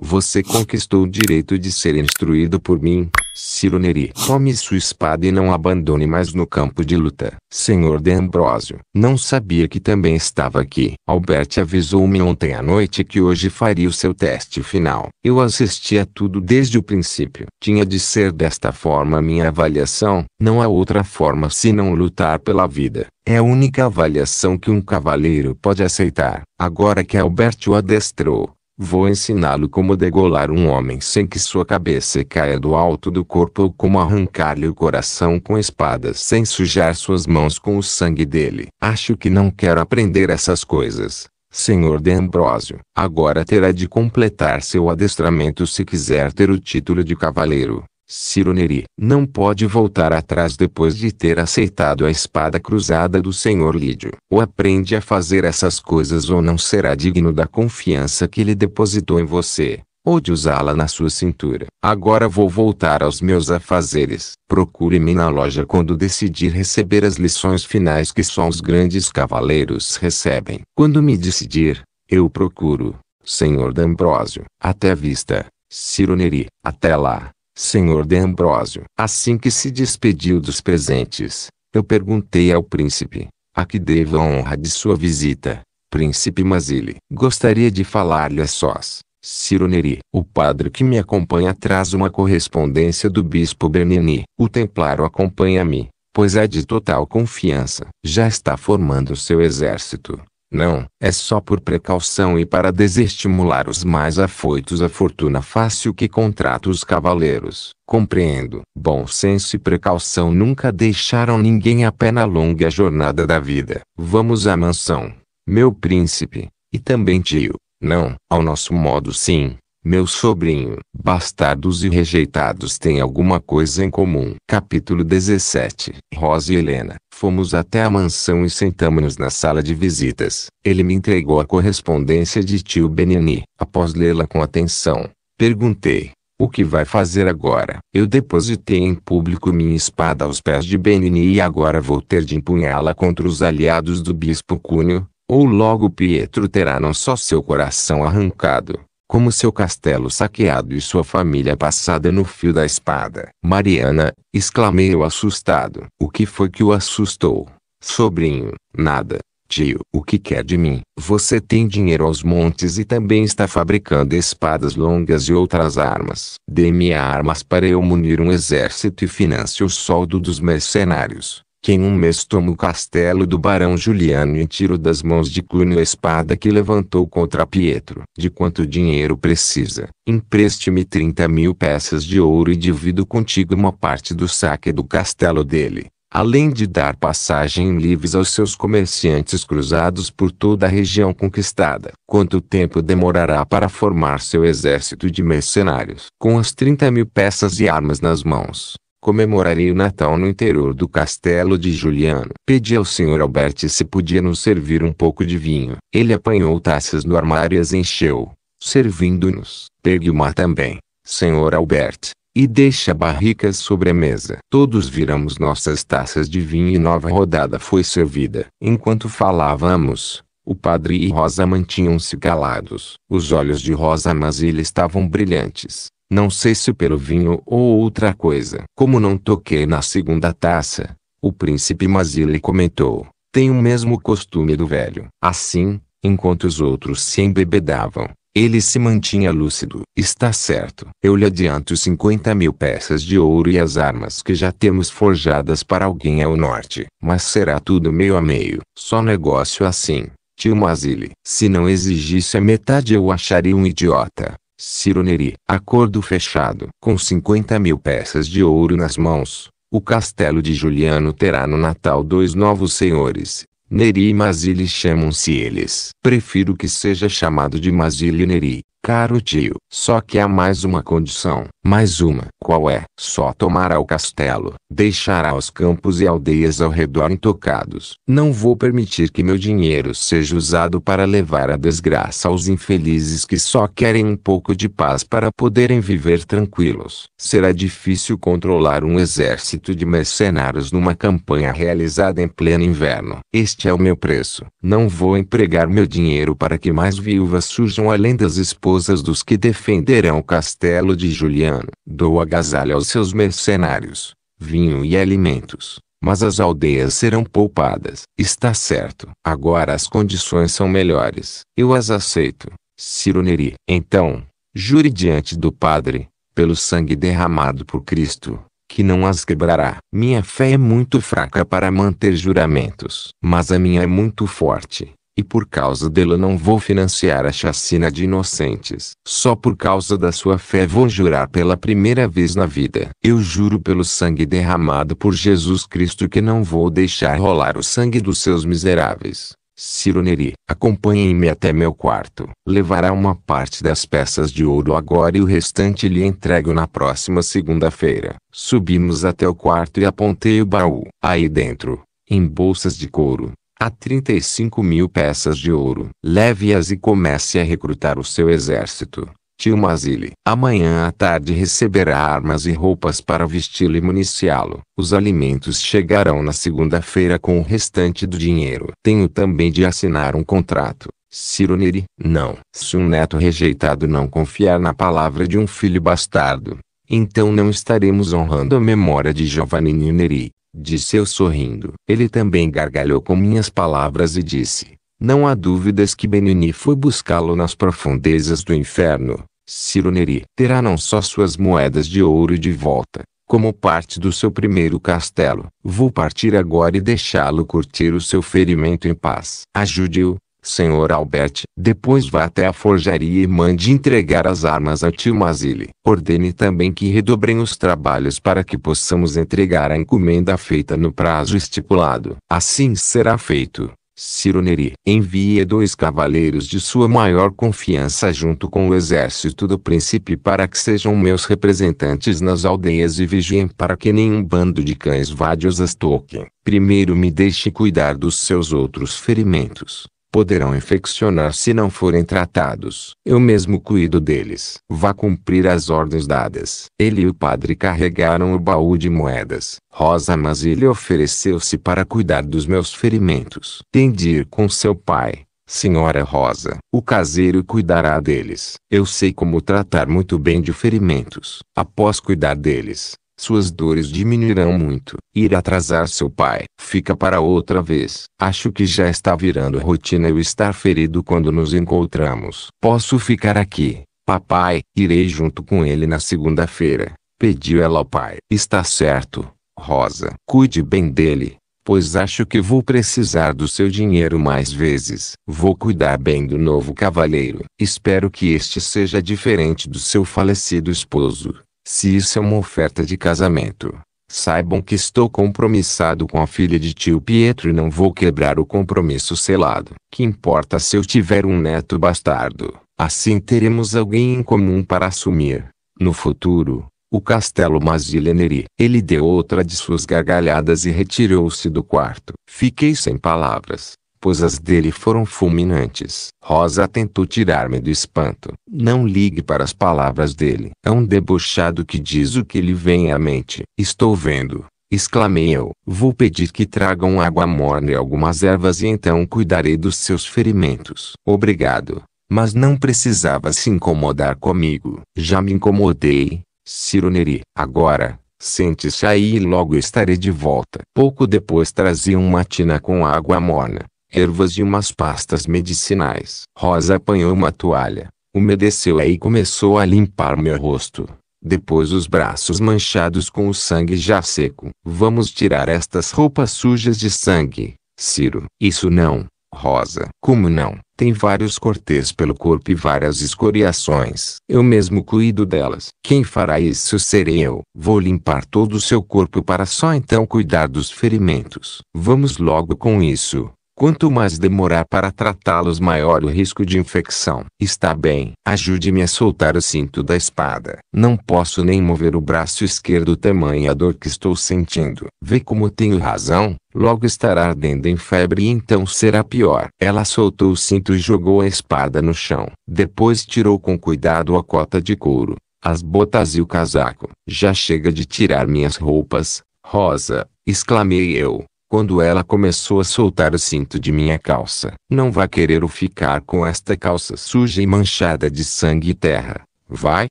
Você conquistou o direito de ser instruído por mim, Ciro Neri. Tome sua espada e não abandone mais no campo de luta. Senhor de Ambrósio, não sabia que também estava aqui. Albert avisou-me ontem à noite que hoje faria o seu teste final. Eu assisti a tudo desde o princípio. Tinha de ser desta forma minha avaliação, não há outra forma senão lutar pela vida. É a única avaliação que um cavaleiro pode aceitar. Agora que Albert o adestrou, Vou ensiná-lo como degolar um homem sem que sua cabeça caia do alto do corpo ou como arrancar-lhe o coração com espadas sem sujar suas mãos com o sangue dele. Acho que não quero aprender essas coisas, senhor de Ambrósio. Agora terá de completar seu adestramento se quiser ter o título de cavaleiro. Ciro Neri não pode voltar atrás depois de ter aceitado a espada cruzada do senhor Lídio. Ou aprende a fazer essas coisas ou não será digno da confiança que ele depositou em você, ou de usá-la na sua cintura. Agora vou voltar aos meus afazeres. Procure-me na loja quando decidir receber as lições finais que só os grandes cavaleiros recebem. Quando me decidir, eu procuro, senhor D'Ambrosio. Até a vista, Ciro Neri. Até lá. Senhor de Ambrósio. Assim que se despediu dos presentes, eu perguntei ao príncipe, a que devo a honra de sua visita. Príncipe Mazile, gostaria de falar-lhe a sós. Ciro Neri, o padre que me acompanha traz uma correspondência do bispo Bernini. O templário acompanha-me, pois é de total confiança. Já está formando seu exército. Não, é só por precaução e para desestimular os mais afoitos a fortuna fácil que contrata os cavaleiros. Compreendo. Bom senso e precaução nunca deixaram ninguém a pé na longa jornada da vida. Vamos à mansão, meu príncipe, e também tio. Não, ao nosso modo sim, meu sobrinho, bastardos e rejeitados têm alguma coisa em comum. Capítulo 17 Rosa e Helena. Fomos até a mansão e sentamos-nos na sala de visitas. Ele me entregou a correspondência de tio Benini. Após lê-la com atenção, perguntei. O que vai fazer agora? Eu depositei em público minha espada aos pés de Benini e agora vou ter de empunhá-la contra os aliados do bispo Cunho, ou logo Pietro terá não só seu coração arrancado, como seu castelo saqueado e sua família passada no fio da espada. Mariana, exclamei eu assustado. O que foi que o assustou? Sobrinho, nada. Tio, o que quer de mim? Você tem dinheiro aos montes e também está fabricando espadas longas e outras armas. Dê-me armas para eu munir um exército e finance o soldo dos mercenários que em um mês toma o castelo do barão Juliano e tiro das mãos de Cunio a espada que levantou contra Pietro. De quanto dinheiro precisa? Empreste-me 30 mil peças de ouro e divido contigo uma parte do saque do castelo dele. Além de dar passagem livres aos seus comerciantes cruzados por toda a região conquistada, quanto tempo demorará para formar seu exército de mercenários? Com as 30 mil peças e armas nas mãos, comemorarei o Natal no interior do castelo de Juliano. Pedi ao Sr. Albert se podia nos servir um pouco de vinho. Ele apanhou taças no armário e as encheu, servindo-nos. Pegue uma também, Sr. Albert, e deixe a barrica sobre a mesa. Todos viramos nossas taças de vinho e nova rodada foi servida. Enquanto falávamos, o padre e Rosa mantinham-se calados. Os olhos de Rosa Mazilha estavam brilhantes não sei se pelo vinho ou outra coisa. Como não toquei na segunda taça, o príncipe Masile comentou, tem o mesmo costume do velho. Assim, enquanto os outros se embebedavam, ele se mantinha lúcido. Está certo. Eu lhe adianto 50 mil peças de ouro e as armas que já temos forjadas para alguém ao norte. Mas será tudo meio a meio. Só negócio assim, tio Masile, Se não exigisse a metade eu acharia um idiota. Ciro Neri, acordo fechado. Com 50 mil peças de ouro nas mãos, o castelo de Juliano terá no Natal dois novos senhores. Neri e Masili chamam-se eles. Prefiro que seja chamado de Masili Neri, caro tio. Só que há mais uma condição. Mais uma. Qual é? Só tomará o castelo. Deixará os campos e aldeias ao redor intocados. Não vou permitir que meu dinheiro seja usado para levar a desgraça aos infelizes que só querem um pouco de paz para poderem viver tranquilos. Será difícil controlar um exército de mercenários numa campanha realizada em pleno inverno. Este é o meu preço. Não vou empregar meu dinheiro para que mais viúvas surjam além das esposas esposas dos que defenderão o castelo de Juliano. Dou agasalho aos seus mercenários, vinho e alimentos, mas as aldeias serão poupadas. Está certo. Agora as condições são melhores. Eu as aceito, Ciro Neri. Então, jure diante do Padre, pelo sangue derramado por Cristo, que não as quebrará. Minha fé é muito fraca para manter juramentos, mas a minha é muito forte e por causa dela não vou financiar a chacina de inocentes. Só por causa da sua fé vou jurar pela primeira vez na vida. Eu juro pelo sangue derramado por Jesus Cristo que não vou deixar rolar o sangue dos seus miseráveis. Ciro Neri, acompanhe me até meu quarto. Levará uma parte das peças de ouro agora e o restante lhe entrego na próxima segunda-feira. Subimos até o quarto e apontei o baú. Aí dentro, em bolsas de couro, a 35 mil peças de ouro. Leve-as e comece a recrutar o seu exército. Tio Mazili. Amanhã à tarde receberá armas e roupas para vesti-lo e municiá-lo. Os alimentos chegarão na segunda-feira com o restante do dinheiro. Tenho também de assinar um contrato. Ciro Neri. Não. Se um neto rejeitado não confiar na palavra de um filho bastardo, então não estaremos honrando a memória de Giovanni Neri. Disse eu sorrindo. Ele também gargalhou com minhas palavras e disse: Não há dúvidas que Benini foi buscá-lo nas profundezas do inferno. Ciro Neri terá não só suas moedas de ouro de volta, como parte do seu primeiro castelo. Vou partir agora e deixá-lo curtir o seu ferimento em paz. Ajude-o, Senhor Albert, depois vá até a forjaria e mande entregar as armas a tio Mazile. Ordene também que redobrem os trabalhos para que possamos entregar a encomenda feita no prazo estipulado. Assim será feito. Ciro Neri. Envie dois cavaleiros de sua maior confiança junto com o exército do príncipe para que sejam meus representantes nas aldeias e vigiem para que nenhum bando de cães de os toquem. Primeiro me deixe cuidar dos seus outros ferimentos poderão infeccionar se não forem tratados. Eu mesmo cuido deles. Vá cumprir as ordens dadas. Ele e o padre carregaram o baú de moedas. Rosa mas ele ofereceu-se para cuidar dos meus ferimentos. Tem de ir com seu pai. Senhora Rosa, o caseiro cuidará deles. Eu sei como tratar muito bem de ferimentos. Após cuidar deles, suas dores diminuirão muito. Ir atrasar seu pai. Fica para outra vez. Acho que já está virando rotina eu estar ferido quando nos encontramos. Posso ficar aqui, papai. Irei junto com ele na segunda-feira. Pediu ela ao pai. Está certo, Rosa. Cuide bem dele pois acho que vou precisar do seu dinheiro mais vezes. Vou cuidar bem do novo cavalheiro. Espero que este seja diferente do seu falecido esposo. Se isso é uma oferta de casamento, saibam que estou compromissado com a filha de tio Pietro e não vou quebrar o compromisso selado. Que importa se eu tiver um neto bastardo? Assim teremos alguém em comum para assumir, no futuro, o castelo Masileneri. Ele deu outra de suas gargalhadas e retirou-se do quarto. Fiquei sem palavras pois as dele foram fulminantes. Rosa tentou tirar-me do espanto. Não ligue para as palavras dele. É um debochado que diz o que lhe vem à mente. Estou vendo. Exclamei eu. Vou pedir que tragam água morna e algumas ervas e então cuidarei dos seus ferimentos. Obrigado. Mas não precisava se incomodar comigo. Já me incomodei, Ciro Neri. Agora, Sente-se aí e logo estarei de volta. Pouco depois trazia uma tina com água morna ervas e umas pastas medicinais. Rosa apanhou uma toalha, umedeceu-a e começou a limpar meu rosto. Depois os braços manchados com o sangue já seco. Vamos tirar estas roupas sujas de sangue, Ciro. Isso não, Rosa. Como não? Tem vários cortes pelo corpo e várias escoriações. Eu mesmo cuido delas. Quem fará isso serei eu. Vou limpar todo o seu corpo para só então cuidar dos ferimentos. Vamos logo com isso. Quanto mais demorar para tratá-los, maior o risco de infecção. Está bem. Ajude-me a soltar o cinto da espada. Não posso nem mover o braço esquerdo, tamanha dor que estou sentindo. Vê como tenho razão. Logo estará ardendo em febre e então será pior. Ela soltou o cinto e jogou a espada no chão. Depois tirou com cuidado a cota de couro, as botas e o casaco. Já chega de tirar minhas roupas, Rosa, exclamei eu quando ela começou a soltar o cinto de minha calça. Não vai querer o ficar com esta calça suja e manchada de sangue e terra. Vai,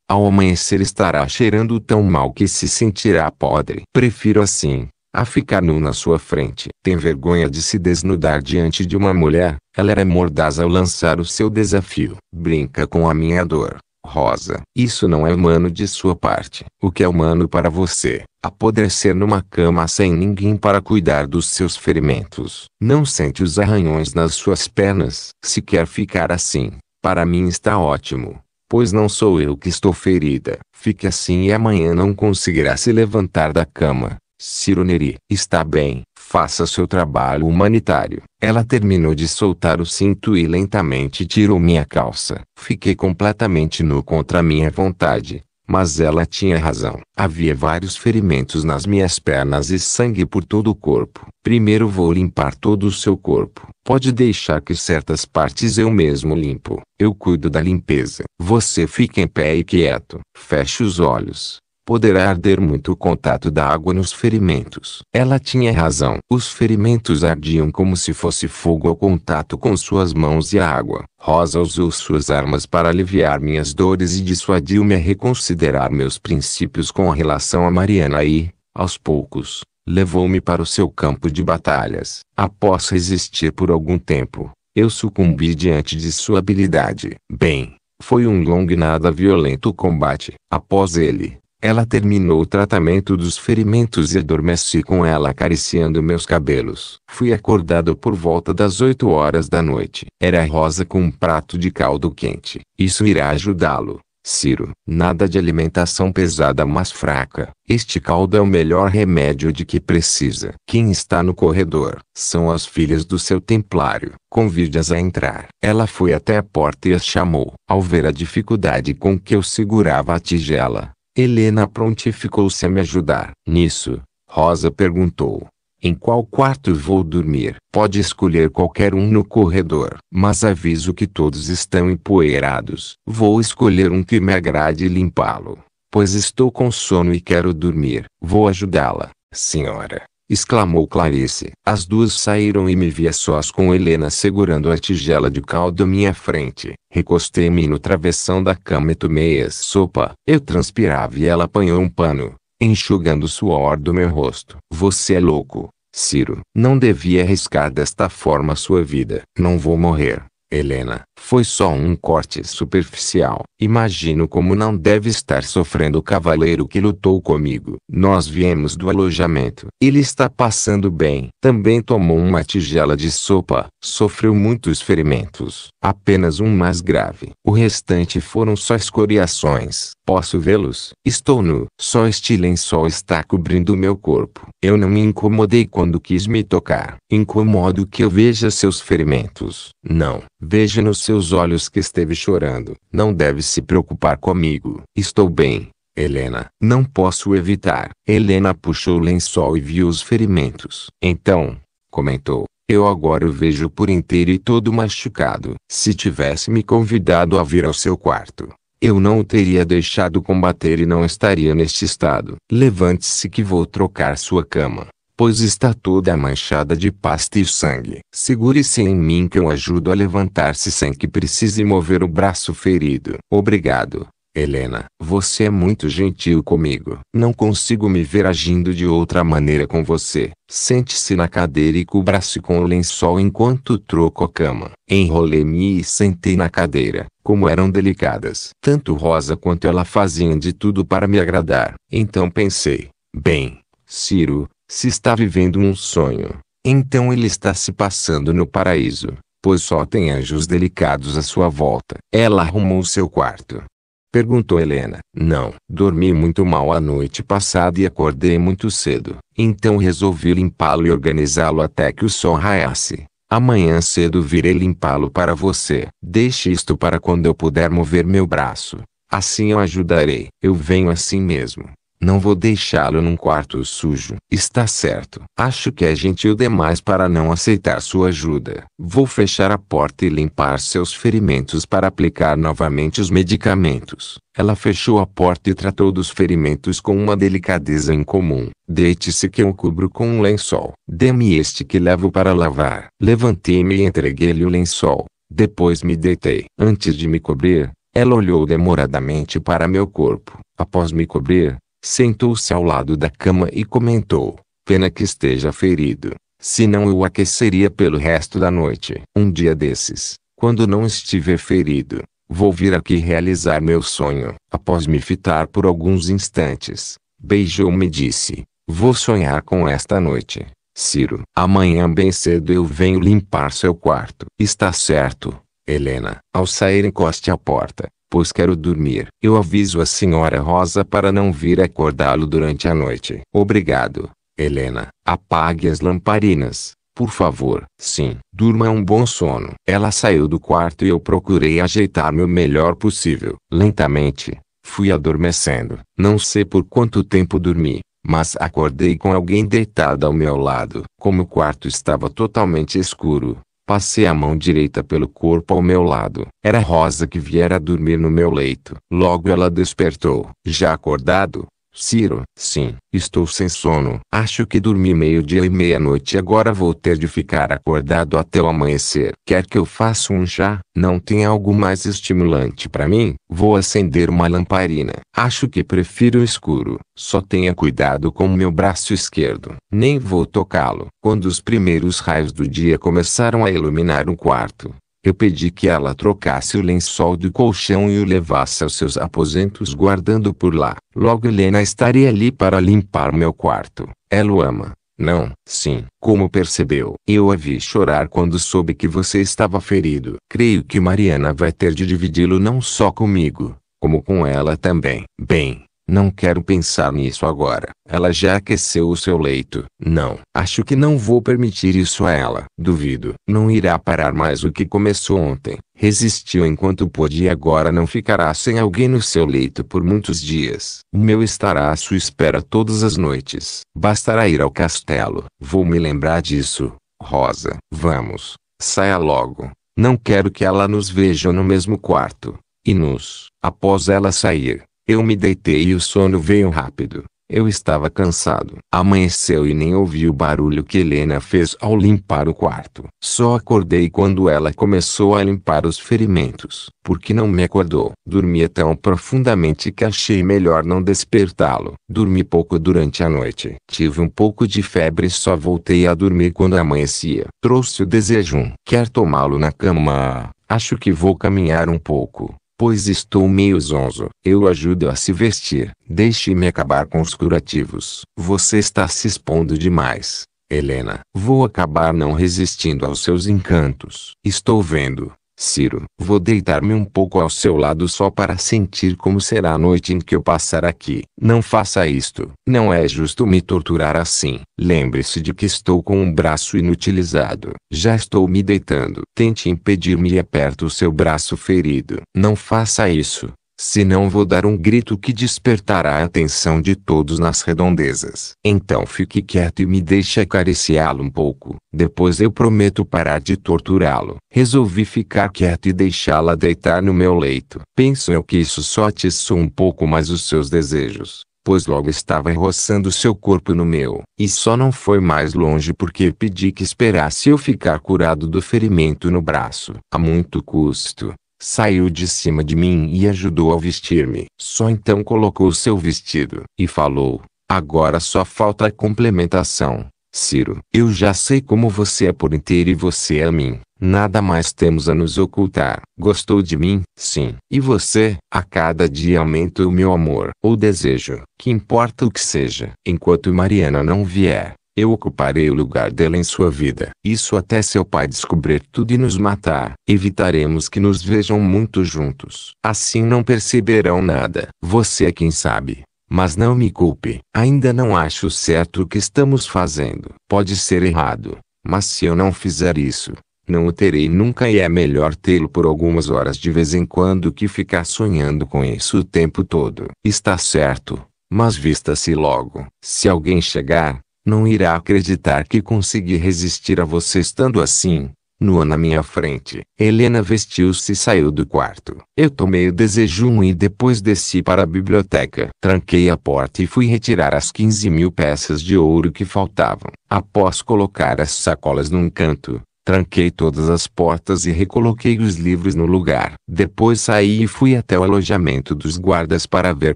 ao amanhecer estará cheirando tão mal que se sentirá podre. Prefiro assim, a ficar nu na sua frente. Tem vergonha de se desnudar diante de uma mulher? Ela era mordaz ao lançar o seu desafio. Brinca com a minha dor. Rosa, isso não é humano de sua parte. O que é humano para você? Apodrecer numa cama sem ninguém para cuidar dos seus ferimentos. Não sente os arranhões nas suas pernas. Se quer ficar assim, para mim está ótimo. Pois não sou eu que estou ferida. Fique assim e amanhã não conseguirá se levantar da cama. Cironeri. Está bem. Faça seu trabalho humanitário. Ela terminou de soltar o cinto e lentamente tirou minha calça. Fiquei completamente nu contra minha vontade. Mas ela tinha razão. Havia vários ferimentos nas minhas pernas e sangue por todo o corpo. Primeiro vou limpar todo o seu corpo. Pode deixar que certas partes eu mesmo limpo. Eu cuido da limpeza. Você fica em pé e quieto. Feche os olhos poderá arder muito o contato da água nos ferimentos. Ela tinha razão. Os ferimentos ardiam como se fosse fogo ao contato com suas mãos e a água. Rosa usou suas armas para aliviar minhas dores e dissuadiu-me a reconsiderar meus princípios com relação a Mariana e, aos poucos, levou-me para o seu campo de batalhas. Após resistir por algum tempo, eu sucumbi diante de sua habilidade. Bem, foi um longo e nada violento combate. Após ele, ela terminou o tratamento dos ferimentos e adormeci com ela acariciando meus cabelos. Fui acordado por volta das 8 horas da noite. Era rosa com um prato de caldo quente. Isso irá ajudá-lo. Ciro, nada de alimentação pesada mas fraca. Este caldo é o melhor remédio de que precisa. Quem está no corredor são as filhas do seu templário. Convide-as a entrar. Ela foi até a porta e as chamou. Ao ver a dificuldade com que eu segurava a tigela, Helena prontificou-se a me ajudar. Nisso, Rosa perguntou. Em qual quarto vou dormir? Pode escolher qualquer um no corredor, mas aviso que todos estão empoeirados. Vou escolher um que me agrade e limpá-lo, pois estou com sono e quero dormir. Vou ajudá-la, senhora, exclamou Clarice. As duas saíram e me vi a sós com Helena segurando a tigela de caldo à minha frente. Recostei-me no travessão da cama e tomei a sopa. Eu transpirava e ela apanhou um pano, enxugando o suor do meu rosto. Você é louco, Ciro. Não devia arriscar desta forma sua vida. Não vou morrer, Helena. Foi só um corte superficial. Imagino como não deve estar sofrendo o cavaleiro que lutou comigo. Nós viemos do alojamento. Ele está passando bem. Também tomou uma tigela de sopa. Sofreu muitos ferimentos. Apenas um mais grave. O restante foram só escoriações. Posso vê-los? Estou nu. Só este lençol está cobrindo meu corpo. Eu não me incomodei quando quis me tocar. Incomodo que eu veja seus ferimentos. Não. Veja-nos seus olhos que esteve chorando. Não deve se preocupar comigo. Estou bem, Helena. Não posso evitar. Helena puxou o lençol e viu os ferimentos. Então, comentou, eu agora o vejo por inteiro e todo machucado. Se tivesse me convidado a vir ao seu quarto, eu não o teria deixado combater e não estaria neste estado. Levante-se que vou trocar sua cama pois está toda manchada de pasta e sangue. Segure-se em mim que eu ajudo a levantar-se sem que precise mover o braço ferido. Obrigado, Helena. Você é muito gentil comigo. Não consigo me ver agindo de outra maneira com você. Sente-se na cadeira e cubra-se com o lençol enquanto troco a cama. Enrolei-me e sentei na cadeira. Como eram delicadas. Tanto Rosa quanto ela faziam de tudo para me agradar. Então pensei: bem, Ciro, se está vivendo um sonho, então ele está se passando no paraíso, pois só tem anjos delicados à sua volta. Ela arrumou seu quarto. Perguntou Helena. Não, dormi muito mal a noite passada e acordei muito cedo. Então resolvi limpá-lo e organizá-lo até que o sol raiasse. Amanhã cedo virei limpá-lo para você. Deixe isto para quando eu puder mover meu braço. Assim eu ajudarei. Eu venho assim mesmo. Não vou deixá-lo num quarto sujo. Está certo. Acho que é gentil demais para não aceitar sua ajuda. Vou fechar a porta e limpar seus ferimentos para aplicar novamente os medicamentos. Ela fechou a porta e tratou dos ferimentos com uma delicadeza incomum. Deite-se que eu cubro com um lençol. Dê-me este que levo para lavar. Levantei-me e entreguei-lhe o lençol. Depois me deitei. Antes de me cobrir, ela olhou demoradamente para meu corpo. Após me cobrir, Sentou-se ao lado da cama e comentou: Pena que esteja ferido, senão eu aqueceria pelo resto da noite. Um dia desses, quando não estiver ferido, vou vir aqui realizar meu sonho. Após me fitar por alguns instantes, beijou-me e disse: Vou sonhar com esta noite. Ciro, amanhã bem cedo eu venho limpar seu quarto. Está certo, Helena. Ao sair, encoste a porta pois quero dormir. Eu aviso a senhora Rosa para não vir acordá-lo durante a noite. Obrigado, Helena. Apague as lamparinas, por favor. Sim, durma um bom sono. Ela saiu do quarto e eu procurei ajeitar-me o melhor possível. Lentamente, fui adormecendo. Não sei por quanto tempo dormi. Mas acordei com alguém deitado ao meu lado. Como o quarto estava totalmente escuro, Passei a mão direita pelo corpo ao meu lado. Era Rosa que viera dormir no meu leito. Logo ela despertou. Já acordado, Ciro, sim, estou sem sono. Acho que dormi meio-dia e meia-noite e agora vou ter de ficar acordado até o amanhecer. Quer que eu faça um chá? Não tem algo mais estimulante para mim? Vou acender uma lamparina. Acho que prefiro o escuro. Só tenha cuidado com meu braço esquerdo. Nem vou tocá-lo. Quando os primeiros raios do dia começaram a iluminar o quarto, eu pedi que ela trocasse o lençol do colchão e o levasse aos seus aposentos, guardando por lá. Logo Helena estaria ali para limpar meu quarto. Ela o ama. Não, sim. Como percebeu? Eu a vi chorar quando soube que você estava ferido. Creio que Mariana vai ter de dividi-lo não só comigo, como com ela também. Bem, não quero pensar nisso agora. Ela já aqueceu o seu leito. Não. Acho que não vou permitir isso a ela. Duvido. Não irá parar mais o que começou ontem. Resistiu enquanto pôde e agora não ficará sem alguém no seu leito por muitos dias. O meu estará à sua espera todas as noites. Bastará ir ao castelo. Vou me lembrar disso. Rosa. Vamos. Saia logo. Não quero que ela nos veja no mesmo quarto. E nos, após ela sair, eu me deitei e o sono veio rápido. Eu estava cansado. Amanheceu e nem ouvi o barulho que Helena fez ao limpar o quarto. Só acordei quando ela começou a limpar os ferimentos. Porque não me acordou. Dormia tão profundamente que achei melhor não despertá-lo. Dormi pouco durante a noite. Tive um pouco de febre e só voltei a dormir quando amanhecia. Trouxe o desejo. Quer tomá-lo na cama? Acho que vou caminhar um pouco pois estou meio zonzo. Eu ajudo a se vestir. Deixe-me acabar com os curativos. Você está se expondo demais, Helena. Vou acabar não resistindo aos seus encantos. Estou vendo, Ciro, vou deitar-me um pouco ao seu lado só para sentir como será a noite em que eu passar aqui. Não faça isto. Não é justo me torturar assim. Lembre-se de que estou com um braço inutilizado. Já estou me deitando. Tente impedir-me e aperto o seu braço ferido. Não faça isso senão vou dar um grito que despertará a atenção de todos nas redondezas. Então fique quieto e me deixe acariciá-lo um pouco. Depois eu prometo parar de torturá-lo. Resolvi ficar quieto e deixá-la deitar no meu leito. Penso eu que isso só atiçou um pouco mais os seus desejos pois logo estava roçando seu corpo no meu. E só não foi mais longe porque pedi que esperasse eu ficar curado do ferimento no braço. A muito custo, saiu de cima de mim e ajudou a vestir-me. Só então colocou seu vestido e falou: Agora só falta a complementação. Ciro, eu já sei como você é por inteiro e você é a mim. Nada mais temos a nos ocultar. Gostou de mim? Sim. E você? A cada dia aumento o meu amor ou desejo, que importa o que seja. Enquanto Mariana não vier, eu ocuparei o lugar dela em sua vida. Isso até seu pai descobrir tudo e nos matar. Evitaremos que nos vejam muito juntos. Assim não perceberão nada. Você é quem sabe. Mas não me culpe. Ainda não acho certo o que estamos fazendo. Pode ser errado. Mas se eu não fizer isso, não o terei nunca e é melhor tê-lo por algumas horas de vez em quando que ficar sonhando com isso o tempo todo. Está certo. Mas vista-se logo. Se alguém chegar, não irá acreditar que consegui resistir a você estando assim, nua na minha frente. Helena vestiu-se e saiu do quarto. Eu tomei o desejum e depois desci para a biblioteca. Tranquei a porta e fui retirar as 15 mil peças de ouro que faltavam. Após colocar as sacolas num canto, Tranquei todas as portas e recoloquei os livros no lugar. Depois saí e fui até o alojamento dos guardas para ver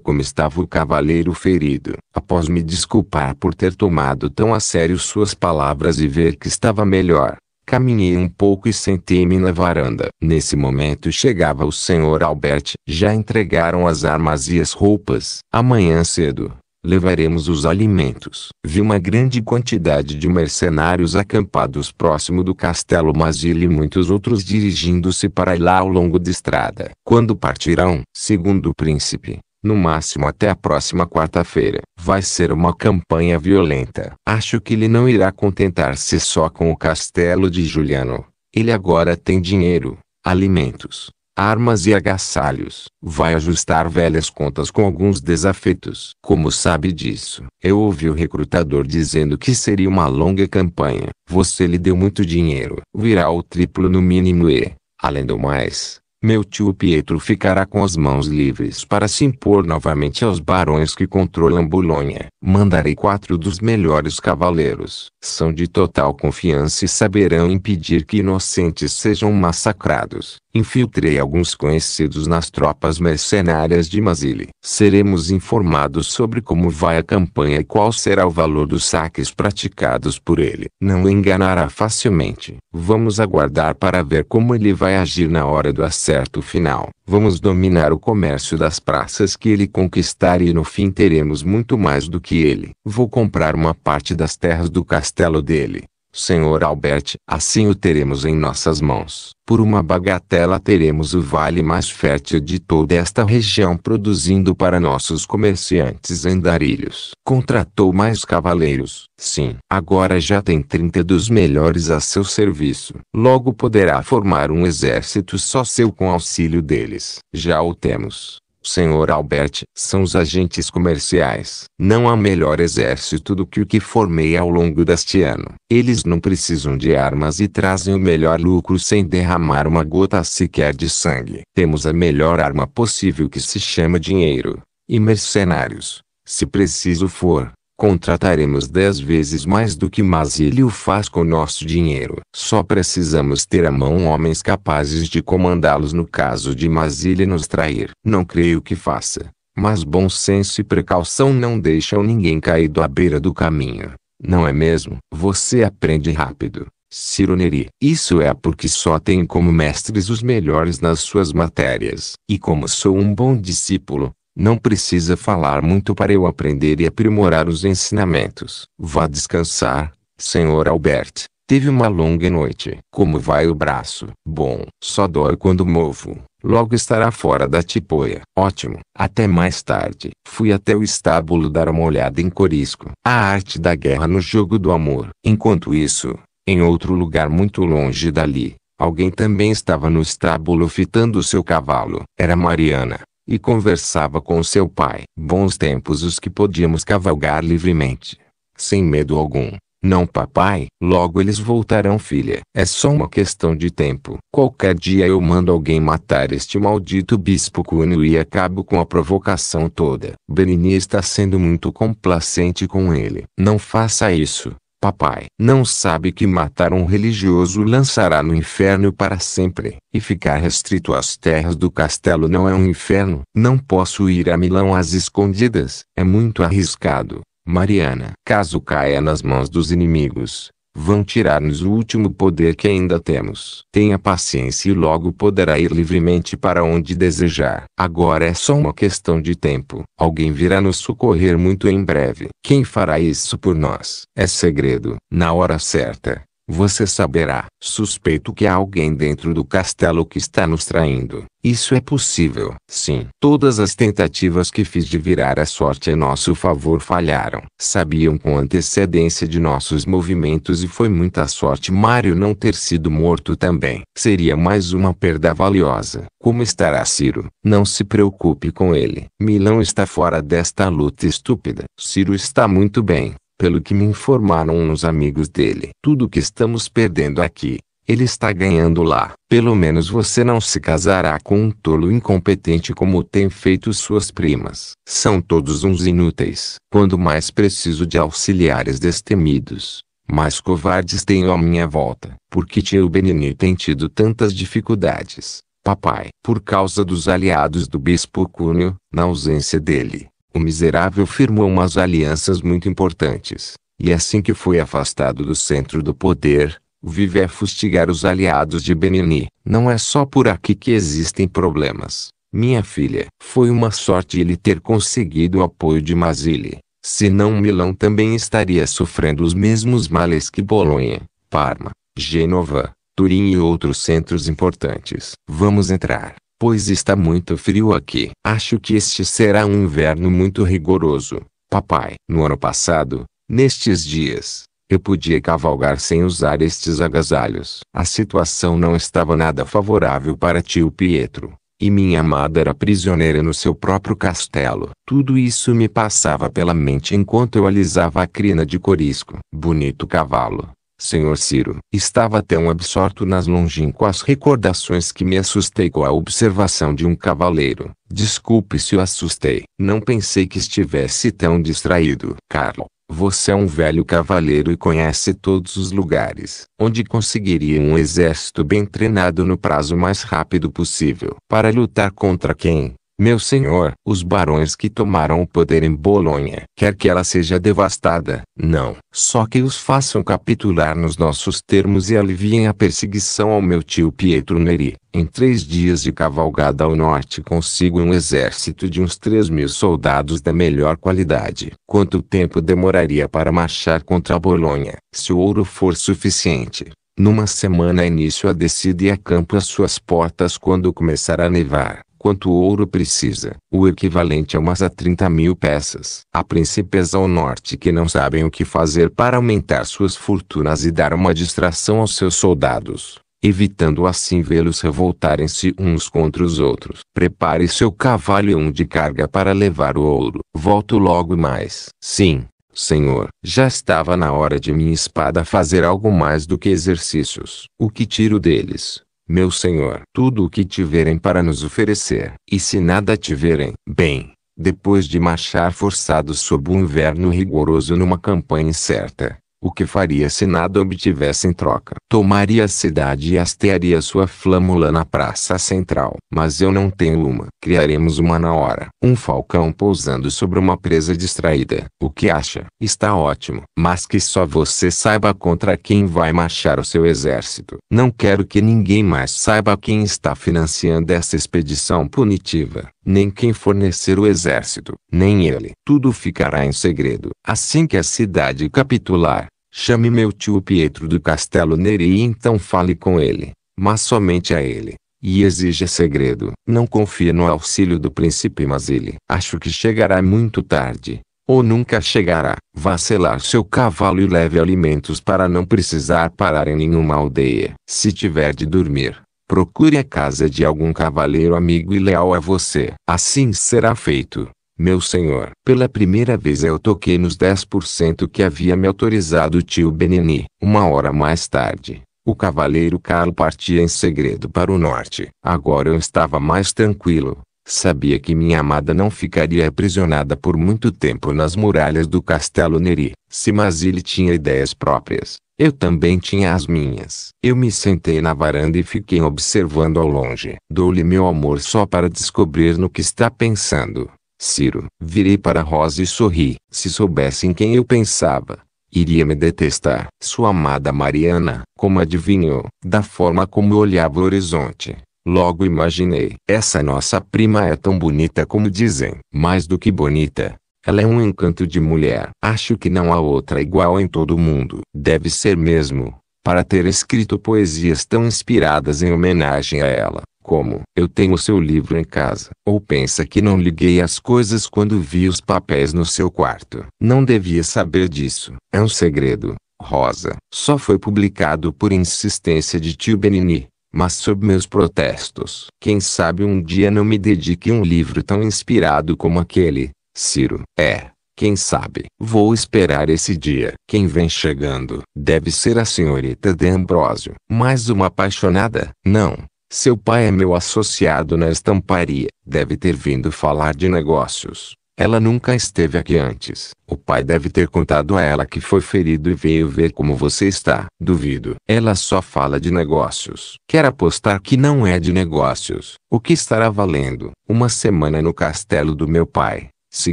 como estava o cavaleiro ferido. Após me desculpar por ter tomado tão a sério suas palavras e ver que estava melhor, Caminhei um pouco e sentei-me na varanda. Nesse momento chegava o senhor Albert. Já entregaram as armas e as roupas. Amanhã cedo, levaremos os alimentos. Vi uma grande quantidade de mercenários acampados próximo do castelo Masil e muitos outros dirigindo-se para lá ao longo da estrada. Quando partirão? Segundo o príncipe, no máximo até a próxima quarta-feira. Vai ser uma campanha violenta. Acho que ele não irá contentar-se só com o castelo de Juliano. Ele agora tem dinheiro, alimentos, armas e agasalhos. Vai ajustar velhas contas com alguns desafetos. Como sabe disso? Eu ouvi o recrutador dizendo que seria uma longa campanha. Você lhe deu muito dinheiro. Virá o triplo no mínimo e, além do mais, meu tio Pietro ficará com as mãos livres para se impor novamente aos barões que controlam Bolonha. Mandarei quatro dos melhores cavaleiros. São de total confiança e saberão impedir que inocentes sejam massacrados. Infiltrei alguns conhecidos nas tropas mercenárias de Masile. Seremos informados sobre como vai a campanha e qual será o valor dos saques praticados por ele. Não enganará facilmente. Vamos aguardar para ver como ele vai agir na hora do acesso certo final. Vamos dominar o comércio das praças que ele conquistar e no fim teremos muito mais do que ele. Vou comprar uma parte das terras do castelo dele. Senhor Albert, assim o teremos em nossas mãos. Por uma bagatela teremos o vale mais fértil de toda esta região produzindo para nossos comerciantes andarilhos. Contratou mais cavaleiros. Sim, agora já tem 30 dos melhores a seu serviço. Logo poderá formar um exército só seu com auxílio deles. Já o temos. Senhor Albert, são os agentes comerciais. Não há melhor exército do que o que formei ao longo deste ano. Eles não precisam de armas e trazem o melhor lucro sem derramar uma gota sequer de sangue. Temos a melhor arma possível que se chama dinheiro. E mercenários, se preciso for, Contrataremos dez vezes mais do que Masílio faz com nosso dinheiro. Só precisamos ter à mão homens capazes de comandá-los no caso de Masílio nos trair. Não creio que faça. Mas bom senso e precaução não deixam ninguém caído à beira do caminho. Não é mesmo? Você aprende rápido. Ciro Neri. Isso é porque só tem como mestres os melhores nas suas matérias. E como sou um bom discípulo, não precisa falar muito para eu aprender e aprimorar os ensinamentos. Vá descansar, Senhor Albert. Teve uma longa noite. Como vai o braço? Bom, só dói quando movo. Logo estará fora da tipoia. Ótimo. Até mais tarde. Fui até o estábulo dar uma olhada em Corisco. A arte da guerra no jogo do amor. Enquanto isso, em outro lugar muito longe dali, alguém também estava no estábulo fitando seu cavalo. Era Mariana e conversava com seu pai. Bons tempos os que podíamos cavalgar livremente, sem medo algum. Não, papai, logo eles voltarão, filha. É só uma questão de tempo. Qualquer dia eu mando alguém matar este maldito bispo Cunho e acabo com a provocação toda. Benini está sendo muito complacente com ele. Não faça isso. Papai não sabe que matar um religioso lançará no inferno para sempre, e ficar restrito às terras do castelo não é um inferno. Não posso ir a Milão às escondidas, é muito arriscado. Mariana, caso caia nas mãos dos inimigos, vão tirar-nos o último poder que ainda temos. Tenha paciência e logo poderá ir livremente para onde desejar. Agora é só uma questão de tempo. Alguém virá nos socorrer muito em breve. Quem fará isso por nós? É segredo. Na hora certa, você saberá. Suspeito que há alguém dentro do castelo que está nos traindo. Isso é possível. Sim. Todas as tentativas que fiz de virar a sorte a nosso favor falharam. Sabiam com antecedência de nossos movimentos e foi muita sorte Mário não ter sido morto também. Seria mais uma perda valiosa. Como estará Ciro? Não se preocupe com ele. Milão está fora desta luta estúpida. Ciro está muito bem. Pelo que me informaram uns amigos dele, tudo que estamos perdendo aqui, ele está ganhando lá. Pelo menos você não se casará com um tolo incompetente como tem feito suas primas. São todos uns inúteis. Quando mais preciso de auxiliares destemidos, mais covardes tenho à minha volta. Porque tio Benini tem tido tantas dificuldades, papai? Por causa dos aliados do bispo Cunho, na ausência dele. O miserável firmou umas alianças muito importantes, e assim que foi afastado do centro do poder, vive a fustigar os aliados de Benini. Não é só por aqui que existem problemas. Minha filha, foi uma sorte ele ter conseguido o apoio de Masile. Senão Milão também estaria sofrendo os mesmos males que Bolonha, Parma, Genova, Turim e outros centros importantes. Vamos entrar pois está muito frio aqui. Acho que este será um inverno muito rigoroso, papai. No ano passado, nestes dias, eu podia cavalgar sem usar estes agasalhos. A situação não estava nada favorável para tio Pietro, e minha amada era prisioneira no seu próprio castelo. Tudo isso me passava pela mente enquanto eu alisava a crina de corisco. Bonito cavalo. Senhor Ciro, estava tão absorto nas longínquas recordações que me assustei com a observação de um cavaleiro. Desculpe se o assustei. Não pensei que estivesse tão distraído. Carlo, você é um velho cavaleiro e conhece todos os lugares onde conseguiria um exército bem treinado no prazo mais rápido possível para lutar contra quem, meu senhor, os barões que tomaram o poder em Bolonha, quer que ela seja devastada, não, só que os façam capitular nos nossos termos e aliviem a perseguição ao meu tio Pietro Neri. Em três dias de cavalgada ao norte consigo um exército de uns três mil soldados da melhor qualidade. Quanto tempo demoraria para marchar contra Bolonha, se o ouro for suficiente? Numa semana início a descida e acampo às suas portas quando começar a nevar quanto ouro precisa, o equivalente a umas a 30 mil peças. Há príncipes ao norte que não sabem o que fazer para aumentar suas fortunas e dar uma distração aos seus soldados, evitando assim vê-los revoltarem-se uns contra os outros. Prepare seu cavalo e um de carga para levar o ouro. Volto logo mais. Sim, Senhor, já estava na hora de minha espada fazer algo mais do que exercícios. O que tiro deles? Meu senhor, tudo o que tiverem para nos oferecer, e se nada tiverem, bem, depois de marchar forçados sob um inverno rigoroso numa campanha incerta, o que faria se nada obtivesse em troca? Tomaria a cidade e hastearia sua flâmula na praça central. Mas eu não tenho uma. Criaremos uma na hora. Um falcão pousando sobre uma presa distraída. O que acha? Está ótimo. Mas que só você saiba contra quem vai marchar o seu exército. Não quero que ninguém mais saiba quem está financiando essa expedição punitiva nem quem fornecer o exército, nem ele. Tudo ficará em segredo. Assim que a cidade capitular, Chame meu tio Pietro do Castelo Neri e então fale com ele, mas somente a ele. E exija segredo. Não confie no auxílio do príncipe Mazili. Acho que chegará muito tarde. Ou nunca chegará. Vá selar seu cavalo e leve alimentos para não precisar parar em nenhuma aldeia. Se tiver de dormir, procure a casa de algum cavaleiro amigo e leal a você. Assim será feito. Meu senhor, pela primeira vez eu toquei nos 10% que havia me autorizado o tio Benini. Uma hora mais tarde, o cavaleiro Carlo partia em segredo para o norte. Agora eu estava mais tranquilo. Sabia que minha amada não ficaria aprisionada por muito tempo nas muralhas do castelo Neri. Se Masile tinha ideias próprias, eu também tinha as minhas. Eu me sentei na varanda e fiquei observando ao longe. Dou-lhe meu amor só para descobrir no que está pensando. Ciro, virei para Rosa e sorri. Se soubessem quem eu pensava, iria me detestar. Sua amada Mariana, como adivinhou, da forma como olhava o horizonte. Logo imaginei. Essa nossa prima é tão bonita como dizem. Mais do que bonita. Ela é um encanto de mulher. Acho que não há outra igual em todo o mundo. Deve ser mesmo, para ter escrito poesias tão inspiradas em homenagem a ela. Como eu tenho seu livro em casa. Ou pensa que não liguei as coisas quando vi os papéis no seu quarto. Não devia saber disso. É um segredo. Rosa. Só foi publicado por insistência de tio Benini. Mas sob meus protestos. Quem sabe um dia não me dedique um livro tão inspirado como aquele. Ciro. É. Quem sabe? Vou esperar esse dia. Quem vem chegando? Deve ser a senhorita de Ambrósio. Mais uma apaixonada? Não, seu pai é meu associado na estamparia. Deve ter vindo falar de negócios. Ela nunca esteve aqui antes. O pai deve ter contado a ela que foi ferido e veio ver como você está. Duvido. Ela só fala de negócios. Quer apostar que não é de negócios. O que estará valendo? Uma semana no castelo do meu pai. Se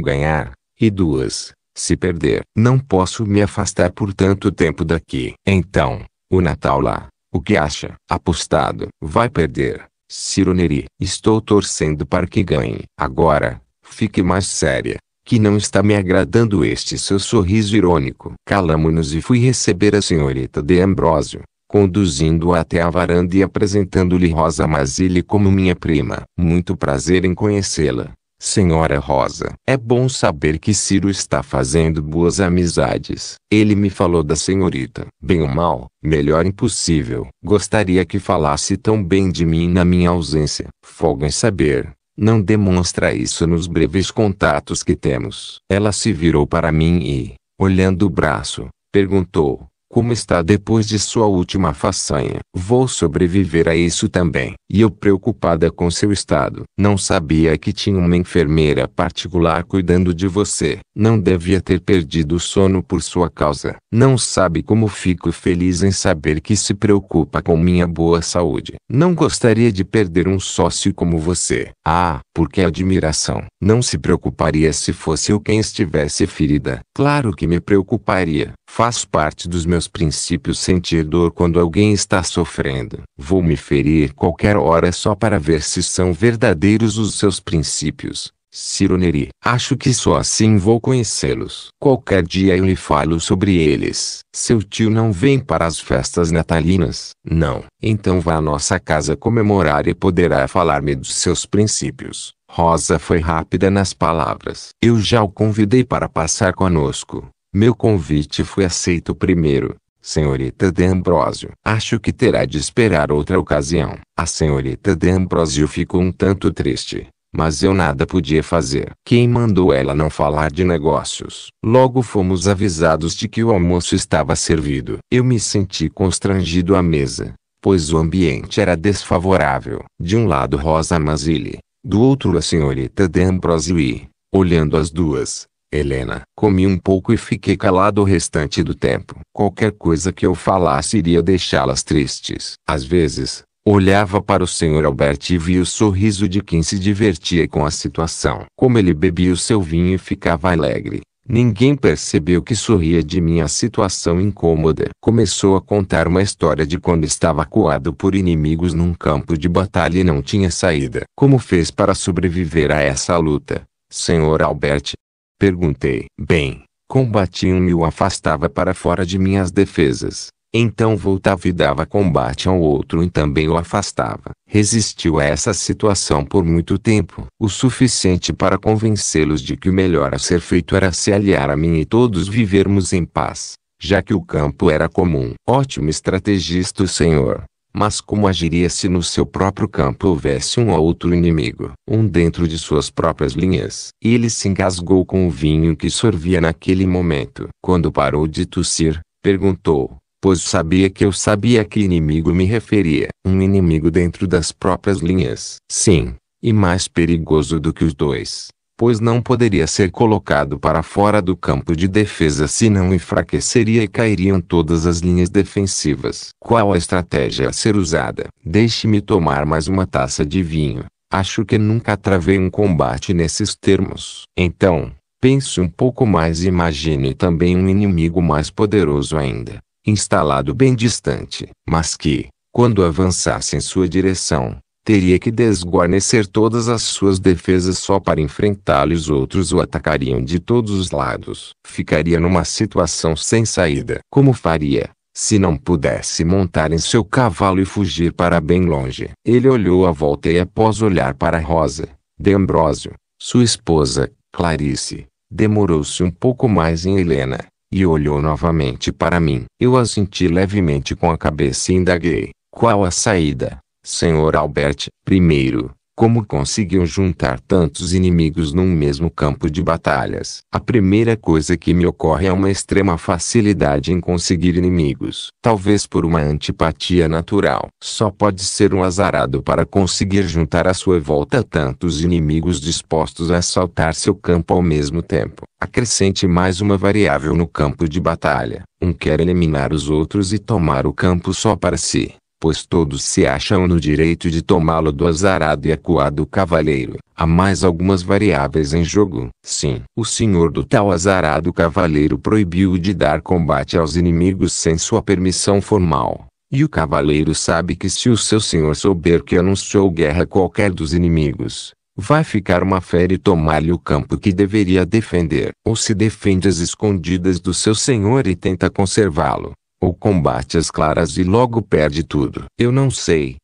ganhar. E duas. Se perder. Não posso me afastar por tanto tempo daqui. Então, o Natal lá. O que acha? Apostado. Vai perder. Ciro Neri. Estou torcendo para que ganhe. Agora, fique mais séria. Que não está me agradando este seu sorriso irônico. Calamo-nos e fui receber a senhorita de Ambrósio, conduzindo-a até a varanda e apresentando-lhe Rosa Mazile como minha prima. Muito prazer em conhecê-la. Senhora Rosa, é bom saber que Ciro está fazendo boas amizades. Ele me falou da senhorita. Bem ou mal, melhor impossível. Gostaria que falasse tão bem de mim na minha ausência. Folga em saber. Não demonstra isso nos breves contatos que temos. Ela se virou para mim e, olhando o braço, perguntou: como está depois de sua última façanha. Vou sobreviver a isso também. E eu preocupada com seu estado. Não sabia que tinha uma enfermeira particular cuidando de você. Não devia ter perdido o sono por sua causa. Não sabe como fico feliz em saber que se preocupa com minha boa saúde. Não gostaria de perder um sócio como você. Ah, porque a admiração. Não se preocuparia se fosse eu quem estivesse ferida. Claro que me preocuparia. Faz parte dos meus princípios sentir dor quando alguém está sofrendo. Vou me ferir qualquer hora só para ver se são verdadeiros os seus princípios. Cironeri, acho que só assim vou conhecê-los. Qualquer dia eu lhe falo sobre eles. Seu tio não vem para as festas natalinas? Não. Então vá à nossa casa comemorar e poderá falar-me dos seus princípios. Rosa foi rápida nas palavras. Eu já o convidei para passar conosco. Meu convite foi aceito primeiro. Senhorita de Ambrósio, acho que terá de esperar outra ocasião. A senhorita de Ambrósio ficou um tanto triste, mas eu nada podia fazer. Quem mandou ela não falar de negócios? Logo fomos avisados de que o almoço estava servido. Eu me senti constrangido à mesa, pois o ambiente era desfavorável. De um lado Rosa Masili, do outro a senhorita D'Ambrosio e, olhando as duas, Helena. Comi um pouco e fiquei calado o restante do tempo. Qualquer coisa que eu falasse iria deixá-las tristes. Às vezes, Olhava para o Sr. Albert e via o sorriso de quem se divertia com a situação. Como ele bebia o seu vinho e ficava alegre, ninguém percebeu que sorria de minha situação incômoda. Começou a contar uma história de quando estava coado por inimigos num campo de batalha e não tinha saída. Como fez para sobreviver a essa luta, Sr. Albert? Perguntei. Bem, combati um e o afastava para fora de minhas defesas. Então voltava e dava combate ao outro e também o afastava. Resistiu a essa situação por muito tempo, o suficiente para convencê-los de que o melhor a ser feito era se aliar a mim e todos vivermos em paz, já que o campo era comum. Ótimo estrategista o senhor. Mas como agiria se no seu próprio campo houvesse um ou outro inimigo, um dentro de suas próprias linhas? Ele se engasgou com o vinho que sorvia naquele momento. Quando parou de tossir, perguntou: pois sabia que eu sabia a que inimigo me referia. Um inimigo dentro das próprias linhas. Sim, e mais perigoso do que os dois, pois não poderia ser colocado para fora do campo de defesa senão enfraqueceria e cairiam todas as linhas defensivas. Qual a estratégia a ser usada? Deixe-me tomar mais uma taça de vinho. Acho que nunca travei um combate nesses termos. Então, pense um pouco mais e imagine também um inimigo mais poderoso ainda instalado bem distante, mas que, quando avançasse em sua direção, teria que desguarnecer todas as suas defesas só para enfrentá-lo e os outros o atacariam de todos os lados. Ficaria numa situação sem saída. Como faria? Se não pudesse montar em seu cavalo e fugir para bem longe. Ele olhou à volta e após olhar para Rosa, de Ambrósio, sua esposa, Clarice, demorou-se um pouco mais em Helena e olhou novamente para mim. Eu assenti levemente com a cabeça e indaguei. Qual a saída, Sr. Albert? Primeiro, como conseguiu juntar tantos inimigos num mesmo campo de batalhas. A primeira coisa que me ocorre é uma extrema facilidade em conseguir inimigos, talvez por uma antipatia natural. Só pode ser um azarado para conseguir juntar à sua volta tantos inimigos dispostos a assaltar seu campo ao mesmo tempo. Acrescente mais uma variável no campo de batalha. Um quer eliminar os outros e tomar o campo só para si pois todos se acham no direito de tomá-lo do azarado e acuado cavaleiro. Há mais algumas variáveis em jogo. Sim, o senhor do tal azarado cavaleiro proibiu de dar combate aos inimigos sem sua permissão formal. E o cavaleiro sabe que se o seu senhor souber que anunciou guerra a qualquer dos inimigos, vai ficar uma fera e tomar-lhe o campo que deveria defender. Ou se defende às escondidas do seu senhor e tenta conservá-lo, ou combate as claras e logo perde tudo. Eu não sei.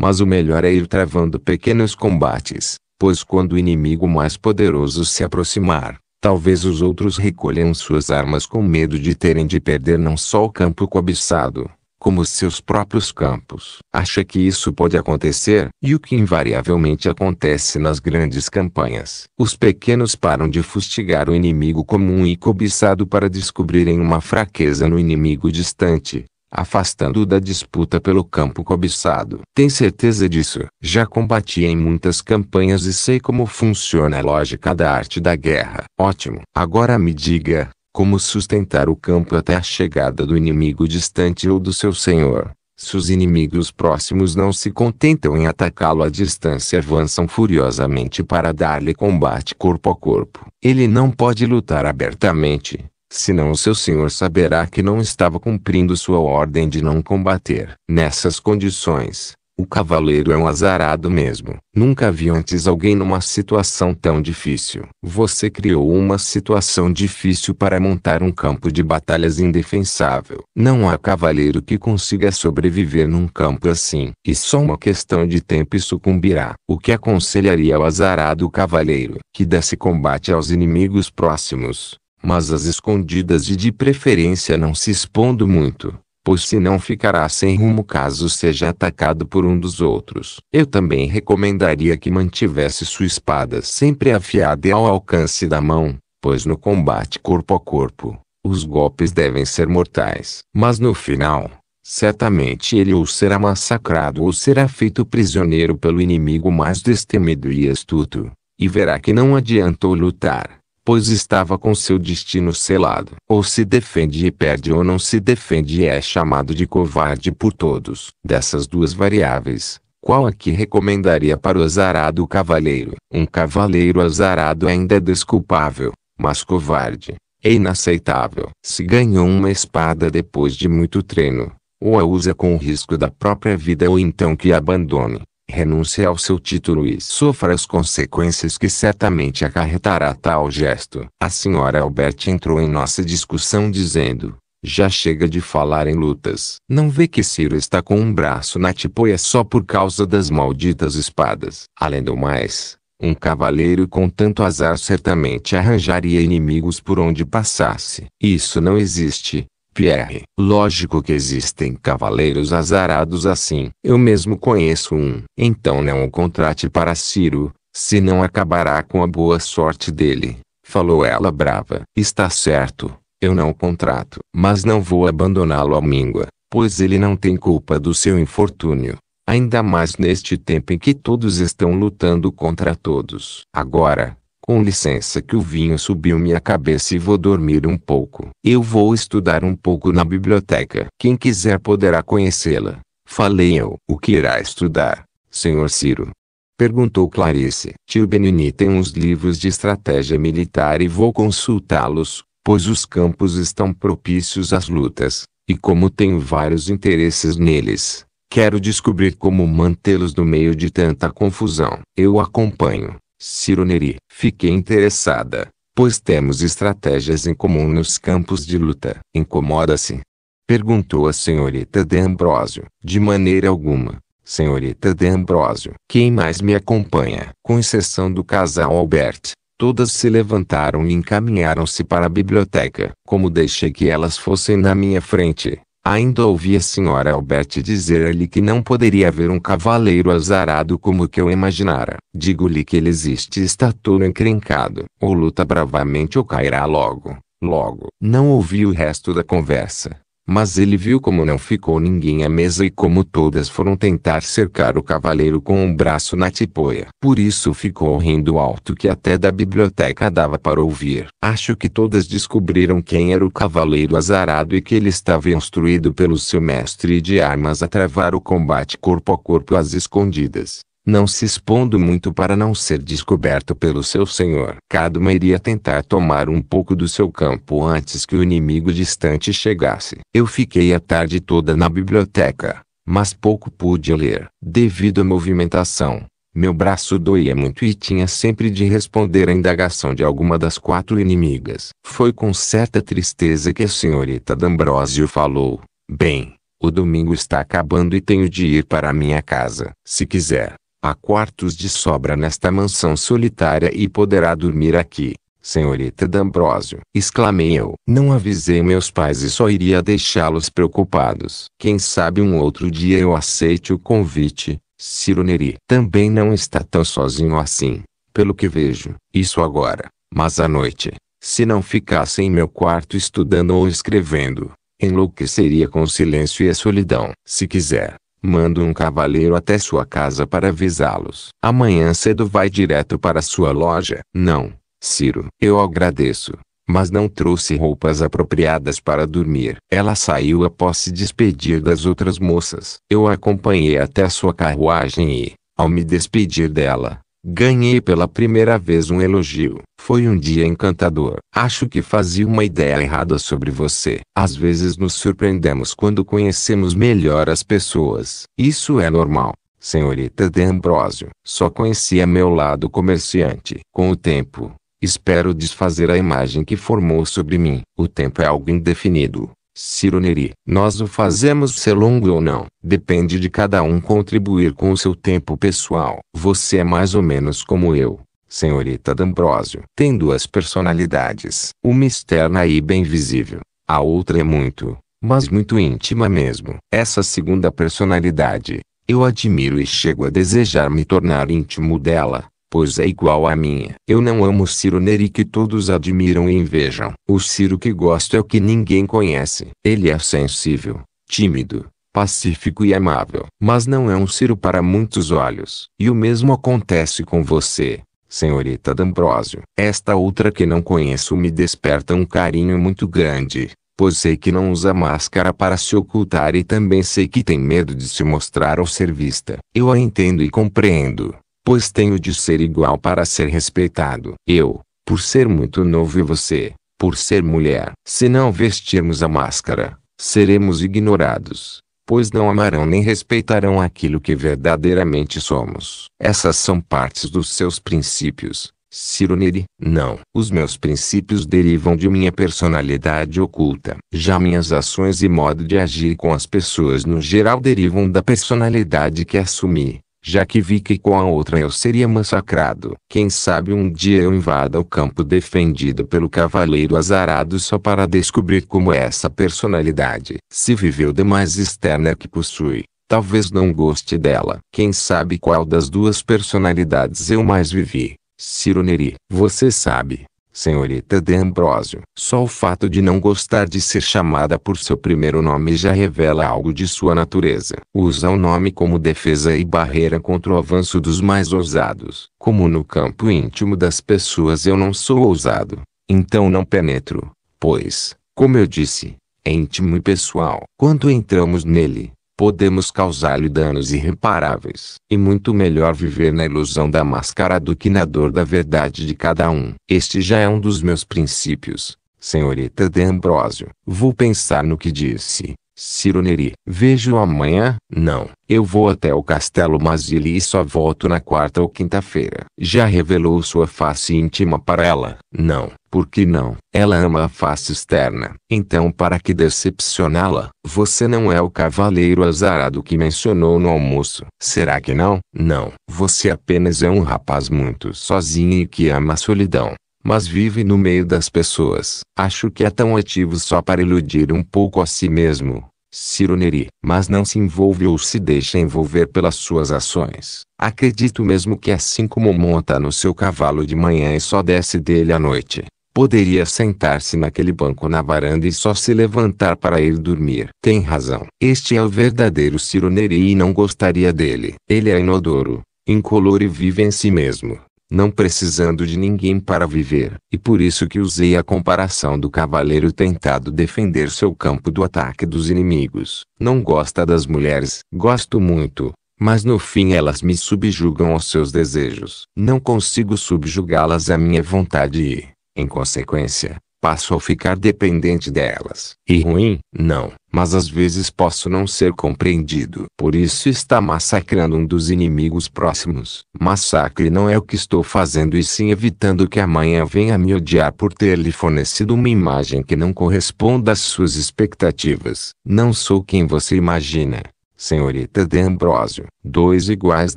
Mas o melhor é ir travando pequenos combates, pois quando o inimigo mais poderoso se aproximar, talvez os outros recolham suas armas com medo de terem de perder não só o campo cobiçado, como seus próprios campos. Acha que isso pode acontecer? E o que invariavelmente acontece nas grandes campanhas? Os pequenos param de fustigar o inimigo comum e cobiçado para descobrirem uma fraqueza no inimigo distante afastando-o da disputa pelo campo cobiçado. Tem certeza disso? Já combati em muitas campanhas e sei como funciona a lógica da arte da guerra. Ótimo. Agora me diga, como sustentar o campo até a chegada do inimigo distante ou do seu senhor. Se os inimigos próximos não se contentam em atacá-lo à distância, avançam furiosamente para dar-lhe combate corpo a corpo. Ele não pode lutar abertamente, senão o seu senhor saberá que não estava cumprindo sua ordem de não combater. Nessas condições, o cavaleiro é um azarado mesmo. Nunca vi antes alguém numa situação tão difícil. Você criou uma situação difícil para montar um campo de batalhas indefensável. Não há cavaleiro que consiga sobreviver num campo assim. E só uma questão de tempo e sucumbirá. O que aconselharia ao azarado cavaleiro? Que desse combate aos inimigos próximos. Mas as escondidas e de preferência não se expondo muito pois senão ficará sem rumo caso seja atacado por um dos outros. Eu também recomendaria que mantivesse sua espada sempre afiada e ao alcance da mão, pois no combate corpo a corpo, os golpes devem ser mortais. Mas no final, certamente ele ou será massacrado ou será feito prisioneiro pelo inimigo mais destemido e astuto, e verá que não adiantou lutar pois estava com seu destino selado. Ou se defende e perde ou não se defende e é chamado de covarde por todos. Dessas duas variáveis, qual a que recomendaria para o azarado cavaleiro? Um cavaleiro azarado ainda é desculpável, mas covarde é inaceitável. Se ganhou uma espada depois de muito treino, ou a usa com o risco da própria vida ou então que abandone renuncie ao seu título e sofra as consequências que certamente acarretará tal gesto. A senhora Albert entrou em nossa discussão dizendo: já chega de falar em lutas. Não vê que Ciro está com um braço na tipoia só por causa das malditas espadas. Além do mais, um cavaleiro com tanto azar certamente arranjaria inimigos por onde passasse. Isso não existe. Pierre, lógico que existem cavaleiros azarados assim. Eu mesmo conheço um. Então não o contrate para Ciro, senão acabará com a boa sorte dele. Falou ela brava. Está certo, eu não o contrato. Mas não vou abandoná-lo à míngua, pois ele não tem culpa do seu infortúnio. Ainda mais neste tempo em que todos estão lutando contra todos. Agora, com licença que o vinho subiu minha cabeça e vou dormir um pouco. Eu vou estudar um pouco na biblioteca. Quem quiser poderá conhecê-la. Falei eu. O que irá estudar, senhor Ciro? Perguntou Clarice. Tio Benini tem uns livros de estratégia militar e vou consultá-los, pois os campos estão propícios às lutas, e como tenho vários interesses neles, quero descobrir como mantê-los no meio de tanta confusão. Eu acompanho. Cironeri, fiquei interessada, pois temos estratégias em comum nos campos de luta. Incomoda-se? Perguntou a senhorita de Ambrósio. De maneira alguma, senhorita de Ambrósio. Quem mais me acompanha? Com exceção do casal Albert, todas se levantaram e encaminharam-se para a biblioteca. Como deixei que elas fossem na minha frente, Ainda ouvi a senhora Albert dizer-lhe que não poderia haver um cavaleiro azarado como o que eu imaginara. Digo-lhe que ele existe e está todo encrencado. Ou luta bravamente ou cairá logo, logo. Não ouvi o resto da conversa. Mas ele viu como não ficou ninguém à mesa e como todas foram tentar cercar o cavaleiro com o um braço na tipoia. Por isso ficou rindo alto que até da biblioteca dava para ouvir. Acho que todas descobriram quem era o cavaleiro azarado e que ele estava instruído pelo seu mestre de armas a travar o combate corpo a corpo às escondidas não se expondo muito para não ser descoberto pelo seu senhor. Cadma iria tentar tomar um pouco do seu campo antes que o inimigo distante chegasse. Eu fiquei a tarde toda na biblioteca, mas pouco pude ler. Devido à movimentação, meu braço doía muito e tinha sempre de responder à indagação de alguma das quatro inimigas. Foi com certa tristeza que a senhorita D'Ambrosio falou, bem, o domingo está acabando e tenho de ir para a minha casa. Se quiser, Há quartos de sobra nesta mansão solitária e poderá dormir aqui, senhorita D'Ambrosio. Exclamei eu. Não avisei meus pais e só iria deixá-los preocupados. Quem sabe um outro dia eu aceite o convite. Ciro Neri também não está tão sozinho assim, pelo que vejo. Isso agora, mas à noite, se não ficasse em meu quarto estudando ou escrevendo, enlouqueceria com o silêncio e a solidão. Se quiser, Mando um cavaleiro até sua casa para avisá-los. Amanhã cedo vai direto para sua loja. Não, Ciro. Eu agradeço, mas não trouxe roupas apropriadas para dormir. Ela saiu após se despedir das outras moças. Eu a acompanhei até a sua carruagem e, ao me despedir dela, Ganhei pela primeira vez um elogio. Foi um dia encantador. Acho que fazia uma ideia errada sobre você. Às vezes nos surpreendemos quando conhecemos melhor as pessoas. Isso é normal. Senhorita de Ambrosio, só conhecia meu lado comerciante. Com o tempo, espero desfazer a imagem que formou sobre mim. O tempo é algo indefinido. Ciro Neri, nós o fazemos ser longo ou não, depende de cada um contribuir com o seu tempo pessoal. Você é mais ou menos como eu, senhorita D'Ambrosio. Tem duas personalidades, uma externa e bem visível, a outra é muito, mas muito íntima mesmo. Essa segunda personalidade, eu admiro e chego a desejar me tornar íntimo dela, pois é igual à minha. Eu não amo o Ciro Neri que todos admiram e invejam. O Ciro que gosto é o que ninguém conhece. Ele é sensível, tímido, pacífico e amável. Mas não é um Ciro para muitos olhos. E o mesmo acontece com você, senhorita D'Ambrosio. Esta outra que não conheço me desperta um carinho muito grande. Pois sei que não usa máscara para se ocultar e também sei que tem medo de se mostrar ao ser vista. Eu a entendo e compreendo pois tenho de ser igual para ser respeitado. Eu, por ser muito novo e você, por ser mulher. Se não vestirmos a máscara, seremos ignorados, pois não amarão nem respeitarão aquilo que verdadeiramente somos. Essas são partes dos seus princípios. Ciro Neri, não. Os meus princípios derivam de minha personalidade oculta. Já minhas ações e modo de agir com as pessoas no geral derivam da personalidade que assumi já que vi que com a outra eu seria massacrado. Quem sabe um dia eu invada o campo defendido pelo cavaleiro azarado só para descobrir como é essa personalidade se viveu demais externa que possui. Talvez não goste dela. Quem sabe qual das duas personalidades eu mais vivi. Cironeri. Você sabe, senhorita de Ambrosio, Só o fato de não gostar de ser chamada por seu primeiro nome já revela algo de sua natureza. Usa o nome como defesa e barreira contra o avanço dos mais ousados. Como no campo íntimo das pessoas eu não sou ousado, então não penetro, pois, como eu disse, é íntimo e pessoal. Quando entramos nele, podemos causar-lhe danos irreparáveis. E muito melhor viver na ilusão da máscara do que na dor da verdade de cada um. Este já é um dos meus princípios, senhorita de Ambrósio. Vou pensar no que disse. Cironeri, vejo amanhã, não, eu vou até o castelo Mazili e só volto na quarta ou quinta-feira. Já revelou sua face íntima para ela? Não, por que não? Ela ama a face externa. Então para que decepcioná-la? Você não é o cavaleiro azarado que mencionou no almoço. Será que não? Não, você apenas é um rapaz muito sozinho e que ama a solidão mas vive no meio das pessoas. Acho que é tão ativo só para iludir um pouco a si mesmo. Ciro Neri, mas não se envolve ou se deixa envolver pelas suas ações. Acredito mesmo que assim como monta no seu cavalo de manhã e só desce dele à noite, poderia sentar-se naquele banco na varanda e só se levantar para ir dormir. Tem razão. Este é o verdadeiro Ciro Neri e não gostaria dele. Ele é inodoro, incolor e vive em si mesmo não precisando de ninguém para viver. E por isso que usei a comparação do cavaleiro tentado defender seu campo do ataque dos inimigos. Não gosta das mulheres. Gosto muito, mas no fim elas me subjugam aos seus desejos. Não consigo subjugá-las à minha vontade e, em consequência, passo a ficar dependente delas. E ruim? Não, mas às vezes posso não ser compreendido. Por isso está massacrando um dos inimigos próximos. Massacre não é o que estou fazendo e sim evitando que amanhã venha me odiar por ter lhe fornecido uma imagem que não corresponda às suas expectativas. Não sou quem você imagina. Senhorita de Ambrósio, dois iguais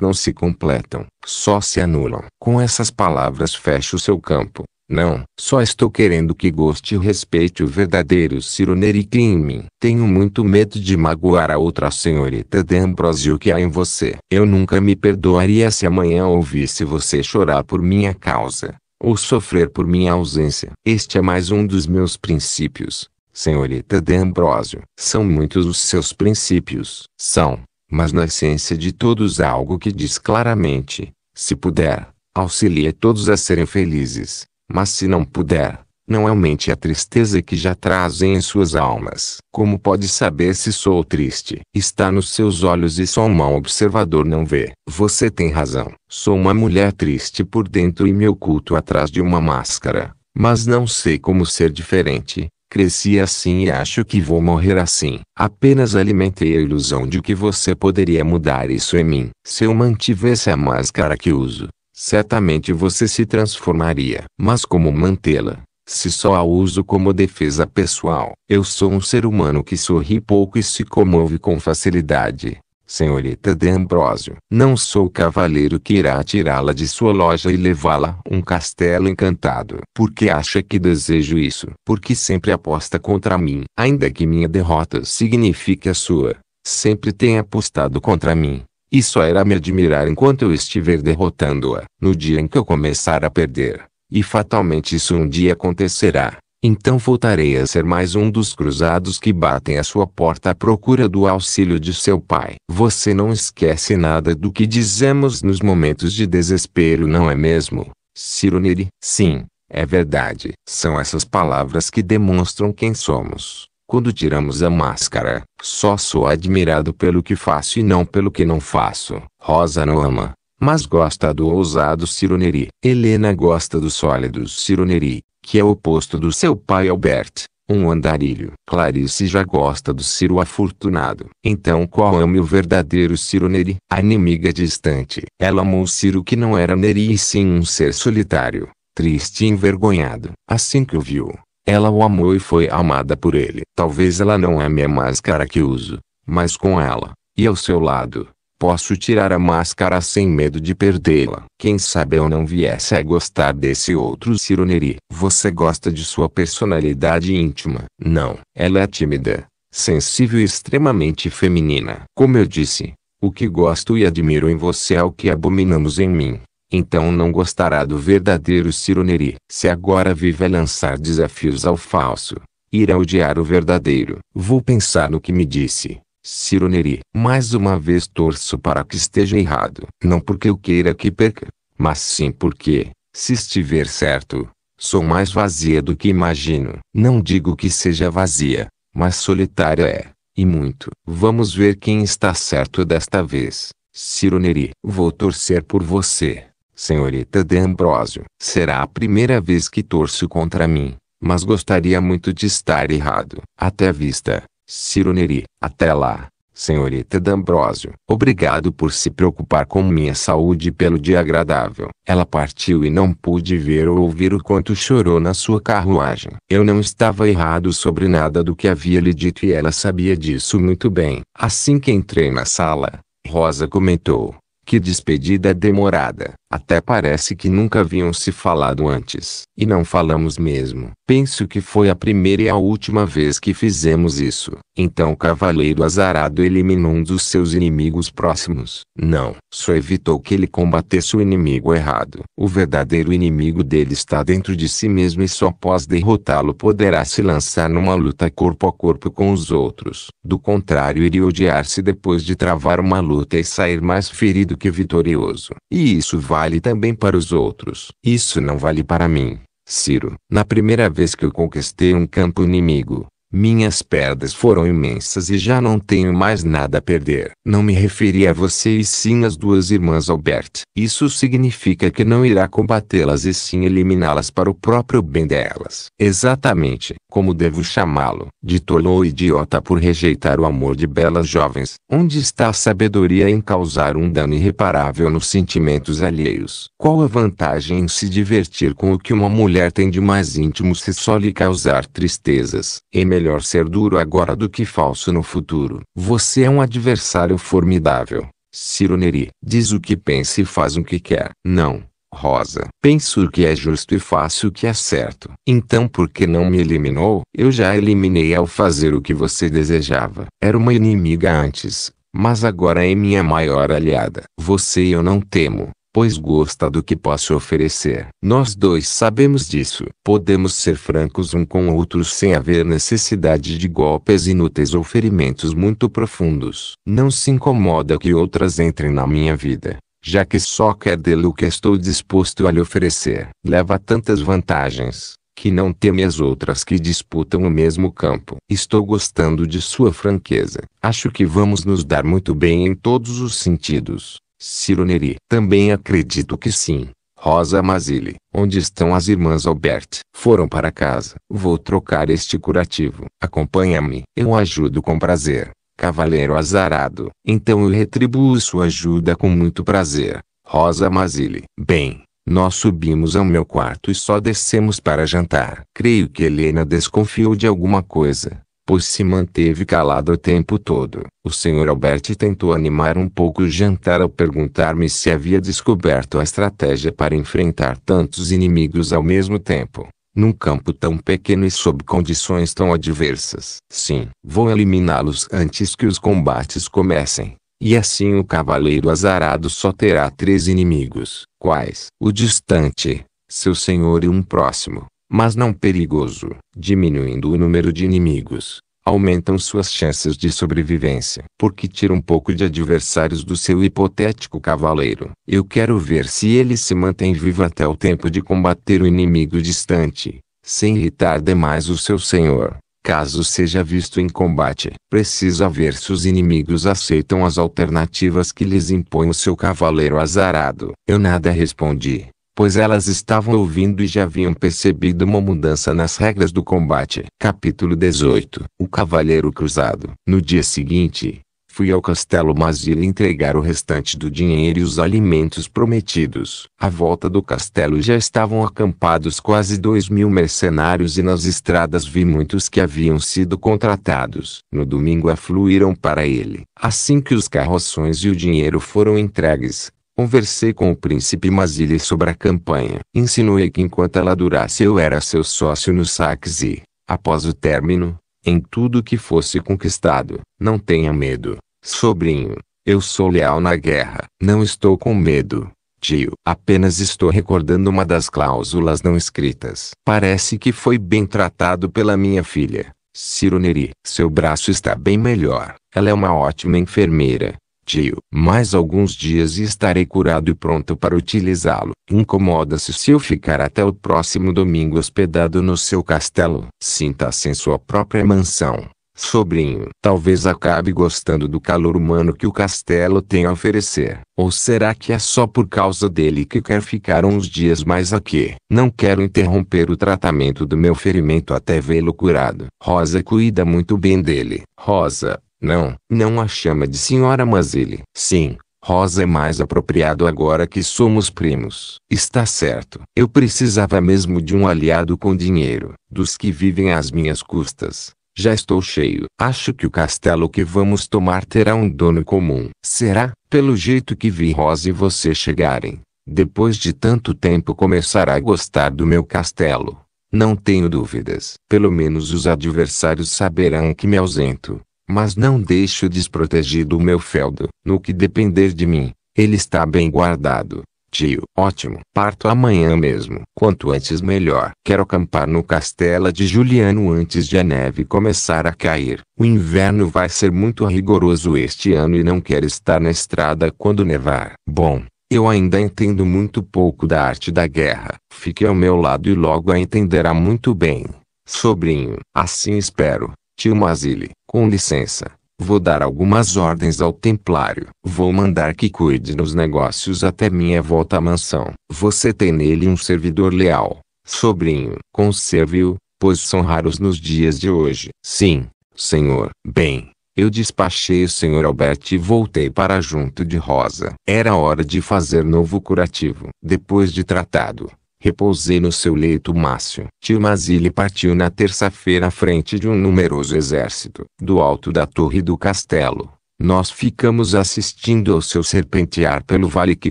não se completam, só se anulam. Com essas palavras fecho o seu campo. Não, só estou querendo que goste e respeite o verdadeiro Ciro Nerica em mim. Tenho muito medo de magoar a outra senhorita de Ambrosio que há em você. Eu nunca me perdoaria se amanhã ouvisse você chorar por minha causa, ou sofrer por minha ausência. Este é mais um dos meus princípios, senhorita de Ambrosio. São muitos os seus princípios. São, mas na essência de todos há algo que diz claramente, se puder, auxilie todos a serem felizes. Mas se não puder, não é aumente a tristeza que já trazem em suas almas. Como pode saber se sou triste? Está nos seus olhos e só um mau observador não vê. Você tem razão. Sou uma mulher triste por dentro e me oculto atrás de uma máscara. Mas não sei como ser diferente. Cresci assim e acho que vou morrer assim. Apenas alimentei a ilusão de que você poderia mudar isso em mim. Se eu mantivesse a máscara que uso, certamente você se transformaria. Mas como mantê-la? Se só a uso como defesa pessoal. Eu sou um ser humano que sorri pouco e se comove com facilidade. Senhorita de Ambrósio, não sou o cavaleiro que irá tirá-la de sua loja e levá-la a um castelo encantado. Por que acha que desejo isso? Porque sempre aposta contra mim, ainda que minha derrota signifique a sua. Sempre tem apostado contra mim. E só era me admirar enquanto eu estiver derrotando-a, no dia em que eu começar a perder. E fatalmente isso um dia acontecerá. Então voltarei a ser mais um dos cruzados que batem à sua porta à procura do auxílio de seu pai. Você não esquece nada do que dizemos nos momentos de desespero, não é mesmo? Ciro Neri, sim, é verdade. São essas palavras que demonstram quem somos. Quando tiramos a máscara, só sou admirado pelo que faço e não pelo que não faço. Rosa não ama, mas gosta do ousado Cironeri. Helena gosta do sólido Cironeri, que é o oposto do seu pai Albert, um andarilho. Clarice já gosta do Ciro afortunado. Então qual é o verdadeiro Cironeri? A inimiga distante. Ela amou o Ciro que não era Neri e sim um ser solitário, triste e envergonhado. Assim que o viu, ela o amou e foi amada por ele. Talvez ela não é a minha máscara que uso, mas com ela, e ao seu lado, posso tirar a máscara sem medo de perdê-la. Quem sabe eu não viesse a gostar desse outro Cironeri. Você gosta de sua personalidade íntima? Não. Ela é tímida, sensível e extremamente feminina. Como eu disse, o que gosto e admiro em você é o que abominamos em mim então não gostará do verdadeiro Cironeri. Se agora vive a lançar desafios ao falso, irá odiar o verdadeiro. Vou pensar no que me disse. Cironeri, mais uma vez torço para que esteja errado. Não porque eu queira que perca, mas sim porque, se estiver certo, sou mais vazia do que imagino. Não digo que seja vazia, mas solitária é, e muito. Vamos ver quem está certo desta vez. Cironeri, vou torcer por você senhorita de Ambrósio. Será a primeira vez que torço contra mim, mas gostaria muito de estar errado. Até vista, Ciro Neri. Até lá, senhorita D'Ambrosio. Obrigado por se preocupar com minha saúde e pelo dia agradável. Ela partiu e não pude ver ou ouvir o quanto chorou na sua carruagem. Eu não estava errado sobre nada do que havia lhe dito e ela sabia disso muito bem. Assim que entrei na sala, Rosa comentou. Que despedida demorada. Até parece que nunca haviam se falado antes. E não falamos mesmo. Penso que foi a primeira e a última vez que fizemos isso. Então o cavaleiro azarado eliminou um dos seus inimigos próximos. Não, só evitou que ele combatesse o inimigo errado. O verdadeiro inimigo dele está dentro de si mesmo e só após derrotá-lo poderá se lançar numa luta corpo a corpo com os outros. Do contrário, iria odiar-se depois de travar uma luta e sair mais ferido que vitorioso. E isso vale também para os outros. Isso não vale para mim, Ciro. Na primeira vez que eu conquistei um campo inimigo, minhas perdas foram imensas e já não tenho mais nada a perder. Não me referi a você e sim às duas irmãs Albert. Isso significa que não irá combatê-las e sim eliminá-las para o próprio bem delas. Exatamente, como devo chamá-lo, de tolo ou idiota por rejeitar o amor de belas jovens. Onde está a sabedoria em causar um dano irreparável nos sentimentos alheios? Qual a vantagem em se divertir com o que uma mulher tem de mais íntimo se só lhe causar tristezas? melhor ser duro agora do que falso no futuro. Você é um adversário formidável. Ciro Neri diz o que pensa e faz o que quer. Não, Rosa. Penso o que é justo e faço o que é certo. Então por que não me eliminou? Eu já eliminei ao fazer o que você desejava. Era uma inimiga antes, mas agora é minha maior aliada. Você eu não temo pois gosta do que posso oferecer. Nós dois sabemos disso. Podemos ser francos um com outros sem haver necessidade de golpes inúteis ou ferimentos muito profundos. Não se incomoda que outras entrem na minha vida já que só quer dele o que estou disposto a lhe oferecer. Leva tantas vantagens, que não teme as outras que disputam o mesmo campo. Estou gostando de sua franqueza. Acho que vamos nos dar muito bem em todos os sentidos. Ciro Neri. Também acredito que sim. Rosa Mazile. Onde estão as irmãs Albert? Foram para casa. Vou trocar este curativo. Acompanha-me. Eu ajudo com prazer. Cavaleiro azarado. Então eu retribuo sua ajuda com muito prazer. Rosa Mazile. Bem, nós subimos ao meu quarto e só descemos para jantar. Creio que Helena desconfiou de alguma coisa pois se manteve calado o tempo todo. O Sr. Albert tentou animar um pouco o jantar ao perguntar-me se havia descoberto a estratégia para enfrentar tantos inimigos ao mesmo tempo, num campo tão pequeno e sob condições tão adversas. Sim, vou eliminá-los antes que os combates comecem. E assim o cavaleiro azarado só terá três inimigos. Quais? O distante, seu senhor e um próximo, mas não perigoso, diminuindo o número de inimigos, aumentam suas chances de sobrevivência, porque tira um pouco de adversários do seu hipotético cavaleiro. Eu quero ver se ele se mantém vivo até o tempo de combater o inimigo distante, sem irritar demais o seu senhor. Caso seja visto em combate, precisa ver se os inimigos aceitam as alternativas que lhes impõe o seu cavaleiro azarado. Eu nada respondi pois elas estavam ouvindo e já haviam percebido uma mudança nas regras do combate. Capítulo 18 O Cavaleiro Cruzado No dia seguinte, fui ao castelo Mazila entregar o restante do dinheiro e os alimentos prometidos. À volta do castelo já estavam acampados quase dois mil mercenários e nas estradas vi muitos que haviam sido contratados. No domingo afluíram para ele. Assim que os carroções e o dinheiro foram entregues, Conversei com o príncipe Masili sobre a campanha. Insinuei que enquanto ela durasse eu era seu sócio no saques e, após o término, em tudo que fosse conquistado. Não tenha medo, sobrinho. Eu sou leal na guerra. Não estou com medo, tio. Apenas estou recordando uma das cláusulas não escritas. Parece que foi bem tratado pela minha filha, Cironeri. Seu braço está bem melhor. Ela é uma ótima enfermeira. Tio, mais alguns dias e estarei curado e pronto para utilizá-lo. Incomoda-se se eu ficar até o próximo domingo hospedado no seu castelo. Sinta-se em sua própria mansão. Sobrinho, talvez acabe gostando do calor humano que o castelo tem a oferecer. Ou será que é só por causa dele que quer ficar uns dias mais aqui? Não quero interromper o tratamento do meu ferimento até vê-lo curado. Rosa cuida muito bem dele. Rosa, não, não a chama de senhora mas ele. Sim, Rosa é mais apropriado agora que somos primos. Está certo. Eu precisava mesmo de um aliado com dinheiro, dos que vivem às minhas custas. Já estou cheio. Acho que o castelo que vamos tomar terá um dono comum. Será? Pelo jeito que vi Rosa e você chegarem. Depois de tanto tempo começará a gostar do meu castelo. Não tenho dúvidas. Pelo menos os adversários saberão que me ausento mas não deixo desprotegido o meu feldo. No que depender de mim, ele está bem guardado. Tio, ótimo. Parto amanhã mesmo. Quanto antes melhor. Quero acampar no castelo de Juliano antes de a neve começar a cair. O inverno vai ser muito rigoroso este ano e não quero estar na estrada quando nevar. Bom, eu ainda entendo muito pouco da arte da guerra. Fique ao meu lado e logo a entenderá muito bem. Sobrinho, assim espero. Tio Mazile. Com licença, vou dar algumas ordens ao templário. Vou mandar que cuide nos negócios até minha volta à mansão. Você tem nele um servidor leal, sobrinho. Conserve-o, pois são raros nos dias de hoje. Sim, senhor. Bem, eu despachei o senhor Albert e voltei para junto de Rosa. Era hora de fazer novo curativo. Depois de tratado, Repousei no seu leito mácio. Tio Mazzilli partiu na terça-feira à frente de um numeroso exército. Do alto da torre do castelo, nós ficamos assistindo ao seu serpentear pelo vale que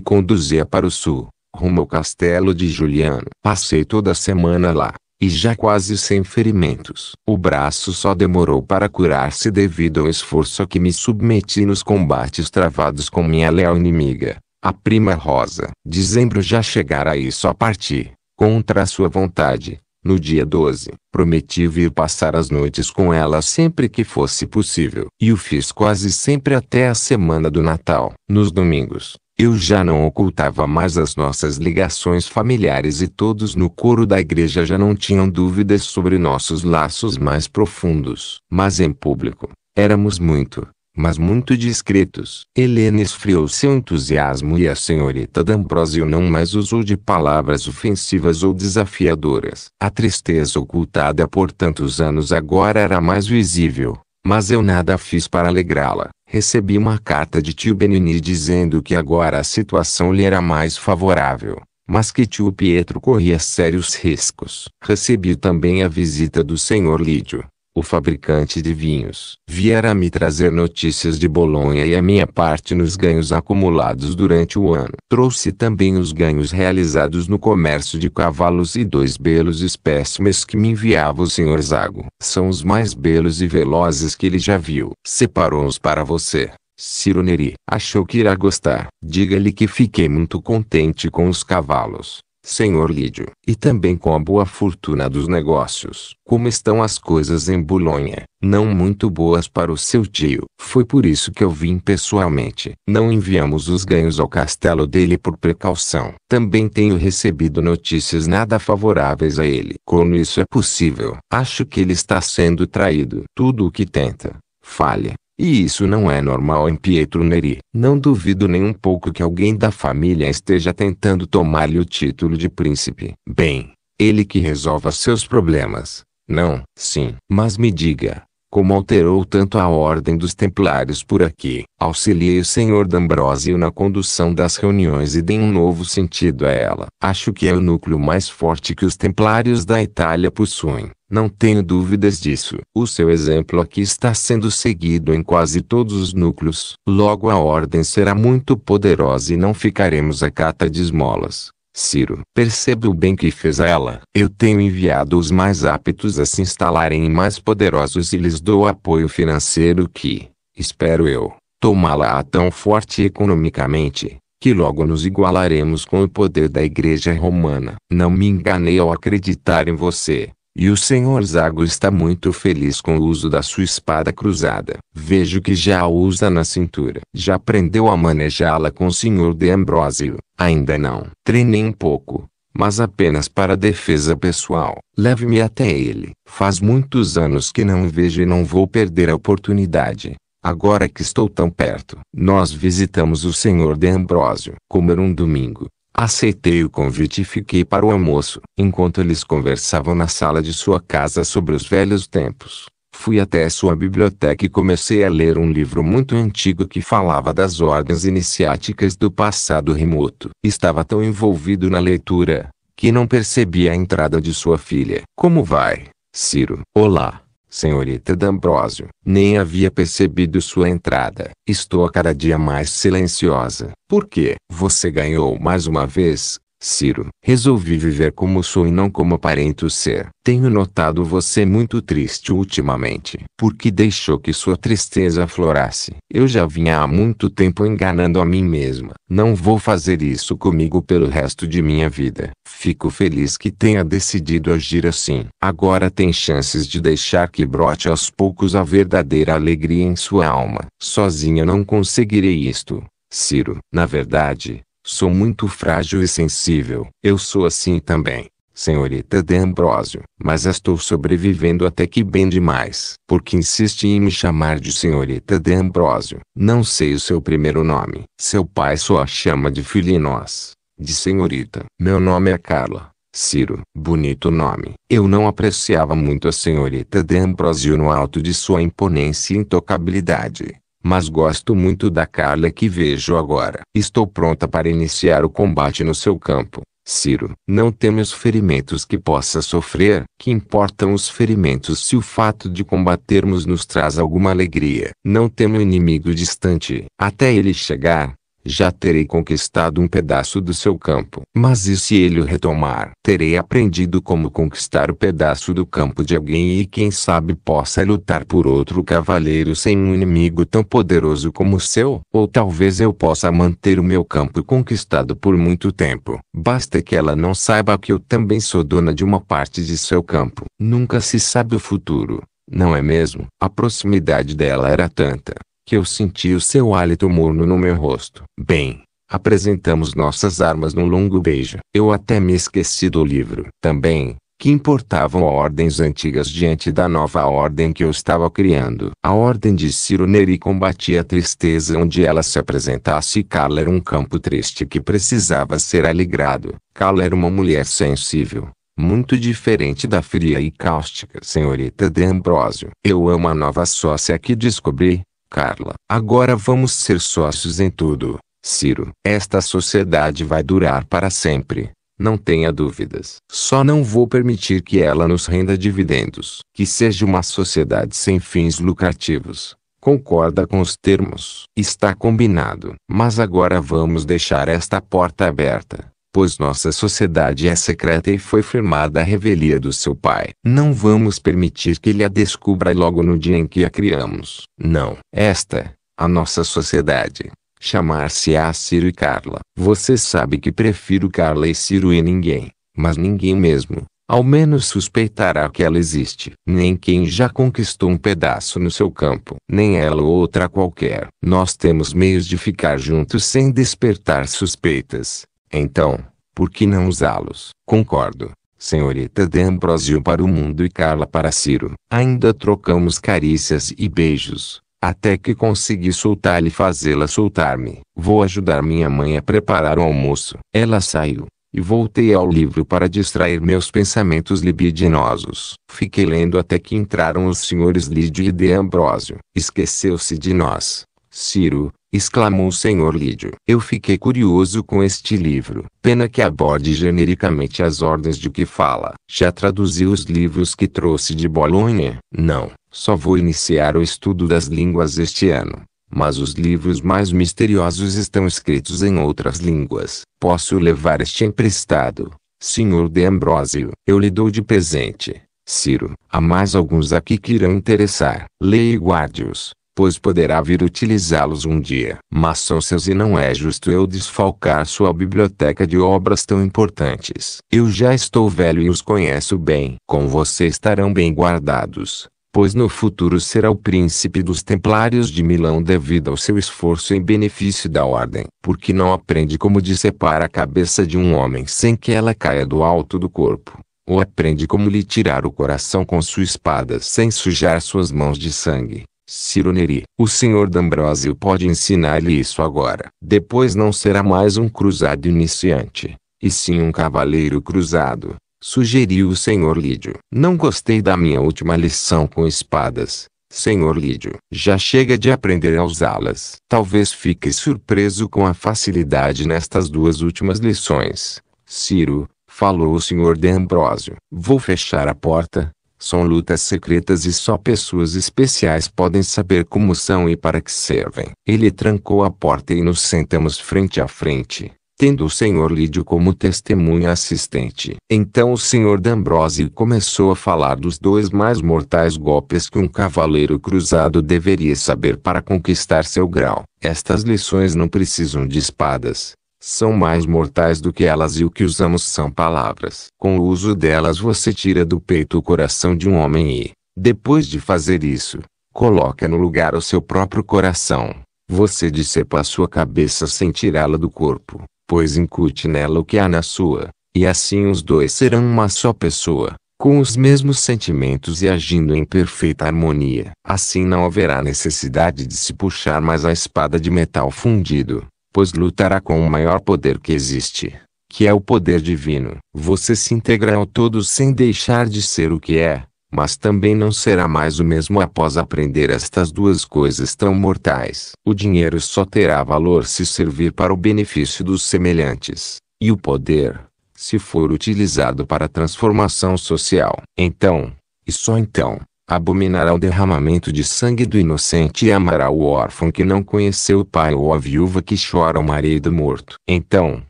conduzia para o sul, rumo ao castelo de Juliano. Passei toda a semana lá, e já quase sem ferimentos. O braço só demorou para curar-se devido ao esforço a que me submeti nos combates travados com minha leal inimiga. A prima Rosa, dezembro já chegará e só parti, contra a sua vontade, no dia 12, prometi vir passar as noites com ela sempre que fosse possível, e o fiz quase sempre até a semana do Natal. Nos domingos, eu já não ocultava mais as nossas ligações familiares e todos no coro da igreja já não tinham dúvidas sobre nossos laços mais profundos. Mas em público, éramos muito, mas muito discretos. Helena esfriou seu entusiasmo e a senhorita D'Ambrosio não mais usou de palavras ofensivas ou desafiadoras. A tristeza ocultada por tantos anos agora era mais visível, mas eu nada fiz para alegrá-la. Recebi uma carta de tio Benini dizendo que agora a situação lhe era mais favorável mas que tio Pietro corria sérios riscos. Recebi também a visita do senhor Lídio, o fabricante de vinhos, viera me trazer notícias de Bolonha e a minha parte nos ganhos acumulados durante o ano. Trouxe também os ganhos realizados no comércio de cavalos e dois belos espécimes que me enviava o senhor Zago. São os mais belos e velozes que ele já viu. Separou-os para você. Ciro Neri achou que irá gostar. Diga-lhe que fiquei muito contente com os cavalos senhor Lídio, e também com a boa fortuna dos negócios. Como estão as coisas em Bolonha? Não muito boas para o seu tio. Foi por isso que eu vim pessoalmente. Não enviamos os ganhos ao castelo dele por precaução. Também tenho recebido notícias nada favoráveis a ele. Como isso é possível? Acho que ele está sendo traído. Tudo o que tenta, falha. E isso não é normal em Pietro Neri. Não duvido nem um pouco que alguém da família esteja tentando tomar-lhe o título de príncipe. Bem, ele que resolva seus problemas. Não, sim. Mas me diga, como alterou tanto a ordem dos templários por aqui. Auxilie o senhor D'Ambrosio na condução das reuniões e dê um novo sentido a ela. Acho que é o núcleo mais forte que os templários da Itália possuem. Não tenho dúvidas disso. O seu exemplo aqui está sendo seguido em quase todos os núcleos. Logo a ordem será muito poderosa e não ficaremos à cata de esmolas. Ciro, percebo o bem que fez a ela. Eu tenho enviado os mais aptos a se instalarem em mais poderosos e lhes dou apoio financeiro que, espero eu, tomá-la tão forte economicamente, que logo nos igualaremos com o poder da Igreja Romana. Não me enganei ao acreditar em você. E o senhor Zago está muito feliz com o uso da sua espada cruzada. Vejo que já a usa na cintura. Já aprendeu a manejá-la com o senhor de Ambrósio. Ainda não. Treinei um pouco, mas apenas para defesa pessoal. Leve-me até ele. Faz muitos anos que não o vejo e não vou perder a oportunidade. Agora que estou tão perto, nós visitamos o senhor de Ambrósio. Como era um domingo, Aceitei o convite e fiquei para o almoço. Enquanto eles conversavam na sala de sua casa sobre os velhos tempos, fui até sua biblioteca e comecei a ler um livro muito antigo que falava das ordens iniciáticas do passado remoto. Estava tão envolvido na leitura que não percebi a entrada de sua filha. Como vai, Ciro? Olá, Senhorita D'Ambrosio, nem havia percebido sua entrada. Estou a cada dia mais silenciosa. Por quê? Você ganhou mais uma vez, Ciro, resolvi viver como sou e não como aparento ser. Tenho notado você muito triste ultimamente, porque deixou que sua tristeza aflorasse. Eu já vinha há muito tempo enganando a mim mesma. Não vou fazer isso comigo pelo resto de minha vida. Fico feliz que tenha decidido agir assim. Agora tem chances de deixar que brote aos poucos a verdadeira alegria em sua alma. Sozinha não conseguirei isto. Ciro, na verdade, Sou muito frágil e sensível. Eu sou assim também, senhorita de Ambrósio. Mas estou sobrevivendo até que bem demais. Porque insiste em me chamar de senhorita de Ambrósio. Não sei o seu primeiro nome. Seu pai só a chama de Filinós. De senhorita. Meu nome é Carla. Ciro, bonito nome. Eu não apreciava muito a senhorita de Ambrosio no alto de sua imponência e intocabilidade mas gosto muito da Carla que vejo agora. Estou pronta para iniciar o combate no seu campo. Ciro, não teme os ferimentos que possa sofrer, que importam os ferimentos se o fato de combatermos nos traz alguma alegria. Não teme o inimigo distante, até ele chegar, já terei conquistado um pedaço do seu campo. Mas e se ele o retomar? Terei aprendido como conquistar o pedaço do campo de alguém e quem sabe possa lutar por outro cavaleiro sem um inimigo tão poderoso como o seu. Ou talvez eu possa manter o meu campo conquistado por muito tempo. Basta que ela não saiba que eu também sou dona de uma parte de seu campo. Nunca se sabe o futuro. Não é mesmo? A proximidade dela era tanta que eu senti o seu hálito morno no meu rosto. Bem, apresentamos nossas armas num longo beijo. Eu até me esqueci do livro. Também, que importavam ordens antigas diante da nova ordem que eu estava criando. A ordem de Ciro Neri combatia a tristeza onde ela se apresentasse e Carla era um campo triste que precisava ser alegrado. Carla era uma mulher sensível. Muito diferente da fria e cáustica senhorita de Ambrósio. Eu amo a nova sócia que descobri, Carla, agora vamos ser sócios em tudo. Ciro, esta sociedade vai durar para sempre. Não tenha dúvidas. Só não vou permitir que ela nos renda dividendos. Que seja uma sociedade sem fins lucrativos. Concorda com os termos? Está combinado. Mas agora vamos deixar esta porta aberta pois nossa sociedade é secreta e foi firmada à revelia do seu pai. Não vamos permitir que ele a descubra logo no dia em que a criamos. Não. Esta, a nossa sociedade, chamar-se-á Ciro e Carla. Você sabe que prefiro Carla e Ciro e ninguém, mas ninguém mesmo, ao menos suspeitará que ela existe. Nem quem já conquistou um pedaço no seu campo, nem ela ou outra qualquer. Nós temos meios de ficar juntos sem despertar suspeitas. Então, por que não usá-los? Concordo. Senhorita D'Ambrosio para o mundo e Carla para Ciro. Ainda trocamos carícias e beijos, até que consegui soltar-lhe e fazê-la soltar-me. Vou ajudar minha mãe a preparar o almoço. Ela saiu, e voltei ao livro para distrair meus pensamentos libidinosos. Fiquei lendo até que entraram os senhores Lídio e D'Ambrosio. Esqueceu-se de nós, Ciro, exclamou o Sr. Lídio. Eu fiquei curioso com este livro. Pena que aborde genericamente as ordens de que fala. Já traduziu os livros que trouxe de Bolonha? Não, só vou iniciar o estudo das línguas este ano. Mas os livros mais misteriosos estão escritos em outras línguas. Posso levar este emprestado, Sr. de Ambrósio. Eu lhe dou de presente. Ciro, há mais alguns aqui que irão interessar. Leia e guarde-os pois poderá vir utilizá-los um dia. Mas são seus e não é justo eu desfalcar sua biblioteca de obras tão importantes. Eu já estou velho e os conheço bem. Com você estarão bem guardados pois no futuro será o príncipe dos templários de Milão devido ao seu esforço em benefício da ordem, porque não aprende como dissepar a cabeça de um homem sem que ela caia do alto do corpo, ou aprende como lhe tirar o coração com sua espada sem sujar suas mãos de sangue. Ciro Neri. O senhor D'Ambrosio pode ensinar-lhe isso agora. Depois não será mais um cruzado iniciante, e sim um cavaleiro cruzado, sugeriu o senhor Lídio. Não gostei da minha última lição com espadas, senhor Lídio. Já chega de aprender a usá-las. Talvez fique surpreso com a facilidade nestas duas últimas lições. Ciro, falou o senhor D'Ambrosio. Vou fechar a porta, são lutas secretas e só pessoas especiais podem saber como são e para que servem. Ele trancou a porta e nos sentamos frente a frente, tendo o senhor Lídio como testemunha assistente. Então o senhor D'Ambrosio começou a falar dos dois mais mortais golpes que um cavaleiro cruzado deveria saber para conquistar seu grau. Estas lições não precisam de espadas, são mais mortais do que elas e o que usamos são palavras. Com o uso delas você tira do peito o coração de um homem e, depois de fazer isso, coloca no lugar o seu próprio coração. Você dissepa a sua cabeça sem tirá-la do corpo, pois incute nela o que há na sua, e assim os dois serão uma só pessoa, com os mesmos sentimentos e agindo em perfeita harmonia. Assim não haverá necessidade de se puxar mais a espada de metal fundido pois lutará com o maior poder que existe, que é o poder divino. Você se integra ao todo sem deixar de ser o que é, mas também não será mais o mesmo após aprender estas duas coisas tão mortais. O dinheiro só terá valor se servir para o benefício dos semelhantes, e o poder, se for utilizado para a transformação social. Então, e só então, abominará o derramamento de sangue do inocente e amará o órfão que não conheceu o pai ou a viúva que chora o marido morto. Então,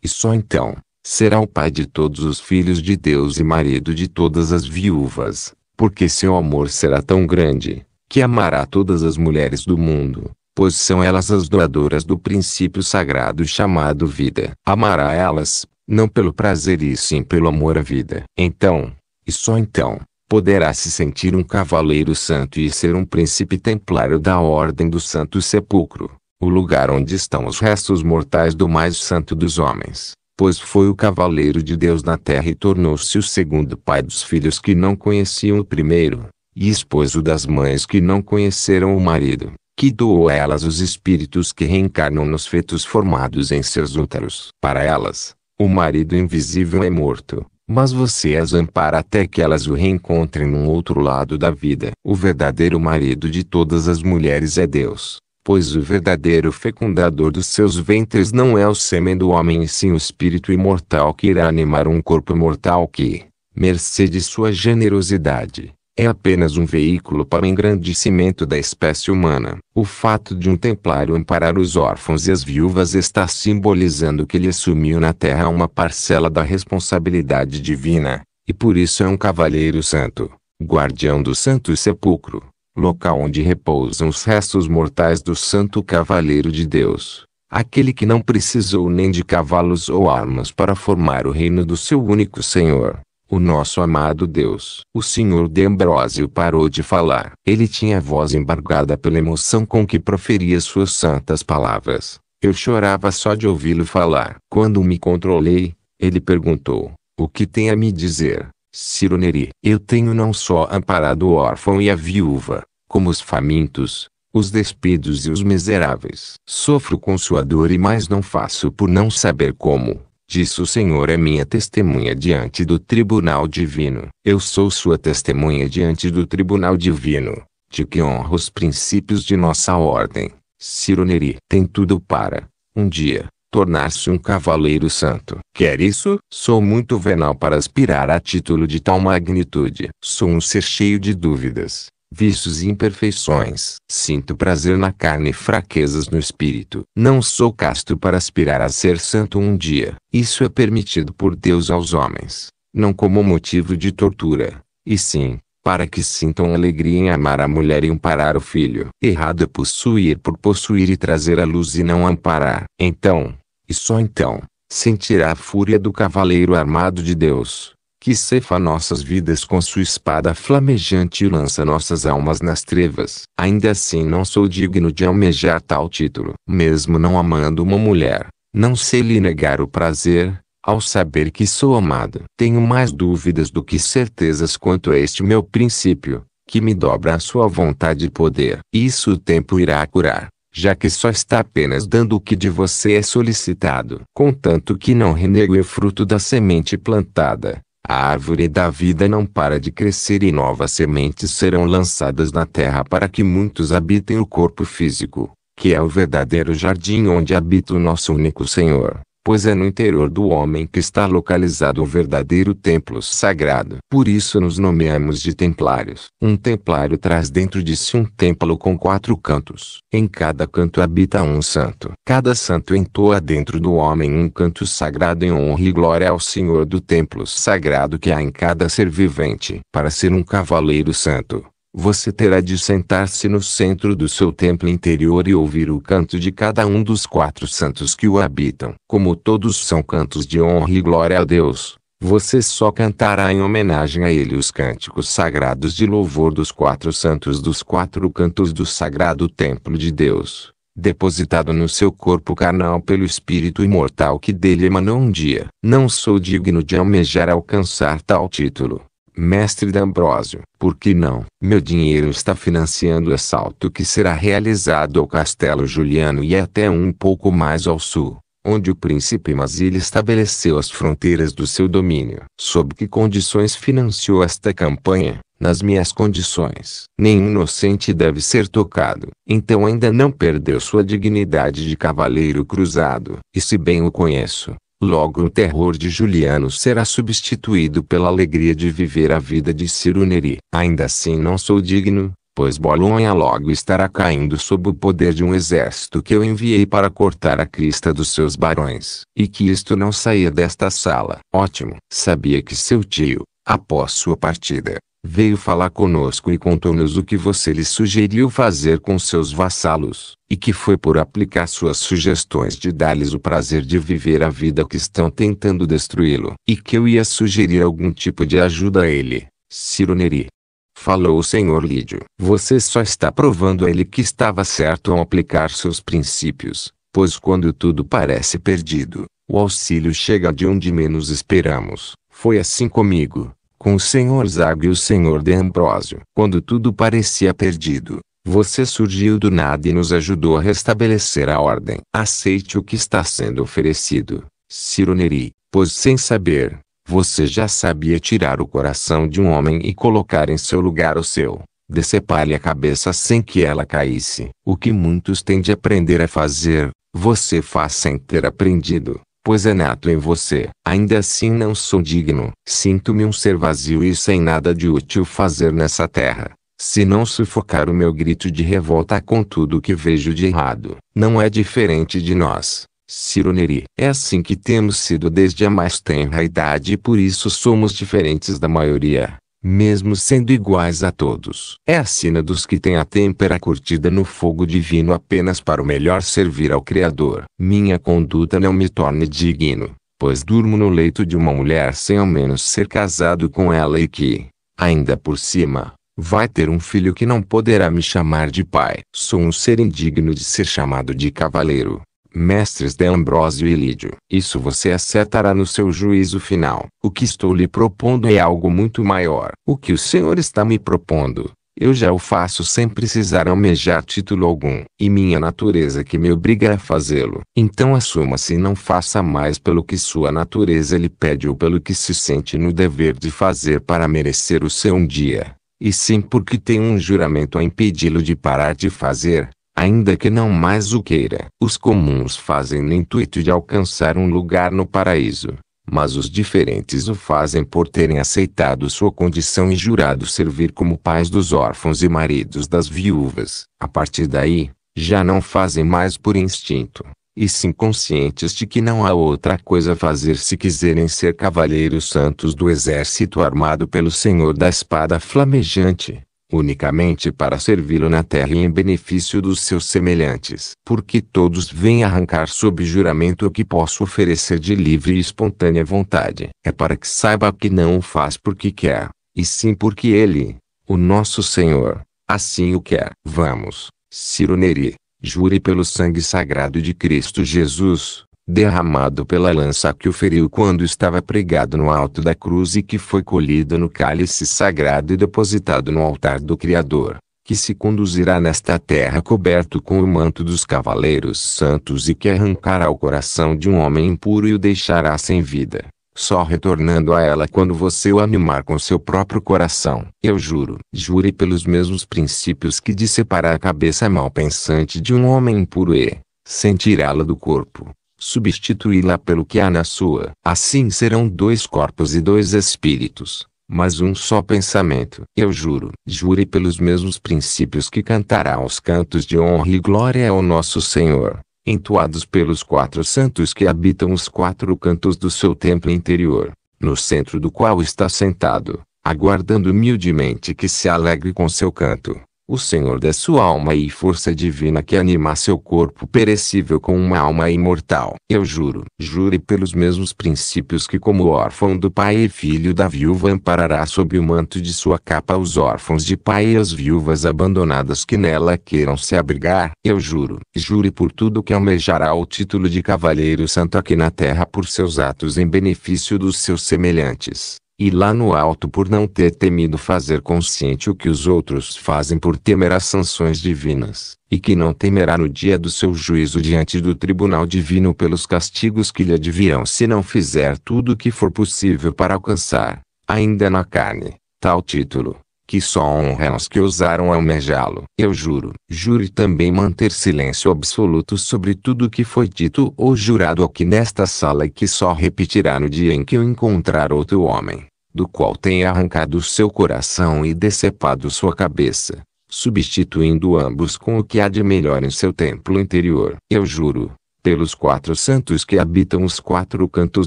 e só então, será o pai de todos os filhos de Deus e marido de todas as viúvas, porque seu amor será tão grande, que amará todas as mulheres do mundo, pois são elas as doadoras do princípio sagrado chamado vida. Amará elas, não pelo prazer e sim pelo amor à vida. Então, e só então, poderá se sentir um cavaleiro santo e ser um príncipe templário da Ordem do Santo Sepulcro, o lugar onde estão os restos mortais do mais santo dos homens, pois foi o cavaleiro de Deus na terra e tornou-se o segundo pai dos filhos que não conheciam o primeiro, e esposo das mães que não conheceram o marido, que doou a elas os espíritos que reencarnam nos fetos formados em seus úteros. Para elas, o marido invisível é morto mas você as ampara até que elas o reencontrem num outro lado da vida. O verdadeiro marido de todas as mulheres é Deus, pois o verdadeiro fecundador dos seus ventres não é o sêmen do homem e sim o espírito imortal que irá animar um corpo mortal que, mercê de sua generosidade, é apenas um veículo para o engrandecimento da espécie humana. O fato de um templário amparar os órfãos e as viúvas está simbolizando que ele assumiu na terra uma parcela da responsabilidade divina, e por isso é um cavaleiro santo, guardião do santo sepulcro, local onde repousam os restos mortais do santo cavaleiro de Deus aquele que não precisou nem de cavalos ou armas para formar o reino do seu único Senhor, o nosso amado Deus. O senhor de Ambrósio parou de falar. Ele tinha a voz embargada pela emoção com que proferia suas santas palavras. Eu chorava só de ouvi-lo falar. Quando me controlei, ele perguntou: O que tem a me dizer, Ciro Neri? Eu tenho não só amparado o órfão e a viúva, como os famintos, os despidos e os miseráveis. Sofro com sua dor e mais não faço por não saber como disse o Senhor é minha testemunha diante do tribunal divino. Eu sou sua testemunha diante do tribunal divino, de que honra os princípios de nossa ordem. Ciro Neri tem tudo para, um dia, tornar-se um cavaleiro santo. Quer isso? Sou muito venal para aspirar a título de tal magnitude. Sou um ser cheio de dúvidas vícios e imperfeições. Sinto prazer na carne e fraquezas no espírito. Não sou casto para aspirar a ser santo um dia. Isso é permitido por Deus aos homens, não como motivo de tortura, e sim, para que sintam alegria em amar a mulher e amparar o filho. Errado é possuir por possuir e trazer a luz e não amparar. Então, e só então, sentirá a fúria do cavaleiro armado de Deus que cefa nossas vidas com sua espada flamejante e lança nossas almas nas trevas. Ainda assim não sou digno de almejar tal título. Mesmo não amando uma mulher, não sei lhe negar o prazer, ao saber que sou amado. Tenho mais dúvidas do que certezas quanto a este meu princípio, que me dobra a sua vontade e poder. Isso o tempo irá curar já que só está apenas dando o que de você é solicitado, contanto que não renegue o fruto da semente plantada, a árvore da vida não para de crescer e novas sementes serão lançadas na terra para que muitos habitem o corpo físico, que é o verdadeiro jardim onde habita o nosso único Senhor pois é no interior do homem que está localizado o verdadeiro templo sagrado. Por isso nos nomeamos de templários. Um templário traz dentro de si um templo com quatro cantos. Em cada canto habita um santo. Cada santo entoa dentro do homem um canto sagrado em honra e glória ao Senhor do templo sagrado que há em cada ser vivente. Para ser um cavaleiro santo, você terá de sentar-se no centro do seu templo interior e ouvir o canto de cada um dos quatro santos que o habitam. Como todos são cantos de honra e glória a Deus, você só cantará em homenagem a ele os cânticos sagrados de louvor dos quatro santos dos quatro cantos do sagrado templo de Deus, depositado no seu corpo carnal pelo espírito imortal que dele emanou um dia. Não sou digno de almejar alcançar tal título Mestre D'Ambrosio, por que não? Meu dinheiro está financiando o assalto que será realizado ao Castelo Juliano e até um pouco mais ao sul, onde o príncipe Masile estabeleceu as fronteiras do seu domínio. Sob que condições financiou esta campanha? Nas minhas condições. Nenhum inocente deve ser tocado. Então ainda não perdeu sua dignidade de cavaleiro cruzado. E se bem o conheço, Logo o terror de Juliano será substituído pela alegria de viver a vida de Ciro Neri. Ainda assim não sou digno, pois Bolonha logo estará caindo sob o poder de um exército que eu enviei para cortar a crista dos seus barões, e que isto não saia desta sala. Ótimo! Sabia que seu tio, após sua partida, veio falar conosco e contou-nos o que você lhe sugeriu fazer com seus vassalos, e que foi por aplicar suas sugestões de dar-lhes o prazer de viver a vida que estão tentando destruí-lo, e que eu ia sugerir algum tipo de ajuda a ele, Ciro Neri. Falou o senhor Lídio. Você só está provando a ele que estava certo ao aplicar seus princípios, pois quando tudo parece perdido, o auxílio chega de onde menos esperamos. Foi assim comigo com o senhor Zago e o senhor de Ambrósio. Quando tudo parecia perdido, você surgiu do nada e nos ajudou a restabelecer a ordem. Aceite o que está sendo oferecido, Cironeri, pois sem saber, você já sabia tirar o coração de um homem e colocar em seu lugar o seu. Decepar-lhe a cabeça sem que ela caísse. O que muitos têm de aprender a fazer, você faz sem ter aprendido pois é nato em você. Ainda assim não sou digno. Sinto-me um ser vazio e sem nada de útil fazer nessa terra. Se não sufocar o meu grito de revolta com tudo que vejo de errado, não é diferente de nós. Ciro Neri. É assim que temos sido desde a mais tenra idade e por isso somos diferentes da maioria mesmo sendo iguais a todos. É a sina dos que têm a têmpera curtida no fogo divino apenas para o melhor servir ao Criador. Minha conduta não me torne digno, pois durmo no leito de uma mulher sem ao menos ser casado com ela e que, ainda por cima, vai ter um filho que não poderá me chamar de pai. Sou um ser indigno de ser chamado de cavaleiro mestres de Ambrósio e Lídio. Isso você acertará no seu juízo final. O que estou lhe propondo é algo muito maior. O que o Senhor está me propondo, eu já o faço sem precisar almejar título algum, e minha natureza que me obriga a fazê-lo. Então assuma-se e não faça mais pelo que sua natureza lhe pede ou pelo que se sente no dever de fazer para merecer o seu um dia e sim porque tem um juramento a impedi-lo de parar de fazer, Ainda que não mais o queira, os comuns fazem no intuito de alcançar um lugar no paraíso, mas os diferentes o fazem por terem aceitado sua condição e jurado servir como pais dos órfãos e maridos das viúvas. A partir daí, já não fazem mais por instinto, e sim conscientes de que não há outra coisa a fazer se quiserem ser cavaleiros santos do exército armado pelo Senhor da espada flamejante unicamente para servi-lo na terra e em benefício dos seus semelhantes. Porque todos vêm arrancar sob juramento o que posso oferecer de livre e espontânea vontade. É para que saiba que não o faz porque quer, e sim porque ele, o nosso Senhor, assim o quer. Vamos, Ciro Neri, jure pelo sangue sagrado de Cristo Jesus derramado pela lança que o feriu quando estava pregado no alto da cruz e que foi colhido no cálice sagrado e depositado no altar do Criador, que se conduzirá nesta terra coberto com o manto dos cavaleiros santos e que arrancará o coração de um homem impuro e o deixará sem vida só retornando a ela quando você o animar com seu próprio coração. Eu juro, jure pelos mesmos princípios que de separar a cabeça mal pensante de um homem impuro e sentirá-la do corpo substituí-la pelo que há na sua. Assim serão dois corpos e dois espíritos, mas um só pensamento. Eu juro, jure pelos mesmos princípios que cantará os cantos de honra e glória ao nosso Senhor, entoados pelos quatro santos que habitam os quatro cantos do seu templo interior, no centro do qual está sentado, aguardando humildemente que se alegre com seu canto o Senhor da sua alma e força divina que anima seu corpo perecível com uma alma imortal. Eu juro, jure pelos mesmos princípios que como órfão do pai e filho da viúva amparará sob o manto de sua capa os órfãos de pai e as viúvas abandonadas que nela queiram se abrigar. Eu juro, jure por tudo que almejará o título de cavaleiro santo aqui na terra por seus atos em benefício dos seus semelhantes. E lá no alto por não ter temido fazer consciente o que os outros fazem por temer as sanções divinas, e que não temerá no dia do seu juízo diante do tribunal divino pelos castigos que lhe advirão se não fizer tudo o que for possível para alcançar, ainda na carne, tal título que só honra aos que ousaram almejá-lo. Eu juro, jure também manter silêncio absoluto sobre tudo o que foi dito ou jurado aqui nesta sala e que só repetirá no dia em que eu encontrar outro homem, do qual tenha arrancado seu coração e decepado sua cabeça, substituindo ambos com o que há de melhor em seu templo interior. Eu juro, pelos quatro santos que habitam os quatro cantos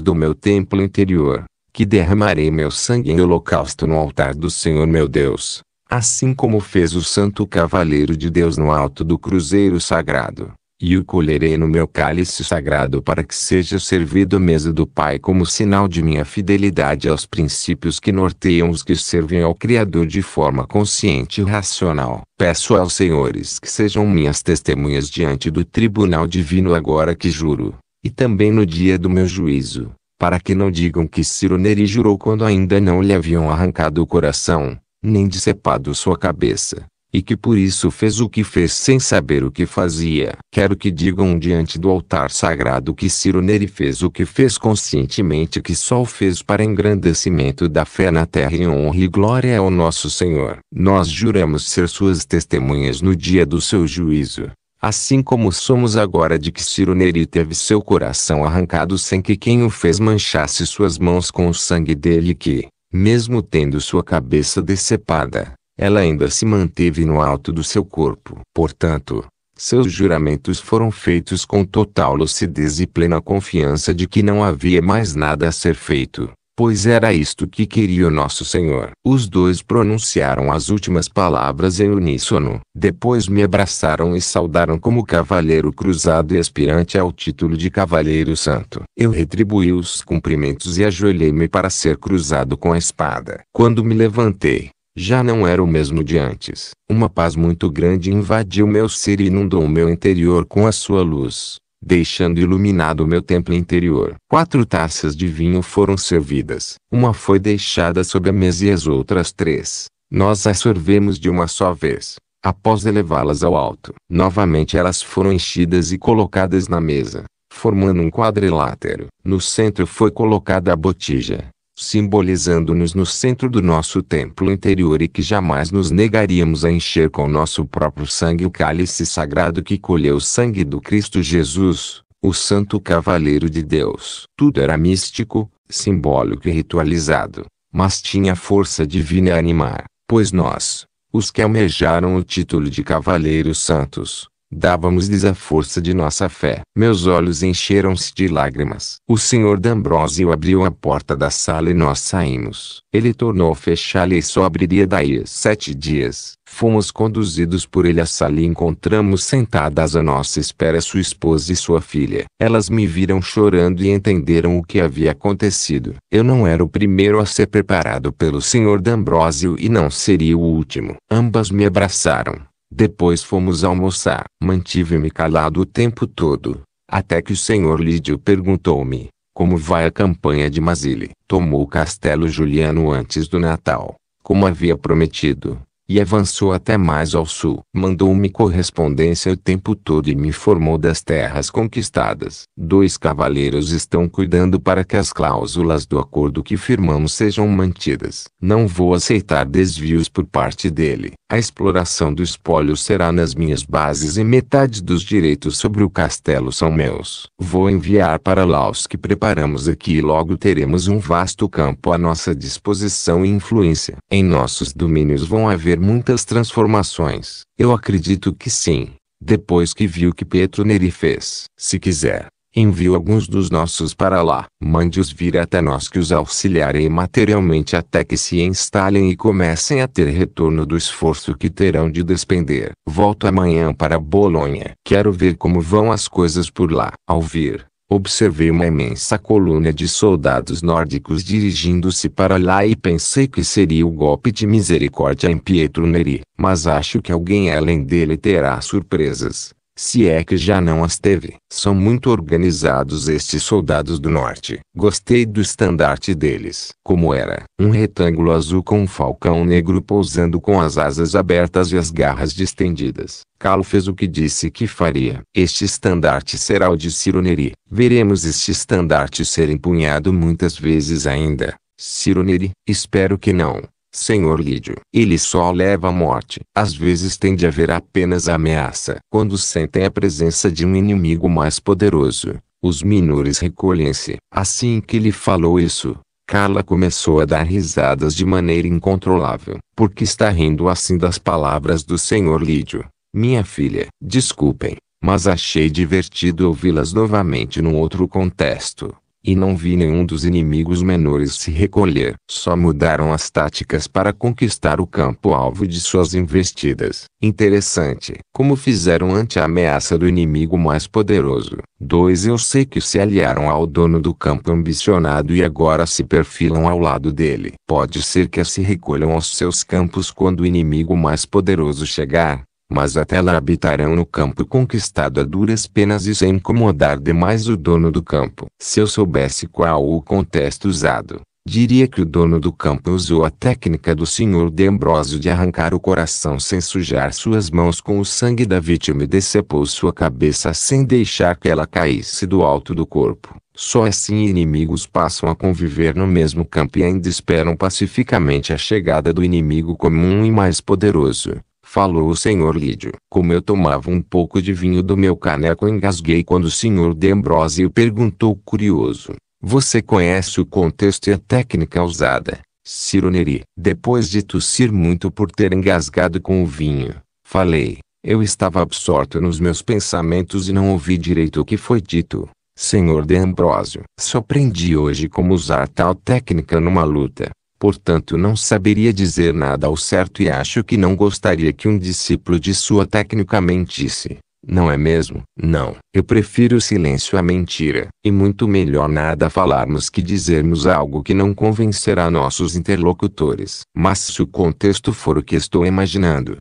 do meu templo interior, que derramarei meu sangue em holocausto no altar do Senhor meu Deus, assim como fez o santo cavaleiro de Deus no alto do cruzeiro sagrado, e o colherei no meu cálice sagrado para que seja servido à mesa do Pai como sinal de minha fidelidade aos princípios que norteiam os que servem ao Criador de forma consciente e racional. Peço aos senhores que sejam minhas testemunhas diante do tribunal divino agora que juro, e também no dia do meu juízo para que não digam que Ciro Neri jurou quando ainda não lhe haviam arrancado o coração, nem decepado sua cabeça, e que por isso fez o que fez sem saber o que fazia. Quero que digam diante do altar sagrado que Ciro Neri fez o que fez conscientemente que só o fez para engrandecimento da fé na terra e honra e glória ao nosso Senhor. Nós juramos ser suas testemunhas no dia do seu juízo. Assim como somos agora de que Ciro Neri teve seu coração arrancado sem que quem o fez manchasse suas mãos com o sangue dele que, mesmo tendo sua cabeça decepada, ela ainda se manteve no alto do seu corpo. Portanto, seus juramentos foram feitos com total lucidez e plena confiança de que não havia mais nada a ser feito pois era isto que queria o nosso Senhor. Os dois pronunciaram as últimas palavras em uníssono. Depois me abraçaram e saudaram como cavaleiro cruzado e aspirante ao título de cavaleiro santo. Eu retribuí os cumprimentos e ajoelhei-me para ser cruzado com a espada. Quando me levantei, já não era o mesmo de antes. Uma paz muito grande invadiu meu ser e inundou o meu interior com a sua luz deixando iluminado o meu templo interior. Quatro taças de vinho foram servidas. Uma foi deixada sobre a mesa e as outras três, nós as sorvemos de uma só vez. Após elevá-las ao alto, novamente elas foram enchidas e colocadas na mesa, formando um quadrilátero. No centro foi colocada a botija, simbolizando-nos no centro do nosso templo interior e que jamais nos negaríamos a encher com nosso próprio sangue o cálice sagrado que colheu o sangue do Cristo Jesus, o Santo Cavaleiro de Deus. Tudo era místico, simbólico e ritualizado, mas tinha força divina a animar, pois nós, os que almejaram o título de Cavaleiros Santos, dávamos-lhes a força de nossa fé. Meus olhos encheram-se de lágrimas. O senhor D'Ambrosio abriu a porta da sala e nós saímos. Ele tornou a fechá-la e só abriria daí sete dias. Fomos conduzidos por ele à sala e encontramos sentadas à nossa espera sua esposa e sua filha. Elas me viram chorando e entenderam o que havia acontecido. Eu não era o primeiro a ser preparado pelo senhor D'Ambrosio e não seria o último. Ambas me abraçaram. Depois fomos almoçar. Mantive-me calado o tempo todo, até que o senhor Lídio perguntou-me: Como vai a campanha de Masile. Tomou o castelo Juliano antes do Natal, como havia prometido e avançou até mais ao sul. Mandou-me correspondência o tempo todo e me informou das terras conquistadas. Dois cavaleiros estão cuidando para que as cláusulas do acordo que firmamos sejam mantidas. Não vou aceitar desvios por parte dele. A exploração do espólio será nas minhas bases e metade dos direitos sobre o castelo são meus. Vou enviar para lá os que preparamos aqui e logo teremos um vasto campo à nossa disposição e influência. Em nossos domínios vão haver haver muitas transformações. Eu acredito que sim. Depois que viu que Pietro Neri fez. Se quiser, envio alguns dos nossos para lá. Mande-os vir até nós que os auxiliarei materialmente até que se instalem e comecem a ter retorno do esforço que terão de despender. Volto amanhã para Bolonha. Quero ver como vão as coisas por lá. Ao vir, Observei uma imensa coluna de soldados nórdicos dirigindo-se para lá e pensei que seria o golpe de misericórdia em Pietro Neri, mas acho que alguém além dele terá surpresas se é que já não as teve. São muito organizados estes soldados do norte. Gostei do estandarte deles. Como era? Um retângulo azul com um falcão negro pousando com as asas abertas e as garras distendidas. Calo fez o que disse que faria. Este estandarte será o de Cironeri. Veremos este estandarte ser empunhado muitas vezes ainda. Cironeri, espero que não. Senhor Lídio. Ele só leva a morte. Às vezes tende a haver apenas a ameaça. Quando sentem a presença de um inimigo mais poderoso, os minores recolhem-se. Assim que ele falou isso, Carla começou a dar risadas de maneira incontrolável. Por que está rindo assim das palavras do senhor Lídio? Minha filha, desculpem, mas achei divertido ouvi-las novamente num outro contexto e não vi nenhum dos inimigos menores se recolher. Só mudaram as táticas para conquistar o campo-alvo de suas investidas. Interessante como fizeram ante a ameaça do inimigo mais poderoso. Dois eu sei que se aliaram ao dono do campo ambicionado e agora se perfilam ao lado dele. Pode ser que se recolham aos seus campos quando o inimigo mais poderoso chegar, mas até lá habitarão no campo conquistado a duras penas e sem incomodar demais o dono do campo. Se eu soubesse qual o contexto usado, diria que o dono do campo usou a técnica do senhor de Ambrósio de arrancar o coração sem sujar suas mãos com o sangue da vítima e decepou sua cabeça sem deixar que ela caísse do alto do corpo. Só assim inimigos passam a conviver no mesmo campo e ainda esperam pacificamente a chegada do inimigo comum e mais poderoso falou o senhor Lídio. Como eu tomava um pouco de vinho do meu caneco engasguei quando o senhor D'Ambrosio perguntou curioso. Você conhece o contexto e a técnica usada, Ciro Neri. Depois de tossir muito por ter engasgado com o vinho, falei. Eu estava absorto nos meus pensamentos e não ouvi direito o que foi dito. Senhor D'Ambrosio, só aprendi hoje como usar tal técnica numa luta. Portanto, não saberia dizer nada ao certo e acho que não gostaria que um discípulo de sua técnica mentisse. Não é mesmo? Não. Eu prefiro o silêncio à mentira. E muito melhor nada falarmos que dizermos algo que não convencerá nossos interlocutores. Mas se o contexto for o que estou imaginando,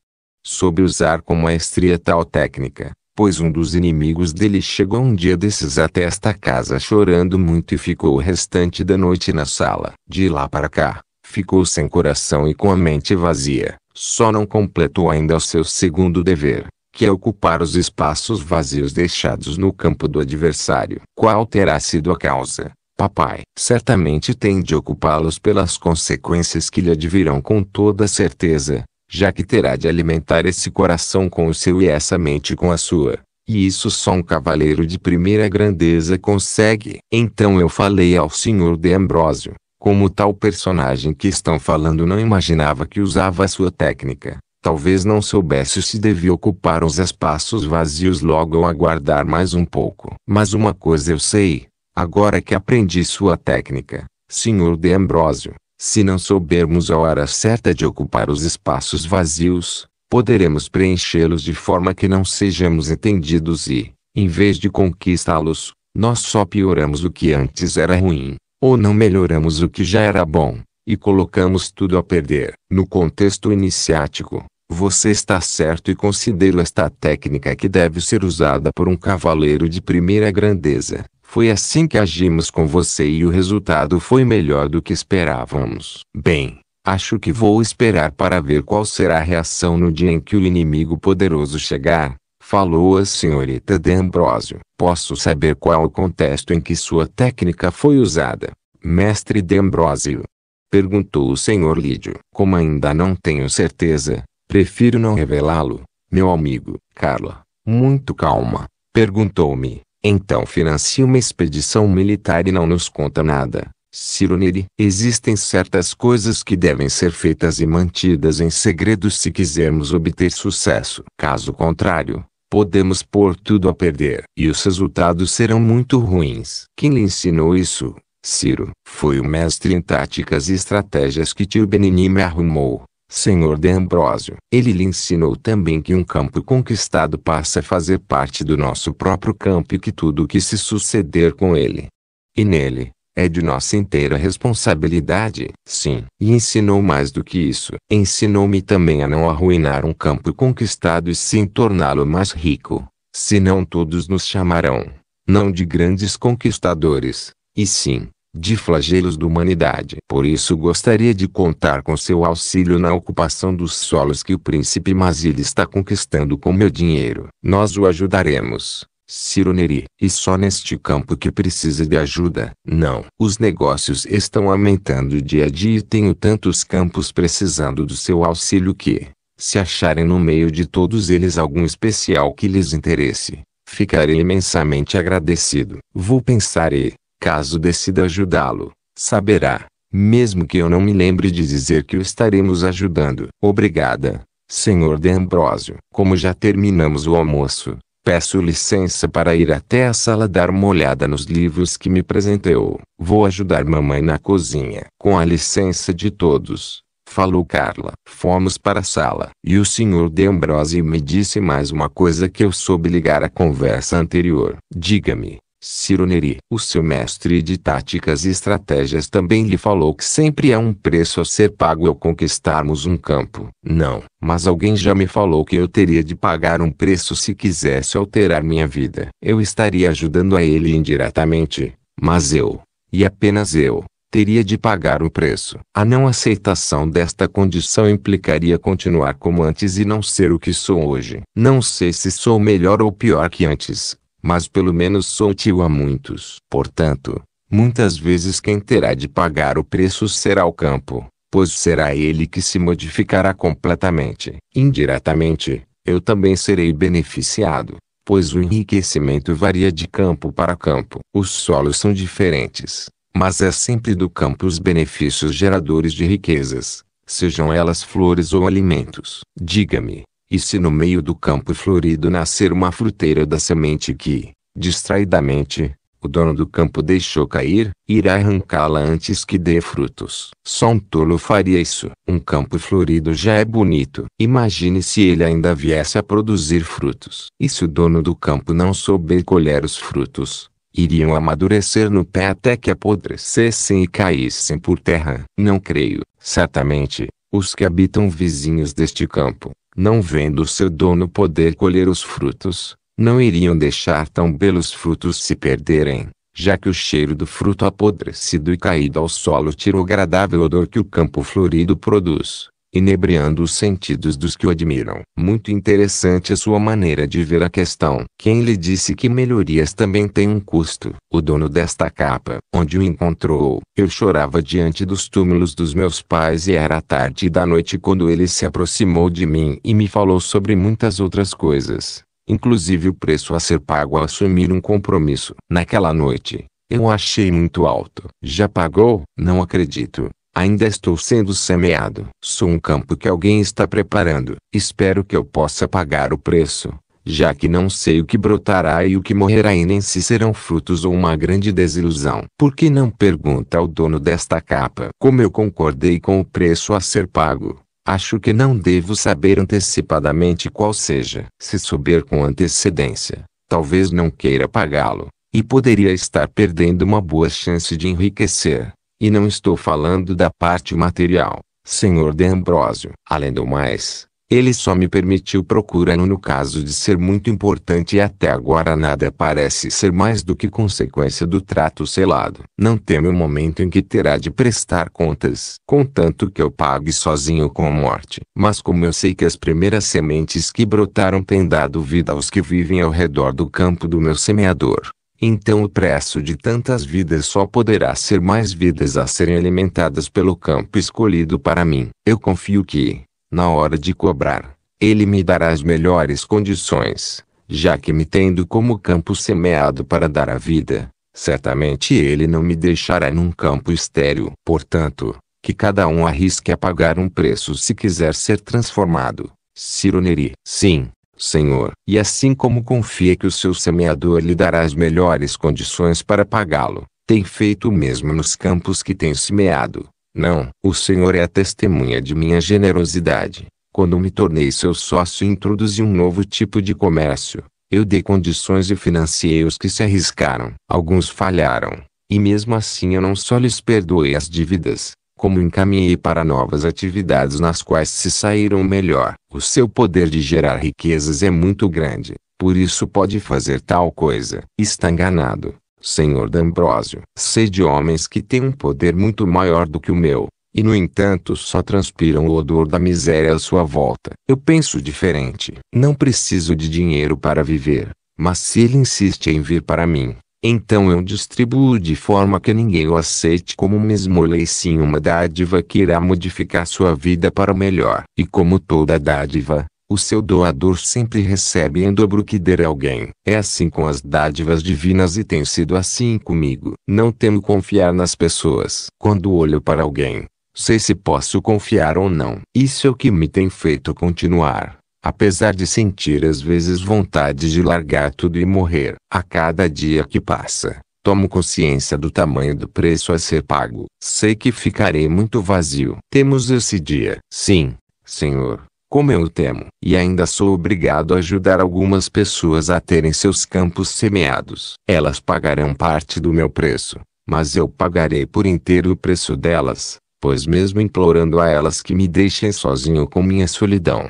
soube usar com maestria tal técnica, pois um dos inimigos dele chegou um dia desses até esta casa chorando muito e ficou o restante da noite na sala. De lá para cá, ficou sem coração e com a mente vazia. Só não completou ainda o seu segundo dever, que é ocupar os espaços vazios deixados no campo do adversário. Qual terá sido a causa? Papai certamente tem de ocupá-los pelas consequências que lhe advirão com toda certeza, já que terá de alimentar esse coração com o seu e essa mente com a sua. E isso só um cavaleiro de primeira grandeza consegue. Então eu falei ao senhor de Ambrósio, como tal personagem que estão falando não imaginava que usava a sua técnica, talvez não soubesse se devia ocupar os espaços vazios logo ou aguardar mais um pouco. Mas uma coisa eu sei, agora que aprendi sua técnica, senhor de Ambrósio, se não soubermos a hora certa de ocupar os espaços vazios, poderemos preenchê-los de forma que não sejamos entendidos e, em vez de conquistá-los, nós só pioramos o que antes era ruim. Ou não melhoramos o que já era bom, e colocamos tudo a perder. No contexto iniciático, você está certo e considero esta técnica que deve ser usada por um cavaleiro de primeira grandeza. Foi assim que agimos com você e o resultado foi melhor do que esperávamos. Bem, acho que vou esperar para ver qual será a reação no dia em que o inimigo poderoso chegar, Falou a senhorita D'Ambrosio. Posso saber qual o contexto em que sua técnica foi usada, mestre D'Ambrosio? Perguntou o senhor Lídio. Como ainda não tenho certeza, prefiro não revelá-lo, meu amigo. Carla, muito calma, perguntou-me. Então financia uma expedição militar e não nos conta nada. Ciro Neri. Existem certas coisas que devem ser feitas e mantidas em segredo se quisermos obter sucesso. Caso contrário, podemos pôr tudo a perder e os resultados serão muito ruins. Quem lhe ensinou isso? Ciro, foi o mestre em táticas e estratégias que Tio Benini me arrumou. Senhor de Ambrósio, ele lhe ensinou também que um campo conquistado passa a fazer parte do nosso próprio campo e que tudo o que se suceder com ele e nele é de nossa inteira responsabilidade, sim. E ensinou mais do que isso. Ensinou-me também a não arruinar um campo conquistado e sim torná-lo mais rico. Senão todos nos chamarão, não de grandes conquistadores, e sim, de flagelos da humanidade. Por isso gostaria de contar com seu auxílio na ocupação dos solos que o príncipe Mazil está conquistando com meu dinheiro. Nós o ajudaremos. Ciro Neri, e só neste campo que precisa de ajuda. Não. Os negócios estão aumentando dia a dia e tenho tantos campos precisando do seu auxílio que, se acharem no meio de todos eles algum especial que lhes interesse, ficarei imensamente agradecido. Vou pensar e, caso decida ajudá-lo, saberá, mesmo que eu não me lembre de dizer que o estaremos ajudando. Obrigada, senhor de Ambrósio. Como já terminamos o almoço, Peço licença para ir até a sala dar uma olhada nos livros que me presenteou. Vou ajudar mamãe na cozinha. Com a licença de todos, falou Carla. Fomos para a sala. E o senhor de Ambrose me disse mais uma coisa que eu soube ligar à conversa anterior. Diga-me, Ciro Neri, o seu mestre de táticas e estratégias também lhe falou que sempre há é um preço a ser pago ao conquistarmos um campo. Não, mas alguém já me falou que eu teria de pagar um preço se quisesse alterar minha vida. Eu estaria ajudando a ele indiretamente, mas eu, e apenas eu, teria de pagar o preço. A não aceitação desta condição implicaria continuar como antes e não ser o que sou hoje. Não sei se sou melhor ou pior que antes mas pelo menos sou útil a muitos. Portanto, muitas vezes quem terá de pagar o preço será o campo, pois será ele que se modificará completamente. Indiretamente, eu também serei beneficiado, pois o enriquecimento varia de campo para campo. Os solos são diferentes, mas é sempre do campo os benefícios geradores de riquezas, sejam elas flores ou alimentos. Diga-me, e se no meio do campo florido nascer uma fruteira da semente que, distraidamente, o dono do campo deixou cair, irá arrancá-la antes que dê frutos. Só um tolo faria isso. Um campo florido já é bonito. Imagine se ele ainda viesse a produzir frutos. E se o dono do campo não souber colher os frutos, iriam amadurecer no pé até que apodrecessem e caíssem por terra. Não creio, certamente, os que habitam vizinhos deste campo, não vendo seu dono poder colher os frutos, não iriam deixar tão belos frutos se perderem, já que o cheiro do fruto apodrecido e caído ao solo tira o agradável odor que o campo florido produz inebriando os sentidos dos que o admiram. Muito interessante a sua maneira de ver a questão. Quem lhe disse que melhorias também têm um custo? O dono desta capa, onde o encontrou, eu chorava diante dos túmulos dos meus pais e era tarde da noite quando ele se aproximou de mim e me falou sobre muitas outras coisas. Inclusive o preço a ser pago ao assumir um compromisso. Naquela noite, eu achei muito alto. Já pagou? Não acredito. Ainda estou sendo semeado. Sou um campo que alguém está preparando. Espero que eu possa pagar o preço, já que não sei o que brotará e o que morrerá e nem se serão frutos ou uma grande desilusão. Por que não pergunta ao dono desta capa? Como eu concordei com o preço a ser pago, acho que não devo saber antecipadamente qual seja. Se souber com antecedência, talvez não queira pagá-lo, e poderia estar perdendo uma boa chance de enriquecer. E não estou falando da parte material, senhor de Ambrósio. Além do mais, ele só me permitiu procurar no caso de ser muito importante e até agora nada parece ser mais do que consequência do trato selado. Não teme o momento em que terá de prestar contas, contanto que eu pague sozinho com a morte. Mas como eu sei que as primeiras sementes que brotaram têm dado vida aos que vivem ao redor do campo do meu semeador, então o preço de tantas vidas só poderá ser mais vidas a serem alimentadas pelo campo escolhido para mim. Eu confio que, na hora de cobrar, ele me dará as melhores condições, já que me tendo como campo semeado para dar a vida, certamente ele não me deixará num campo estéril. Portanto, que cada um arrisque a pagar um preço se quiser ser transformado. Cironeri. Sim, Senhor, e assim como confia que o seu semeador lhe dará as melhores condições para pagá-lo, tem feito o mesmo nos campos que tem semeado. Não, o Senhor é a testemunha de minha generosidade. Quando me tornei seu sócio e introduzi um novo tipo de comércio, eu dei condições e financiei os que se arriscaram. Alguns falharam, e mesmo assim eu não só lhes perdoei as dívidas, como encaminhei para novas atividades nas quais se saíram melhor. O seu poder de gerar riquezas é muito grande, por isso pode fazer tal coisa. Está enganado, senhor D'Ambrosio. Sei de homens que têm um poder muito maior do que o meu, e no entanto só transpiram o odor da miséria à sua volta. Eu penso diferente. Não preciso de dinheiro para viver, mas se ele insiste em vir para mim, então eu distribuo de forma que ninguém o aceite como mesmo lei, e sim uma dádiva que irá modificar sua vida para o melhor. E como toda dádiva, o seu doador sempre recebe em dobro que der a alguém. É assim com as dádivas divinas e tem sido assim comigo. Não temo confiar nas pessoas. Quando olho para alguém, sei se posso confiar ou não. Isso é o que me tem feito continuar apesar de sentir às vezes vontade de largar tudo e morrer. A cada dia que passa, tomo consciência do tamanho do preço a ser pago. Sei que ficarei muito vazio. Temos esse dia. Sim, Senhor. Como eu temo, e ainda sou obrigado a ajudar algumas pessoas a terem seus campos semeados. Elas pagarão parte do meu preço, mas eu pagarei por inteiro o preço delas, pois mesmo implorando a elas que me deixem sozinho com minha solidão,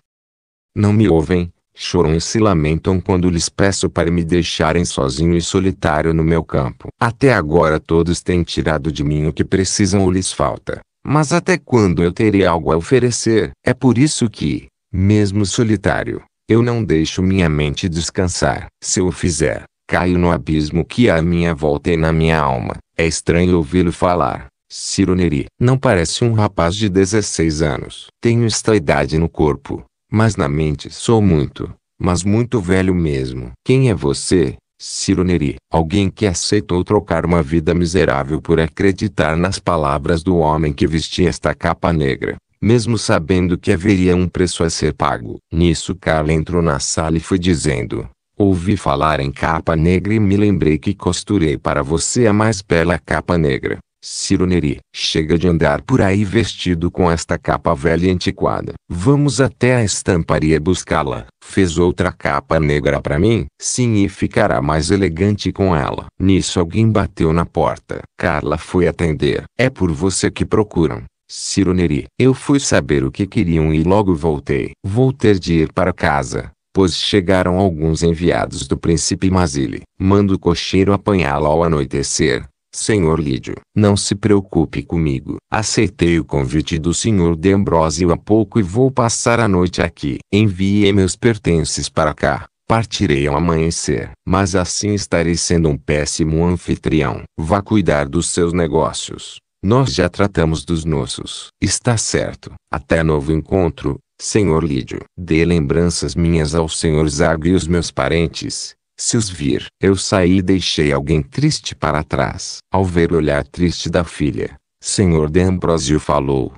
não me ouvem, choram e se lamentam quando lhes peço para me deixarem sozinho e solitário no meu campo. Até agora todos têm tirado de mim o que precisam ou lhes falta. Mas até quando eu terei algo a oferecer? É por isso que, mesmo solitário, eu não deixo minha mente descansar. Se eu fizer, caio no abismo que há à minha volta e na minha alma. É estranho ouvi-lo falar. Ciro Neri não parece um rapaz de 16 anos. Tenho esta idade no corpo mas na mente sou muito, mas muito velho mesmo. Quem é você, Ciro Neri? Alguém que aceitou trocar uma vida miserável por acreditar nas palavras do homem que vestia esta capa negra mesmo sabendo que haveria um preço a ser pago. Nisso Carla entrou na sala e foi dizendo: Ouvi falar em capa negra e me lembrei que costurei para você a mais bela capa negra. Ciro Neri, chega de andar por aí vestido com esta capa velha e antiquada. Vamos até a estamparia buscá-la. Fez outra capa negra para mim? Sim, e ficará mais elegante com ela. Nisso alguém bateu na porta. Carla foi atender. É por você que procuram. Ciro Neri, eu fui saber o que queriam e logo voltei. Vou ter de ir para casa pois chegaram alguns enviados do príncipe Mazili. Manda o cocheiro apanhá-la ao anoitecer. Senhor Lídio, não se preocupe comigo. Aceitei o convite do Senhor de Ambrósio há pouco e vou passar a noite aqui. Enviei meus pertences para cá. Partirei ao amanhecer, mas assim estarei sendo um péssimo anfitrião. Vá cuidar dos seus negócios. Nós já tratamos dos nossos. Está certo. Até novo encontro, Senhor Lídio. Dê lembranças minhas ao Senhor Zago e os meus parentes, se os vir, eu saí e deixei alguém triste para trás. Ao ver o olhar triste da filha, Senhor de Ambrosio falou: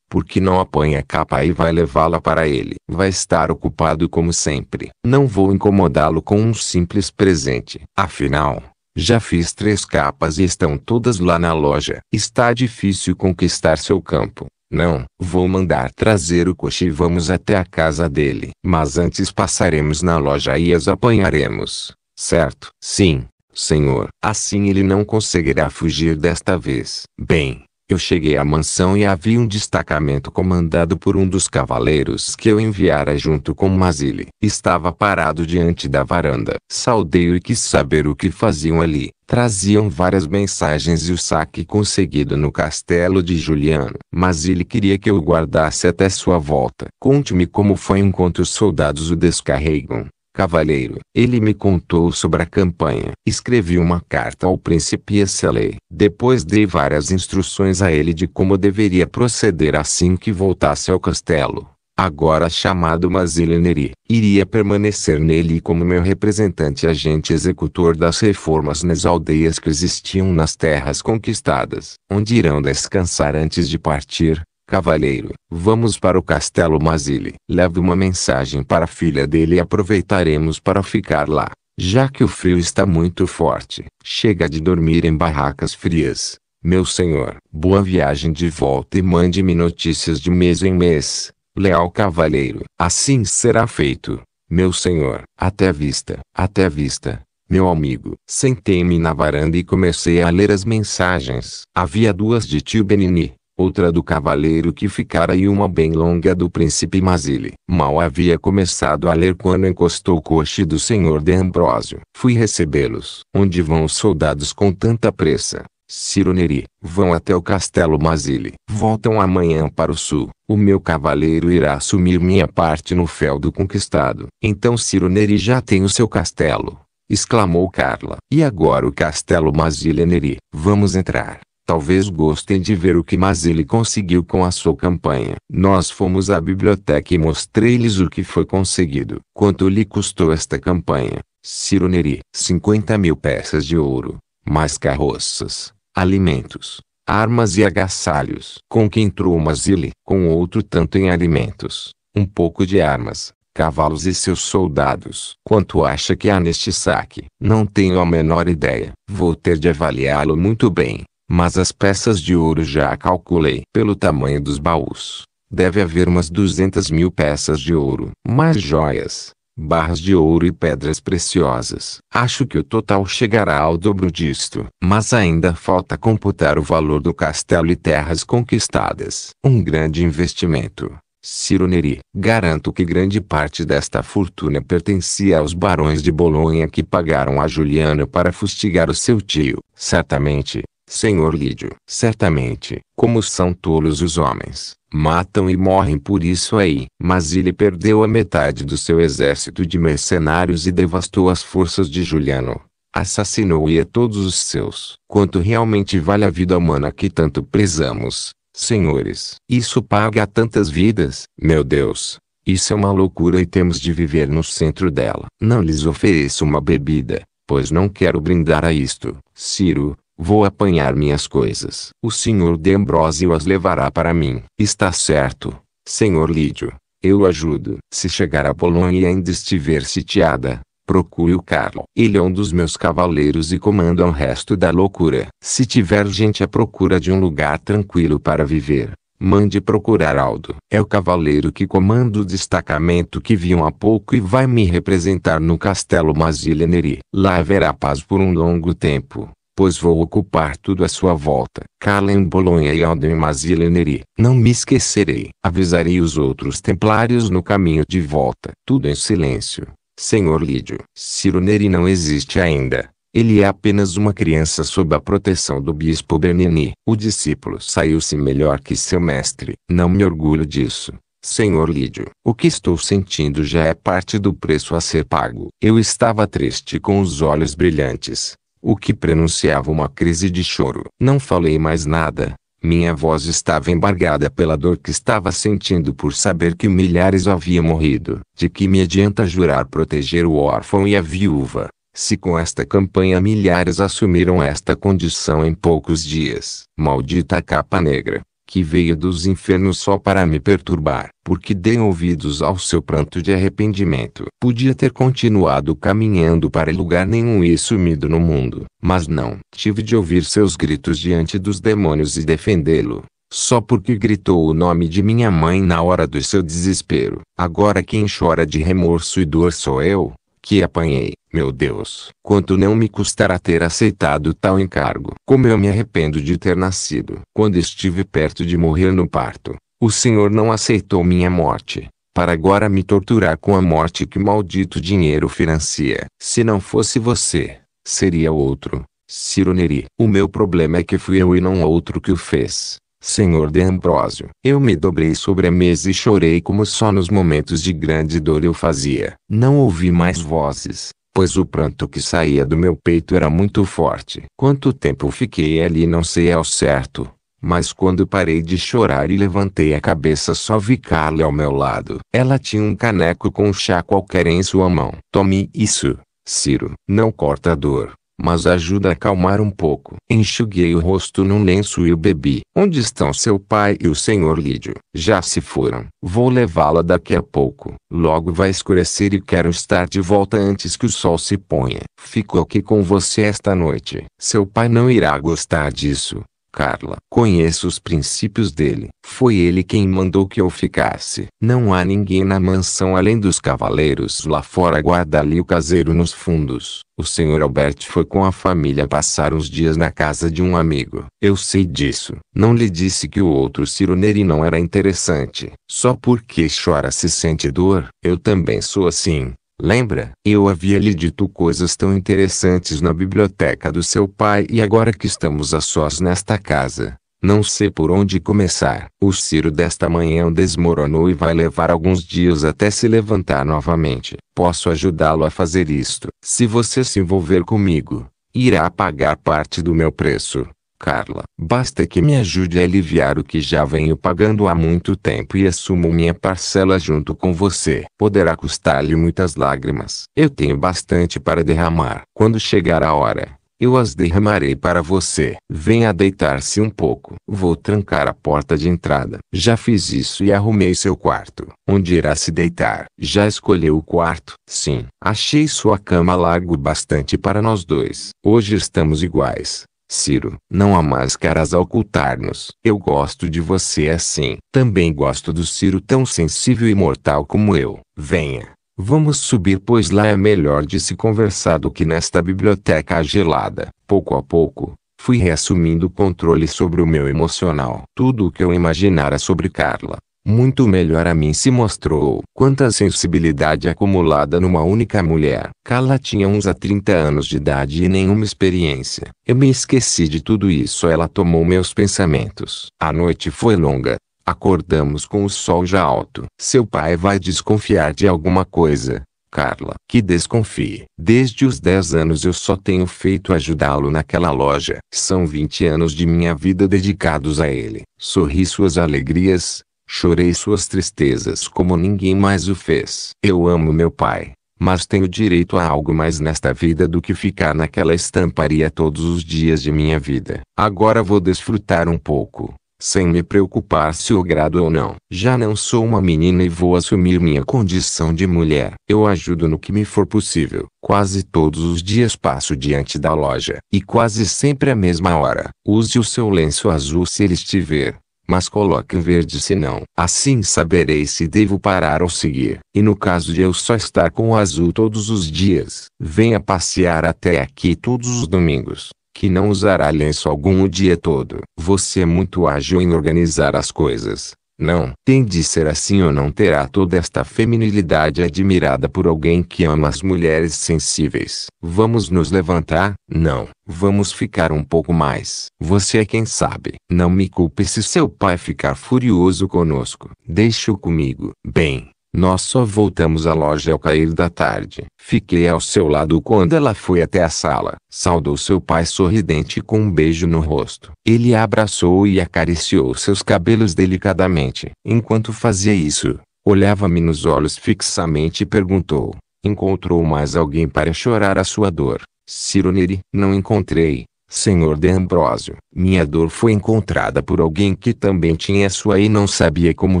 que não apanha a capa e vai levá-la para ele. Vai estar ocupado como sempre. Não vou incomodá-lo com um simples presente. Afinal, já fiz três capas e estão todas lá na loja. Está difícil conquistar seu campo. Não, vou mandar trazer o coche e vamos até a casa dele. Mas antes passaremos na loja e as apanharemos. Certo, sim, senhor. Assim ele não conseguirá fugir desta vez. Bem, eu cheguei à mansão e havia um destacamento comandado por um dos cavaleiros que eu enviara junto com Mazile. Estava parado diante da varanda. Saudei-o e quis saber o que faziam ali. Traziam várias mensagens e o saque conseguido no castelo de Juliano. Mas ele queria que eu guardasse até sua volta. Conte-me como foi enquanto os soldados o descarregam. Cavaleiro, ele me contou sobre a campanha. Escrevi uma carta ao príncipe selei. Depois dei várias instruções a ele de como deveria proceder assim que voltasse ao castelo, agora chamado Mazileneri. Iria permanecer nele como meu representante agente executor das reformas nas aldeias que existiam nas terras conquistadas, onde irão descansar antes de partir. Cavaleiro, vamos para o castelo Mazile. Leve uma mensagem para a filha dele e aproveitaremos para ficar lá, já que o frio está muito forte. Chega de dormir em barracas frias. Meu senhor, boa viagem de volta e mande-me notícias de mês em mês. Leal cavaleiro, assim será feito. Meu senhor, até vista, até vista. Meu amigo, sentei-me na varanda e comecei a ler as mensagens. Havia duas de tio Benini, outra do cavaleiro que ficara e uma bem longa do príncipe Mazile. Mal havia começado a ler quando encostou o coche do senhor de Ambrósio. Fui recebê-los. Onde vão os soldados com tanta pressa? Ciro Neri, vão até o castelo Mazile. Voltam amanhã para o sul. O meu cavaleiro irá assumir minha parte no feldo conquistado. Então Ciro Neri já tem o seu castelo. Exclamou Carla. E agora o castelo Mazile Neri. Vamos entrar. Talvez gostem de ver o que Mazili conseguiu com a sua campanha. Nós fomos à biblioteca e mostrei-lhes o que foi conseguido. Quanto lhe custou esta campanha? Ciro Neri. 50 mil peças de ouro, mais carroças, alimentos, armas e agasalhos. Com que entrou Mazili? Com outro tanto em alimentos, um pouco de armas, cavalos e seus soldados. Quanto acha que há neste saque? Não tenho a menor ideia. Vou ter de avaliá-lo muito bem. Mas as peças de ouro já calculei. Pelo tamanho dos baús, deve haver umas 200 mil peças de ouro, mais joias, barras de ouro e pedras preciosas. Acho que o total chegará ao dobro disto, mas ainda falta computar o valor do castelo e terras conquistadas. Um grande investimento. Ciro Neri, garanto que grande parte desta fortuna pertencia aos barões de Bolonha que pagaram a Juliana para fustigar o seu tio. Certamente, Senhor Lídio, certamente, como são tolos os homens, matam e morrem por isso aí. Mas ele perdeu a metade do seu exército de mercenários e devastou as forças de Juliano. Assassinou-e a todos os seus. Quanto realmente vale a vida humana que tanto prezamos, senhores? Isso paga tantas vidas, meu Deus. Isso é uma loucura e temos de viver no centro dela. Não lhes ofereço uma bebida, pois não quero brindar a isto. Ciro, Vou apanhar minhas coisas. O senhor de Ambrósio as levará para mim. Está certo, senhor Lídio. Eu o ajudo. Se chegar a Bolonha e ainda estiver sitiada, procure o Carlo. Ele é um dos meus cavaleiros e comanda o resto da loucura. Se tiver gente à procura de um lugar tranquilo para viver, mande procurar Aldo. É o cavaleiro que comanda o destacamento que viam há pouco e vai me representar no castelo Masileneri. Lá haverá paz por um longo tempo pois vou ocupar tudo à sua volta. em Bolonha e e Masileneri. Não me esquecerei. Avisarei os outros templários no caminho de volta. Tudo em silêncio. Senhor Lídio. Ciro Neri não existe ainda. Ele é apenas uma criança sob a proteção do bispo Bernini. O discípulo saiu-se melhor que seu mestre. Não me orgulho disso. Senhor Lídio, o que estou sentindo já é parte do preço a ser pago. Eu estava triste com os olhos brilhantes, o que prenunciava uma crise de choro. Não falei mais nada. Minha voz estava embargada pela dor que estava sentindo por saber que milhares haviam morrido. De que me adianta jurar proteger o órfão e a viúva, se com esta campanha milhares assumiram esta condição em poucos dias? Maldita capa negra que veio dos infernos só para me perturbar, porque dei ouvidos ao seu pranto de arrependimento. Podia ter continuado caminhando para lugar nenhum e sumido no mundo, mas não. Tive de ouvir seus gritos diante dos demônios e defendê-lo. Só porque gritou o nome de minha mãe na hora do seu desespero. Agora quem chora de remorso e dor sou eu, que apanhei. Meu Deus, quanto não me custará ter aceitado tal encargo. Como eu me arrependo de ter nascido. Quando estive perto de morrer no parto, o Senhor não aceitou minha morte, para agora me torturar com a morte que o maldito dinheiro financia. Se não fosse você, seria outro. Ciro Neri. O meu problema é que fui eu e não outro que o fez. Senhor de Ambrósio, eu me dobrei sobre a mesa e chorei como só nos momentos de grande dor eu fazia. Não ouvi mais vozes, pois o pranto que saía do meu peito era muito forte. Quanto tempo fiquei ali não sei ao certo, mas quando parei de chorar e levantei a cabeça só vi Carla ao meu lado. Ela tinha um caneco com um chá qualquer em sua mão. Tome isso, Ciro. Não corta a dor. Mas ajuda a acalmar um pouco. Enxuguei o rosto num lenço e o bebi. Onde estão seu pai e o senhor Lídio? Já se foram. Vou levá-la daqui a pouco. Logo vai escurecer e quero estar de volta antes que o sol se ponha. Fico aqui com você esta noite. Seu pai não irá gostar disso. Carla. Conheço os princípios dele. Foi ele quem mandou que eu ficasse. Não há ninguém na mansão além dos cavaleiros lá fora. Guarda ali o caseiro nos fundos. O senhor Albert foi com a família passar uns dias na casa de um amigo. Eu sei disso. Não lhe disse que o outro Ciro Neri não era interessante. Só porque chora se sente dor. Eu também sou assim. Lembra? Eu havia lhe dito coisas tão interessantes na biblioteca do seu pai e agora que estamos a sós nesta casa, não sei por onde começar. O Ciro desta manhã desmoronou e vai levar alguns dias até se levantar novamente. Posso ajudá-lo a fazer isto. Se você se envolver comigo, irá pagar parte do meu preço. Carla, basta que me ajude a aliviar o que já venho pagando há muito tempo e assumo minha parcela junto com você. Poderá custar-lhe muitas lágrimas. Eu tenho bastante para derramar. Quando chegar a hora, eu as derramarei para você. Venha deitar-se um pouco. Vou trancar a porta de entrada. Já fiz isso e arrumei seu quarto. Onde irá se deitar? Já escolheu o quarto? Sim. Achei sua cama largo bastante para nós dois. Hoje estamos iguais. Ciro, não há máscaras a ocultar-nos. Eu gosto de você assim. Também gosto do Ciro tão sensível e mortal como eu. Venha. Vamos subir, pois lá é melhor de se conversar do que nesta biblioteca gelada. Pouco a pouco, fui reassumindo o controle sobre o meu emocional. Tudo o que eu imaginara sobre Carla, muito melhor a mim se mostrou. Quanta sensibilidade acumulada numa única mulher. Carla tinha uns a 30 anos de idade e nenhuma experiência. Eu me esqueci de tudo isso. Ela tomou meus pensamentos. A noite foi longa. Acordamos com o sol já alto. Seu pai vai desconfiar de alguma coisa. Carla, que desconfie. Desde os 10 anos eu só tenho feito ajudá-lo naquela loja. São 20 anos de minha vida dedicados a ele. Sorri suas alegrias, Chorei suas tristezas como ninguém mais o fez. Eu amo meu pai, mas tenho direito a algo mais nesta vida do que ficar naquela estamparia todos os dias de minha vida. Agora vou desfrutar um pouco, sem me preocupar se eu grado ou não. Já não sou uma menina e vou assumir minha condição de mulher. Eu ajudo no que me for possível. Quase todos os dias passo diante da loja, e quase sempre à mesma hora. Use o seu lenço azul se ele estiver mas coloque em verde senão. Assim saberei se devo parar ou seguir. E no caso de eu só estar com o azul todos os dias, venha passear até aqui todos os domingos que não usará lenço algum o dia todo. Você é muito ágil em organizar as coisas, não, tem de ser assim ou não terá toda esta feminilidade admirada por alguém que ama as mulheres sensíveis. Vamos nos levantar? Não, vamos ficar um pouco mais. Você é quem sabe. Não me culpe se seu pai ficar furioso conosco. Deixe-o comigo. Bem, nós só voltamos à loja ao cair da tarde. Fiquei ao seu lado quando ela foi até a sala. Saudou seu pai sorridente com um beijo no rosto. Ele a abraçou e acariciou seus cabelos delicadamente. Enquanto fazia isso, olhava-me nos olhos fixamente e perguntou: Encontrou mais alguém para chorar a sua dor? Sironiri, não encontrei, Senhor de Ambrósio, minha dor foi encontrada por alguém que também tinha sua e não sabia como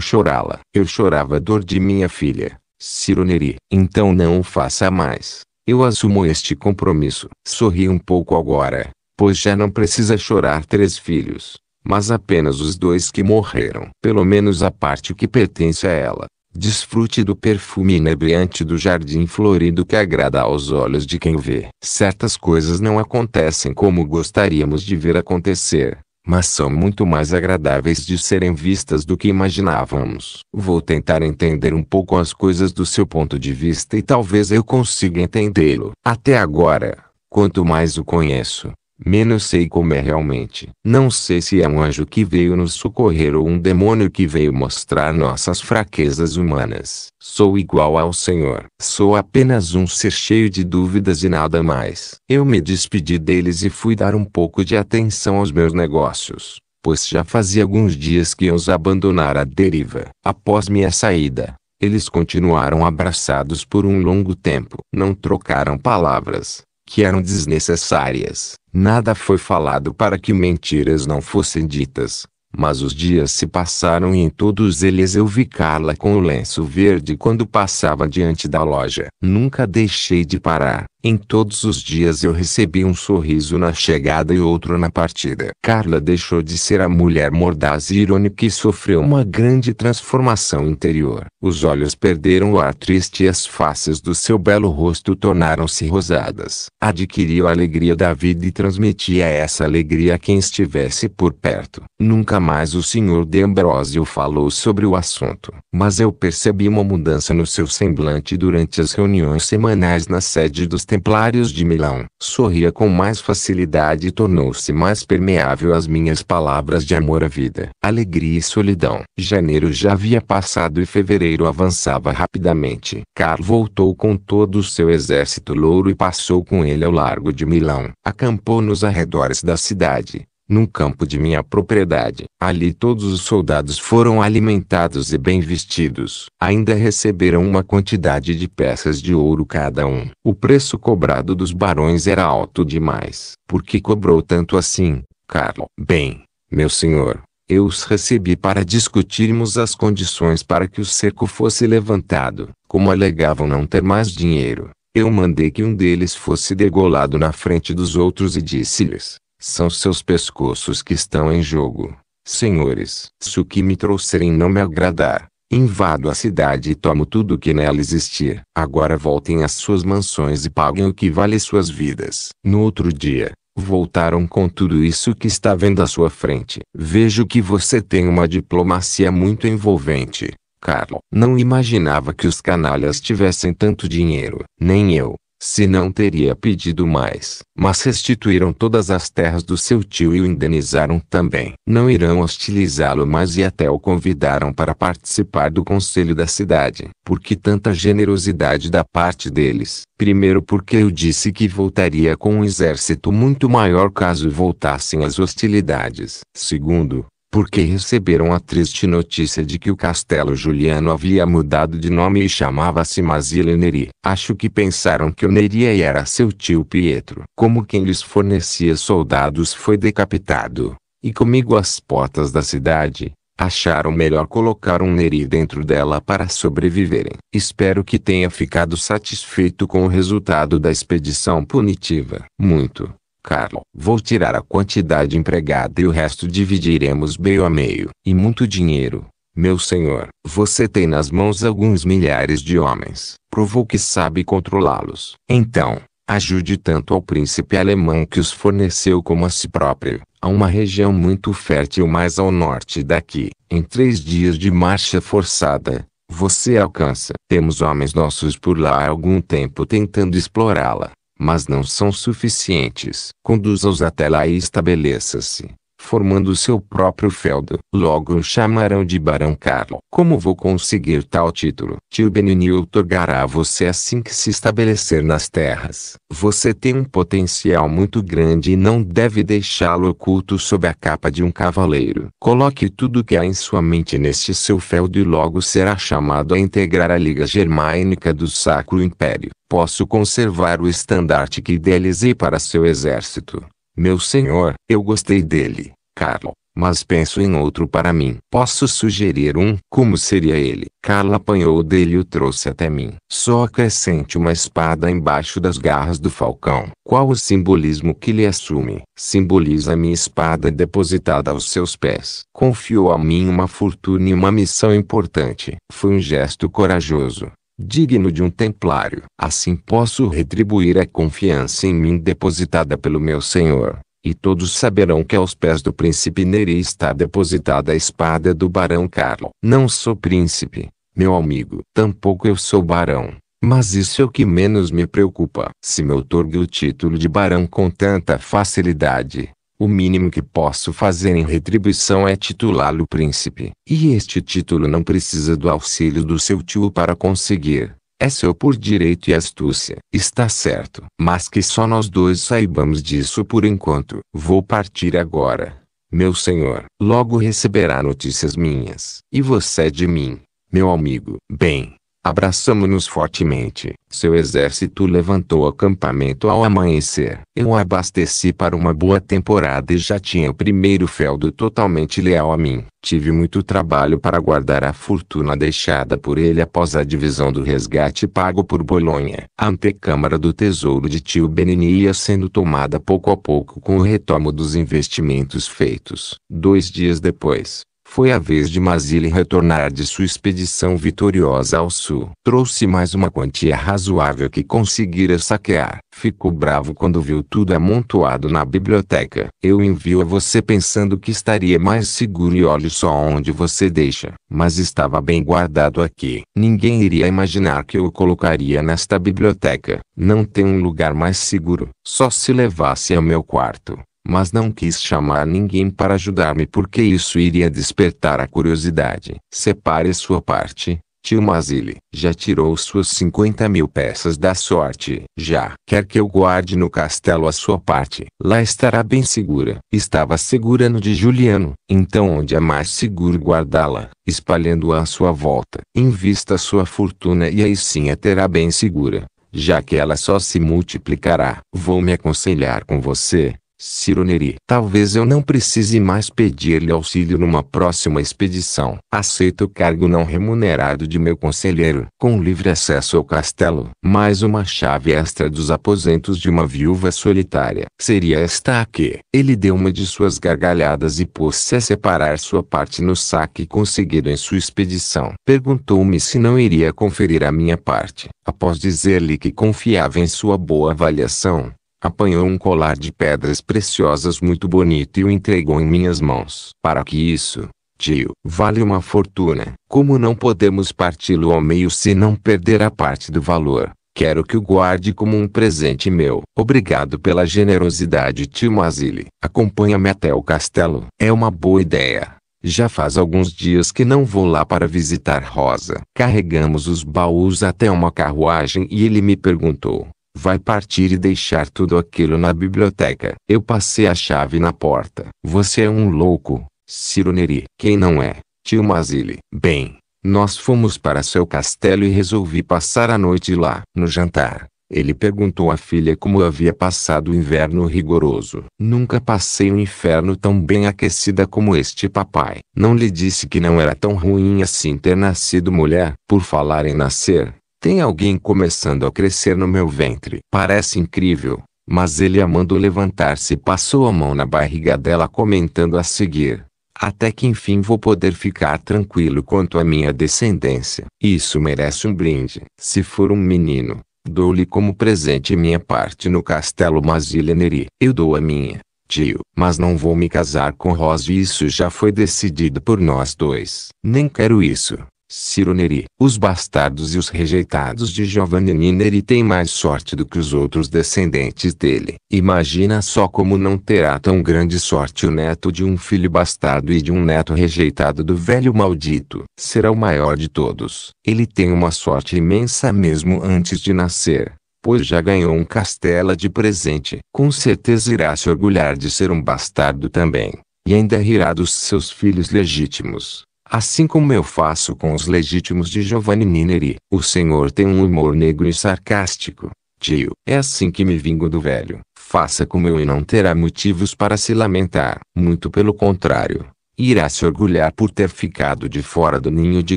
chorá-la. Eu chorava a dor de minha filha, Cironeri. Então não o faça mais. Eu assumo este compromisso. Sorri um pouco agora, pois já não precisa chorar três filhos, mas apenas os dois que morreram. Pelo menos a parte que pertence a ela. Desfrute do perfume inebriante do jardim florido que agrada aos olhos de quem vê. Certas coisas não acontecem como gostaríamos de ver acontecer, mas são muito mais agradáveis de serem vistas do que imaginávamos. Vou tentar entender um pouco as coisas do seu ponto de vista e talvez eu consiga entendê-lo. Até agora, quanto mais o conheço, Menos sei como é realmente. Não sei se é um anjo que veio nos socorrer ou um demônio que veio mostrar nossas fraquezas humanas. Sou igual ao Senhor. Sou apenas um ser cheio de dúvidas e nada mais. Eu me despedi deles e fui dar um pouco de atenção aos meus negócios pois já fazia alguns dias que iam os abandonara à deriva. Após minha saída, eles continuaram abraçados por um longo tempo. Não trocaram palavras, que eram desnecessárias. Nada foi falado para que mentiras não fossem ditas. Mas os dias se passaram e em todos eles eu vi Carla com o lenço verde quando passava diante da loja. Nunca deixei de parar. Em todos os dias eu recebi um sorriso na chegada e outro na partida. Carla deixou de ser a mulher mordaz e irônica e sofreu uma grande transformação interior. Os olhos perderam o ar triste e as faces do seu belo rosto tornaram-se rosadas. Adquiriu a alegria da vida e transmitia essa alegria a quem estivesse por perto. Nunca mais o senhor de Ambrosio falou sobre o assunto, mas eu percebi uma mudança no seu semblante durante as reuniões semanais na sede dos templários de Milão, sorria com mais facilidade e tornou-se mais permeável às minhas palavras de amor à vida, alegria e solidão. Janeiro já havia passado e fevereiro avançava rapidamente. Karl voltou com todo o seu exército louro e passou com ele ao largo de Milão. Acampou nos arredores da cidade, num campo de minha propriedade. Ali todos os soldados foram alimentados e bem vestidos. Ainda receberam uma quantidade de peças de ouro cada um. O preço cobrado dos barões era alto demais. Por que cobrou tanto assim, Carlo? Bem, meu senhor, eu os recebi para discutirmos as condições para que o cerco fosse levantado. Como alegavam não ter mais dinheiro, eu mandei que um deles fosse degolado na frente dos outros e disse-lhes: são seus pescoços que estão em jogo. Senhores, se o que me trouxerem não me agradar, invado a cidade e tomo tudo o que nela existir. Agora voltem às suas mansões e paguem o que vale suas vidas. No outro dia, voltaram com tudo isso que está vendo à sua frente. Vejo que você tem uma diplomacia muito envolvente, Carlo. Não imaginava que os canalhas tivessem tanto dinheiro. Nem eu se não teria pedido mais. Mas restituíram todas as terras do seu tio e o indenizaram também. Não irão hostilizá-lo mais e até o convidaram para participar do conselho da cidade. Por que tanta generosidade da parte deles? Primeiro porque eu disse que voltaria com um exército muito maior caso voltassem as hostilidades. Segundo, porque receberam a triste notícia de que o castelo Juliano havia mudado de nome e chamava-se Masile Neri. Acho que pensaram que o Neri era seu tio Pietro. Como quem lhes fornecia soldados foi decapitado, e comigo às portas da cidade, acharam melhor colocar um Neri dentro dela para sobreviverem. Espero que tenha ficado satisfeito com o resultado da expedição punitiva. Muito. Carlo, vou tirar a quantidade empregada e o resto dividiremos meio a meio. E muito dinheiro. Meu senhor, você tem nas mãos alguns milhares de homens. Provou que sabe controlá-los. Então, ajude tanto ao príncipe alemão que os forneceu como a si próprio, a uma região muito fértil mais ao norte daqui. Em três dias de marcha forçada, você alcança. Temos homens nossos por lá há algum tempo tentando explorá-la mas não são suficientes. Conduza-os até lá e estabeleça-se, formando seu próprio feudo. Logo o chamarão de Barão Carlo. Como vou conseguir tal título? Tio Benini otorgará a você assim que se estabelecer nas terras. Você tem um potencial muito grande e não deve deixá-lo oculto sob a capa de um cavaleiro. Coloque tudo o que há em sua mente neste seu feudo e logo será chamado a integrar a Liga Germânica do Sacro Império. Posso conservar o estandarte que idealizei para seu exército. Meu senhor, eu gostei dele, Carl, mas penso em outro para mim. Posso sugerir um? Como seria ele? Carla apanhou dele e o trouxe até mim. Só acrescente uma espada embaixo das garras do falcão. Qual o simbolismo que lhe assume? Simboliza a minha espada depositada aos seus pés. Confiou a mim uma fortuna e uma missão importante. Foi um gesto corajoso digno de um templário. Assim posso retribuir a confiança em mim depositada pelo meu Senhor, e todos saberão que aos pés do príncipe Neri está depositada a espada do barão Carlo. Não sou príncipe, meu amigo, tampouco eu sou barão. Mas isso é o que menos me preocupa. Se me outorga o título de barão com tanta facilidade, o mínimo que posso fazer em retribuição é titulá-lo príncipe. E este título não precisa do auxílio do seu tio para conseguir. É seu por direito e astúcia. Está certo. Mas que só nós dois saibamos disso por enquanto. Vou partir agora. Meu senhor, logo receberá notícias minhas. E você de mim, meu amigo. Bem, Abraçamo-nos fortemente. Seu exército levantou acampamento ao amanhecer. Eu abasteci para uma boa temporada e já tinha o primeiro feudo totalmente leal a mim. Tive muito trabalho para guardar a fortuna deixada por ele após a divisão do resgate pago por Bolonha. A antecâmara do tesouro de tio Benini ia sendo tomada pouco a pouco com o retomo dos investimentos feitos. Dois dias depois, foi a vez de Mazile retornar de sua expedição vitoriosa ao sul. Trouxe mais uma quantia razoável que conseguira saquear. Ficou bravo quando viu tudo amontoado na biblioteca. Eu envio a você pensando que estaria mais seguro e olhe só onde você deixa. Mas estava bem guardado aqui. Ninguém iria imaginar que eu o colocaria nesta biblioteca. Não tem um lugar mais seguro. Só se levasse ao meu quarto mas não quis chamar ninguém para ajudar-me porque isso iria despertar a curiosidade. Separe sua parte, tio Mazile. Já tirou suas 50 mil peças da sorte. Já quer que eu guarde no castelo a sua parte. Lá estará bem segura. Estava segura no de Juliano. Então onde é mais seguro guardá-la? Espalhando-a à sua volta. Invista sua fortuna e aí sim a terá bem segura já que ela só se multiplicará. Vou me aconselhar com você, Cironeri. Talvez eu não precise mais pedir-lhe auxílio numa próxima expedição. Aceito o cargo não remunerado de meu conselheiro, com livre acesso ao castelo, mais uma chave extra dos aposentos de uma viúva solitária. Seria esta a que? Ele deu uma de suas gargalhadas e pôs-se a separar sua parte no saque conseguido em sua expedição. Perguntou-me se não iria conferir a minha parte. Após dizer-lhe que confiava em sua boa avaliação, apanhou um colar de pedras preciosas muito bonito e o entregou em minhas mãos. Para que isso, tio, vale uma fortuna. Como não podemos parti-lo ao meio se não perder a parte do valor, Quero que o guarde como um presente meu. Obrigado pela generosidade, tio Mazile. Acompanha-me até o castelo. É uma boa ideia. Já faz alguns dias que não vou lá para visitar Rosa. Carregamos os baús até uma carruagem e ele me perguntou: Vai partir e deixar tudo aquilo na biblioteca. Eu passei a chave na porta. Você é um louco, Ciro Neri. Quem não é? Tio Mazile. Bem, nós fomos para seu castelo e resolvi passar a noite lá. No jantar, ele perguntou à filha como havia passado o inverno rigoroso. Nunca passei um inferno tão bem aquecida como este papai. Não lhe disse que não era tão ruim assim ter nascido mulher. Por falar em nascer, tem alguém começando a crescer no meu ventre. Parece incrível, mas ele a mandou levantar-se e passou a mão na barriga dela comentando a seguir. Até que enfim vou poder ficar tranquilo quanto à minha descendência. Isso merece um brinde. Se for um menino, dou-lhe como presente minha parte no castelo Masileneri. Eu dou a minha, tio. Mas não vou me casar com Rose isso já foi decidido por nós dois. Nem quero isso. Ciro Neri. Os bastardos e os rejeitados de Giovanni Neri têm mais sorte do que os outros descendentes dele. Imagina só como não terá tão grande sorte o neto de um filho bastardo e de um neto rejeitado do velho maldito. Será o maior de todos. Ele tem uma sorte imensa mesmo antes de nascer pois já ganhou um castelo de presente. Com certeza irá se orgulhar de ser um bastardo também, e ainda rirá dos seus filhos legítimos. Assim como eu faço com os legítimos de Giovanni Nineri. O senhor tem um humor negro e sarcástico. Tio, é assim que me vingo do velho. Faça como eu e não terá motivos para se lamentar. Muito pelo contrário. Irá se orgulhar por ter ficado de fora do ninho de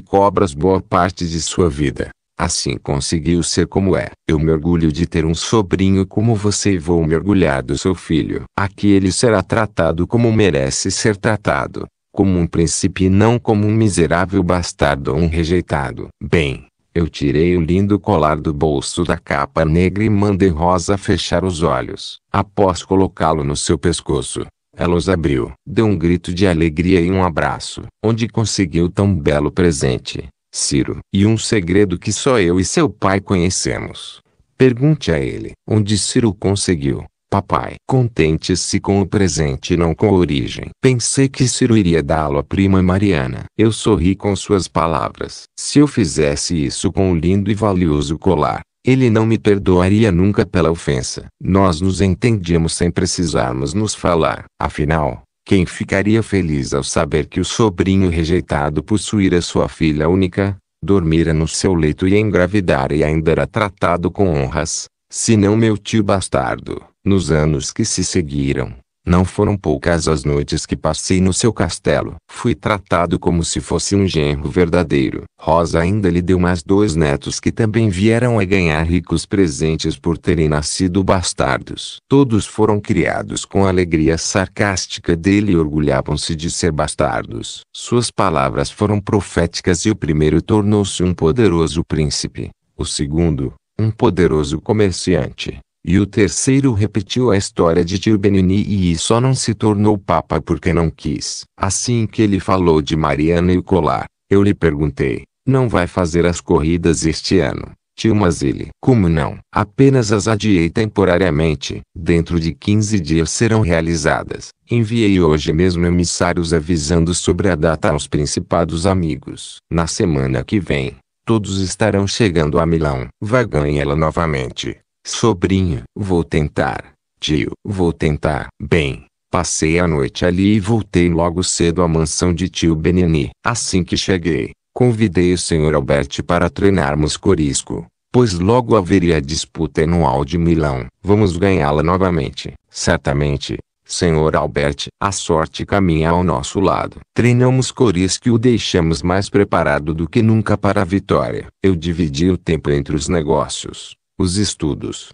cobras boa parte de sua vida. Assim conseguiu ser como é. Eu me orgulho de ter um sobrinho como você e vou me orgulhar do seu filho. Aqui ele será tratado como merece ser tratado como um príncipe e não como um miserável bastardo ou um rejeitado. Bem, eu tirei o lindo colar do bolso da capa negra e mandei Rosa fechar os olhos. Após colocá-lo no seu pescoço, ela os abriu, deu um grito de alegria e um abraço. Onde conseguiu tão belo presente, Ciro? E um segredo que só eu e seu pai conhecemos. Pergunte a ele. Onde Ciro conseguiu? papai. Contente-se com o presente e não com a origem. Pensei que Ciro iria dá-lo à prima Mariana. Eu sorri com suas palavras. Se eu fizesse isso com o lindo e valioso colar, ele não me perdoaria nunca pela ofensa. Nós nos entendíamos sem precisarmos nos falar. Afinal, quem ficaria feliz ao saber que o sobrinho rejeitado possuíra sua filha única, dormira no seu leito e engravidara e ainda era tratado com honras, se não meu tio bastardo? Nos anos que se seguiram, não foram poucas as noites que passei no seu castelo. Fui tratado como se fosse um genro verdadeiro. Rosa ainda lhe deu mais dois netos que também vieram a ganhar ricos presentes por terem nascido bastardos. Todos foram criados com a alegria sarcástica dele e orgulhavam-se de ser bastardos. Suas palavras foram proféticas e o primeiro tornou-se um poderoso príncipe. O segundo, um poderoso comerciante. E o terceiro repetiu a história de Tio Benini e só não se tornou papa porque não quis. Assim que ele falou de Mariana e o colar, eu lhe perguntei, não vai fazer as corridas este ano, tio Mazile? Como não? Apenas as adiei temporariamente, dentro de 15 dias serão realizadas. Enviei hoje mesmo emissários avisando sobre a data aos principados amigos. Na semana que vem, todos estarão chegando a Milão. Vai ganhá-la novamente. Sobrinho, vou tentar. Tio, vou tentar. Bem, passei a noite ali e voltei logo cedo à mansão de tio Benini. Assim que cheguei, convidei o senhor Albert para treinarmos corisco, pois logo haveria disputa anual de Milão. Vamos ganhá-la novamente. Certamente, Senhor Albert, a sorte caminha ao nosso lado. Treinamos Corisco e o deixamos mais preparado do que nunca para a vitória. Eu dividi o tempo entre os negócios os estudos.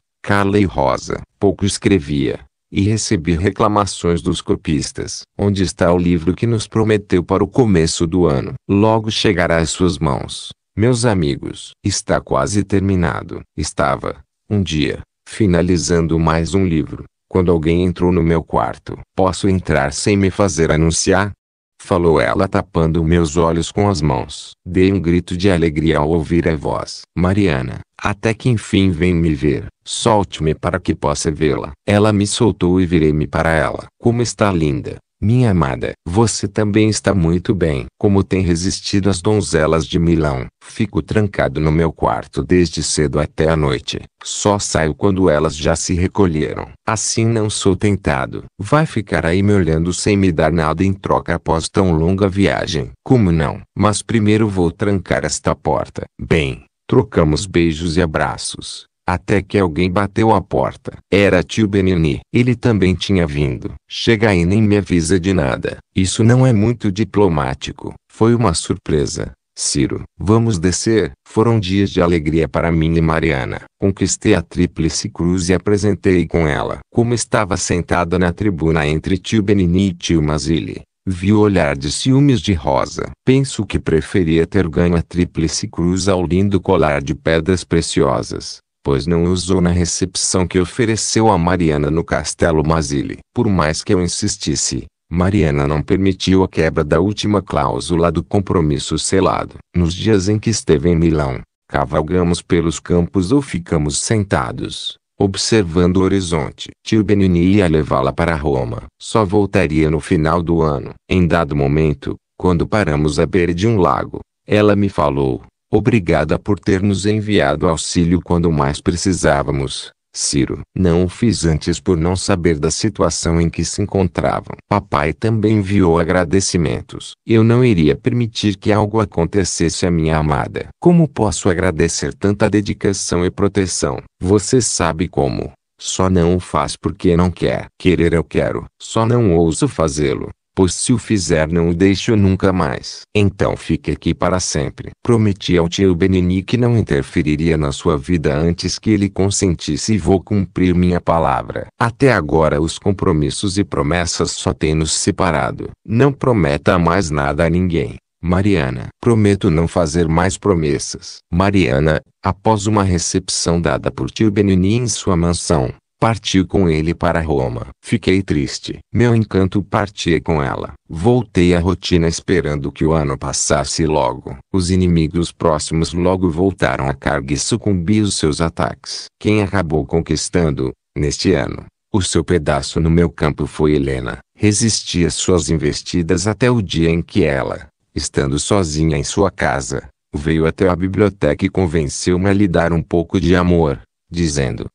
e Rosa pouco escrevia, e recebi reclamações dos copistas. Onde está o livro que nos prometeu para o começo do ano? Logo chegará às suas mãos. Meus amigos, está quase terminado. Estava, um dia, finalizando mais um livro, quando alguém entrou no meu quarto. Posso entrar sem me fazer anunciar? falou ela tapando meus olhos com as mãos. Dei um grito de alegria ao ouvir a voz. Mariana, até que enfim vem me ver. Solte-me para que possa vê-la. Ela me soltou e virei-me para ela. Como está linda. Minha amada, você também está muito bem. Como tem resistido às donzelas de Milão? Fico trancado no meu quarto desde cedo até a noite. Só saio quando elas já se recolheram. Assim não sou tentado. Vai ficar aí me olhando sem me dar nada em troca após tão longa viagem. Como não? Mas primeiro vou trancar esta porta. Bem, trocamos beijos e abraços. Até que alguém bateu à porta. Era tio Benini. Ele também tinha vindo. Chega aí nem me avisa de nada. Isso não é muito diplomático. Foi uma surpresa. Ciro, vamos descer. Foram dias de alegria para mim e Mariana. Conquistei a Tríplice Cruz e apresentei com ela. Como estava sentada na tribuna entre tio Benini e tio Mazili, vi o olhar de ciúmes de Rosa. Penso que preferia ter ganho a Tríplice Cruz ao lindo colar de pedras preciosas pois não usou na recepção que ofereceu a Mariana no Castelo Mazile. Por mais que eu insistisse, Mariana não permitiu a quebra da última cláusula do compromisso selado. Nos dias em que esteve em Milão, cavalgamos pelos campos ou ficamos sentados, observando o horizonte. Tio Benini ia levá-la para Roma. Só voltaria no final do ano. Em dado momento, quando paramos à beira de um lago, ela me falou: Obrigada por ter nos enviado auxílio quando mais precisávamos, Ciro. Não o fiz antes por não saber da situação em que se encontravam. Papai também enviou agradecimentos. Eu não iria permitir que algo acontecesse à minha amada. Como posso agradecer tanta dedicação e proteção? Você sabe como. Só não o faz porque não quer. Querer eu quero, só não ouso fazê-lo pois se o fizer não o deixo nunca mais. Então fique aqui para sempre. Prometi ao tio Benini que não interferiria na sua vida antes que ele consentisse e vou cumprir minha palavra. Até agora os compromissos e promessas só têm nos separado. Não prometa mais nada a ninguém. Mariana, prometo não fazer mais promessas. Mariana, após uma recepção dada por tio Benini em sua mansão, Parti com ele para Roma. Fiquei triste. Meu encanto partia com ela. Voltei à rotina esperando que o ano passasse logo. Os inimigos próximos logo voltaram à carga e sucumbi os seus ataques. Quem acabou conquistando, neste ano, o seu pedaço no meu campo foi Helena. Resisti às suas investidas até o dia em que ela, estando sozinha em sua casa, veio até a biblioteca e convenceu-me a lhe dar um pouco de amor, dizendo: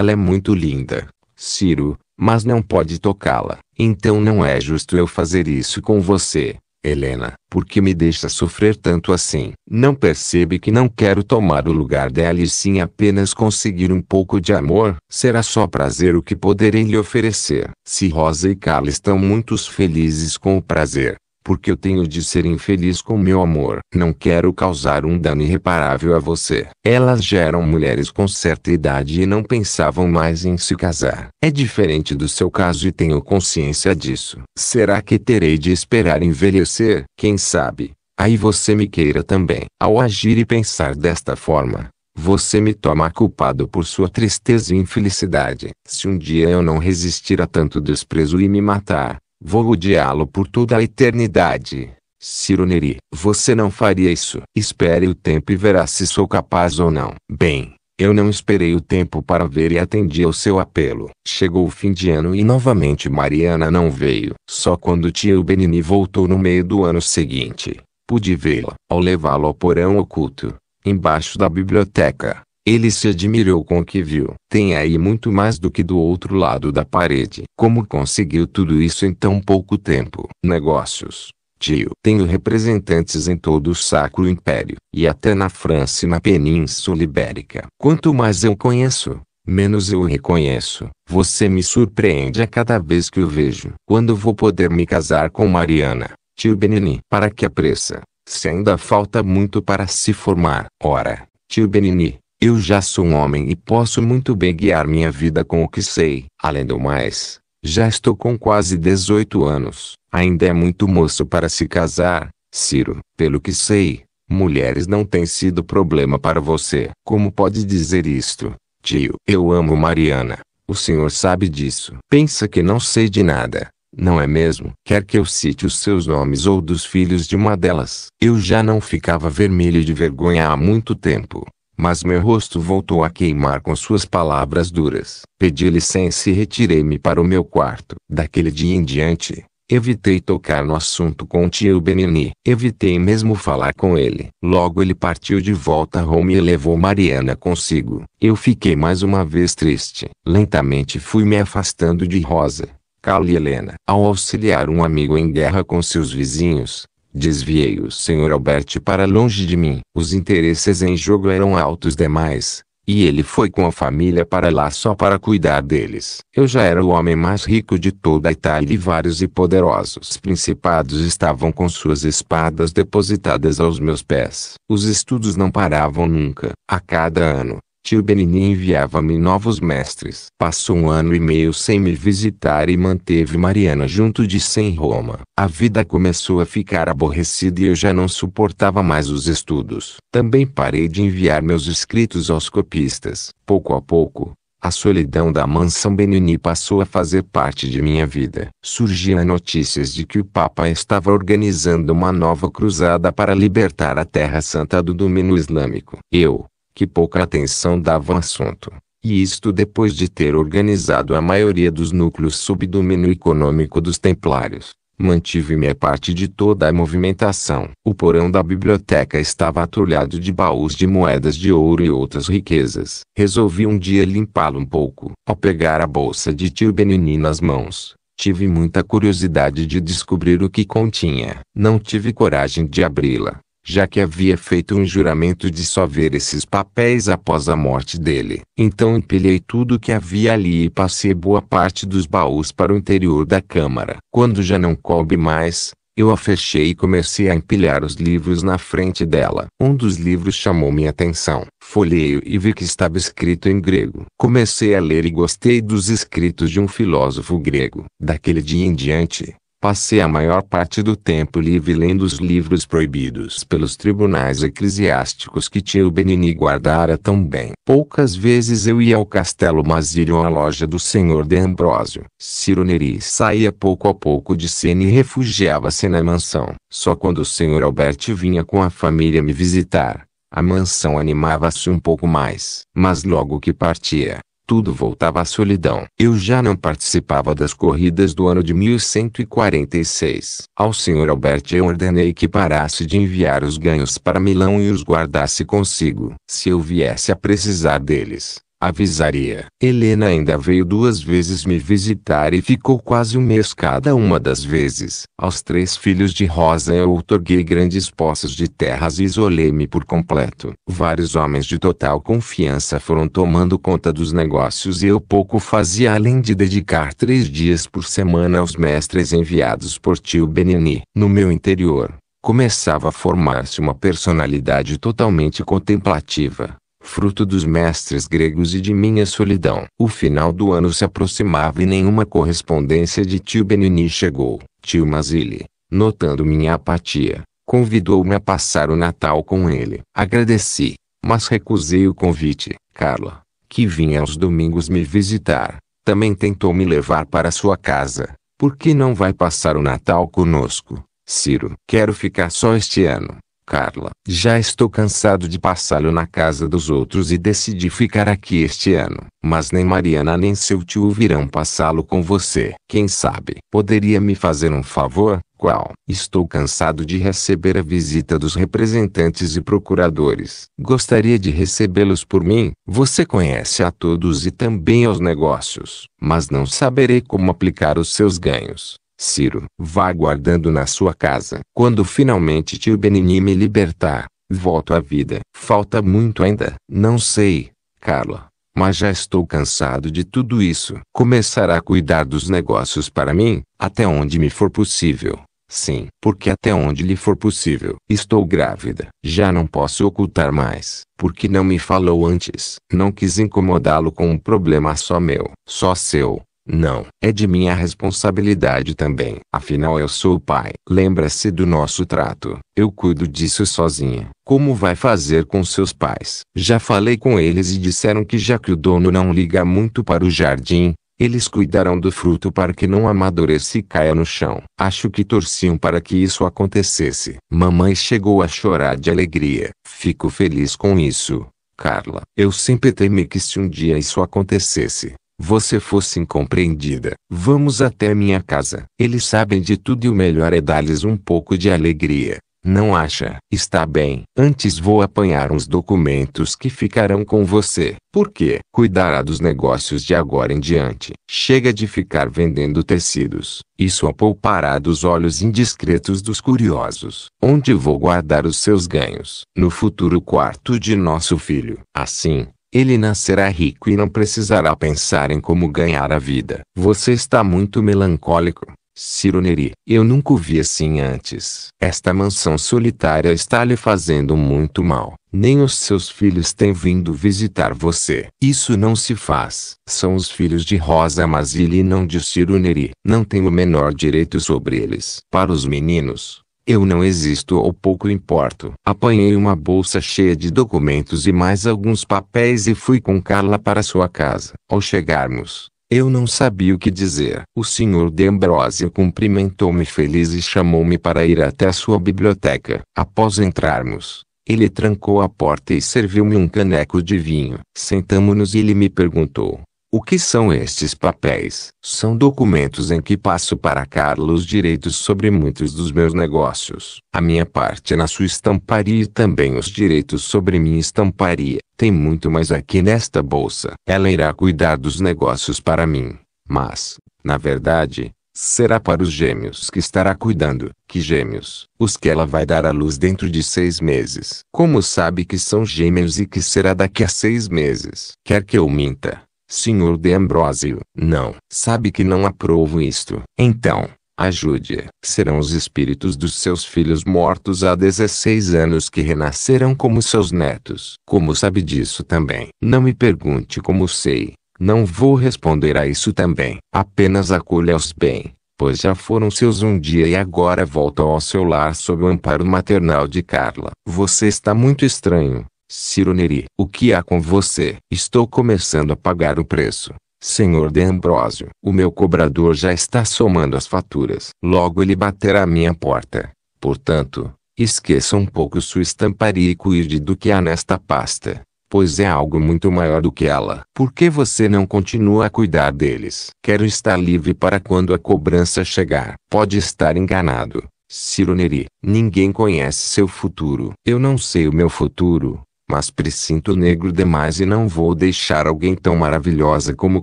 ela é muito linda, Ciro, mas não pode tocá-la. Então não é justo eu fazer isso com você, Helena. Por que me deixa sofrer tanto assim? Não percebe que não quero tomar o lugar dela e sim apenas conseguir um pouco de amor? Será só prazer o que poderei lhe oferecer. Se Rosa e Carla estão muito felizes com o prazer, porque eu tenho de ser infeliz com meu amor. Não quero causar um dano irreparável a você. Elas já eram mulheres com certa idade e não pensavam mais em se casar. É diferente do seu caso e tenho consciência disso. Será que terei de esperar envelhecer? Quem sabe? Aí você me queira também. Ao agir e pensar desta forma, você me toma culpado por sua tristeza e infelicidade. Se um dia eu não resistir a tanto desprezo e me matar, Vou odiá-lo por toda a eternidade. Ciro Neri, você não faria isso. Espere o tempo e verá se sou capaz ou não. Bem, eu não esperei o tempo para ver e atendi ao seu apelo. Chegou o fim de ano e novamente Mariana não veio. Só quando tio Benini voltou no meio do ano seguinte, pude vê-la. Ao levá-lo ao porão oculto, embaixo da biblioteca, ele se admirou com o que viu. Tem aí muito mais do que do outro lado da parede. Como conseguiu tudo isso em tão pouco tempo? Negócios. Tio, tenho representantes em todo o Sacro Império, e até na França e na Península Ibérica. Quanto mais eu conheço, menos eu o reconheço. Você me surpreende a cada vez que o vejo. Quando vou poder me casar com Mariana? Tio Benini, para que a pressa? Se ainda falta muito para se formar. Ora, tio Benini, eu já sou um homem e posso muito bem guiar minha vida com o que sei. Além do mais, já estou com quase 18 anos. Ainda é muito moço para se casar, Ciro. Pelo que sei, mulheres não têm sido problema para você. Como pode dizer isto, tio? Eu amo Mariana. O senhor sabe disso. Pensa que não sei de nada. Não é mesmo? Quer que eu cite os seus nomes ou dos filhos de uma delas? Eu já não ficava vermelho de vergonha há muito tempo. Mas meu rosto voltou a queimar com suas palavras duras. Pedi licença e retirei-me para o meu quarto. Daquele dia em diante, Evitei tocar no assunto com o tio Benini. Evitei mesmo falar com ele. Logo ele partiu de volta a Roma e levou Mariana consigo. Eu fiquei mais uma vez triste. Lentamente fui me afastando de Rosa, Carla e Helena. Ao auxiliar um amigo em guerra com seus vizinhos, Desviei o Sr. Albert para longe de mim. Os interesses em jogo eram altos demais, e ele foi com a família para lá só para cuidar deles. Eu já era o homem mais rico de toda a Itália e vários e poderosos principados estavam com suas espadas depositadas aos meus pés. Os estudos não paravam nunca. A cada ano, Tio Benini enviava-me novos mestres. Passou um ano e meio sem me visitar e manteve Mariana junto de si em Roma. A vida começou a ficar aborrecida e eu já não suportava mais os estudos. Também parei de enviar meus escritos aos copistas. Pouco a pouco, a solidão da mansão Benini passou a fazer parte de minha vida. Surgiam notícias de que o Papa estava organizando uma nova cruzada para libertar a Terra Santa do domínio islâmico. Eu, que pouca atenção dava ao assunto. E isto depois de ter organizado a maioria dos núcleos sob domínio econômico dos templários. Mantive-me a parte de toda a movimentação. O porão da biblioteca estava atulhado de baús de moedas de ouro e outras riquezas. Resolvi um dia limpá-lo um pouco. Ao pegar a bolsa de tio Benini nas mãos, tive muita curiosidade de descobrir o que continha. Não tive coragem de abri-la já que havia feito um juramento de só ver esses papéis após a morte dele. Então empilhei tudo o que havia ali e passei boa parte dos baús para o interior da câmara. Quando já não coube mais, eu a fechei e comecei a empilhar os livros na frente dela. Um dos livros chamou minha atenção. Folhei-o e vi que estava escrito em grego. Comecei a ler e gostei dos escritos de um filósofo grego. Daquele dia em diante, Passei a maior parte do tempo livre lendo os livros proibidos pelos tribunais eclesiásticos que tio Benini guardara tão bem. Poucas vezes eu ia ao castelo Mazírio à loja do senhor de Ambrósio. Ciro Neri saía pouco a pouco de cena e refugiava-se na mansão. Só quando o senhor Alberti vinha com a família me visitar, a mansão animava-se um pouco mais. Mas logo que partia, tudo voltava à solidão. Eu já não participava das corridas do ano de 1146. Ao Sr. Albert eu ordenei que parasse de enviar os ganhos para Milão e os guardasse consigo, se eu viesse a precisar deles avisaria. Helena ainda veio duas vezes me visitar e ficou quase um mês cada uma das vezes. Aos três filhos de Rosa eu outorguei grandes posses de terras e isolei-me por completo. Vários homens de total confiança foram tomando conta dos negócios e eu pouco fazia além de dedicar três dias por semana aos mestres enviados por tio Benini. No meu interior, começava a formar-se uma personalidade totalmente contemplativa fruto dos mestres gregos e de minha solidão. O final do ano se aproximava e nenhuma correspondência de tio Benini chegou. Tio Mazili, notando minha apatia, convidou-me a passar o Natal com ele. Agradeci, mas recusei o convite. Carla, que vinha aos domingos me visitar, também tentou me levar para sua casa. Por que não vai passar o Natal conosco, Ciro? Quero ficar só este ano. Carla. Já estou cansado de passá-lo na casa dos outros e decidi ficar aqui este ano. Mas nem Mariana nem seu tio virão passá-lo com você. Quem sabe? Poderia me fazer um favor? Qual? Estou cansado de receber a visita dos representantes e procuradores. Gostaria de recebê-los por mim? Você conhece a todos e também aos negócios, mas não saberei como aplicar os seus ganhos. Ciro, vá guardando na sua casa. Quando finalmente tio Benini me libertar, volto à vida. Falta muito ainda. Não sei, Carla. Mas já estou cansado de tudo isso. Começará a cuidar dos negócios para mim, até onde me for possível. Sim, porque até onde lhe for possível. Estou grávida. Já não posso ocultar mais. Porque não me falou antes. Não quis incomodá-lo com um problema só meu. Só seu. Não, é de minha responsabilidade também. Afinal eu sou o pai. Lembra-se do nosso trato. Eu cuido disso sozinha. Como vai fazer com seus pais? Já falei com eles e disseram que já que o dono não liga muito para o jardim, eles cuidarão do fruto para que não amadureça e caia no chão. Acho que torciam para que isso acontecesse. Mamãe chegou a chorar de alegria. Fico feliz com isso, Carla. Eu sempre temi que se um dia isso acontecesse, você fosse incompreendida. Vamos até minha casa. Eles sabem de tudo e o melhor é dar-lhes um pouco de alegria. Não acha? Está bem. Antes vou apanhar uns documentos que ficarão com você. Por quê? Cuidará dos negócios de agora em diante. Chega de ficar vendendo tecidos. Isso a poupará dos olhos indiscretos dos curiosos. Onde vou guardar os seus ganhos? No futuro quarto de nosso filho. Assim, ele nascerá rico e não precisará pensar em como ganhar a vida. Você está muito melancólico. Ciro Neri, eu nunca o vi assim antes. Esta mansão solitária está lhe fazendo muito mal. Nem os seus filhos têm vindo visitar você. Isso não se faz. São os filhos de Rosa Mazilli e não de Ciro Neri. Não tem o menor direito sobre eles. Para os meninos, eu não existo ou pouco importo. Apanhei uma bolsa cheia de documentos e mais alguns papéis e fui com Carla para sua casa. Ao chegarmos, eu não sabia o que dizer. O senhor de Ambrosio cumprimentou-me feliz e chamou-me para ir até sua biblioteca. Após entrarmos, ele trancou a porta e serviu-me um caneco de vinho. Sentamo-nos e ele me perguntou: o que são estes papéis? São documentos em que passo para Carlos direitos sobre muitos dos meus negócios. A minha parte é na sua estamparia e também os direitos sobre minha estamparia. Tem muito mais aqui nesta bolsa. Ela irá cuidar dos negócios para mim. Mas, na verdade, será para os gêmeos que estará cuidando. Que gêmeos? Os que ela vai dar à luz dentro de seis meses. Como sabe que são gêmeos e que será daqui a seis meses? Quer que eu minta? Senhor de Ambrósio, não, sabe que não aprovo isto. Então, ajude. Serão os espíritos dos seus filhos mortos há 16 anos que renascerão como seus netos. Como sabe disso também? Não me pergunte como sei. Não vou responder a isso também. Apenas acolha-os bem, pois já foram seus um dia e agora voltam ao seu lar sob o amparo maternal de Carla. Você está muito estranho, Ciro Neri, o que há com você? Estou começando a pagar o preço. Senhor de Ambrósio, o meu cobrador já está somando as faturas. Logo ele baterá à minha porta. Portanto, esqueça um pouco sua estamparia e cuide do que há nesta pasta pois é algo muito maior do que ela. Por que você não continua a cuidar deles? Quero estar livre para quando a cobrança chegar. Pode estar enganado. Ciro Neri, ninguém conhece seu futuro. Eu não sei o meu futuro, mas presinto negro demais e não vou deixar alguém tão maravilhosa como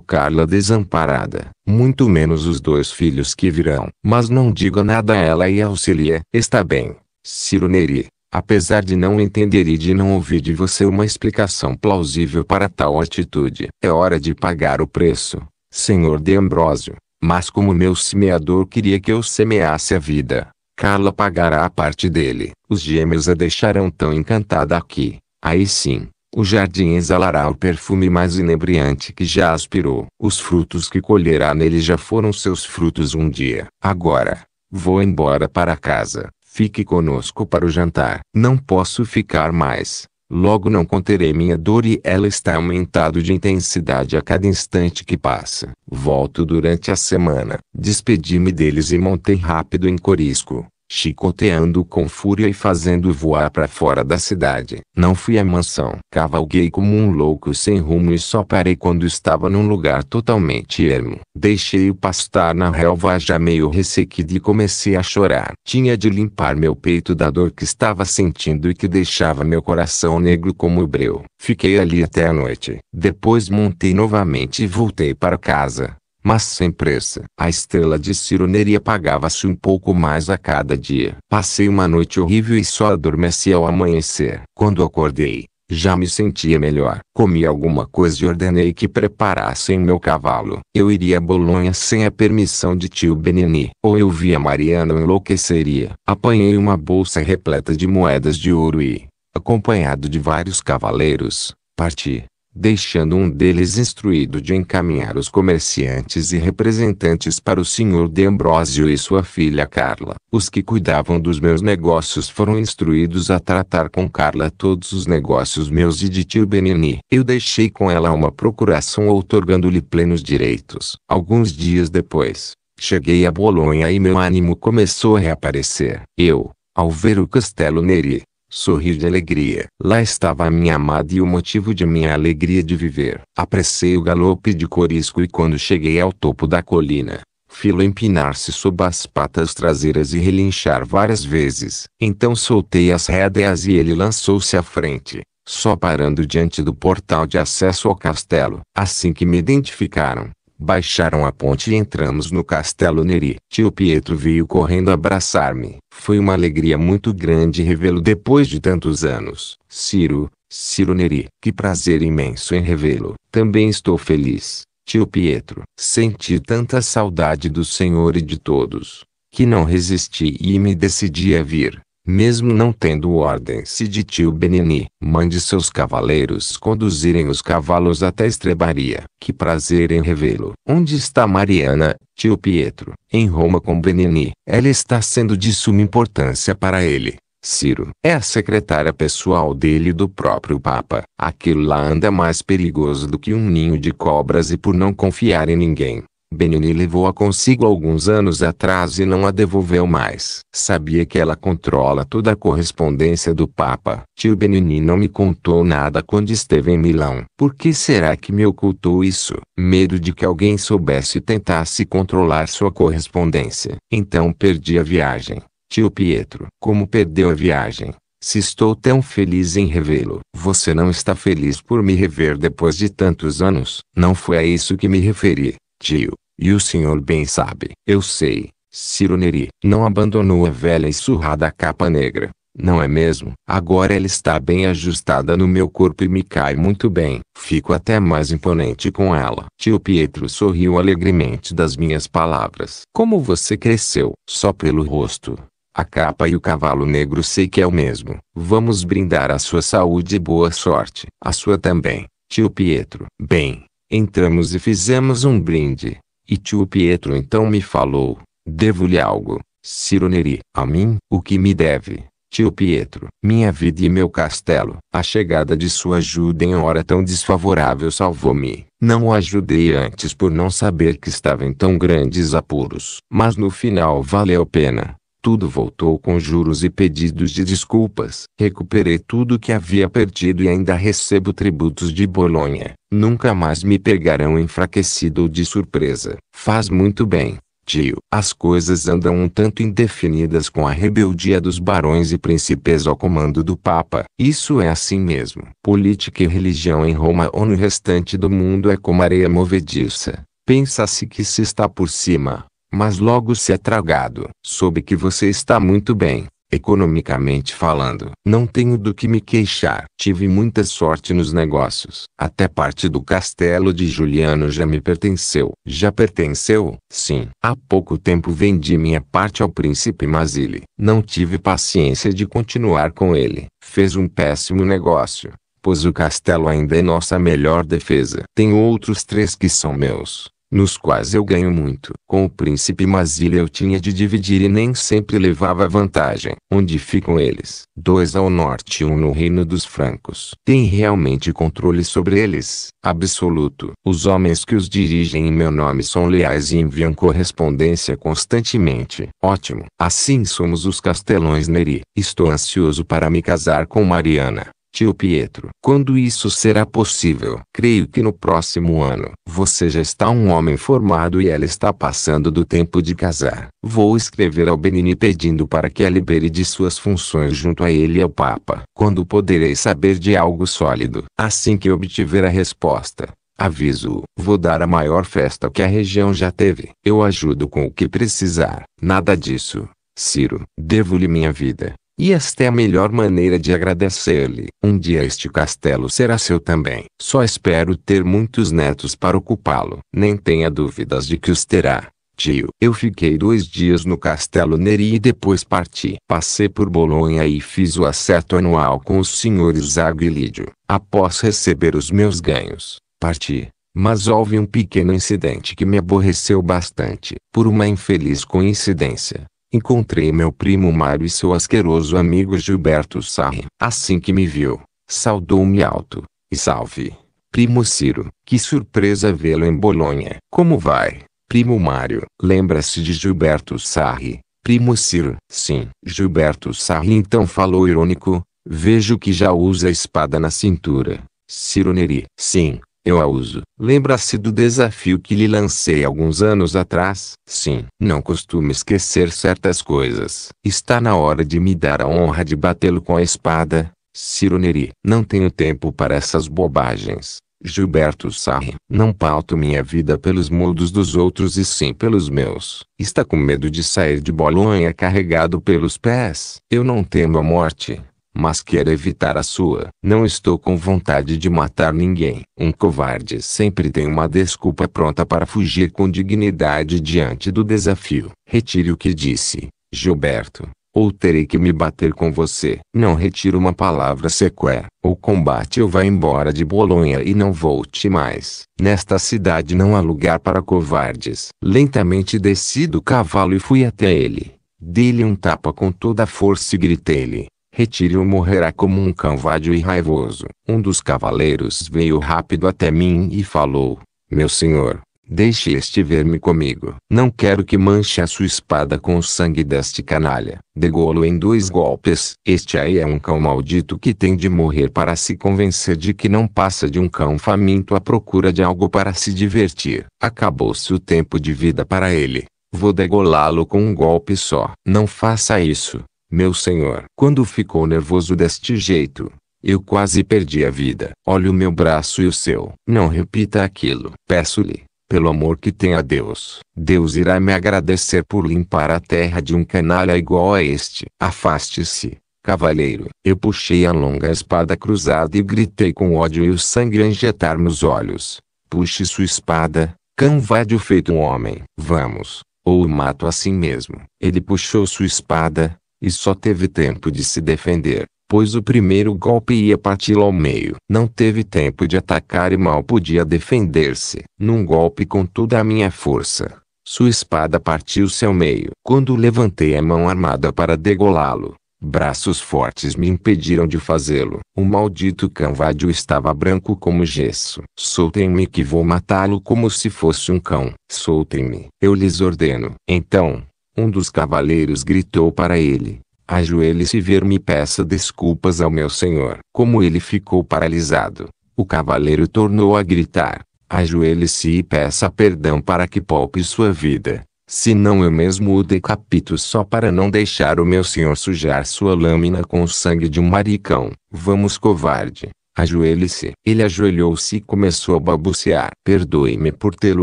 Carla desamparada, muito menos os dois filhos que virão. Mas não diga nada a ela e auxilia. Está bem, Ciro Neri. Apesar de não entender e de não ouvir de você uma explicação plausível para tal atitude, é hora de pagar o preço, senhor de Ambrósio. Mas como meu semeador queria que eu semeasse a vida, Carla pagará a parte dele. Os gêmeos a deixarão tão encantada aqui Aí sim, o jardim exalará o perfume mais inebriante que já aspirou. Os frutos que colherá nele já foram seus frutos um dia. Agora, vou embora para casa. Fique conosco para o jantar. Não posso ficar mais. Logo não conterei minha dor e ela está aumentado de intensidade a cada instante que passa. Volto durante a semana. Despedi-me deles e montei rápido em Corisco chicoteando com fúria e fazendo voar para fora da cidade. Não fui à mansão. Cavalguei como um louco sem rumo e só parei quando estava num lugar totalmente ermo. Deixei-o pastar na relva já meio ressequido e comecei a chorar. Tinha de limpar meu peito da dor que estava sentindo e que deixava meu coração negro como o breu. Fiquei ali até a noite. Depois montei novamente e voltei para casa mas sem pressa. A estrela de cironeria pagava-se um pouco mais a cada dia. Passei uma noite horrível e só adormeci ao amanhecer. Quando acordei, já me sentia melhor. Comi alguma coisa e ordenei que preparassem meu cavalo. Eu iria a Bolonha sem a permissão de tio Benini. Ou eu via Mariana ou enlouqueceria. Apanhei uma bolsa repleta de moedas de ouro e, acompanhado de vários cavaleiros, parti deixando um deles instruído de encaminhar os comerciantes e representantes para o senhor de Ambrósio e sua filha Carla. Os que cuidavam dos meus negócios foram instruídos a tratar com Carla todos os negócios meus e de tio Benini. Eu deixei com ela uma procuração outorgando-lhe plenos direitos. Alguns dias depois, cheguei a Bolonha e meu ânimo começou a reaparecer. Eu, ao ver o Castelo Neri, Sorri de alegria. Lá estava a minha amada e o motivo de minha alegria de viver. Apressei o galope de corisco e quando cheguei ao topo da colina, filo empinar-se sob as patas traseiras e relinchar várias vezes. Então soltei as rédeas e ele lançou-se à frente, só parando diante do portal de acesso ao castelo. Assim que me identificaram, Baixaram a ponte e entramos no castelo Neri. Tio Pietro veio correndo abraçar-me. Foi uma alegria muito grande revê-lo depois de tantos anos. Ciro, Ciro Neri, que prazer imenso em revê-lo. Também estou feliz, tio Pietro. Senti tanta saudade do senhor e de todos, que não resisti e me decidi a vir mesmo não tendo ordens de tio Benini, mande seus cavaleiros conduzirem os cavalos até Estrebaria. Que prazer em revê-lo. Onde está Mariana, tio Pietro? Em Roma com Benini. Ela está sendo de suma importância para ele. Ciro é a secretária pessoal dele e do próprio Papa. Aquilo lá anda mais perigoso do que um ninho de cobras e por não confiar em ninguém, Benini levou-a consigo alguns anos atrás e não a devolveu mais. Sabia que ela controla toda a correspondência do Papa. Tio Benini não me contou nada quando esteve em Milão. Por que será que me ocultou isso? Medo de que alguém soubesse e tentasse controlar sua correspondência. Então perdi a viagem. Tio Pietro, como perdeu a viagem? Se estou tão feliz em revê-lo. Você não está feliz por me rever depois de tantos anos? Não foi a isso que me referi, tio. E o senhor bem sabe, eu sei, Ciro Neri não abandonou a velha e surrada capa negra, não é mesmo? Agora ela está bem ajustada no meu corpo e me cai muito bem. Fico até mais imponente com ela. Tio Pietro sorriu alegremente das minhas palavras. Como você cresceu, só pelo rosto. A capa e o cavalo negro sei que é o mesmo. Vamos brindar a sua saúde e boa sorte. A sua também, tio Pietro. Bem, entramos e fizemos um brinde. E tio Pietro então me falou, devo-lhe algo, Ciro Neri, a mim, o que me deve, tio Pietro, minha vida e meu castelo. A chegada de sua ajuda em hora tão desfavorável salvou-me. Não o ajudei antes por não saber que estava em tão grandes apuros. Mas no final valeu a pena tudo voltou com juros e pedidos de desculpas. Recuperei tudo que havia perdido e ainda recebo tributos de Bolonha. Nunca mais me pegarão enfraquecido ou de surpresa. Faz muito bem, tio. As coisas andam um tanto indefinidas com a rebeldia dos barões e príncipes ao comando do Papa. Isso é assim mesmo. Política e religião em Roma ou no restante do mundo é como areia movediça. Pensa-se que se está por cima, mas logo se é tragado. Soube que você está muito bem, economicamente falando. Não tenho do que me queixar. Tive muita sorte nos negócios. Até parte do castelo de Juliano já me pertenceu. Já pertenceu? Sim. Há pouco tempo vendi minha parte ao príncipe Masile, Não tive paciência de continuar com ele. Fez um péssimo negócio pois o castelo ainda é nossa melhor defesa. Tem outros três que são meus nos quais eu ganho muito. Com o príncipe Masilha eu tinha de dividir e nem sempre levava vantagem. Onde ficam eles? Dois ao norte e um no reino dos francos. Tem realmente controle sobre eles? Absoluto. Os homens que os dirigem em meu nome são leais e enviam correspondência constantemente. Ótimo. Assim somos os castelões Neri. Estou ansioso para me casar com Mariana tio Pietro. Quando isso será possível? Creio que no próximo ano. Você já está um homem formado e ela está passando do tempo de casar. Vou escrever ao Benini pedindo para que a libere de suas funções junto a ele e ao Papa. Quando poderei saber de algo sólido? Assim que obtiver a resposta. Aviso, vou dar a maior festa que a região já teve. Eu ajudo com o que precisar. Nada disso, Ciro. Devo-lhe minha vida. E esta é a melhor maneira de agradecer-lhe. Um dia este castelo será seu também. Só espero ter muitos netos para ocupá-lo. Nem tenha dúvidas de que os terá. Tio, eu fiquei dois dias no castelo Neri e depois parti. Passei por Bolonha e fiz o acerto anual com os senhores Zago e Lídio. Após receber os meus ganhos, parti. Mas houve um pequeno incidente que me aborreceu bastante. Por uma infeliz coincidência, Encontrei meu primo Mário e seu asqueroso amigo Gilberto Sarri. Assim que me viu, saudou-me alto. E salve, primo Ciro. Que surpresa vê-lo em Bolonha. Como vai, primo Mário? Lembra-se de Gilberto Sarri, primo Ciro? Sim. Gilberto Sarri então falou irônico. Vejo que já usa a espada na cintura. Ciro Neri. Sim, eu a uso. Lembra-se do desafio que lhe lancei alguns anos atrás? Sim. Não costumo esquecer certas coisas. Está na hora de me dar a honra de batê-lo com a espada. Ciro Neri. Não tenho tempo para essas bobagens. Gilberto Sarri. Não pauto minha vida pelos modos dos outros e sim pelos meus. Está com medo de sair de Bolonha carregado pelos pés? Eu não temo a morte mas quero evitar a sua. Não estou com vontade de matar ninguém. Um covarde sempre tem uma desculpa pronta para fugir com dignidade diante do desafio. Retire o que disse, Gilberto, ou terei que me bater com você. Não retiro uma palavra sequer. O combate ou vai embora de Bolonha e não volte mais. Nesta cidade não há lugar para covardes. Lentamente desci do cavalo e fui até ele. Dei-lhe um tapa com toda a força e gritei-lhe: Retire-o morrerá como um cão vádio e raivoso. Um dos cavaleiros veio rápido até mim e falou, meu senhor, Deixe este ver-me comigo. Não quero que manche a sua espada com o sangue deste canalha. Degolo em dois golpes. Este aí é um cão maldito que tem de morrer para se convencer de que não passa de um cão faminto à procura de algo para se divertir. Acabou-se o tempo de vida para ele. Vou degolá-lo com um golpe só. Não faça isso. Meu senhor, quando ficou nervoso deste jeito, eu quase perdi a vida. Olhe o meu braço e o seu. Não repita aquilo. Peço-lhe, pelo amor que tem a Deus. Deus irá me agradecer por limpar a terra de um canalha igual a este. Afaste-se, cavaleiro. Eu puxei a longa espada cruzada e gritei com ódio e o sangue a injetar nos olhos. Puxe sua espada, cão vádio feito um homem. Vamos, ou o mato assim mesmo. Ele puxou sua espada, e só teve tempo de se defender, pois o primeiro golpe ia parti-lo ao meio. Não teve tempo de atacar e mal podia defender-se. Num golpe com toda a minha força, sua espada partiu-se ao meio. Quando levantei a mão armada para degolá-lo, braços fortes me impediram de fazê-lo. O maldito canvádio estava branco como gesso. Soltem-me que vou matá-lo como se fosse um cão. Soltem-me. Eu lhes ordeno. Então, um dos cavaleiros gritou para ele: Ajoelhe-se e ver-me peça desculpas ao meu senhor. Como ele ficou paralisado, o cavaleiro tornou a gritar: Ajoelhe-se e peça perdão para que poupe sua vida. Senão eu mesmo o decapito só para não deixar o meu senhor sujar sua lâmina com o sangue de um maricão. Vamos, covarde. Ajoelhe-se. Ele ajoelhou-se e começou a balbuciar. Perdoe-me por tê-lo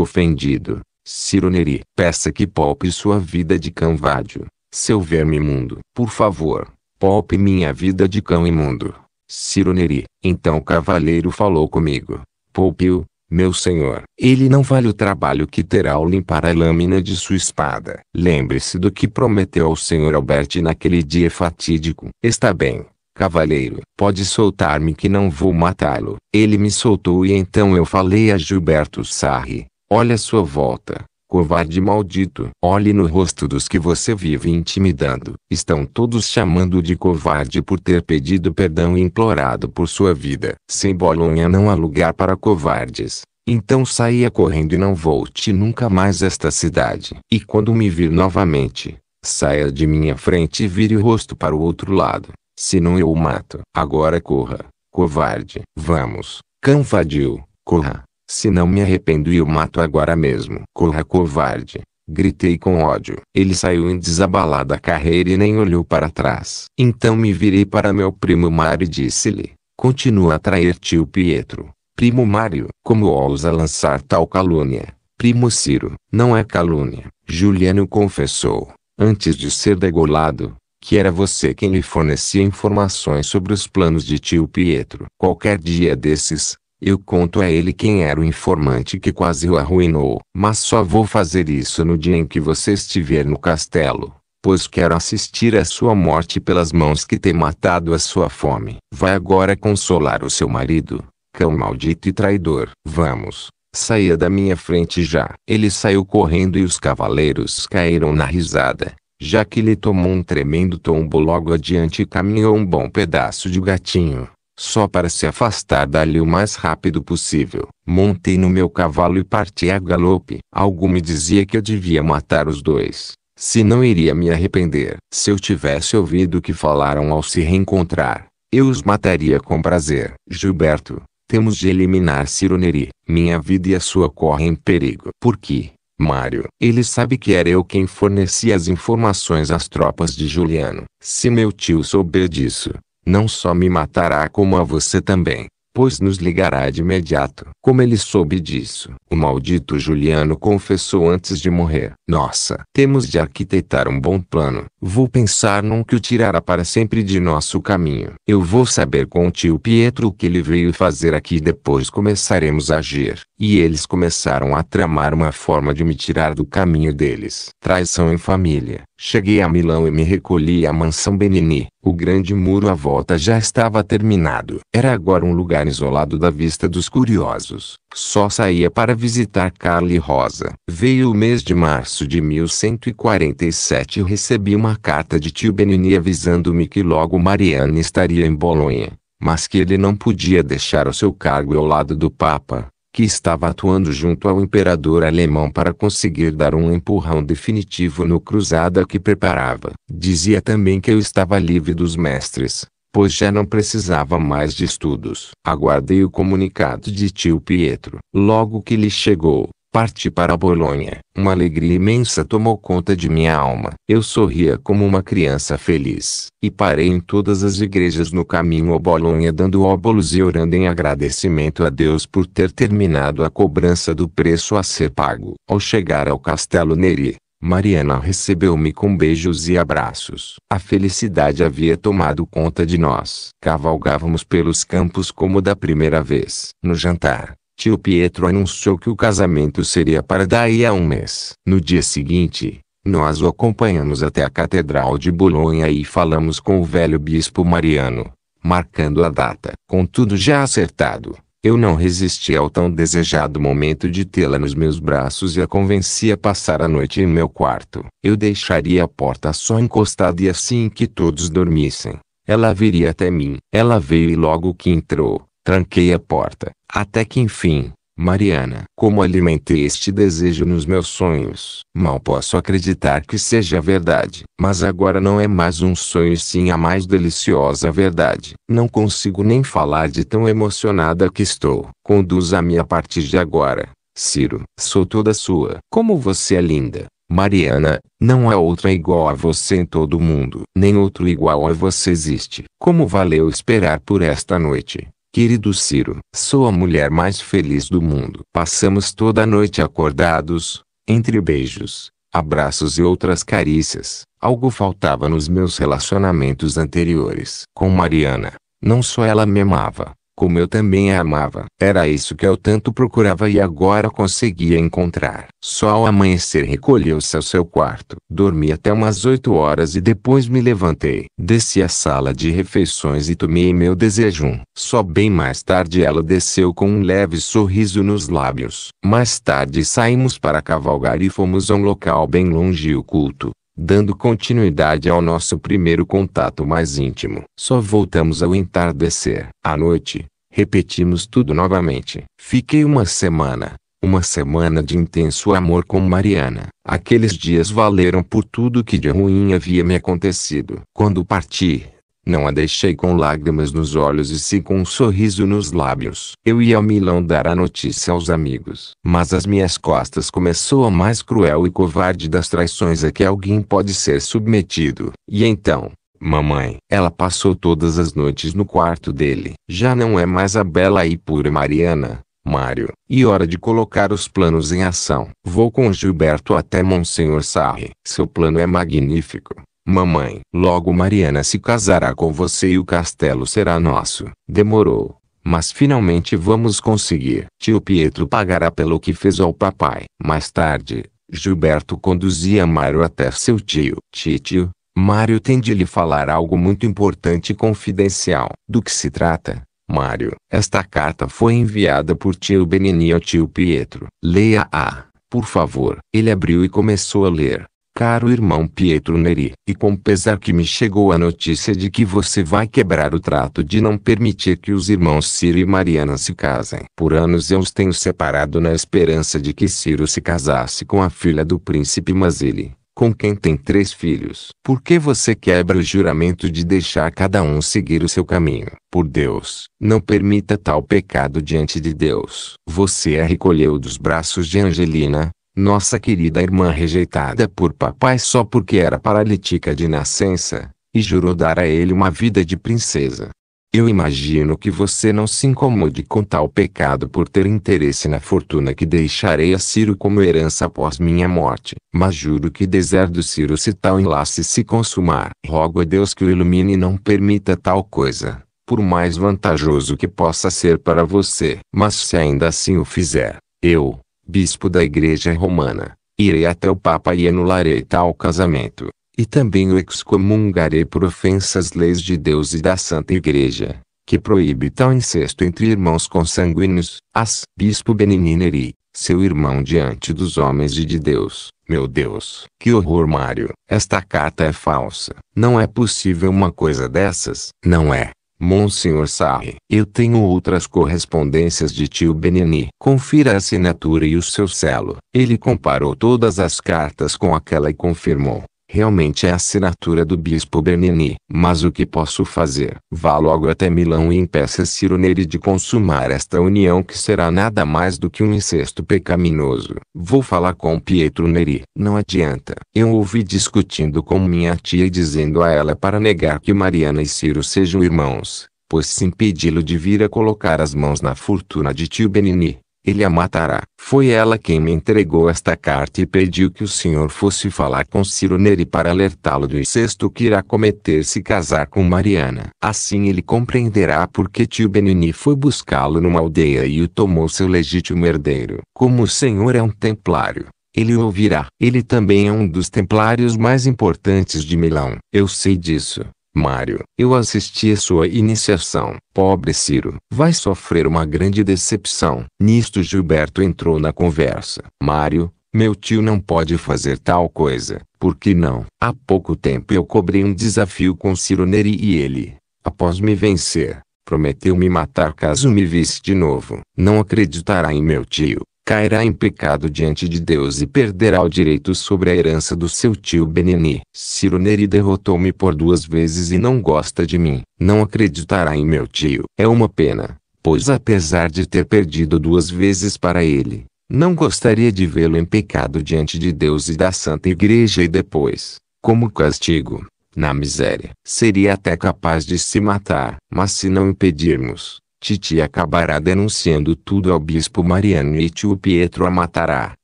ofendido. Ciro Neri, peça que poupe sua vida de cão vádio, seu verme imundo. Por favor, poupe minha vida de cão imundo. Ciro Neri, então o cavaleiro falou comigo. Poupe-o, meu senhor. Ele não vale o trabalho que terá ao limpar a lâmina de sua espada. Lembre-se do que prometeu ao senhor Alberti naquele dia fatídico. Está bem, cavaleiro. Pode soltar-me que não vou matá-lo. Ele me soltou e então eu falei a Gilberto Sarri. Olhe à sua volta, covarde maldito. Olhe no rosto dos que você vive intimidando. Estão todos chamando de covarde por ter pedido perdão e implorado por sua vida. Sem Bolonha não há lugar para covardes. Então saia correndo e não volte nunca mais esta cidade. E quando me vir novamente, saia de minha frente e vire o rosto para o outro lado. Senão eu o mato. Agora corra, covarde. Vamos, cão vadio, corra. Se não me arrependo e o mato agora mesmo. Corra covarde. Gritei com ódio. Ele saiu em desabalada carreira e nem olhou para trás. Então me virei para meu primo Mário e disse-lhe. Continua a trair tio Pietro. Primo Mário, como ousa lançar tal calúnia? Primo Ciro, não é calúnia. Juliano confessou, antes de ser degolado, que era você quem lhe fornecia informações sobre os planos de tio Pietro. Qualquer dia desses, eu conto a ele quem era o informante que quase o arruinou, mas só vou fazer isso no dia em que você estiver no castelo, pois quero assistir à sua morte pelas mãos que tem matado a sua fome. Vai agora consolar o seu marido, cão maldito e traidor. Vamos. Saia da minha frente já. Ele saiu correndo e os cavaleiros caíram na risada já que ele tomou um tremendo tombo logo adiante e caminhou um bom pedaço de gatinho só para se afastar dali o mais rápido possível. Montei no meu cavalo e parti a galope. Algo me dizia que eu devia matar os dois, se não iria me arrepender. Se eu tivesse ouvido o que falaram ao se reencontrar, eu os mataria com prazer. Gilberto, temos de eliminar Cironeri. Minha vida e a sua correm em perigo. Por quê? Mário. Ele sabe que era eu quem fornecia as informações às tropas de Juliano. Se meu tio souber disso, não só me matará como a você também, pois nos ligará de imediato. Como ele soube disso? O maldito Juliano confessou antes de morrer. Nossa, temos de arquitetar um bom plano. Vou pensar num que o tirará para sempre de nosso caminho. Eu vou saber com o tio Pietro o que ele veio fazer aqui e depois começaremos a agir. E eles começaram a tramar uma forma de me tirar do caminho deles. Traição em família. Cheguei a Milão e me recolhi à mansão Benini. O grande muro à volta já estava terminado. Era agora um lugar isolado da vista dos curiosos. Só saía para visitar Carla e Rosa. Veio o mês de março março de 1147 recebi uma carta de tio Benini avisando-me que logo Mariana estaria em Bolonha, mas que ele não podia deixar o seu cargo ao lado do Papa, que estava atuando junto ao imperador alemão para conseguir dar um empurrão definitivo no cruzada que preparava. Dizia também que eu estava livre dos mestres, pois já não precisava mais de estudos. Aguardei o comunicado de tio Pietro. Logo que lhe chegou, Parte para Bolonha. Uma alegria imensa tomou conta de minha alma. Eu sorria como uma criança feliz. E parei em todas as igrejas no caminho a Bolonha dando óbolos e orando em agradecimento a Deus por ter terminado a cobrança do preço a ser pago. Ao chegar ao castelo Neri, Mariana recebeu-me com beijos e abraços. A felicidade havia tomado conta de nós. Cavalgávamos pelos campos como da primeira vez. No jantar, Tio Pietro anunciou que o casamento seria para daí a um mês. No dia seguinte, nós o acompanhamos até a Catedral de Bolonha e falamos com o velho bispo Mariano, marcando a data. Contudo, já acertado, eu não resisti ao tão desejado momento de tê-la nos meus braços e a convenci a passar a noite em meu quarto. Eu deixaria a porta só encostada e assim que todos dormissem, ela viria até mim. Ela veio e logo que entrou, Tranquei a porta, até que enfim, Mariana. Como alimentei este desejo nos meus sonhos. Mal posso acreditar que seja verdade. Mas agora não é mais um sonho e sim a mais deliciosa verdade. Não consigo nem falar de tão emocionada que estou. Conduza-me a partir de agora. Ciro, sou toda sua. Como você é linda. Mariana, não há outra igual a você em todo o mundo. Nem outro igual a você existe. Como valeu esperar por esta noite. Querido Ciro, sou a mulher mais feliz do mundo. Passamos toda a noite acordados, entre beijos, abraços e outras carícias. Algo faltava nos meus relacionamentos anteriores. Com Mariana, não só ela me amava, como eu também a amava. Era isso que eu tanto procurava e agora conseguia encontrar. Só ao amanhecer recolheu-se ao seu quarto. Dormi até umas oito horas e depois me levantei. Desci à sala de refeições e tomei meu desejum. Só bem mais tarde ela desceu com um leve sorriso nos lábios. Mais tarde saímos para cavalgar e fomos a um local bem longe e oculto dando continuidade ao nosso primeiro contato mais íntimo. Só voltamos ao entardecer. À noite, repetimos tudo novamente. Fiquei uma semana, uma semana de intenso amor com Mariana. Aqueles dias valeram por tudo que de ruim havia me acontecido. Quando parti, não a deixei com lágrimas nos olhos e se com um sorriso nos lábios. Eu ia ao Milão dar a notícia aos amigos. Mas às minhas costas começou a mais cruel e covarde das traições a que alguém pode ser submetido. E então, mamãe, ela passou todas as noites no quarto dele. Já não é mais a bela e pura Mariana, Mário. E hora de colocar os planos em ação. Vou com Gilberto até Monsenhor Sarri. Seu plano é magnífico. Mamãe, logo Mariana se casará com você e o castelo será nosso. Demorou, mas finalmente vamos conseguir. Tio Pietro pagará pelo que fez ao papai. Mais tarde, Gilberto conduzia Mário até seu tio. Tio, Mário tem de lhe falar algo muito importante e confidencial. Do que se trata, Mário? Esta carta foi enviada por tio Benini ao tio Pietro. Leia-a, por favor. Ele abriu e começou a ler caro irmão Pietro Neri, e com pesar que me chegou a notícia de que você vai quebrar o trato de não permitir que os irmãos Ciro e Mariana se casem. Por anos eu os tenho separado na esperança de que Ciro se casasse com a filha do príncipe Mazili com quem tem três filhos. Por que você quebra o juramento de deixar cada um seguir o seu caminho? Por Deus, não permita tal pecado diante de Deus. Você a recolheu dos braços de Angelina, nossa querida irmã rejeitada por papai só porque era paralítica de nascença, e jurou dar a ele uma vida de princesa. Eu imagino que você não se incomode com tal pecado por ter interesse na fortuna que deixarei a Ciro como herança após minha morte. Mas juro que deserdo Ciro se tal enlace se consumar. Rogo a Deus que o ilumine e não permita tal coisa, por mais vantajoso que possa ser para você. Mas se ainda assim o fizer, eu, bispo da Igreja Romana, irei até o Papa e anularei tal casamento, e também o excomungarei por ofensas às leis de Deus e da Santa Igreja, que proíbe tal incesto entre irmãos consanguíneos, as bispo Beninineri, seu irmão diante dos homens e de Deus. Meu Deus, que horror, Mário. Esta carta é falsa. Não é possível uma coisa dessas. Não é. Monsenhor Sarre. Eu tenho outras correspondências de tio Benini. Confira a assinatura e o seu selo. Ele comparou todas as cartas com aquela e confirmou. Realmente é a assinatura do bispo Bernini. Mas o que posso fazer? Vá logo até Milão e impeça Ciro Neri de consumar esta união que será nada mais do que um incesto pecaminoso. Vou falar com Pietro Neri. Não adianta. Eu ouvi discutindo com minha tia e dizendo a ela para negar que Mariana e Ciro sejam irmãos, pois se impedi-lo de vir a colocar as mãos na fortuna de tio Benini, ele a matará. Foi ela quem me entregou esta carta e pediu que o senhor fosse falar com Ciro Neri para alertá-lo do incesto que irá cometer se casar com Mariana. Assim ele compreenderá porque tio Benini foi buscá-lo numa aldeia e o tomou seu legítimo herdeiro. Como o senhor é um templário, ele ouvirá. Ele também é um dos templários mais importantes de Milão. Eu sei disso. Mário, eu assisti a sua iniciação. Pobre Ciro, vai sofrer uma grande decepção. Nisto Gilberto entrou na conversa. Mário, meu tio não pode fazer tal coisa. Por que não? Há pouco tempo eu cobri um desafio com Ciro Neri e ele, após me vencer, prometeu me matar caso me visse de novo. Não acreditará em meu tio cairá em pecado diante de Deus e perderá o direito sobre a herança do seu tio Benini. Ciro Neri derrotou-me por duas vezes e não gosta de mim. Não acreditará em meu tio. É uma pena, pois apesar de ter perdido duas vezes para ele, não gostaria de vê-lo em pecado diante de Deus e da Santa Igreja e depois, como castigo, na miséria. Seria até capaz de se matar. Mas se não impedirmos, Titi acabará denunciando tudo ao bispo Mariano e tio Pietro a matará,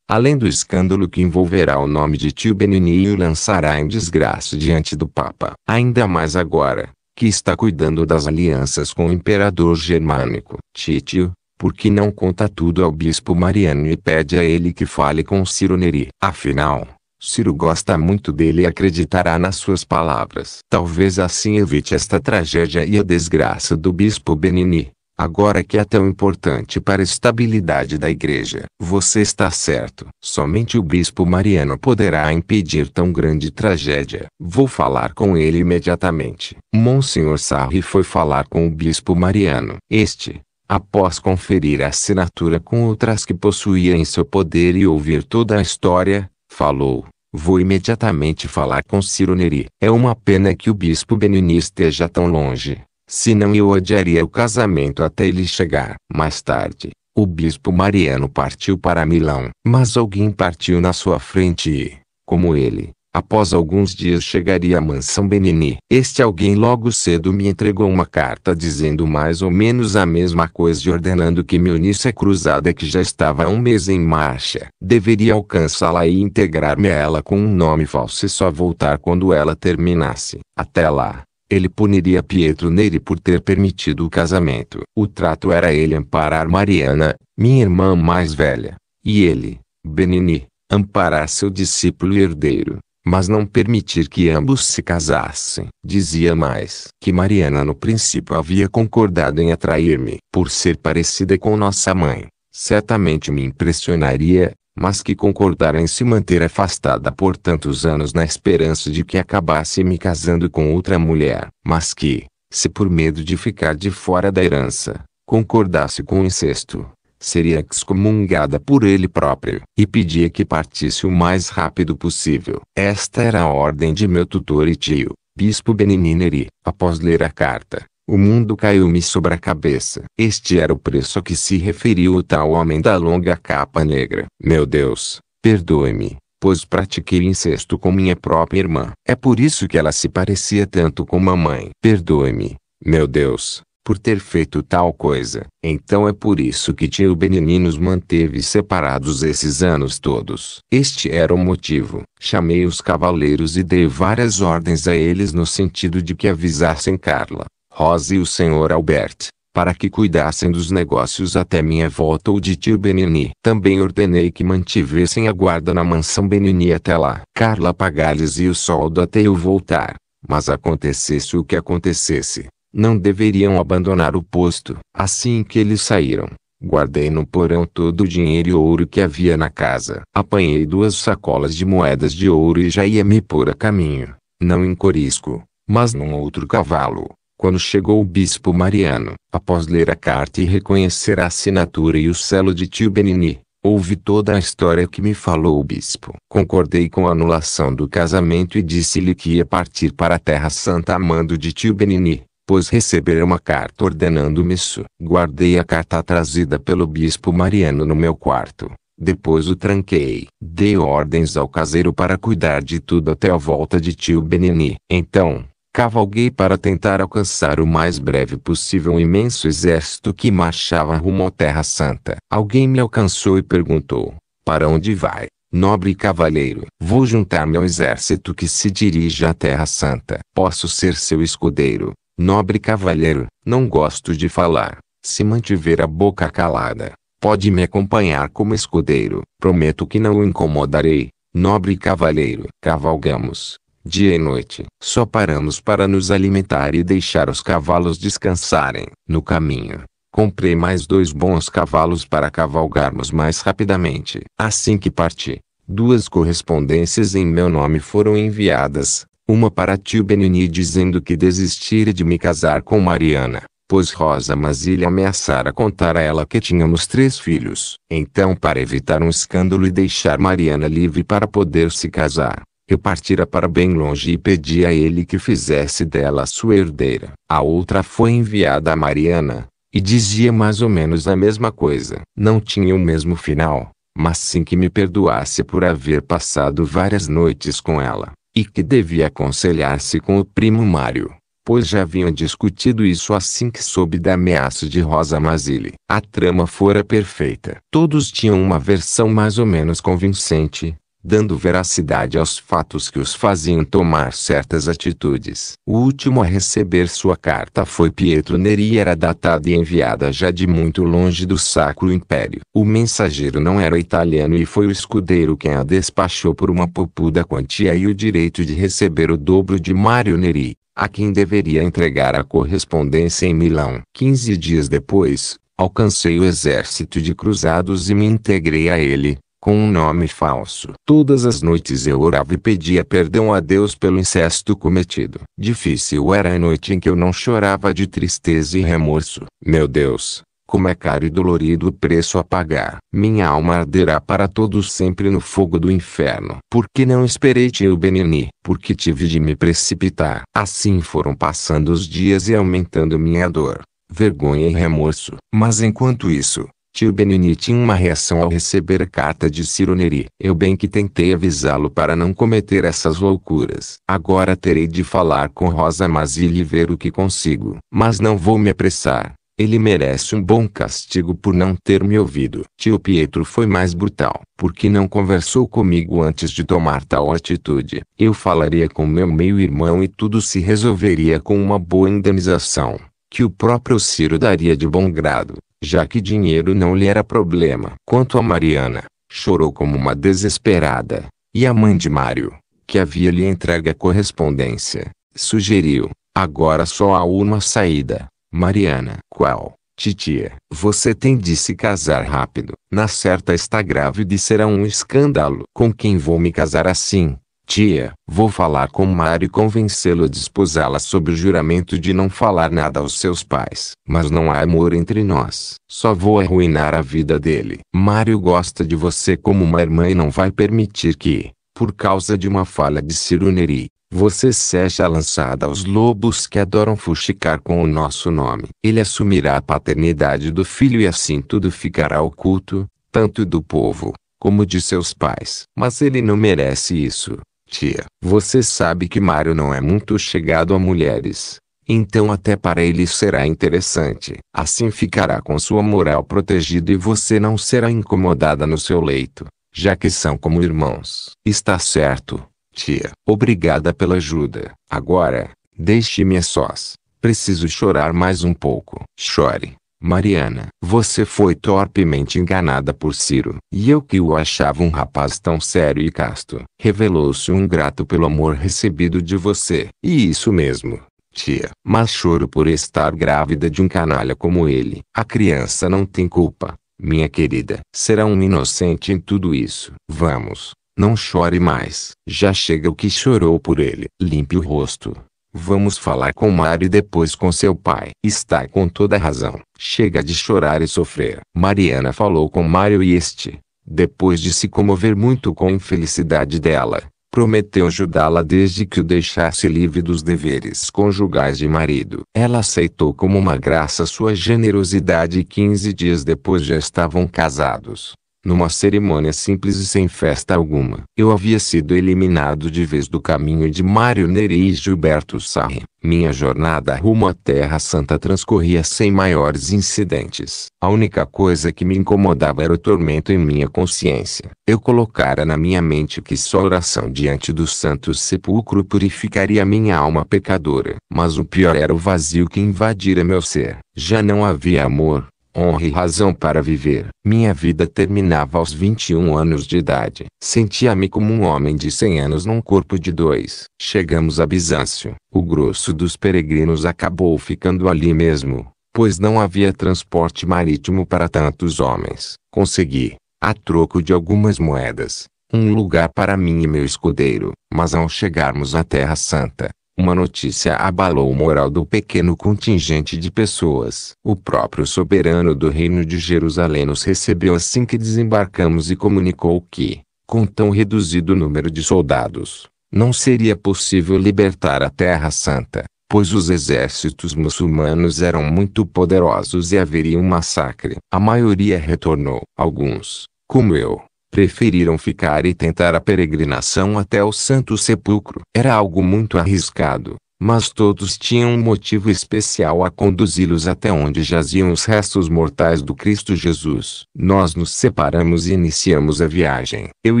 além do escândalo que envolverá o nome de tio Benini e o lançará em desgraça diante do Papa. Ainda mais agora, que está cuidando das alianças com o imperador germânico. Titio, por que não conta tudo ao bispo Mariano e pede a ele que fale com Ciro Neri? Afinal, Ciro gosta muito dele e acreditará nas suas palavras. Talvez assim evite esta tragédia e a desgraça do bispo Benini. Agora que é tão importante para a estabilidade da igreja, você está certo. Somente o bispo Mariano poderá impedir tão grande tragédia. Vou falar com ele imediatamente. Monsenhor Sarri foi falar com o bispo Mariano. Este, após conferir a assinatura com outras que possuía em seu poder e ouvir toda a história, falou. Vou imediatamente falar com Ciro Neri. É uma pena que o bispo Benini esteja tão longe senão eu odiaria o casamento até ele chegar. Mais tarde, o bispo Mariano partiu para Milão, mas alguém partiu na sua frente e, como ele, após alguns dias chegaria à mansão Benini. Este alguém logo cedo me entregou uma carta dizendo mais ou menos a mesma coisa e ordenando que me unisse à cruzada que já estava há um mês em marcha. Deveria alcançá-la e integrar-me a ela com um nome falso e só voltar quando ela terminasse. Até lá, ele puniria Pietro Neri por ter permitido o casamento. O trato era ele amparar Mariana, minha irmã mais velha, e ele, Benini, amparar seu discípulo e herdeiro, mas não permitir que ambos se casassem. Dizia mais que Mariana no princípio havia concordado em atrair-me por ser parecida com nossa mãe certamente me impressionaria, mas que concordara em se manter afastada por tantos anos na esperança de que acabasse me casando com outra mulher, mas que, se por medo de ficar de fora da herança, concordasse com o incesto, seria excomungada por ele próprio, e pedia que partisse o mais rápido possível. Esta era a ordem de meu tutor e tio, Bispo Beninineri. Após ler a carta, o mundo caiu-me sobre a cabeça. Este era o preço a que se referiu o tal homem da longa capa negra. Meu Deus, perdoe-me, pois pratiquei incesto com minha própria irmã. É por isso que ela se parecia tanto com mamãe. Perdoe-me, meu Deus, por ter feito tal coisa. Então é por isso que tio Benini nos manteve separados esses anos todos. Este era o motivo. Chamei os cavaleiros e dei várias ordens a eles no sentido de que avisassem Carla. Rosa e o Sr. Albert, para que cuidassem dos negócios até minha volta ou de tio Benini. Também ordenei que mantivessem a guarda na mansão Benini até lá. Carla pagar-lhes e o soldo até eu voltar. Mas acontecesse o que acontecesse, não deveriam abandonar o posto. Assim que eles saíram, Guardei no porão todo o dinheiro e ouro que havia na casa. Apanhei duas sacolas de moedas de ouro e já ia me pôr a caminho, não em Corisco, mas num outro cavalo, quando chegou o bispo Mariano, após ler a carta e reconhecer a assinatura e o selo de tio Benini, ouvi toda a história que me falou o bispo. Concordei com a anulação do casamento e disse-lhe que ia partir para a Terra Santa amando de tio Benini, pois recebera uma carta ordenando-me isso. Guardei a carta trazida pelo bispo Mariano no meu quarto. Depois o tranquei. Dei ordens ao caseiro para cuidar de tudo até a volta de tio Benini. Então, cavalguei para tentar alcançar o mais breve possível um imenso exército que marchava rumo à Terra Santa. Alguém me alcançou e perguntou: Para onde vai, nobre cavaleiro? Vou juntar-me ao exército que se dirige à Terra Santa. Posso ser seu escudeiro, nobre cavaleiro. Não gosto de falar. Se mantiver a boca calada, pode me acompanhar como escudeiro. Prometo que não o incomodarei, nobre cavaleiro. Cavalgamos dia e noite. Só paramos para nos alimentar e deixar os cavalos descansarem. No caminho, comprei mais dois bons cavalos para cavalgarmos mais rapidamente. Assim que parti, duas correspondências em meu nome foram enviadas. Uma para tio Benini dizendo que desistira de me casar com Mariana, pois Rosa Masília ameaçara contar a ela que tínhamos três filhos. Então, para evitar um escândalo e deixar Mariana livre para poder se casar, eu partira para bem longe e pedi a ele que fizesse dela sua herdeira. A outra foi enviada a Mariana, e dizia mais ou menos a mesma coisa. Não tinha o mesmo final, mas sim que me perdoasse por haver passado várias noites com ela, e que devia aconselhar-se com o primo Mário pois já haviam discutido isso assim que soube da ameaça de Rosa Mazile. A trama fora perfeita. Todos tinham uma versão mais ou menos convincente, dando veracidade aos fatos que os faziam tomar certas atitudes. O último a receber sua carta foi Pietro Neri e era datada e enviada já de muito longe do Sacro Império. O mensageiro não era italiano e foi o escudeiro quem a despachou por uma popuda quantia e o direito de receber o dobro de Mário Neri, a quem deveria entregar a correspondência em Milão. Quinze dias depois, alcancei o exército de cruzados e me integrei a ele com um nome falso. Todas as noites eu orava e pedia perdão a Deus pelo incesto cometido. Difícil era a noite em que eu não chorava de tristeza e remorso. Meu Deus, como é caro e dolorido o preço a pagar. Minha alma arderá para todos sempre no fogo do inferno. Porque não esperei o Benini? Porque tive de me precipitar. Assim foram passando os dias e aumentando minha dor vergonha e remorso. Mas enquanto isso, Tio Benini tinha uma reação ao receber a carta de Ciro Neri. Eu bem que tentei avisá-lo para não cometer essas loucuras. Agora terei de falar com Rosa Mazzilli e ver o que consigo. Mas não vou me apressar. Ele merece um bom castigo por não ter me ouvido. Tio Pietro foi mais brutal, porque não conversou comigo antes de tomar tal atitude. Eu falaria com meu meio-irmão e tudo se resolveria com uma boa indenização, que o próprio Ciro daria de bom grado já que dinheiro não lhe era problema. Quanto a Mariana, chorou como uma desesperada, e a mãe de Mário, que havia lhe entregue a correspondência, sugeriu: agora só há uma saída. Mariana. Qual? Titia, você tem de se casar rápido. Na certa está grávida e será um escândalo. Com quem vou me casar assim? Tia, vou falar com Mário e convencê-lo a desposá-la sob o juramento de não falar nada aos seus pais. Mas não há amor entre nós. Só vou arruinar a vida dele. Mário gosta de você como uma irmã e não vai permitir que, por causa de uma falha de ciruneri, você seja lançada aos lobos que adoram fuxicar com o nosso nome. Ele assumirá a paternidade do filho e assim tudo ficará oculto, tanto do povo, como de seus pais. Mas ele não merece isso. Tia, você sabe que Mário não é muito chegado a mulheres. Então até para ele será interessante. Assim ficará com sua moral protegida e você não será incomodada no seu leito, já que são como irmãos. Está certo, tia. Obrigada pela ajuda. Agora, deixe-me a sós. Preciso chorar mais um pouco. Chore. Mariana, você foi torpemente enganada por Ciro. E eu que o achava um rapaz tão sério e casto, revelou-se um grato pelo amor recebido de você. E isso mesmo, tia. Mas choro por estar grávida de um canalha como ele. A criança não tem culpa, minha querida. Será um inocente em tudo isso. Vamos, não chore mais. Já chega o que chorou por ele. Limpe o rosto. Vamos falar com Mário e depois com seu pai. Está com toda razão. Chega de chorar e sofrer. Mariana falou com Mário e este, depois de se comover muito com a infelicidade dela, prometeu ajudá-la desde que o deixasse livre dos deveres conjugais de marido. Ela aceitou como uma graça sua generosidade e 15 dias depois já estavam casados numa cerimônia simples e sem festa alguma. Eu havia sido eliminado de vez do caminho de Mário Neri e Gilberto Sarri. Minha jornada rumo à Terra Santa transcorria sem maiores incidentes. A única coisa que me incomodava era o tormento em minha consciência. Eu colocara na minha mente que só oração diante do Santo Sepulcro purificaria minha alma pecadora. Mas o pior era o vazio que invadira meu ser. Já não havia amor, honra e razão para viver. Minha vida terminava aos 21 anos de idade. Sentia-me como um homem de 100 anos num corpo de dois. Chegamos a Bizâncio. O grosso dos peregrinos acabou ficando ali mesmo, pois não havia transporte marítimo para tantos homens. Consegui, a troco de algumas moedas, um lugar para mim e meu escudeiro. Mas ao chegarmos à Terra Santa, uma notícia abalou o moral do pequeno contingente de pessoas. O próprio soberano do reino de Jerusalém nos recebeu assim que desembarcamos e comunicou que, com tão reduzido número de soldados, não seria possível libertar a Terra Santa, pois os exércitos muçulmanos eram muito poderosos e haveria um massacre. A maioria retornou. Alguns, como eu, preferiram ficar e tentar a peregrinação até o Santo Sepulcro. Era algo muito arriscado, mas todos tinham um motivo especial a conduzi-los até onde jaziam os restos mortais do Cristo Jesus. Nós nos separamos e iniciamos a viagem. Eu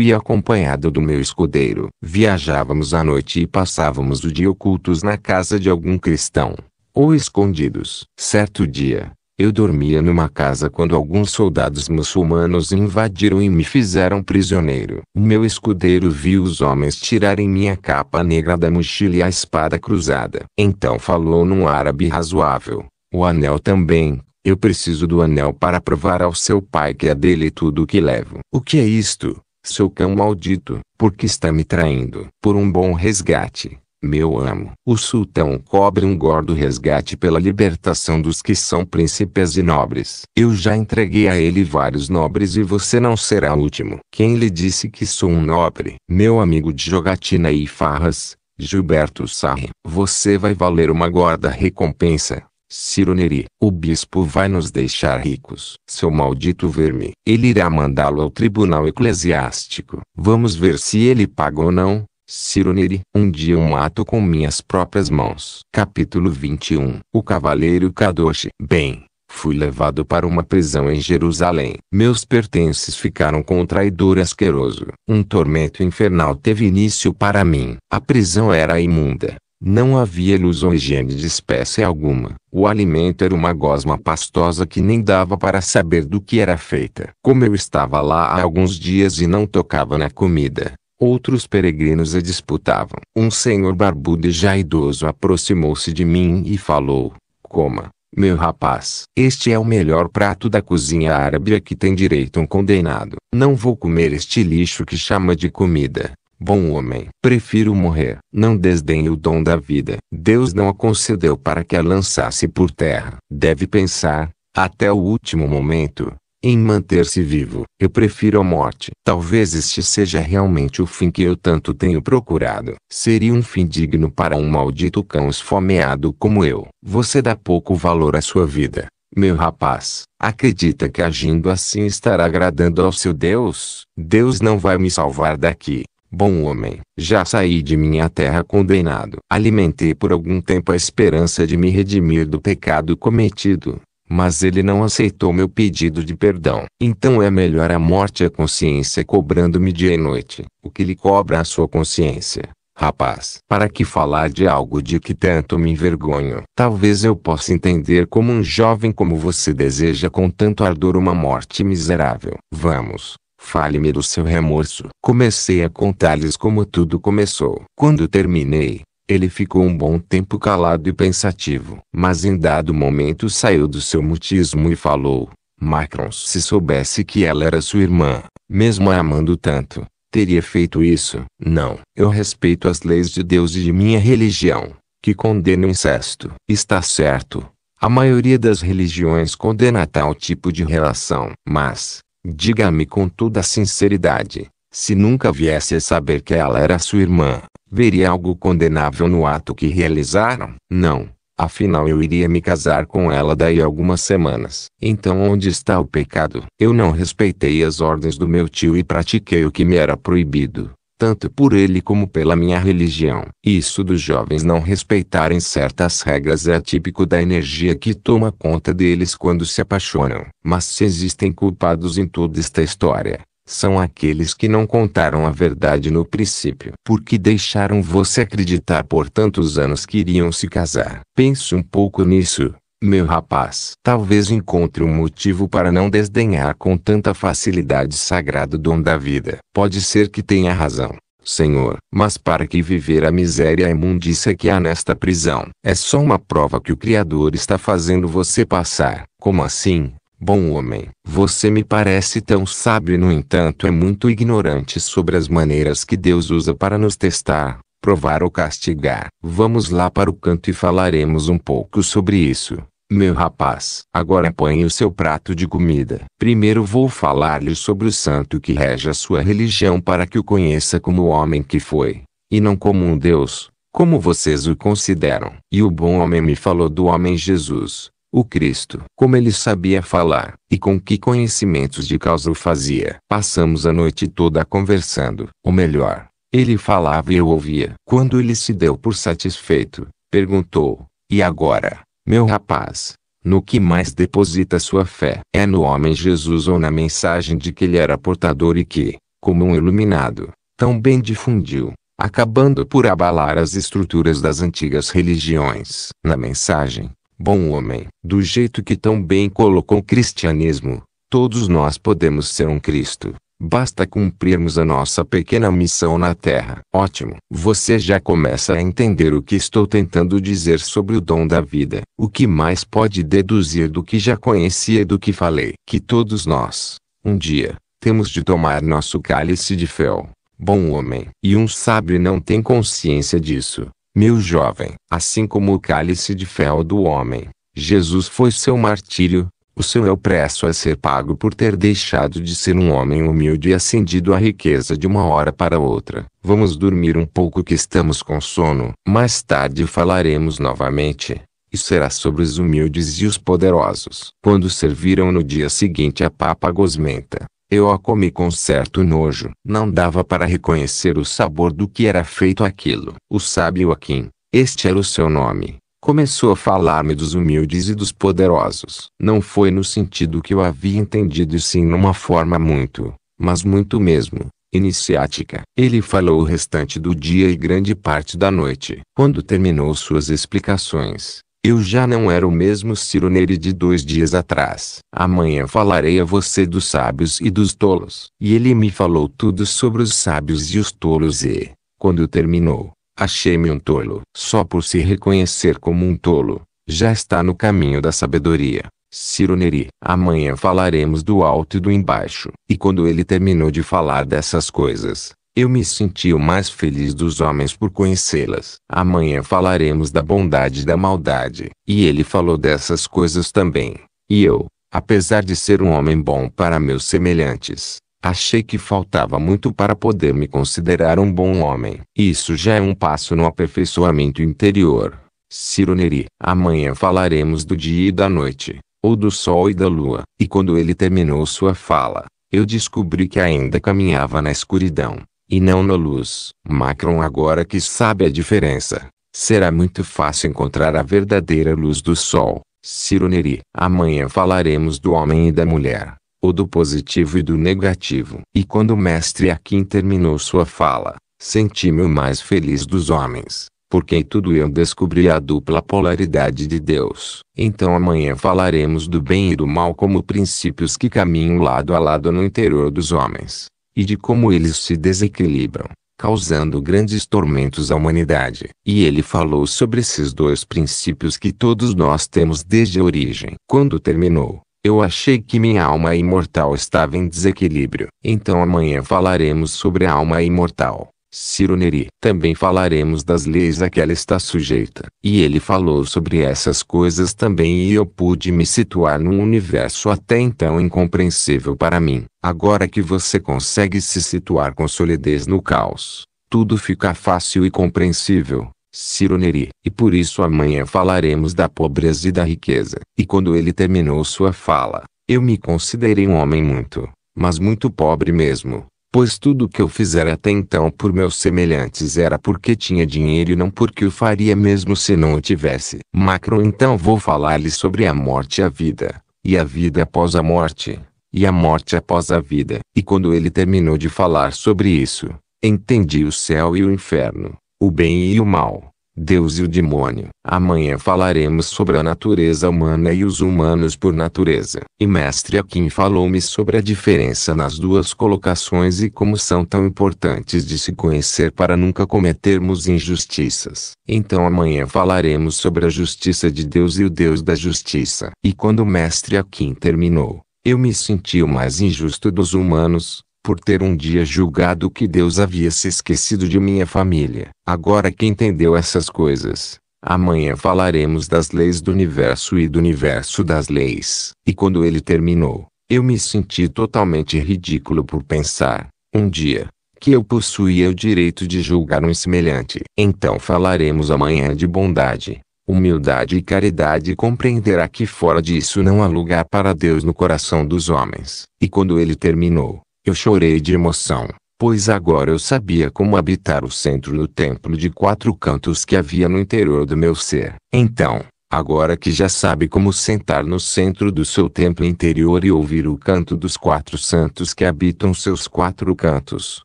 ia acompanhado do meu escudeiro. Viajávamos à noite e passávamos o dia ocultos na casa de algum cristão, ou escondidos. Certo dia, eu dormia numa casa quando alguns soldados muçulmanos invadiram e me fizeram prisioneiro. O meu escudeiro viu os homens tirarem minha capa negra da mochila e a espada cruzada. Então falou num árabe razoável. O anel também. Eu preciso do anel para provar ao seu pai que é dele tudo o que levo. O que é isto, seu cão maldito? Por que está me traindo? Por um bom resgate. Meu amo, o sultão cobra um gordo resgate pela libertação dos que são príncipes e nobres. Eu já entreguei a ele vários nobres e você não será o último. Quem lhe disse que sou um nobre? Meu amigo de jogatina e farras, Gilberto Sarri. Você vai valer uma gorda recompensa. Ciro Neri, o bispo vai nos deixar ricos. Seu maldito verme, ele irá mandá-lo ao tribunal eclesiástico. Vamos ver se ele paga ou não. Ciro Neri, um dia um ato com minhas próprias mãos. Capítulo 21 O Cavaleiro Kadoshi Bem, fui levado para uma prisão em Jerusalém. Meus pertences ficaram com o traidor asqueroso. Um tormento infernal teve início para mim. A prisão era imunda. Não havia ilusão higiene de espécie alguma. O alimento era uma gosma pastosa que nem dava para saber do que era feita. Como eu estava lá há alguns dias e não tocava na comida, Outros peregrinos a disputavam. Um senhor barbudo e já idoso aproximou-se de mim e falou: Coma, meu rapaz, este é o melhor prato da cozinha árabe a que tem direito um condenado. Não vou comer este lixo que chama de comida. Bom homem, prefiro morrer. Não desdenhe o dom da vida. Deus não a concedeu para que a lançasse por terra. Deve pensar, até o último momento, em manter-se vivo. Eu prefiro a morte. Talvez este seja realmente o fim que eu tanto tenho procurado. Seria um fim digno para um maldito cão esfomeado como eu. Você dá pouco valor à sua vida, meu rapaz. Acredita que agindo assim estará agradando ao seu Deus? Deus não vai me salvar daqui. Bom homem, já saí de minha terra condenado. Alimentei por algum tempo a esperança de me redimir do pecado cometido, mas ele não aceitou meu pedido de perdão. Então é melhor a morte à consciência cobrando-me dia e noite, o que lhe cobra a sua consciência. Rapaz, para que falar de algo de que tanto me envergonho? Talvez eu possa entender como um jovem como você deseja com tanto ardor uma morte miserável. Vamos, fale-me do seu remorso. Comecei a contar-lhes como tudo começou. Quando terminei, ele ficou um bom tempo calado e pensativo, mas em dado momento saiu do seu mutismo e falou: Macron, se soubesse que ela era sua irmã, mesmo a amando tanto, teria feito isso? Não. Eu respeito as leis de Deus e de minha religião, que condena o incesto. Está certo. A maioria das religiões condena tal tipo de relação. Mas, diga-me com toda sinceridade, se nunca viesse a saber que ela era sua irmã, veria algo condenável no ato que realizaram? Não. Afinal eu iria me casar com ela daí algumas semanas. Então onde está o pecado? Eu não respeitei as ordens do meu tio e pratiquei o que me era proibido, tanto por ele como pela minha religião. Isso dos jovens não respeitarem certas regras é típico da energia que toma conta deles quando se apaixonam. Mas se existem culpados em toda esta história, são aqueles que não contaram a verdade no princípio. Porque deixaram você acreditar por tantos anos que iriam se casar. Pense um pouco nisso, meu rapaz. Talvez encontre um motivo para não desdenhar com tanta facilidade sagrado dom da vida. Pode ser que tenha razão. Senhor, mas para que viver a miséria e imundícia que há nesta prisão? É só uma prova que o Criador está fazendo você passar. Como assim? Bom homem, você me parece tão sábio e no entanto é muito ignorante sobre as maneiras que Deus usa para nos testar, provar ou castigar. Vamos lá para o canto e falaremos um pouco sobre isso. Meu rapaz, agora apanhe o seu prato de comida. Primeiro vou falar-lhe sobre o santo que rege a sua religião para que o conheça como o homem que foi, e não como um Deus, como vocês o consideram. E o bom homem me falou do homem Jesus, o Cristo, como ele sabia falar, e com que conhecimentos de causa o fazia. Passamos a noite toda conversando, ou melhor, ele falava e eu ouvia. Quando ele se deu por satisfeito, perguntou: E agora, meu rapaz, no que mais deposita sua fé? É no homem Jesus ou na mensagem de que ele era portador e que, como um iluminado, tão bem difundiu, acabando por abalar as estruturas das antigas religiões. Na mensagem, bom homem. Do jeito que tão bem colocou o cristianismo, todos nós podemos ser um Cristo. Basta cumprirmos a nossa pequena missão na Terra. Ótimo! Você já começa a entender o que estou tentando dizer sobre o dom da vida. O que mais pode deduzir do que já conhecia e do que falei? Que todos nós, um dia, temos de tomar nosso cálice de fel. Bom homem. E um sábio não tem consciência disso. Meu jovem, assim como o cálice de fel do homem, Jesus foi seu martírio, o seu é o preço a ser pago por ter deixado de ser um homem humilde e ascendido à riqueza de uma hora para outra. Vamos dormir um pouco que estamos com sono. Mais tarde falaremos novamente. E será sobre os humildes e os poderosos. Quando serviram no dia seguinte a papa gosmenta, eu a comi com certo nojo. Não dava para reconhecer o sabor do que era feito aquilo. O sábio Aquim, este era o seu nome, começou a falar-me dos humildes e dos poderosos. Não foi no sentido que eu havia entendido e sim numa forma muito, mas muito mesmo, iniciática. Ele falou o restante do dia e grande parte da noite. Quando terminou suas explicações, eu já não era o mesmo Ciro Neire de dois dias atrás. Amanhã falarei a você dos sábios e dos tolos. E ele me falou tudo sobre os sábios e os tolos e, quando terminou, achei-me um tolo. Só por se reconhecer como um tolo, já está no caminho da sabedoria. Ciro Neri. Amanhã falaremos do alto e do embaixo. E quando ele terminou de falar dessas coisas, eu me senti o mais feliz dos homens por conhecê-las. Amanhã falaremos da bondade e da maldade. E ele falou dessas coisas também. E eu, apesar de ser um homem bom para meus semelhantes, achei que faltava muito para poder me considerar um bom homem. Isso já é um passo no aperfeiçoamento interior. Ciro Neri. Amanhã falaremos do dia e da noite, ou do sol e da lua. E quando ele terminou sua fala, eu descobri que ainda caminhava na escuridão e não na luz. Macron agora que sabe a diferença, será muito fácil encontrar a verdadeira luz do sol. Ciro Neri. Amanhã falaremos do homem e da mulher, ou do positivo e do negativo. E quando o mestre Akin terminou sua fala, senti-me o mais feliz dos homens, porque em tudo eu descobri a dupla polaridade de Deus. Então amanhã falaremos do bem e do mal como princípios que caminham lado a lado no interior dos homens e de como eles se desequilibram, causando grandes tormentos à humanidade. E ele falou sobre esses dois princípios que todos nós temos desde a origem. Quando terminou, eu achei que minha alma imortal estava em desequilíbrio. Então amanhã falaremos sobre a alma imortal. Ciro Neri. Também falaremos das leis a que ela está sujeita. E ele falou sobre essas coisas também e eu pude me situar num universo até então incompreensível para mim. Agora que você consegue se situar com solidez no caos, tudo fica fácil e compreensível. Ciro Neri. E por isso amanhã falaremos da pobreza e da riqueza. E quando ele terminou sua fala, eu me considerei um homem muito, mas muito pobre mesmo pois tudo o que eu fizera até então por meus semelhantes era porque tinha dinheiro e não porque o faria mesmo se não o tivesse. Macron então vou falar-lhe sobre a morte e a vida, e a vida após a morte, e a morte após a vida. E quando ele terminou de falar sobre isso, entendi o céu e o inferno, o bem e o mal, Deus e o demônio. Amanhã falaremos sobre a natureza humana e os humanos por natureza. E mestre Akin falou-me sobre a diferença nas duas colocações e como são tão importantes de se conhecer para nunca cometermos injustiças. Então amanhã falaremos sobre a justiça de Deus e o Deus da justiça. E quando mestre Akin terminou, eu me senti o mais injusto dos humanos, por ter um dia julgado que Deus havia se esquecido de minha família. Agora que entendeu essas coisas, amanhã falaremos das leis do universo e do universo das leis. E quando ele terminou, eu me senti totalmente ridículo por pensar, um dia, que eu possuía o direito de julgar um semelhante. Então falaremos amanhã de bondade, humildade e caridade e compreenderá que fora disso não há lugar para Deus no coração dos homens. E quando ele terminou, eu chorei de emoção, pois agora eu sabia como habitar o centro do templo de quatro cantos que havia no interior do meu ser. Então, agora que já sabe como sentar no centro do seu templo interior e ouvir o canto dos quatro santos que habitam seus quatro cantos,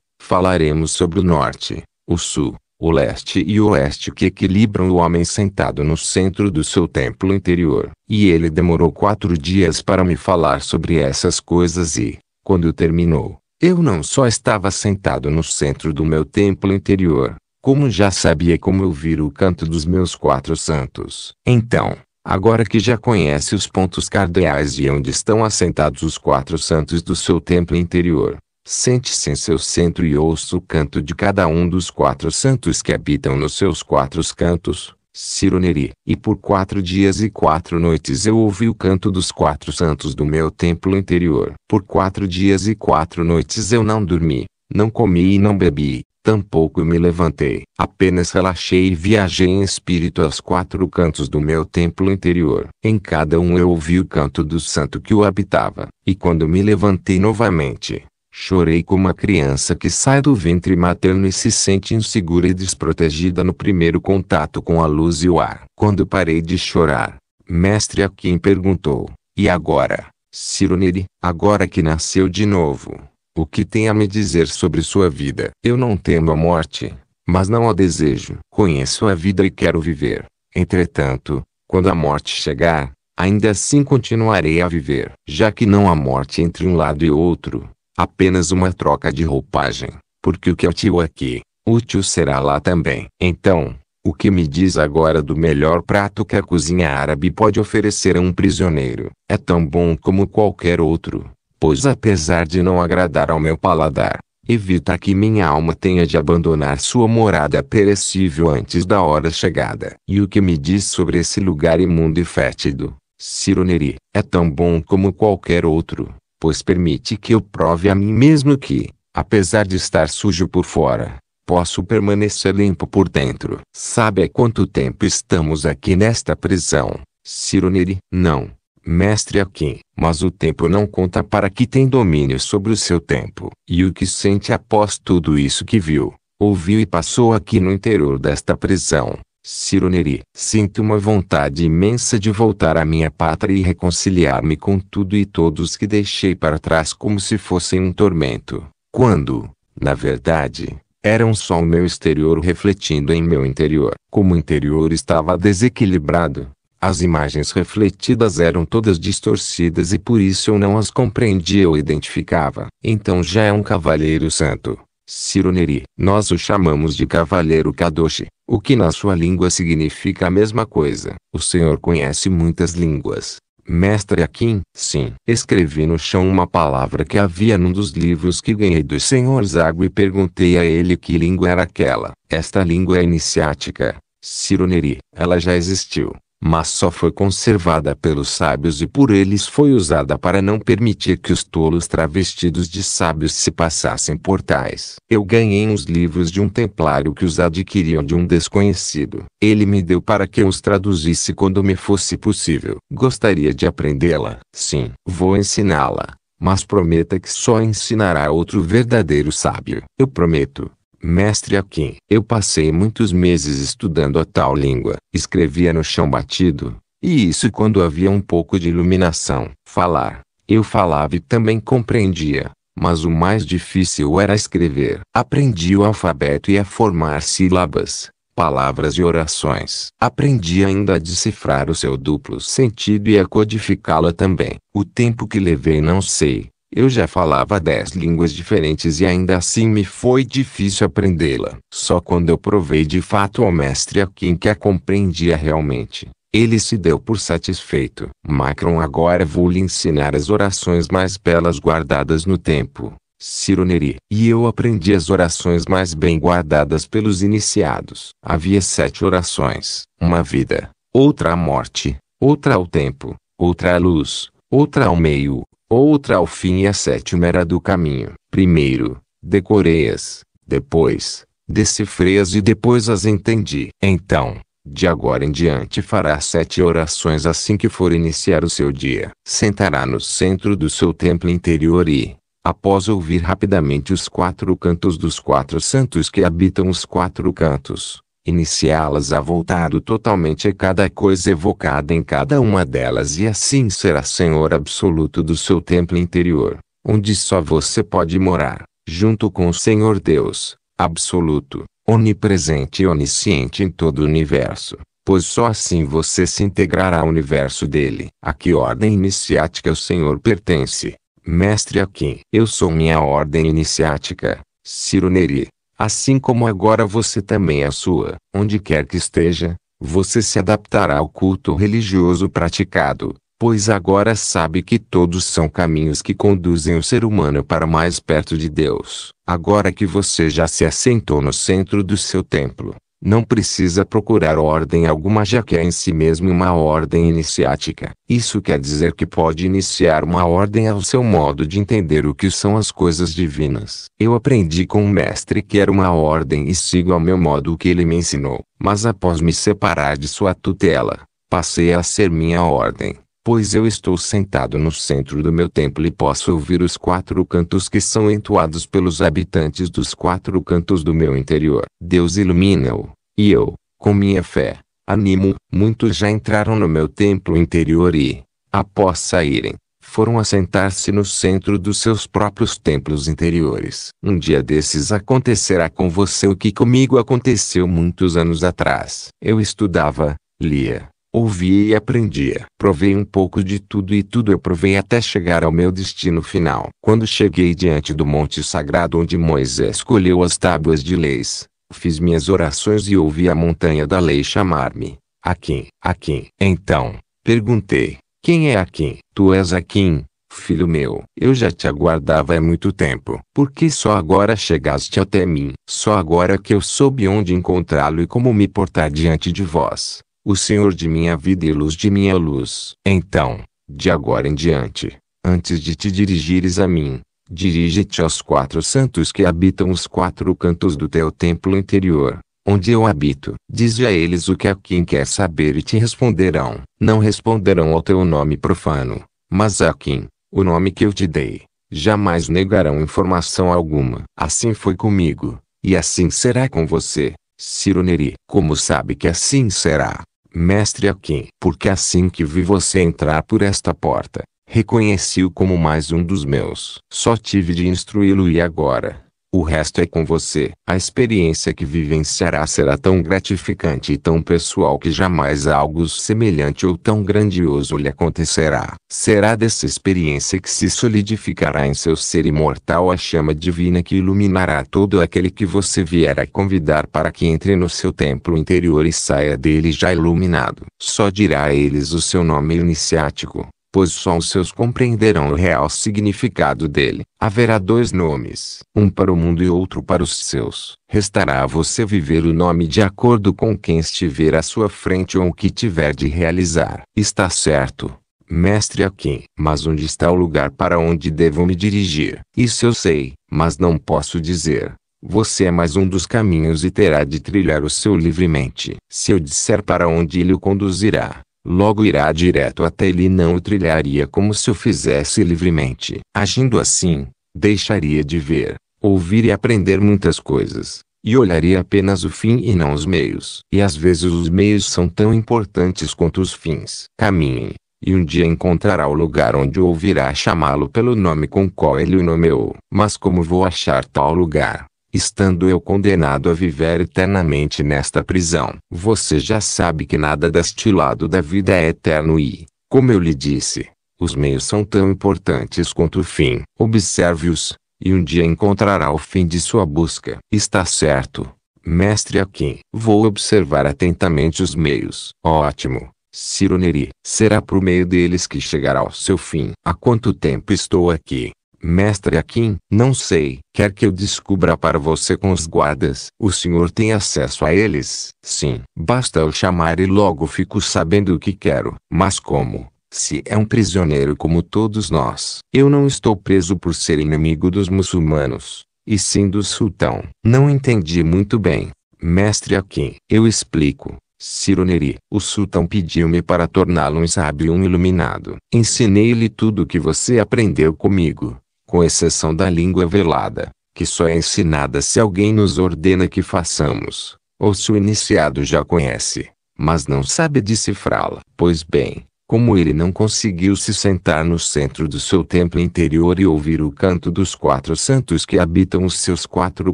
falaremos sobre o norte, o sul, o leste e o oeste que equilibram o homem sentado no centro do seu templo interior. E ele demorou quatro dias para me falar sobre essas coisas e, quando terminou, eu não só estava sentado no centro do meu templo interior, como já sabia como ouvir o canto dos meus quatro santos. Então, agora que já conhece os pontos cardeais e onde estão assentados os quatro santos do seu templo interior, sente-se em seu centro e ouça o canto de cada um dos quatro santos que habitam nos seus quatro cantos. Cironeri, e por quatro dias e quatro noites eu ouvi o canto dos quatro santos do meu templo interior. Por quatro dias e quatro noites eu não dormi, não comi e não bebi, tampouco me levantei. Apenas relaxei e viajei em espírito aos quatro cantos do meu templo interior. Em cada um eu ouvi o canto do santo que o habitava. E quando me levantei novamente, Chorei como a criança que sai do ventre materno e se sente insegura e desprotegida no primeiro contato com a luz e o ar. Quando parei de chorar, mestre Akin perguntou: E agora, Sironiri, agora que nasceu de novo, o que tem a me dizer sobre sua vida? Eu não temo a morte, mas não a desejo. Conheço a vida e quero viver. Entretanto, quando a morte chegar, ainda assim continuarei a viver, já que não há morte entre um lado e outro Apenas uma troca de roupagem, porque o que é útil aqui, útil será lá também. Então, o que me diz agora do melhor prato que a cozinha árabe pode oferecer a um prisioneiro? É tão bom como qualquer outro, pois apesar de não agradar ao meu paladar, evita que minha alma tenha de abandonar sua morada perecível antes da hora chegada. E o que me diz sobre esse lugar imundo e fétido, Cironeri, é tão bom como qualquer outro, pois permite que eu prove a mim mesmo que, apesar de estar sujo por fora, posso permanecer limpo por dentro. Sabe há quanto tempo estamos aqui nesta prisão, Ciro Neri? Não, mestre Akin. Mas o tempo não conta para que tem domínio sobre o seu tempo. E o que sente após tudo isso que viu, ouviu e passou aqui no interior desta prisão, Cironeri, sinto uma vontade imensa de voltar à minha pátria e reconciliar-me com tudo e todos que deixei para trás como se fossem um tormento, quando, na verdade, eram só o meu exterior refletindo em meu interior. Como o interior estava desequilibrado, as imagens refletidas eram todas distorcidas e por isso eu não as compreendia ou identificava. Então já é um cavaleiro santo, Cironeri. Nós o chamamos de Cavaleiro Kadoshi, o que na sua língua significa a mesma coisa. O senhor conhece muitas línguas. Mestre Akin, sim. Escrevi no chão uma palavra que havia num dos livros que ganhei do senhor Zago e perguntei a ele que língua era aquela. Esta língua é iniciática, Cironeri. Ela já existiu mas só foi conservada pelos sábios e por eles foi usada para não permitir que os tolos travestidos de sábios se passassem por tais. Eu ganhei os livros de um templário que os adquiriam de um desconhecido. Ele me deu para que eu os traduzisse quando me fosse possível. Gostaria de aprendê-la? Sim, vou ensiná-la. Mas prometa que só ensinará outro verdadeiro sábio. Eu prometo. Mestre Akin. Eu passei muitos meses estudando a tal língua. Escrevia no chão batido, e isso quando havia um pouco de iluminação. Falar. Eu falava e também compreendia, mas o mais difícil era escrever. Aprendi o alfabeto e a formar sílabas, palavras e orações. Aprendi ainda a decifrar o seu duplo sentido e a codificá-la também. O tempo que levei não sei, eu já falava dez línguas diferentes e ainda assim me foi difícil aprendê-la. Só quando eu provei de fato ao mestre a quem que a compreendia realmente, ele se deu por satisfeito. Macron agora vou lhe ensinar as orações mais belas guardadas no tempo. Ciro Neri. E eu aprendi as orações mais bem guardadas pelos iniciados. Havia sete orações. Uma vida, outra a morte, outra ao tempo, outra à luz, outra ao meio, Outra ao fim e a sétima era do caminho. Primeiro, decorei-as, depois, decifrei-as e depois as entendi. Então, de agora em diante fará sete orações assim que for iniciar o seu dia. Sentará no centro do seu templo interior e, após ouvir rapidamente os quatro cantos dos quatro santos que habitam os quatro cantos, iniciá-las voltado totalmente a cada coisa evocada em cada uma delas e assim será senhor absoluto do seu templo interior, onde só você pode morar, junto com o Senhor Deus, absoluto, onipresente e onisciente em todo o universo, pois só assim você se integrará ao universo dele. A que ordem iniciática o Senhor pertence? Mestre Akin. Eu sou minha ordem iniciática, Ciro Neri. Assim como agora você também é sua, onde quer que esteja, você se adaptará ao culto religioso praticado, pois agora sabe que todos são caminhos que conduzem o ser humano para mais perto de Deus. Agora que você já se assentou no centro do seu templo, não precisa procurar ordem alguma, já que é em si mesmo uma ordem iniciática. Isso quer dizer que pode iniciar uma ordem ao seu modo de entender o que são as coisas divinas. Eu aprendi com um mestre que era uma ordem e sigo ao meu modo o que ele me ensinou, mas após me separar de sua tutela, passei a ser minha ordem pois eu estou sentado no centro do meu templo e posso ouvir os quatro cantos que são entoados pelos habitantes dos quatro cantos do meu interior. Deus ilumina-o, e eu, com minha fé, animo. Muitos já entraram no meu templo interior e, após saírem, foram assentar-se no centro dos seus próprios templos interiores. Um dia desses acontecerá com você o que comigo aconteceu muitos anos atrás. Eu estudava, lia, Ouvia e aprendia. Provei um pouco de tudo e tudo eu provei até chegar ao meu destino final. Quando cheguei diante do monte sagrado onde Moisés colheu as tábuas de leis, fiz minhas orações e ouvi a montanha da lei chamar-me. Aquim, Aquim. Então, perguntei, quem é Aquim? Tu és Aquim, filho meu. Eu já te aguardava há muito tempo. Por que só agora chegaste até mim? Só agora que eu soube onde encontrá-lo e como me portar diante de vós o Senhor de minha vida e luz de minha luz. Então, de agora em diante, antes de te dirigires a mim, dirige-te aos quatro santos que habitam os quatro cantos do teu templo interior, onde eu habito. Diz a eles o que a quem quer saber e te responderão. Não responderão ao teu nome profano, mas a quem, o nome que eu te dei, jamais negarão informação alguma. Assim foi comigo, e assim será com você, Cironeri. Como sabe que assim será? Mestre Akin, porque assim que vi você entrar por esta porta, reconheci-o como mais um dos meus. Só tive de instruí-lo e agora, o resto é com você. A experiência que vivenciará será tão gratificante e tão pessoal que jamais algo semelhante ou tão grandioso lhe acontecerá. Será dessa experiência que se solidificará em seu ser imortal a chama divina que iluminará todo aquele que você vier a convidar para que entre no seu templo interior e saia dele já iluminado. Só dirá a eles o seu nome iniciático pois só os seus compreenderão o real significado dele. Haverá dois nomes, um para o mundo e outro para os seus. Restará a você viver o nome de acordo com quem estiver à sua frente ou o que tiver de realizar. Está certo, mestre Akin. Mas onde está o lugar para onde devo me dirigir? Isso eu sei, mas não posso dizer. Você é mais um dos caminhos e terá de trilhar o seu livremente. Se eu disser para onde ele o conduzirá, logo irá direto até ele e não o trilharia como se o fizesse livremente. Agindo assim, deixaria de ver, ouvir e aprender muitas coisas, e olharia apenas o fim e não os meios. E às vezes os meios são tão importantes quanto os fins. Caminhe, e um dia encontrará o lugar onde ouvirá chamá-lo pelo nome com qual ele o nomeou. Mas como vou achar tal lugar? estando eu condenado a viver eternamente nesta prisão. Você já sabe que nada deste lado da vida é eterno e, como eu lhe disse, os meios são tão importantes quanto o fim. Observe-os, e um dia encontrará o fim de sua busca. Está certo, mestre Akin. Vou observar atentamente os meios. Ótimo. Ciro Neri, será por meio deles que chegará ao seu fim. Há quanto tempo estou aqui? Mestre Akin, não sei, quer que eu descubra para você com os guardas. O senhor tem acesso a eles? Sim, basta eu chamar e logo fico sabendo o que quero. Mas como? Se é um prisioneiro como todos nós, eu não estou preso por ser inimigo dos muçulmanos, e sim do sultão. Não entendi muito bem, mestre Akin. Eu explico. Sironeri, o sultão pediu-me para torná-lo um sábio e um iluminado. Ensinei-lhe tudo o que você aprendeu comigo com exceção da língua velada, que só é ensinada se alguém nos ordena que façamos, ou se o iniciado já conhece, mas não sabe decifrá-la. Pois bem, como ele não conseguiu se sentar no centro do seu templo interior e ouvir o canto dos quatro santos que habitam os seus quatro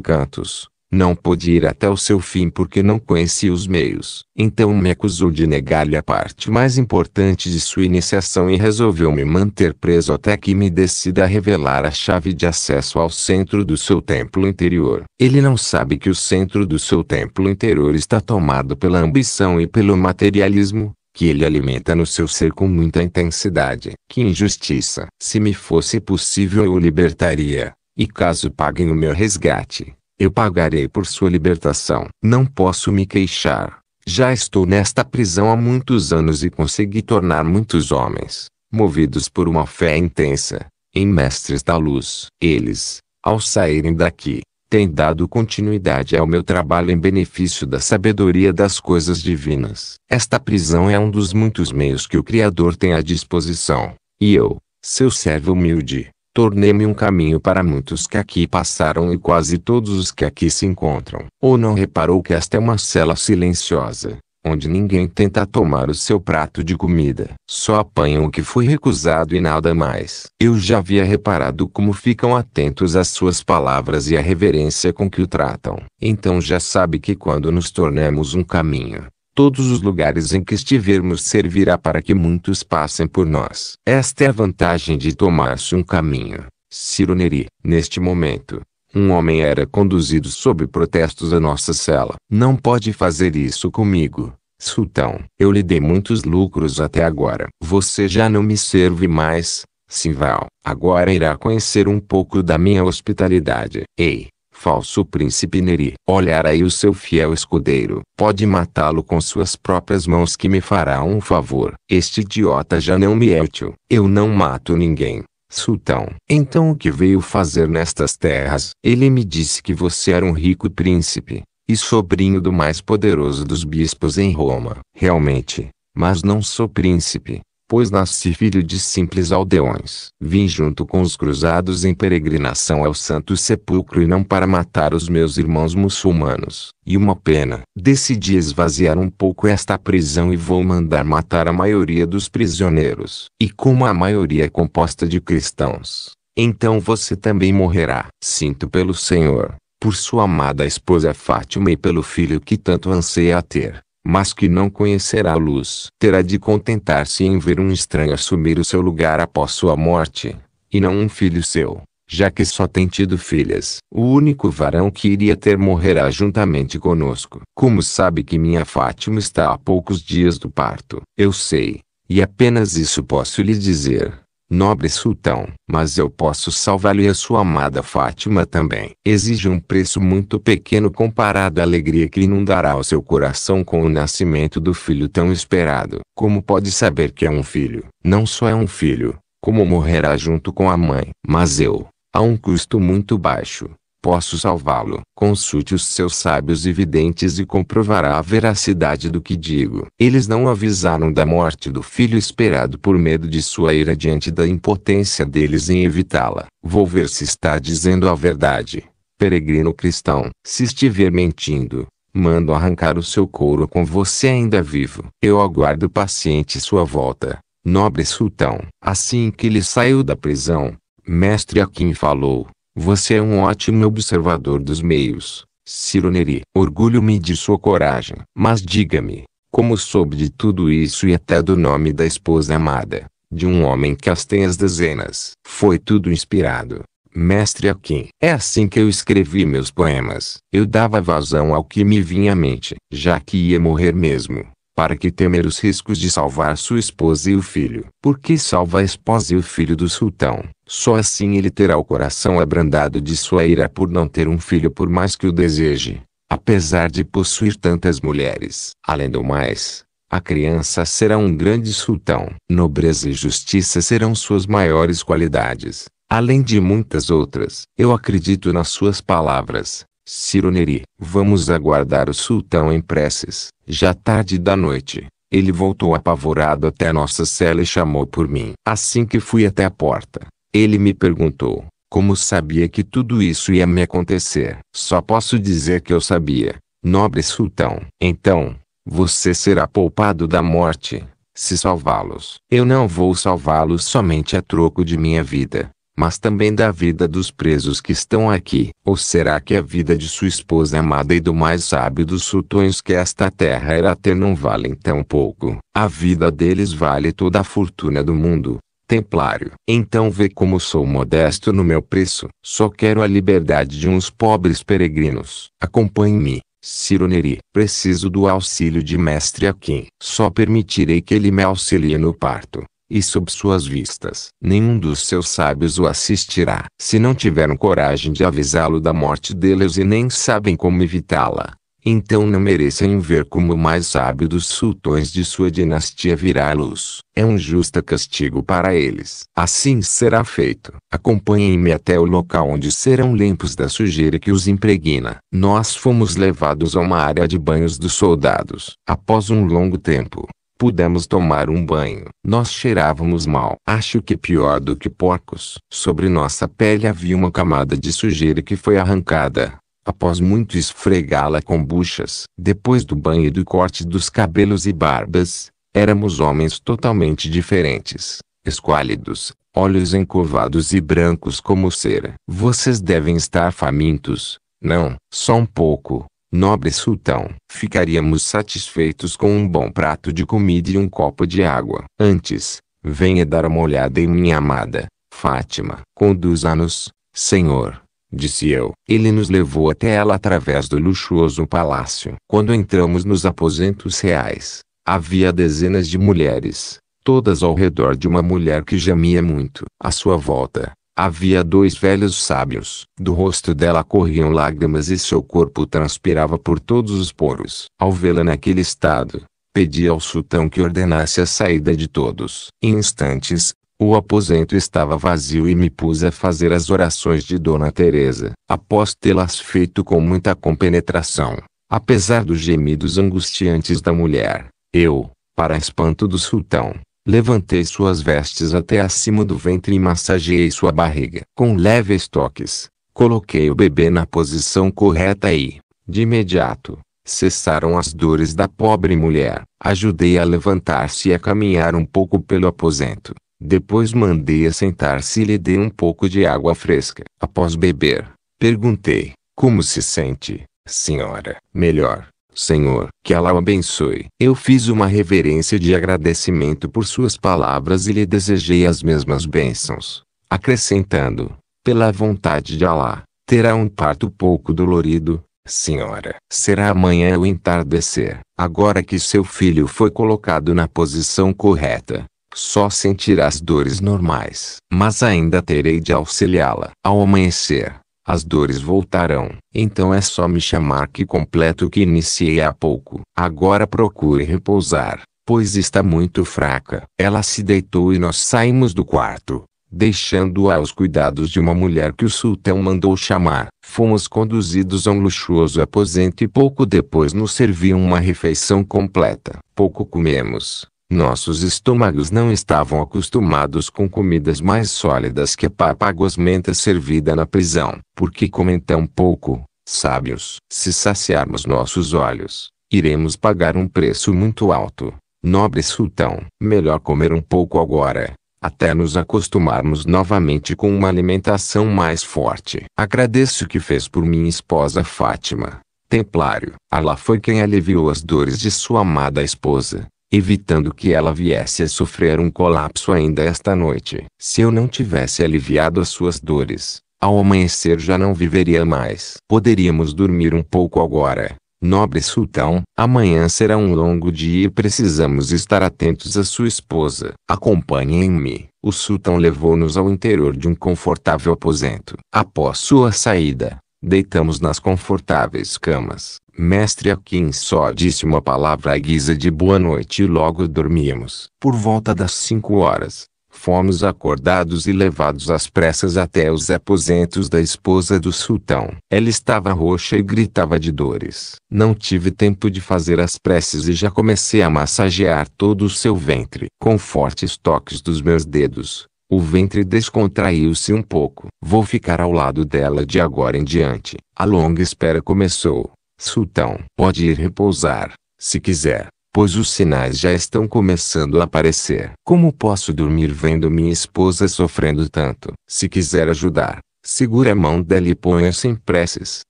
cantos, não pôde ir até o seu fim porque não conhecia os meios. Então me acusou de negar-lhe a parte mais importante de sua iniciação e resolveu me manter preso até que me decida a revelar a chave de acesso ao centro do seu templo interior. Ele não sabe que o centro do seu templo interior está tomado pela ambição e pelo materialismo, que ele alimenta no seu ser com muita intensidade. Que injustiça! Se me fosse possível, eu o libertaria, e caso paguem o meu resgate, eu pagarei por sua libertação. Não posso me queixar. Já estou nesta prisão há muitos anos e consegui tornar muitos homens, movidos por uma fé intensa, em mestres da luz. Eles, ao saírem daqui, têm dado continuidade ao meu trabalho em benefício da sabedoria das coisas divinas. Esta prisão é um dos muitos meios que o Criador tem à disposição, e eu, seu servo humilde, tornei-me um caminho para muitos que aqui passaram e quase todos os que aqui se encontram. Ou não reparou que esta é uma cela silenciosa, onde ninguém tenta tomar o seu prato de comida, só apanham o que foi recusado e nada mais. Eu já havia reparado como ficam atentos às suas palavras e à reverência com que o tratam. Então já sabe que quando nos tornamos um caminho, Todos os lugares em que estivermos servirá para que muitos passem por nós. Esta é a vantagem de tomar-se um caminho. Ciro Neri, neste momento, um homem era conduzido sob protestos à nossa cela. Não pode fazer isso comigo, Sultão. Eu lhe dei muitos lucros até agora. Você já não me serve mais, Simval. Agora irá conhecer um pouco da minha hospitalidade. Ei, Falso príncipe Neri. Olhar aí o seu fiel escudeiro. Pode matá-lo com suas próprias mãos que me fará um favor. Este idiota já não me é útil. Eu não mato ninguém. Sultão, então o que veio fazer nestas terras? Ele me disse que você era um rico príncipe, e sobrinho do mais poderoso dos bispos em Roma. Realmente, mas não sou príncipe pois nasci filho de simples aldeões. Vim junto com os cruzados em peregrinação ao Santo Sepulcro e não para matar os meus irmãos muçulmanos. E uma pena. Decidi esvaziar um pouco esta prisão e vou mandar matar a maioria dos prisioneiros. E como a maioria é composta de cristãos, então você também morrerá. Sinto pelo Senhor, por sua amada esposa Fátima e pelo filho que tanto anseia ter mas que não conhecerá a luz, terá de contentar-se em ver um estranho assumir o seu lugar após sua morte, e não um filho seu, já que só tem tido filhas. O único varão que iria ter morrerá juntamente conosco. Como sabe que minha Fátima está a poucos dias do parto? Eu sei, e apenas isso posso lhe dizer. Nobre sultão, mas eu posso salvá-lo e a sua amada Fátima também. Exige um preço muito pequeno comparado à alegria que inundará o seu coração com o nascimento do filho tão esperado. Como pode saber que é um filho? Não só é um filho, como morrerá junto com a mãe. Mas eu, a um custo muito baixo, posso salvá-lo. Consulte os seus sábios e videntes e comprovará a veracidade do que digo. Eles não avisaram da morte do filho esperado por medo de sua ira diante da impotência deles em evitá-la. Vou ver se está dizendo a verdade. Peregrino cristão, se estiver mentindo, mando arrancar o seu couro com você ainda vivo. Eu aguardo paciente sua volta, nobre sultão. Assim que ele saiu da prisão, mestre Akin falou, você é um ótimo observador dos meios, Cironeri. Orgulho-me de sua coragem. Mas diga-me, como soube de tudo isso e até do nome da esposa amada, de um homem que as tem as dezenas? Foi tudo inspirado. Mestre Akin. É assim que eu escrevi meus poemas. Eu dava vazão ao que me vinha à mente, já que ia morrer mesmo para que temer os riscos de salvar sua esposa e o filho. Porque salva a esposa e o filho do sultão. Só assim ele terá o coração abrandado de sua ira por não ter um filho por mais que o deseje, apesar de possuir tantas mulheres. Além do mais, a criança será um grande sultão. Nobreza e justiça serão suas maiores qualidades, além de muitas outras. Eu acredito nas suas palavras. Cironeri, vamos aguardar o sultão em preces. Já tarde da noite, ele voltou apavorado até nossa cela e chamou por mim. Assim que fui até a porta, ele me perguntou, como sabia que tudo isso ia me acontecer. Só posso dizer que eu sabia, nobre sultão. Então, você será poupado da morte, se salvá-los. Eu não vou salvá-los somente a troco de minha vida mas também da vida dos presos que estão aqui? Ou será que a vida de sua esposa é amada e do mais sábio dos sultões que esta terra era ter não valem tão pouco? A vida deles vale toda a fortuna do mundo. Templário. Então vê como sou modesto no meu preço. Só quero a liberdade de uns pobres peregrinos. Acompanhe-me. Ciro Neri, preciso do auxílio de mestre Akin. Só permitirei que ele me auxilie no parto e sob suas vistas. Nenhum dos seus sábios o assistirá. Se não tiveram coragem de avisá-lo da morte deles e nem sabem como evitá-la, então não merecem ver como o mais sábio dos sultões de sua dinastia virá à luz. É um justo castigo para eles. Assim será feito. Acompanhem-me até o local onde serão limpos da sujeira que os impregna. Nós fomos levados a uma área de banhos dos soldados. Após um longo tempo, Pudemos tomar um banho. Nós cheirávamos mal. Acho que pior do que porcos. Sobre nossa pele havia uma camada de sujeira que foi arrancada, após muito esfregá-la com buchas. Depois do banho e do corte dos cabelos e barbas, éramos homens totalmente diferentes, esquálidos, olhos encovados e brancos como cera. Vocês devem estar famintos, não, só um pouco, Nobre sultão, ficaríamos satisfeitos com um bom prato de comida e um copo de água. Antes, venha dar uma olhada em minha amada, Fátima. Conduza-nos, senhor, disse eu. Ele nos levou até ela através do luxuoso palácio. Quando entramos nos aposentos reais, havia dezenas de mulheres, todas ao redor de uma mulher que gemia muito. À sua volta, Havia dois velhos sábios. Do rosto dela corriam lágrimas e seu corpo transpirava por todos os poros. Ao vê-la naquele estado, pedi ao sultão que ordenasse a saída de todos. Em instantes, o aposento estava vazio e me pus a fazer as orações de Dona Teresa. Após tê-las feito com muita compenetração, apesar dos gemidos angustiantes da mulher, eu, para espanto do sultão, Levantei suas vestes até acima do ventre e massageei sua barriga. Com leves toques, coloquei o bebê na posição correta e, de imediato, cessaram as dores da pobre mulher. Ajudei a levantar-se e a caminhar um pouco pelo aposento. Depois mandei-a sentar-se e lhe dei um pouco de água fresca. Após beber, perguntei: Como se sente, senhora? Melhor. Senhor, que Allah o abençoe. Eu fiz uma reverência de agradecimento por suas palavras e lhe desejei as mesmas bênçãos. Acrescentando, pela vontade de Allah, terá um parto pouco dolorido, senhora. Será amanhã o entardecer. Agora que seu filho foi colocado na posição correta, só sentirá as dores normais. Mas ainda terei de auxiliá-la. Ao amanhecer, as dores voltarão. Então é só me chamar que completo o que iniciei há pouco. Agora procure repousar, pois está muito fraca. Ela se deitou e nós saímos do quarto, deixando-a aos cuidados de uma mulher que o sultão mandou chamar. Fomos conduzidos a um luxuoso aposento e pouco depois nos serviam uma refeição completa. Pouco comemos, nossos estômagos não estavam acostumados com comidas mais sólidas que a papagosmenta servida na prisão, porque comem tão pouco, sábios. Se saciarmos nossos olhos, iremos pagar um preço muito alto. Nobre sultão, melhor comer um pouco agora, até nos acostumarmos novamente com uma alimentação mais forte. Agradeço o que fez por minha esposa Fátima. Templário, Allah foi quem aliviou as dores de sua amada esposa, evitando que ela viesse a sofrer um colapso ainda esta noite. Se eu não tivesse aliviado as suas dores, ao amanhecer já não viveria mais. Poderíamos dormir um pouco agora. Nobre sultão, amanhã será um longo dia e precisamos estar atentos à sua esposa. Acompanhem-me. O sultão levou-nos ao interior de um confortável aposento. Após sua saída, deitamos nas confortáveis camas. Mestre Akin só disse uma palavra à guisa de boa noite e logo dormíamos Por volta das cinco horas, fomos acordados e levados às pressas até os aposentos da esposa do sultão. Ela estava roxa e gritava de dores. Não tive tempo de fazer as preces e já comecei a massagear todo o seu ventre. Com fortes toques dos meus dedos, o ventre descontraiu-se um pouco. Vou ficar ao lado dela de agora em diante. A longa espera começou. Sultão, pode ir repousar, se quiser, pois os sinais já estão começando a aparecer. Como posso dormir vendo minha esposa sofrendo tanto? Se quiser ajudar, segure a mão dela e ponha se em preces.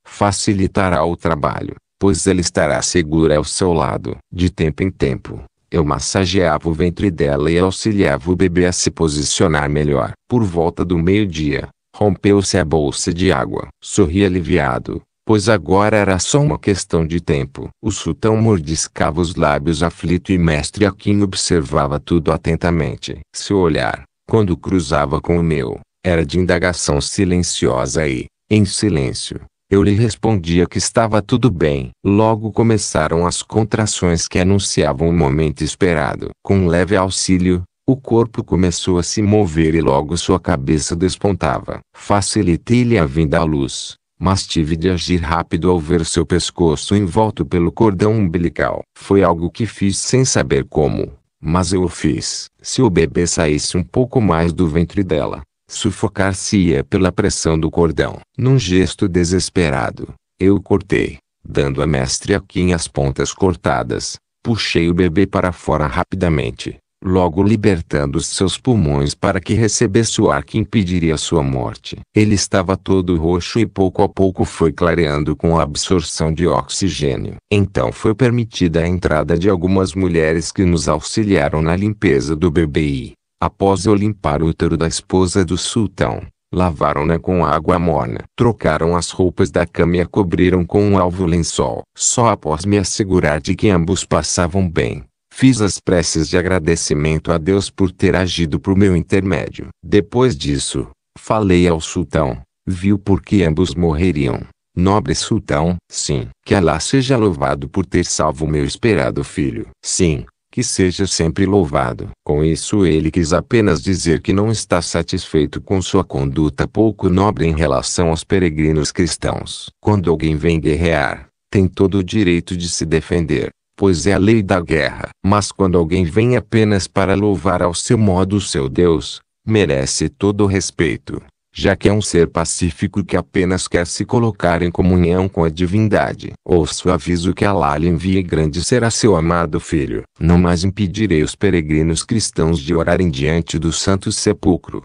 Facilitará o trabalho, pois ela estará segura ao seu lado. De tempo em tempo, eu massageava o ventre dela e auxiliava o bebê a se posicionar melhor. Por volta do meio-dia, rompeu-se a bolsa de água. Sorri aliviado, pois agora era só uma questão de tempo. O sultão mordiscava os lábios aflito e mestre Aquim observava tudo atentamente. Seu olhar, quando cruzava com o meu, era de indagação silenciosa e, em silêncio, eu lhe respondia que estava tudo bem. Logo começaram as contrações que anunciavam o momento esperado. Com um leve auxílio, o corpo começou a se mover e logo sua cabeça despontava. Facilitei-lhe a vinda à luz mas tive de agir rápido ao ver seu pescoço envolto pelo cordão umbilical. Foi algo que fiz sem saber como, mas eu o fiz. Se o bebê saísse um pouco mais do ventre dela, sufocar-se-ia pela pressão do cordão. Num gesto desesperado, eu o cortei, dando a mestre aqui em as pontas cortadas, puxei o bebê para fora rapidamente, logo libertando seus pulmões para que recebesse o ar que impediria sua morte. Ele estava todo roxo e pouco a pouco foi clareando com a absorção de oxigênio. Então foi permitida a entrada de algumas mulheres que nos auxiliaram na limpeza do bebê e Após eu limpar o útero da esposa do sultão, lavaram-na com água morna. Trocaram as roupas da cama e a cobriram com um alvo lençol. Só após me assegurar de que ambos passavam bem, Fiz as preces de agradecimento a Deus por ter agido por meu intermédio. Depois disso, falei ao sultão, viu por que ambos morreriam. Nobre sultão, sim, que Alá seja louvado por ter salvo meu esperado filho. Sim, que seja sempre louvado. Com isso ele quis apenas dizer que não está satisfeito com sua conduta pouco nobre em relação aos peregrinos cristãos. Quando alguém vem guerrear, tem todo o direito de se defender pois é a lei da guerra. Mas quando alguém vem apenas para louvar ao seu modo o seu Deus, merece todo o respeito, já que é um ser pacífico que apenas quer se colocar em comunhão com a divindade. Ouço o aviso que Alá lhe envia e grande será seu amado filho. Não mais impedirei os peregrinos cristãos de orarem diante do santo sepulcro.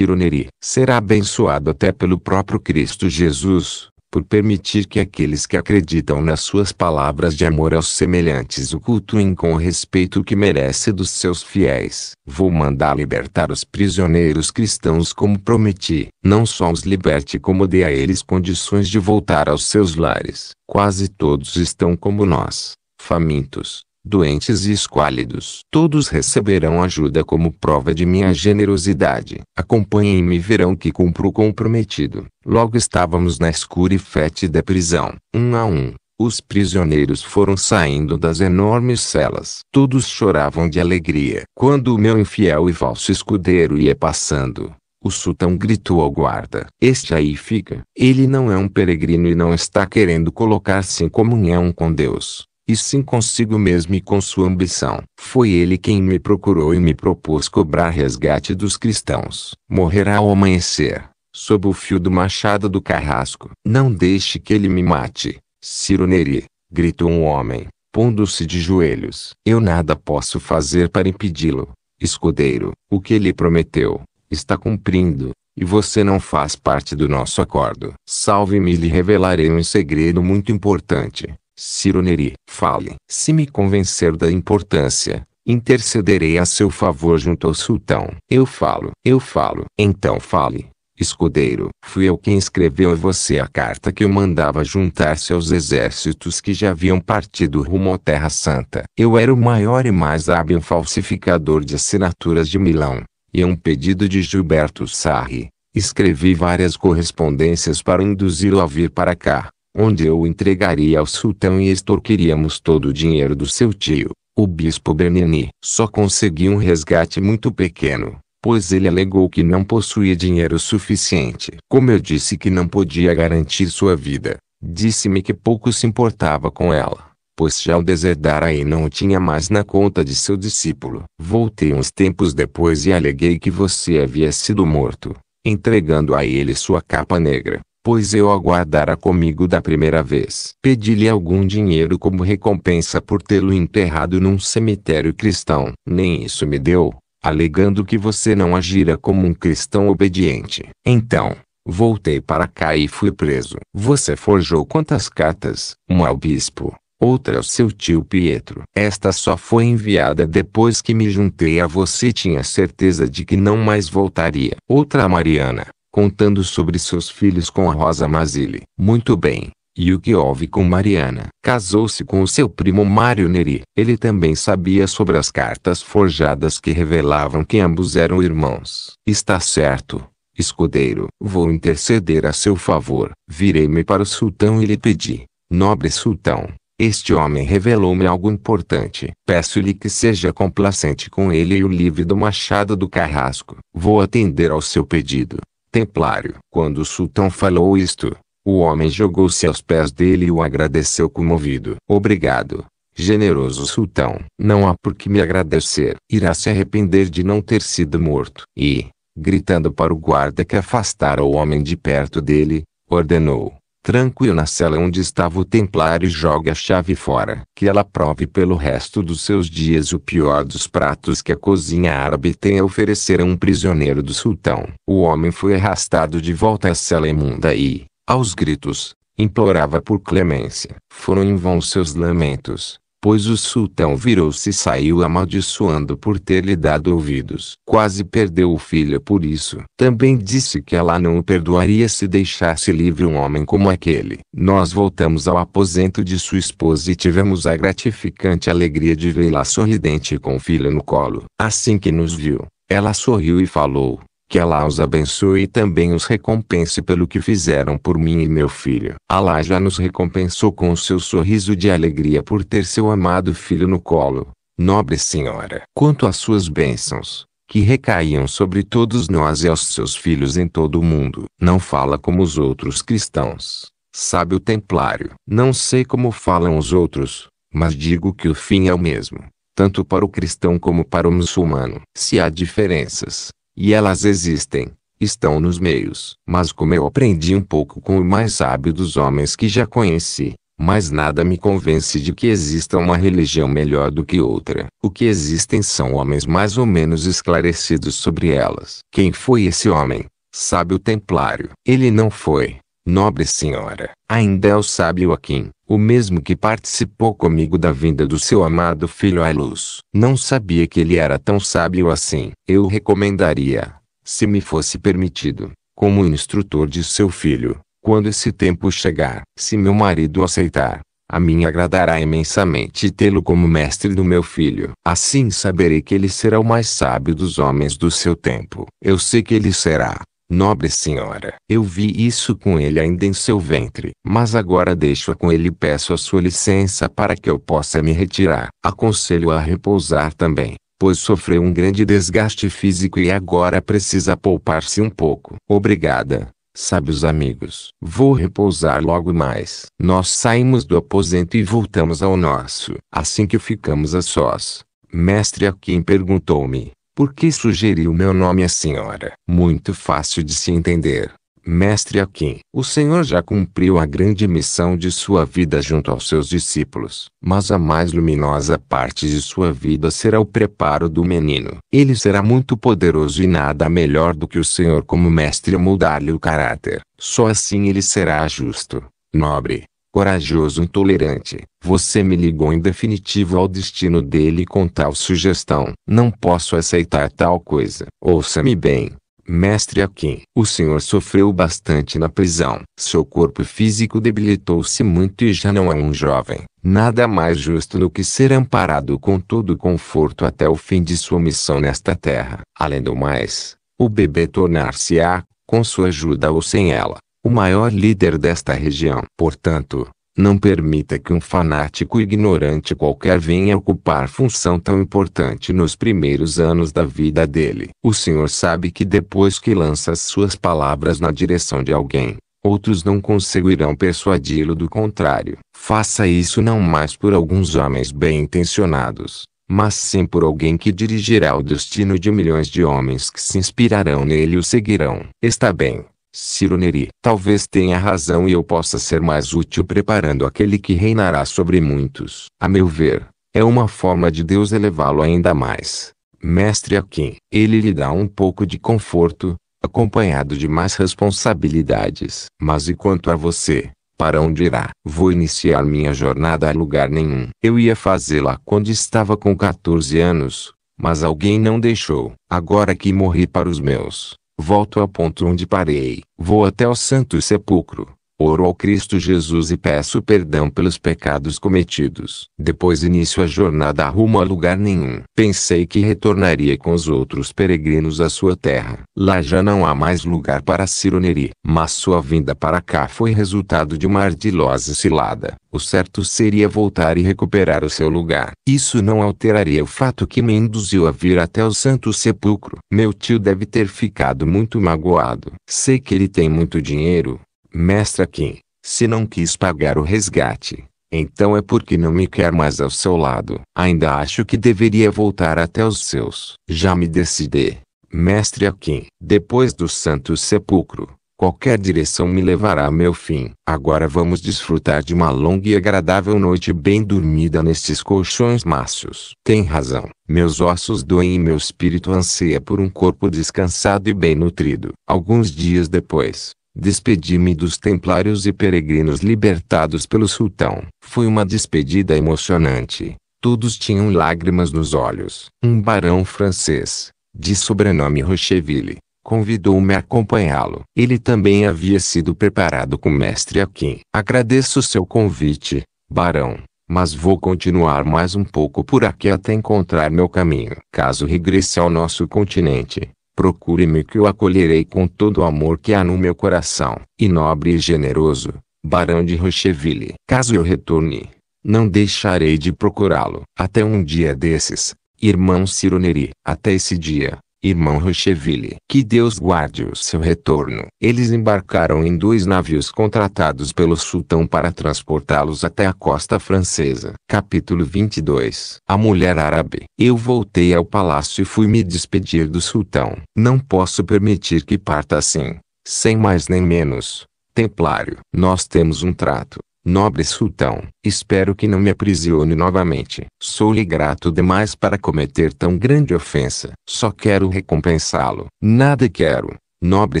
Neri será abençoado até pelo próprio Cristo Jesus por permitir que aqueles que acreditam nas suas palavras de amor aos semelhantes o cultuem com o respeito que merece dos seus fiéis. Vou mandar libertar os prisioneiros cristãos como prometi. Não só os liberte, como dê a eles condições de voltar aos seus lares. Quase todos estão como nós, famintos doentes e esquálidos. Todos receberão ajuda como prova de minha generosidade. Acompanhem-me e verão que cumpro o comprometido. Logo estávamos na escura e fétida prisão. Um a um, os prisioneiros foram saindo das enormes celas. Todos choravam de alegria. Quando o meu infiel e falso escudeiro ia passando, o sultão gritou ao guarda: Este aí fica. Ele não é um peregrino e não está querendo colocar-se em comunhão com Deus e sim consigo mesmo e com sua ambição. Foi ele quem me procurou e me propôs cobrar resgate dos cristãos. Morrerá ao amanhecer, sob o fio do machado do carrasco. Não deixe que ele me mate, Ciro Neri, gritou um homem, pondo-se de joelhos. Eu nada posso fazer para impedi-lo, escudeiro. O que ele prometeu, está cumprindo e você não faz parte do nosso acordo. Salve-me e lhe revelarei um segredo muito importante. Ciro Neri, fale. Se me convencer da importância, intercederei a seu favor junto ao sultão. Eu falo, eu falo. Então fale. Escudeiro, fui eu quem escreveu a você a carta que eu mandava juntar-se aos exércitos que já haviam partido rumo à Terra Santa. Eu era o maior e mais hábil falsificador de assinaturas de Milão, e a um pedido de Gilberto Sarri, escrevi várias correspondências para induzi-lo a vir para cá onde eu entregaria ao sultão e extorquiríamos todo o dinheiro do seu tio, o bispo Bernini. Só consegui um resgate muito pequeno, pois ele alegou que não possuía dinheiro suficiente. Como eu disse que não podia garantir sua vida, disse-me que pouco se importava com ela, pois já o deserdara e não o tinha mais na conta de seu discípulo. Voltei uns tempos depois e aleguei que você havia sido morto, entregando a ele sua capa negra pois eu aguardara comigo da primeira vez. Pedi-lhe algum dinheiro como recompensa por tê-lo enterrado num cemitério cristão. Nem isso me deu, alegando que você não agira como um cristão obediente. Então, voltei para cá e fui preso. Você forjou quantas cartas? Uma ao bispo, outra ao seu tio Pietro. Esta só foi enviada depois que me juntei a você e tinha certeza de que não mais voltaria. Outra a Mariana contando sobre seus filhos com a Rosa Mazile. Muito bem. E o que houve com Mariana? Casou-se com o seu primo Mário Neri. Ele também sabia sobre as cartas forjadas que revelavam que ambos eram irmãos. Está certo, escudeiro. Vou interceder a seu favor. Virei-me para o sultão e lhe pedi: Nobre sultão, este homem revelou-me algo importante. Peço-lhe que seja complacente com ele e o livre do machado do carrasco. Vou atender ao seu pedido templário. Quando o sultão falou isto, o homem jogou-se aos pés dele e o agradeceu comovido. Obrigado, generoso sultão. Não há por que me agradecer. Irá se arrepender de não ter sido morto. E, gritando para o guarda que afastara o homem de perto dele, ordenou: tranquilo na cela onde estava o templário e joga a chave fora. Que ela prove pelo resto dos seus dias o pior dos pratos que a cozinha árabe tem a oferecer a um prisioneiro do sultão. O homem foi arrastado de volta à cela imunda e, aos gritos, implorava por clemência. Foram em vão seus lamentos pois o sultão virou-se e saiu amaldiçoando por ter lhe dado ouvidos. Quase perdeu o filho por isso. Também disse que ela não o perdoaria se deixasse livre um homem como aquele. Nós voltamos ao aposento de sua esposa e tivemos a gratificante alegria de vê-la sorridente com o filho no colo. Assim que nos viu, ela sorriu e falou: que Allah os abençoe e também os recompense pelo que fizeram por mim e meu filho. Allah já nos recompensou com o seu sorriso de alegria por ter seu amado filho no colo. Nobre senhora, quanto às suas bênçãos, que recaíam sobre todos nós e aos seus filhos em todo o mundo, não fala como os outros cristãos. Sabe o templário. Não sei como falam os outros, mas digo que o fim é o mesmo, tanto para o cristão como para o muçulmano. Se há diferenças, e elas existem, estão nos meios. Mas como eu aprendi um pouco com o mais sábio dos homens que já conheci, mas nada me convence de que exista uma religião melhor do que outra. O que existem são homens mais ou menos esclarecidos sobre elas. Quem foi esse homem? Sábio templário. Ele não foi, nobre senhora. Ainda é o sábio Aquim o mesmo que participou comigo da vinda do seu amado filho à luz. Não sabia que ele era tão sábio assim. Eu recomendaria, se me fosse permitido, como instrutor de seu filho, quando esse tempo chegar, se meu marido aceitar, a mim agradará imensamente tê-lo como mestre do meu filho. Assim saberei que ele será o mais sábio dos homens do seu tempo. Eu sei que ele será. Nobre senhora, eu vi isso com ele ainda em seu ventre, mas agora deixo-a com ele e peço a sua licença para que eu possa me retirar. Aconselho-a a repousar também, pois sofreu um grande desgaste físico e agora precisa poupar-se um pouco. Obrigada. Sábios amigos, vou repousar logo mais. Nós saímos do aposento e voltamos ao nosso. Assim que ficamos a sós, mestre Akin perguntou-me: por que sugeriu meu nome à senhora? Muito fácil de se entender. Mestre Akin, o Senhor já cumpriu a grande missão de sua vida junto aos seus discípulos, mas a mais luminosa parte de sua vida será o preparo do menino. Ele será muito poderoso e nada melhor do que o Senhor como mestre mudar-lhe o caráter. Só assim ele será justo, nobre, corajoso intolerante. Você me ligou em definitivo ao destino dele com tal sugestão. Não posso aceitar tal coisa. Ouça-me bem. Mestre Akin, o senhor sofreu bastante na prisão. Seu corpo físico debilitou-se muito e já não é um jovem. Nada mais justo do que ser amparado com todo conforto até o fim de sua missão nesta terra. Além do mais, o bebê tornar-se-á, com sua ajuda ou sem ela, o maior líder desta região. Portanto, não permita que um fanático ignorante qualquer venha ocupar função tão importante nos primeiros anos da vida dele. O Senhor sabe que depois que lança suas palavras na direção de alguém, outros não conseguirão persuadi-lo do contrário. Faça isso não mais por alguns homens bem intencionados, mas sim por alguém que dirigirá o destino de milhões de homens que se inspirarão nele e o seguirão. Está bem. Ciro Neri. Talvez tenha razão e eu possa ser mais útil preparando aquele que reinará sobre muitos. A meu ver, é uma forma de Deus elevá-lo ainda mais. Mestre Akin, ele lhe dá um pouco de conforto, acompanhado de mais responsabilidades. Mas e quanto a você? Para onde irá? Vou iniciar minha jornada a lugar nenhum. Eu ia fazê-la quando estava com 14 anos, mas alguém não deixou. Agora que morri para os meus, Volto ao ponto onde parei. Vou até o Santo Sepulcro. Oro ao Cristo Jesus e peço perdão pelos pecados cometidos. Depois início a jornada rumo a lugar nenhum. Pensei que retornaria com os outros peregrinos à sua terra. Lá já não há mais lugar para Sironeri. Mas sua vinda para cá foi resultado de uma ardilosa cilada. O certo seria voltar e recuperar o seu lugar. Isso não alteraria o fato que me induziu a vir até o Santo Sepulcro. Meu tio deve ter ficado muito magoado. Sei que ele tem muito dinheiro, Mestre Kim, se não quis pagar o resgate, então é porque não me quer mais ao seu lado. Ainda acho que deveria voltar até os seus. Já me decidi. Mestre Akin, depois do santo sepulcro, qualquer direção me levará a meu fim. Agora vamos desfrutar de uma longa e agradável noite bem dormida nestes colchões macios. Tem razão. Meus ossos doem e meu espírito anseia por um corpo descansado e bem nutrido. Alguns dias depois, Despedi-me dos templários e peregrinos libertados pelo sultão. Foi uma despedida emocionante. Todos tinham lágrimas nos olhos. Um barão francês, de sobrenome Rocheville, convidou-me a acompanhá-lo. Ele também havia sido preparado com mestre Akin. Agradeço seu convite, barão, mas vou continuar mais um pouco por aqui até encontrar meu caminho. Caso regresse ao nosso continente, Procure-me que eu acolherei com todo o amor que há no meu coração. E nobre e generoso, Barão de Rocheville. Caso eu retorne, não deixarei de procurá-lo. Até um dia desses, irmão Cironeri. Até esse dia, irmão Rocheville. Que Deus guarde o seu retorno. Eles embarcaram em dois navios contratados pelo sultão para transportá-los até a costa francesa. Capítulo 22 A mulher árabe. Eu voltei ao palácio e fui me despedir do sultão. Não posso permitir que parta assim, sem mais nem menos. Templário. Nós temos um trato. Nobre sultão, espero que não me aprisione novamente. Sou-lhe grato demais para cometer tão grande ofensa. Só quero recompensá-lo. Nada quero. Nobre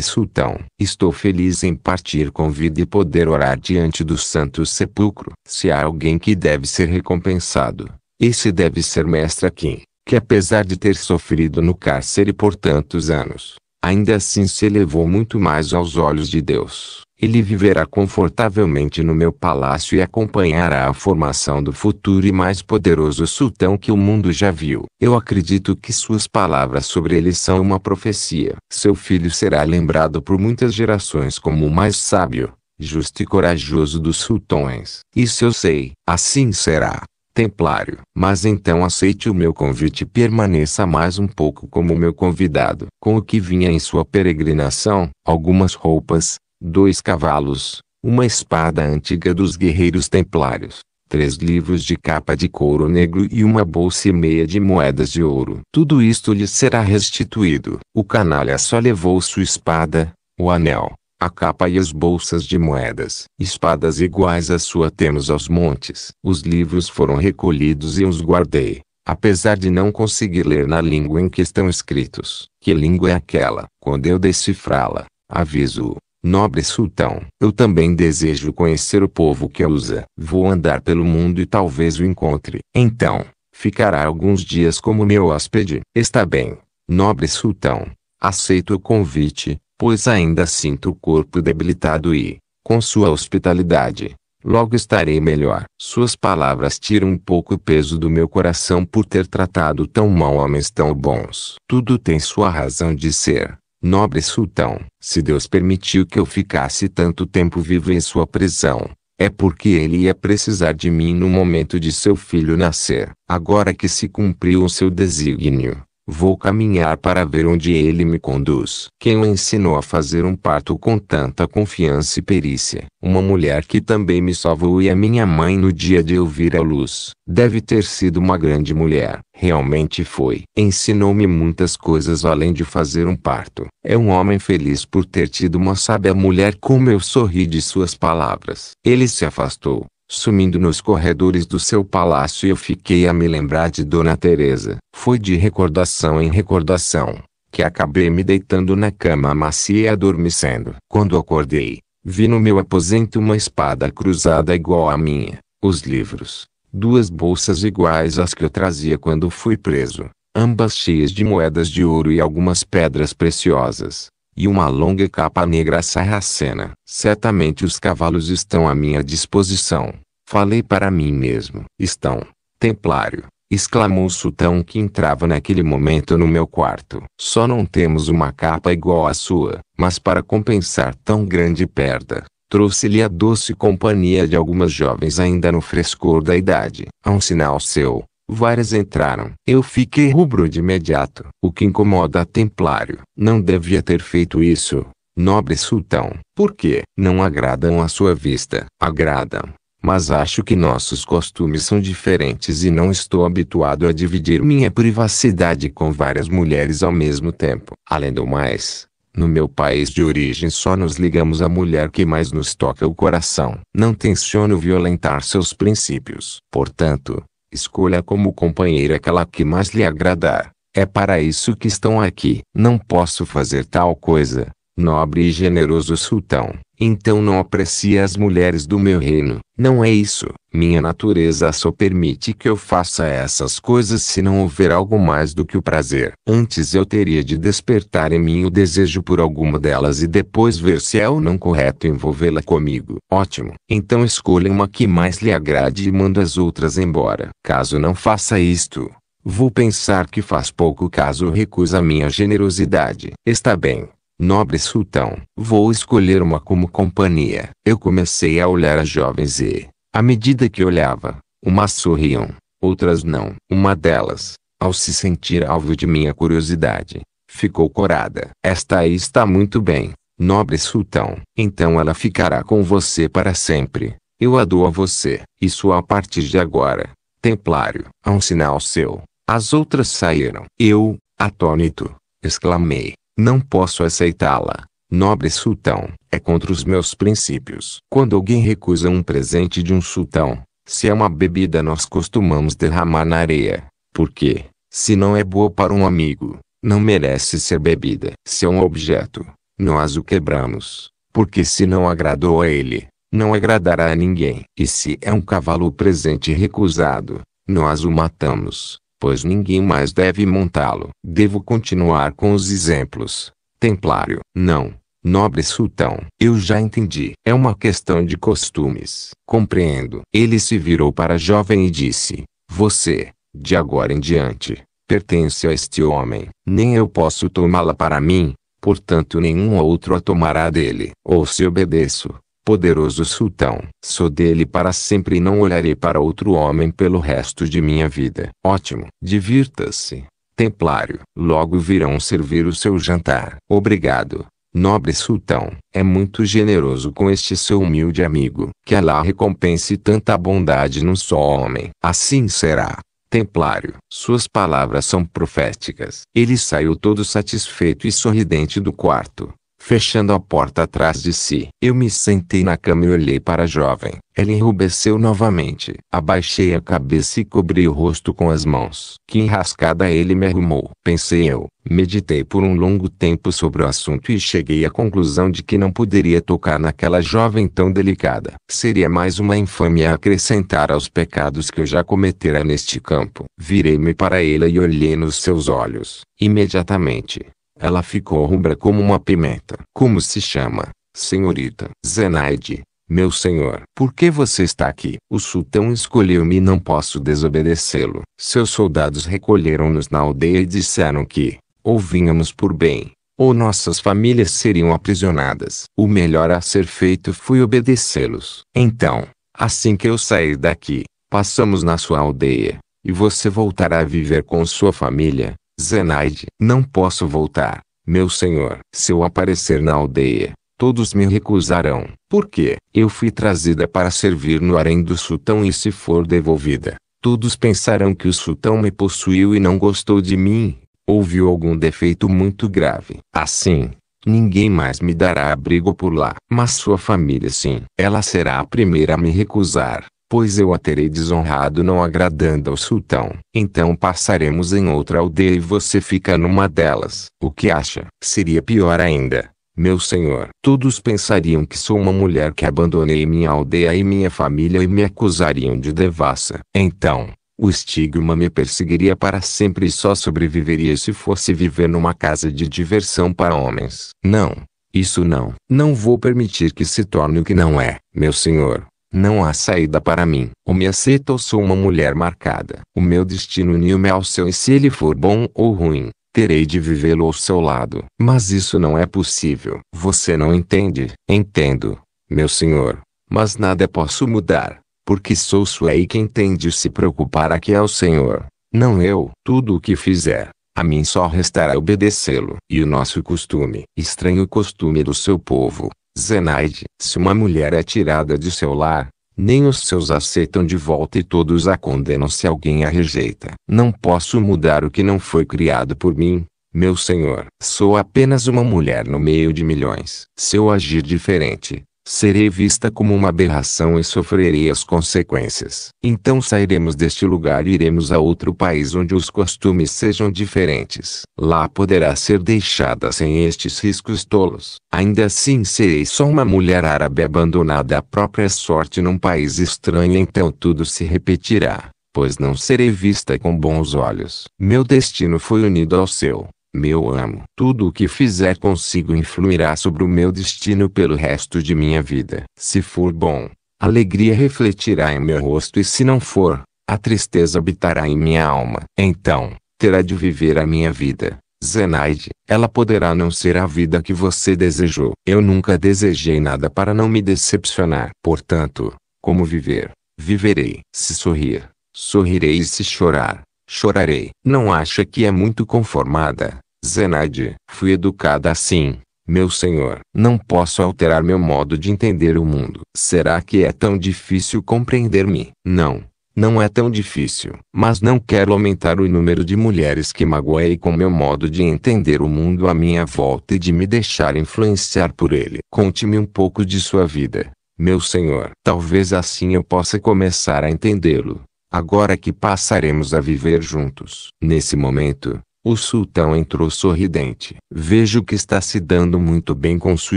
sultão, estou feliz em partir com vida e poder orar diante do santo sepulcro. Se há alguém que deve ser recompensado, esse deve ser mestre Kim, que apesar de ter sofrido no cárcere por tantos anos, ainda assim se elevou muito mais aos olhos de Deus. Ele viverá confortavelmente no meu palácio e acompanhará a formação do futuro e mais poderoso sultão que o mundo já viu. Eu acredito que suas palavras sobre ele são uma profecia. Seu filho será lembrado por muitas gerações como o mais sábio, justo e corajoso dos sultões. Isso eu sei, assim será. Templário. Mas então aceite o meu convite e permaneça mais um pouco como meu convidado. Com o que vinha em sua peregrinação, algumas roupas, dois cavalos, uma espada antiga dos guerreiros templários, três livros de capa de couro negro e uma bolsa e meia de moedas de ouro. Tudo isto lhe será restituído. O canalha só levou sua espada, o anel, a capa e as bolsas de moedas, espadas iguais à sua temos aos montes. Os livros foram recolhidos e os guardei, apesar de não conseguir ler na língua em que estão escritos. Que língua é aquela? Quando eu decifrá-la, aviso-o. Nobre sultão, eu também desejo conhecer o povo que a usa. Vou andar pelo mundo e talvez o encontre. Então, ficará alguns dias como meu hóspede. Está bem, nobre sultão. Aceito o convite, pois ainda sinto o corpo debilitado e, com sua hospitalidade, logo estarei melhor. Suas palavras tiram um pouco o peso do meu coração por ter tratado tão mal homens tão bons. Tudo tem sua razão de ser, nobre sultão. Se Deus permitiu que eu ficasse tanto tempo vivo em sua prisão, é porque ele ia precisar de mim no momento de seu filho nascer. Agora que se cumpriu o seu desígnio, Vou caminhar para ver onde ele me conduz. Quem o ensinou a fazer um parto com tanta confiança e perícia? Uma mulher que também me salvou e a minha mãe no dia de eu vir à luz. Deve ter sido uma grande mulher. Realmente foi. Ensinou-me muitas coisas além de fazer um parto. É um homem feliz por ter tido uma sábia mulher como eu sorri de suas palavras. Ele se afastou. Sumindo nos corredores do seu palácio eu fiquei a me lembrar de Dona Teresa. Foi de recordação em recordação, que acabei me deitando na cama macia e adormecendo. Quando acordei, vi no meu aposento uma espada cruzada igual à minha, os livros, duas bolsas iguais às que eu trazia quando fui preso, ambas cheias de moedas de ouro e algumas pedras preciosas e uma longa capa negra sarracena. Certamente os cavalos estão à minha disposição. Falei para mim mesmo. Estão, templário, exclamou o sultão que entrava naquele momento no meu quarto. Só não temos uma capa igual à sua, mas para compensar tão grande perda, trouxe-lhe a doce companhia de algumas jovens ainda no frescor da idade. A um sinal seu, Várias entraram. Eu fiquei rubro de imediato. O que incomoda a Templário. Não devia ter feito isso, nobre sultão. Por quê? Não agradam à sua vista. Agradam. Mas acho que nossos costumes são diferentes e não estou habituado a dividir minha privacidade com várias mulheres ao mesmo tempo. Além do mais, no meu país de origem só nos ligamos à mulher que mais nos toca o coração. Não tenciono violentar seus princípios. Portanto, Escolha como companheira aquela que mais lhe agradar. É para isso que estão aqui. Não posso fazer tal coisa, nobre e generoso sultão, então não aprecie as mulheres do meu reino. Não é isso. Minha natureza só permite que eu faça essas coisas se não houver algo mais do que o prazer. Antes eu teria de despertar em mim o desejo por alguma delas e depois ver se é ou não correto envolvê-la comigo. Ótimo. Então escolha uma que mais lhe agrade e manda as outras embora. Caso não faça isto, vou pensar que faz pouco caso recusa minha generosidade. Está bem. Nobre sultão, vou escolher uma como companhia. Eu comecei a olhar as jovens e, à medida que olhava, umas sorriam, outras não. Uma delas, ao se sentir alvo de minha curiosidade, ficou corada. Esta aí está muito bem, nobre sultão. Então ela ficará com você para sempre. Eu a dou a você. Isso a partir de agora, templário. A um sinal seu, as outras saíram. Eu, atônito, exclamei. Não posso aceitá-la, nobre sultão. É contra os meus princípios. Quando alguém recusa um presente de um sultão, se é uma bebida nós costumamos derramar na areia, porque, se não é boa para um amigo, não merece ser bebida. Se é um objeto, nós o quebramos, porque se não agradou a ele, não agradará a ninguém. E se é um cavalo presente recusado, nós o matamos, pois ninguém mais deve montá-lo. Devo continuar com os exemplos. Templário. Não, nobre sultão. Eu já entendi. É uma questão de costumes. Compreendo. Ele se virou para a jovem e disse: Você, de agora em diante, pertence a este homem. Nem eu posso tomá-la para mim, portanto nenhum outro a tomará dele. Ou se obedeço, poderoso sultão. Sou dele para sempre e não olharei para outro homem pelo resto de minha vida. Ótimo. Divirta-se, templário. Logo virão servir o seu jantar. Obrigado, nobre sultão. É muito generoso com este seu humilde amigo. Que Alá recompense tanta bondade num só homem. Assim será. Templário, suas palavras são proféticas. Ele saiu todo satisfeito e sorridente do quarto fechando a porta atrás de si. Eu me sentei na cama e olhei para a jovem. Ela enrubesceu novamente. Abaixei a cabeça e cobri o rosto com as mãos. Que enrascada ele me arrumou. Pensei eu. Meditei por um longo tempo sobre o assunto e cheguei à conclusão de que não poderia tocar naquela jovem tão delicada. Seria mais uma infâmia acrescentar aos pecados que eu já cometera neste campo. Virei-me para ela e olhei nos seus olhos. Imediatamente, ela ficou rubra como uma pimenta. Como se chama, senhorita? Zenaide. Meu senhor, por que você está aqui? O sultão escolheu-me e não posso desobedecê-lo. Seus soldados recolheram-nos na aldeia e disseram que, ou vínhamos por bem, ou nossas famílias seriam aprisionadas. O melhor a ser feito foi obedecê-los. Então, assim que eu sair daqui, passamos na sua aldeia, e você voltará a viver com sua família, Zenaide, não posso voltar. Meu senhor, se eu aparecer na aldeia, todos me recusarão. Porque eu fui trazida para servir no harém do sultão e se for devolvida, todos pensarão que o sultão me possuiu e não gostou de mim. Houve algum defeito muito grave. Assim, ninguém mais me dará abrigo por lá. Mas sua família sim. Ela será a primeira a me recusar pois eu a terei desonrado não agradando ao sultão. Então passaremos em outra aldeia e você fica numa delas. O que acha? Seria pior ainda. Meu senhor, todos pensariam que sou uma mulher que abandonei minha aldeia e minha família e me acusariam de devassa. Então, o estigma me perseguiria para sempre e só sobreviveria se fosse viver numa casa de diversão para homens. Não, isso não. Não vou permitir que se torne o que não é, meu senhor. Não há saída para mim. Ou me aceita ou sou uma mulher marcada. O meu destino uniu-me ao seu e se ele for bom ou ruim, terei de vivê-lo ao seu lado. Mas isso não é possível. Você não entende? Entendo, meu senhor. Mas nada posso mudar, porque sou sua e quem tem de se preocupar aqui é o senhor, não eu. Tudo o que fizer, a mim só restará obedecê-lo. E o nosso costume, estranho costume do seu povo, Zenaide, se uma mulher é tirada de seu lar, nem os seus aceitam de volta e todos a condenam se alguém a rejeita. Não posso mudar o que não foi criado por mim, meu senhor. Sou apenas uma mulher no meio de milhões. Se eu agir diferente, serei vista como uma aberração e sofrerei as consequências. Então sairemos deste lugar e iremos a outro país onde os costumes sejam diferentes. Lá poderá ser deixada sem estes riscos tolos. Ainda assim serei só uma mulher árabe abandonada à própria sorte num país estranho, então tudo se repetirá. Pois não serei vista com bons olhos. Meu destino foi unido ao seu meu amo. Tudo o que fizer consigo influirá sobre o meu destino pelo resto de minha vida. Se for bom, a alegria refletirá em meu rosto e se não for, a tristeza habitará em minha alma. Então, terá de viver a minha vida. Zenaide, ela poderá não ser a vida que você desejou. Eu nunca desejei nada para não me decepcionar. Portanto, como viver? Viverei. Se sorrir, sorrirei e se chorar, chorarei. Não acha que é muito conformada? Zenaide, fui educada assim, meu senhor. Não posso alterar meu modo de entender o mundo. Será que é tão difícil compreender-me? Não, não é tão difícil. Mas não quero aumentar o número de mulheres que magoei com meu modo de entender o mundo à minha volta e de me deixar influenciar por ele. Conte-me um pouco de sua vida, meu senhor. Talvez assim eu possa começar a entendê-lo. Agora que passaremos a viver juntos. Nesse momento, o sultão entrou sorridente. Vejo que está se dando muito bem com sua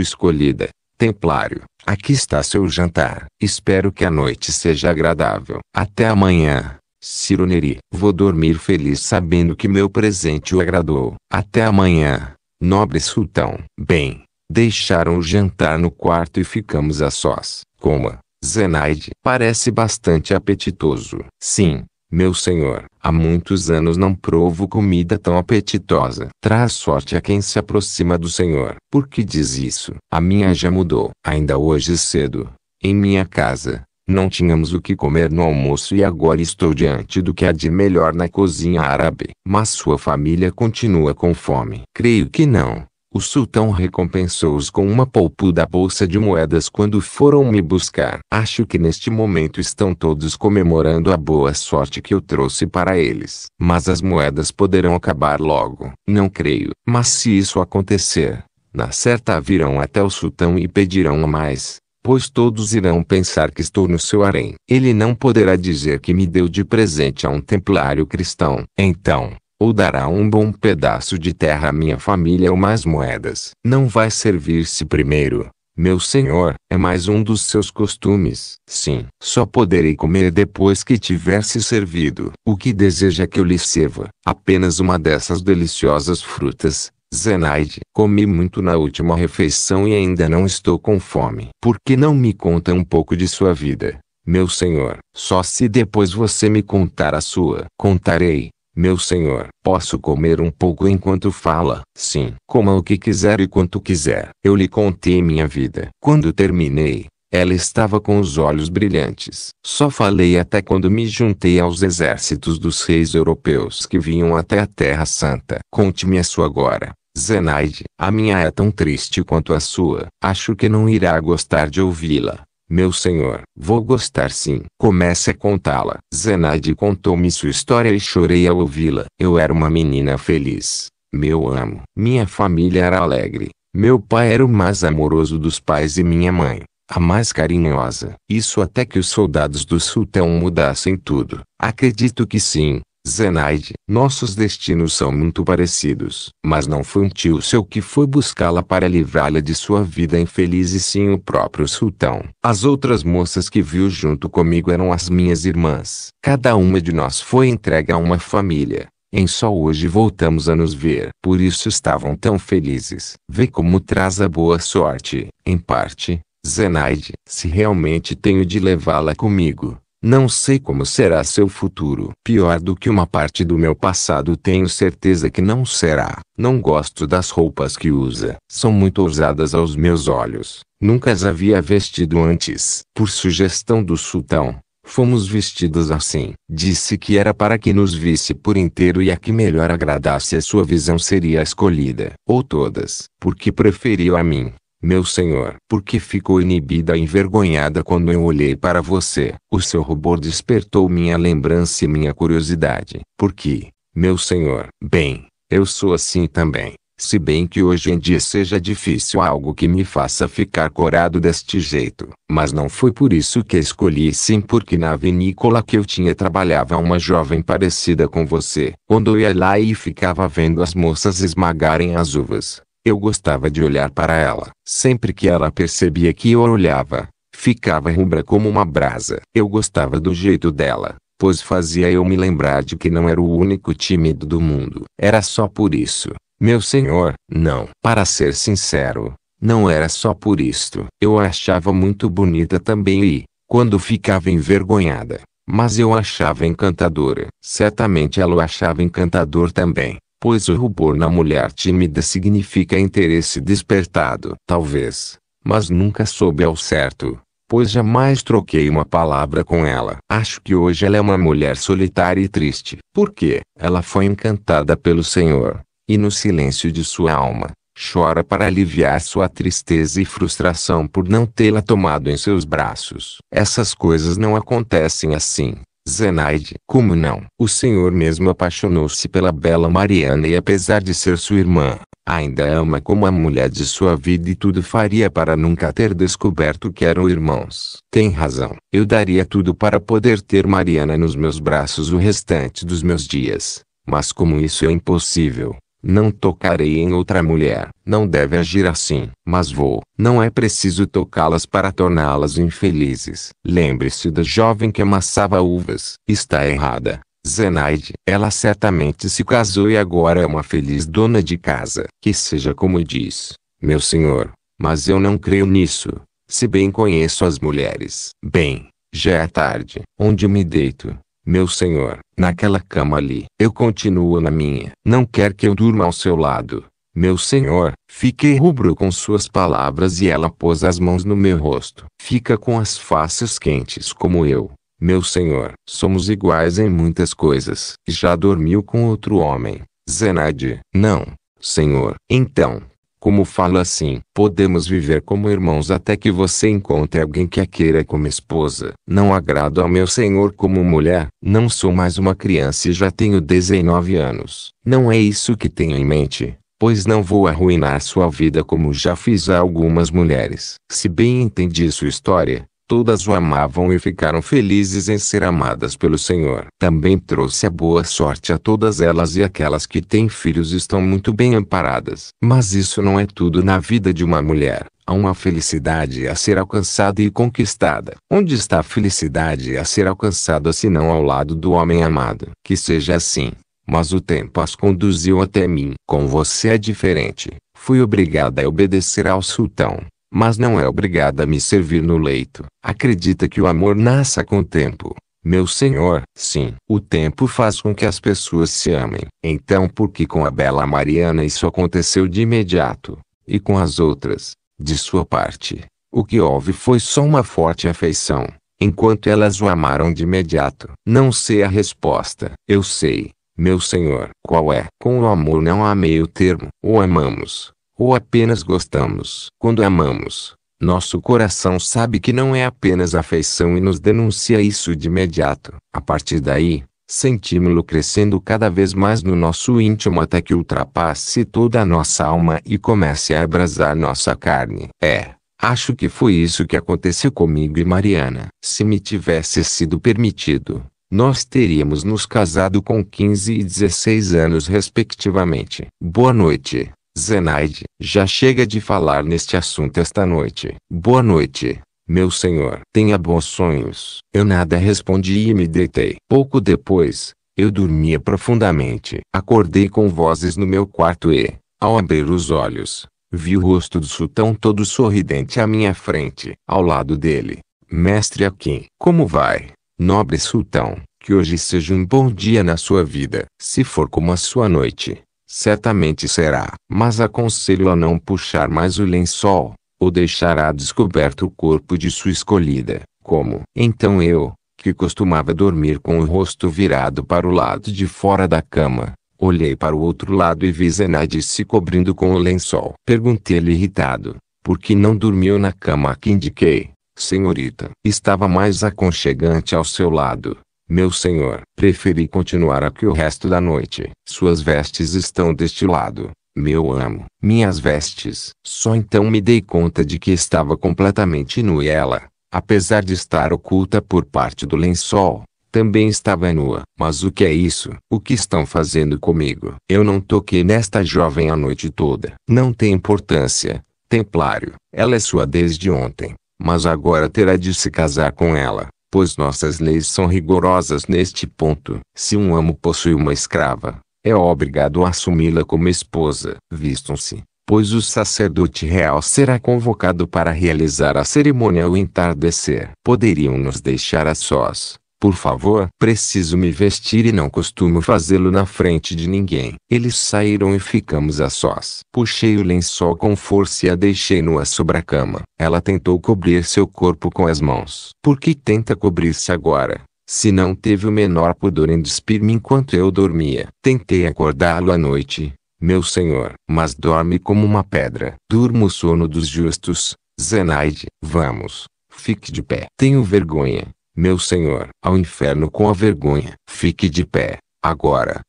escolhida. Templário, aqui está seu jantar. Espero que a noite seja agradável. Até amanhã. Ciro Neri. Vou dormir feliz sabendo que meu presente o agradou. Até amanhã, nobre sultão. Bem, deixaram o jantar no quarto e ficamos a sós. Coma, Zenaide. Parece bastante apetitoso. Sim, meu senhor, há muitos anos não provo comida tão apetitosa. Traz sorte a quem se aproxima do senhor. Por que diz isso? A minha já mudou. Ainda hoje cedo, em minha casa, não tínhamos o que comer no almoço e agora estou diante do que há de melhor na cozinha árabe. Mas sua família continua com fome? Creio que não. O sultão recompensou-os com uma polpuda bolsa de moedas quando foram me buscar. Acho que neste momento estão todos comemorando a boa sorte que eu trouxe para eles. Mas as moedas poderão acabar logo. Não creio. Mas se isso acontecer, na certa virão até o sultão e pedirão mais, pois todos irão pensar que estou no seu harém. Ele não poderá dizer que me deu de presente a um templário cristão. Então, ou dará um bom pedaço de terra à minha família ou mais moedas. Não vai servir-se primeiro, meu senhor, é mais um dos seus costumes. Sim, só poderei comer depois que tiver se servido. O que deseja que eu lhe sirva? Apenas uma dessas deliciosas frutas. Zenaide, comi muito na última refeição e ainda não estou com fome. Por que não me conta um pouco de sua vida? Meu senhor, só se depois você me contar a sua. Contarei, meu senhor, posso comer um pouco enquanto fala? Sim, coma o que quiser e quanto quiser. Eu lhe contei minha vida. Quando terminei, ela estava com os olhos brilhantes. Só falei até quando me juntei aos exércitos dos reis europeus que vinham até a Terra Santa. Conte-me a sua agora. Zenaide, a minha é tão triste quanto a sua. Acho que não irá gostar de ouvi-la. Meu senhor, vou gostar sim. Comece a contá-la. Zenaide contou-me sua história e chorei ao ouvi-la. Eu era uma menina feliz. Meu amo. Minha família era alegre. Meu pai era o mais amoroso dos pais e minha mãe, a mais carinhosa. Isso até que os soldados do sultão mudassem tudo. Acredito que sim, Zenaide, nossos destinos são muito parecidos, mas não foi um tio seu que foi buscá-la para livrá-la de sua vida infeliz e sim o próprio sultão. As outras moças que viu junto comigo eram as minhas irmãs. Cada uma de nós foi entregue a uma família. Em só hoje voltamos a nos ver, por isso estavam tão felizes. Vê como traz a boa sorte. Em parte, Zenaide, se realmente tenho de levá-la comigo, não sei como será seu futuro. Pior do que uma parte do meu passado, tenho certeza que não será. Não gosto das roupas que usa. São muito ousadas aos meus olhos. Nunca as havia vestido antes. Por sugestão do sultão, Fomos vestidos assim. Disse que era para que nos visse por inteiro e a que melhor agradasse a sua visão seria a escolhida. Ou todas, porque preferiu a mim. Meu senhor, porque ficou inibida e envergonhada quando eu olhei para você? O seu rubor despertou minha lembrança e minha curiosidade. Porque, meu senhor, bem, eu sou assim também. Se bem que hoje em dia seja difícil algo que me faça ficar corado deste jeito. Mas não foi por isso que escolhi sim porque na vinícola que eu tinha trabalhava uma jovem parecida com você. Quando eu ia lá e ficava vendo as moças esmagarem as uvas, eu gostava de olhar para ela. Sempre que ela percebia que eu olhava, ficava rubra como uma brasa. Eu gostava do jeito dela, pois fazia eu me lembrar de que não era o único tímido do mundo. Era só por isso. Meu senhor, não. Para ser sincero, não era só por isto. Eu a achava muito bonita também e, quando ficava envergonhada, mas eu a achava encantadora. Certamente ela o achava encantador também pois o rubor na mulher tímida significa interesse despertado. Talvez, mas nunca soube ao certo, pois jamais troquei uma palavra com ela. Acho que hoje ela é uma mulher solitária e triste, porque ela foi encantada pelo Senhor, e no silêncio de sua alma, chora para aliviar sua tristeza e frustração por não tê-la tomado em seus braços. Essas coisas não acontecem assim. Zenaide. Como não? O senhor mesmo apaixonou-se pela bela Mariana e apesar de ser sua irmã, ainda ama como a mulher de sua vida e tudo faria para nunca ter descoberto que eram irmãos. Tem razão. Eu daria tudo para poder ter Mariana nos meus braços o restante dos meus dias. Mas como isso é impossível, não tocarei em outra mulher. Não deve agir assim. Mas vou. Não é preciso tocá-las para torná-las infelizes. Lembre-se da jovem que amassava uvas. Está errada. Zenaide. Ela certamente se casou e agora é uma feliz dona de casa. Que seja como diz, meu senhor. Mas eu não creio nisso. Se bem conheço as mulheres. Bem, já é tarde. Onde me deito? Meu senhor, naquela cama ali. Eu continuo na minha. Não quer que eu durma ao seu lado. Meu senhor, fiquei rubro com suas palavras e ela pôs as mãos no meu rosto. Fica com as faces quentes como eu. Meu senhor, somos iguais em muitas coisas. Já dormiu com outro homem. Zenaide. Não, senhor. Então, como fala assim: Podemos viver como irmãos até que você encontre alguém que a queira como esposa. Não agrado ao meu senhor como mulher, não sou mais uma criança e já tenho 19 anos. Não é isso que tenho em mente. Pois não vou arruinar sua vida como já fiz a algumas mulheres. Se bem entendi sua história, Todas o amavam e ficaram felizes em ser amadas pelo Senhor. Também trouxe a boa sorte a todas elas e aquelas que têm filhos estão muito bem amparadas. Mas isso não é tudo na vida de uma mulher há uma felicidade a ser alcançada e conquistada. Onde está a felicidade a ser alcançada se não ao lado do homem amado? Que seja assim, mas o tempo as conduziu até mim. Com você é diferente. Fui obrigada a obedecer ao sultão mas não é obrigada a me servir no leito. Acredita que o amor nasça com o tempo. Meu senhor, sim, o tempo faz com que as pessoas se amem. Então, por que com a bela Mariana isso aconteceu de imediato? E com as outras, de sua parte, o que houve foi só uma forte afeição, enquanto elas o amaram de imediato. Não sei a resposta. Eu sei, meu senhor, qual é? Com o amor não há meio termo. O amamos, ou apenas gostamos. Quando amamos, nosso coração sabe que não é apenas afeição e nos denuncia isso de imediato. A partir daí, sentimos-lo crescendo cada vez mais no nosso íntimo até que ultrapasse toda a nossa alma e comece a abrasar nossa carne. É, acho que foi isso que aconteceu comigo e Mariana. Se me tivesse sido permitido, nós teríamos nos casado com 15 e 16 anos respectivamente. Boa noite. Zenaide, já chega de falar neste assunto esta noite. Boa noite. Meu senhor, tenha bons sonhos. Eu nada respondi e me deitei. Pouco depois, eu dormia profundamente. Acordei com vozes no meu quarto e, ao abrir os olhos, vi o rosto do sultão todo sorridente à minha frente. Ao lado dele, mestre Akin. Como vai, nobre sultão? Que hoje seja um bom dia na sua vida. Se for como a sua noite, Certamente será. Mas aconselho a não puxar mais o lençol, ou deixará descoberto o corpo de sua escolhida. Como? Então eu, que costumava dormir com o rosto virado para o lado de fora da cama, olhei para o outro lado e vi Zenaide se cobrindo com o lençol. Perguntei-lhe irritado, por que não dormiu na cama que indiquei? Senhorita, estava mais aconchegante ao seu lado. Meu senhor, preferi continuar aqui o resto da noite. Suas vestes estão deste lado. Meu amo, minhas vestes. Só então me dei conta de que estava completamente nua e ela, apesar de estar oculta por parte do lençol, também estava nua. Mas o que é isso? O que estão fazendo comigo? Eu não toquei nesta jovem a noite toda. Não tem importância, templário. Ela é sua desde ontem, mas agora terá de se casar com ela pois nossas leis são rigorosas neste ponto. Se um amo possui uma escrava, é obrigado a assumi-la como esposa. Vistam-se, pois o sacerdote real será convocado para realizar a cerimônia ao entardecer. Poderiam nos deixar a sós, por favor, preciso me vestir e não costumo fazê-lo na frente de ninguém. Eles saíram e ficamos a sós. Puxei o lençol com força e a deixei nua sobre a cama. Ela tentou cobrir seu corpo com as mãos. Por que tenta cobrir-se agora? se não teve o menor pudor em despir-me enquanto eu dormia. Tentei acordá-lo à noite, meu senhor, mas dorme como uma pedra. Durmo o sono dos justos, Zenaide. Vamos, fique de pé. Tenho vergonha. Meu senhor, ao inferno com a vergonha. Fique de pé, agora.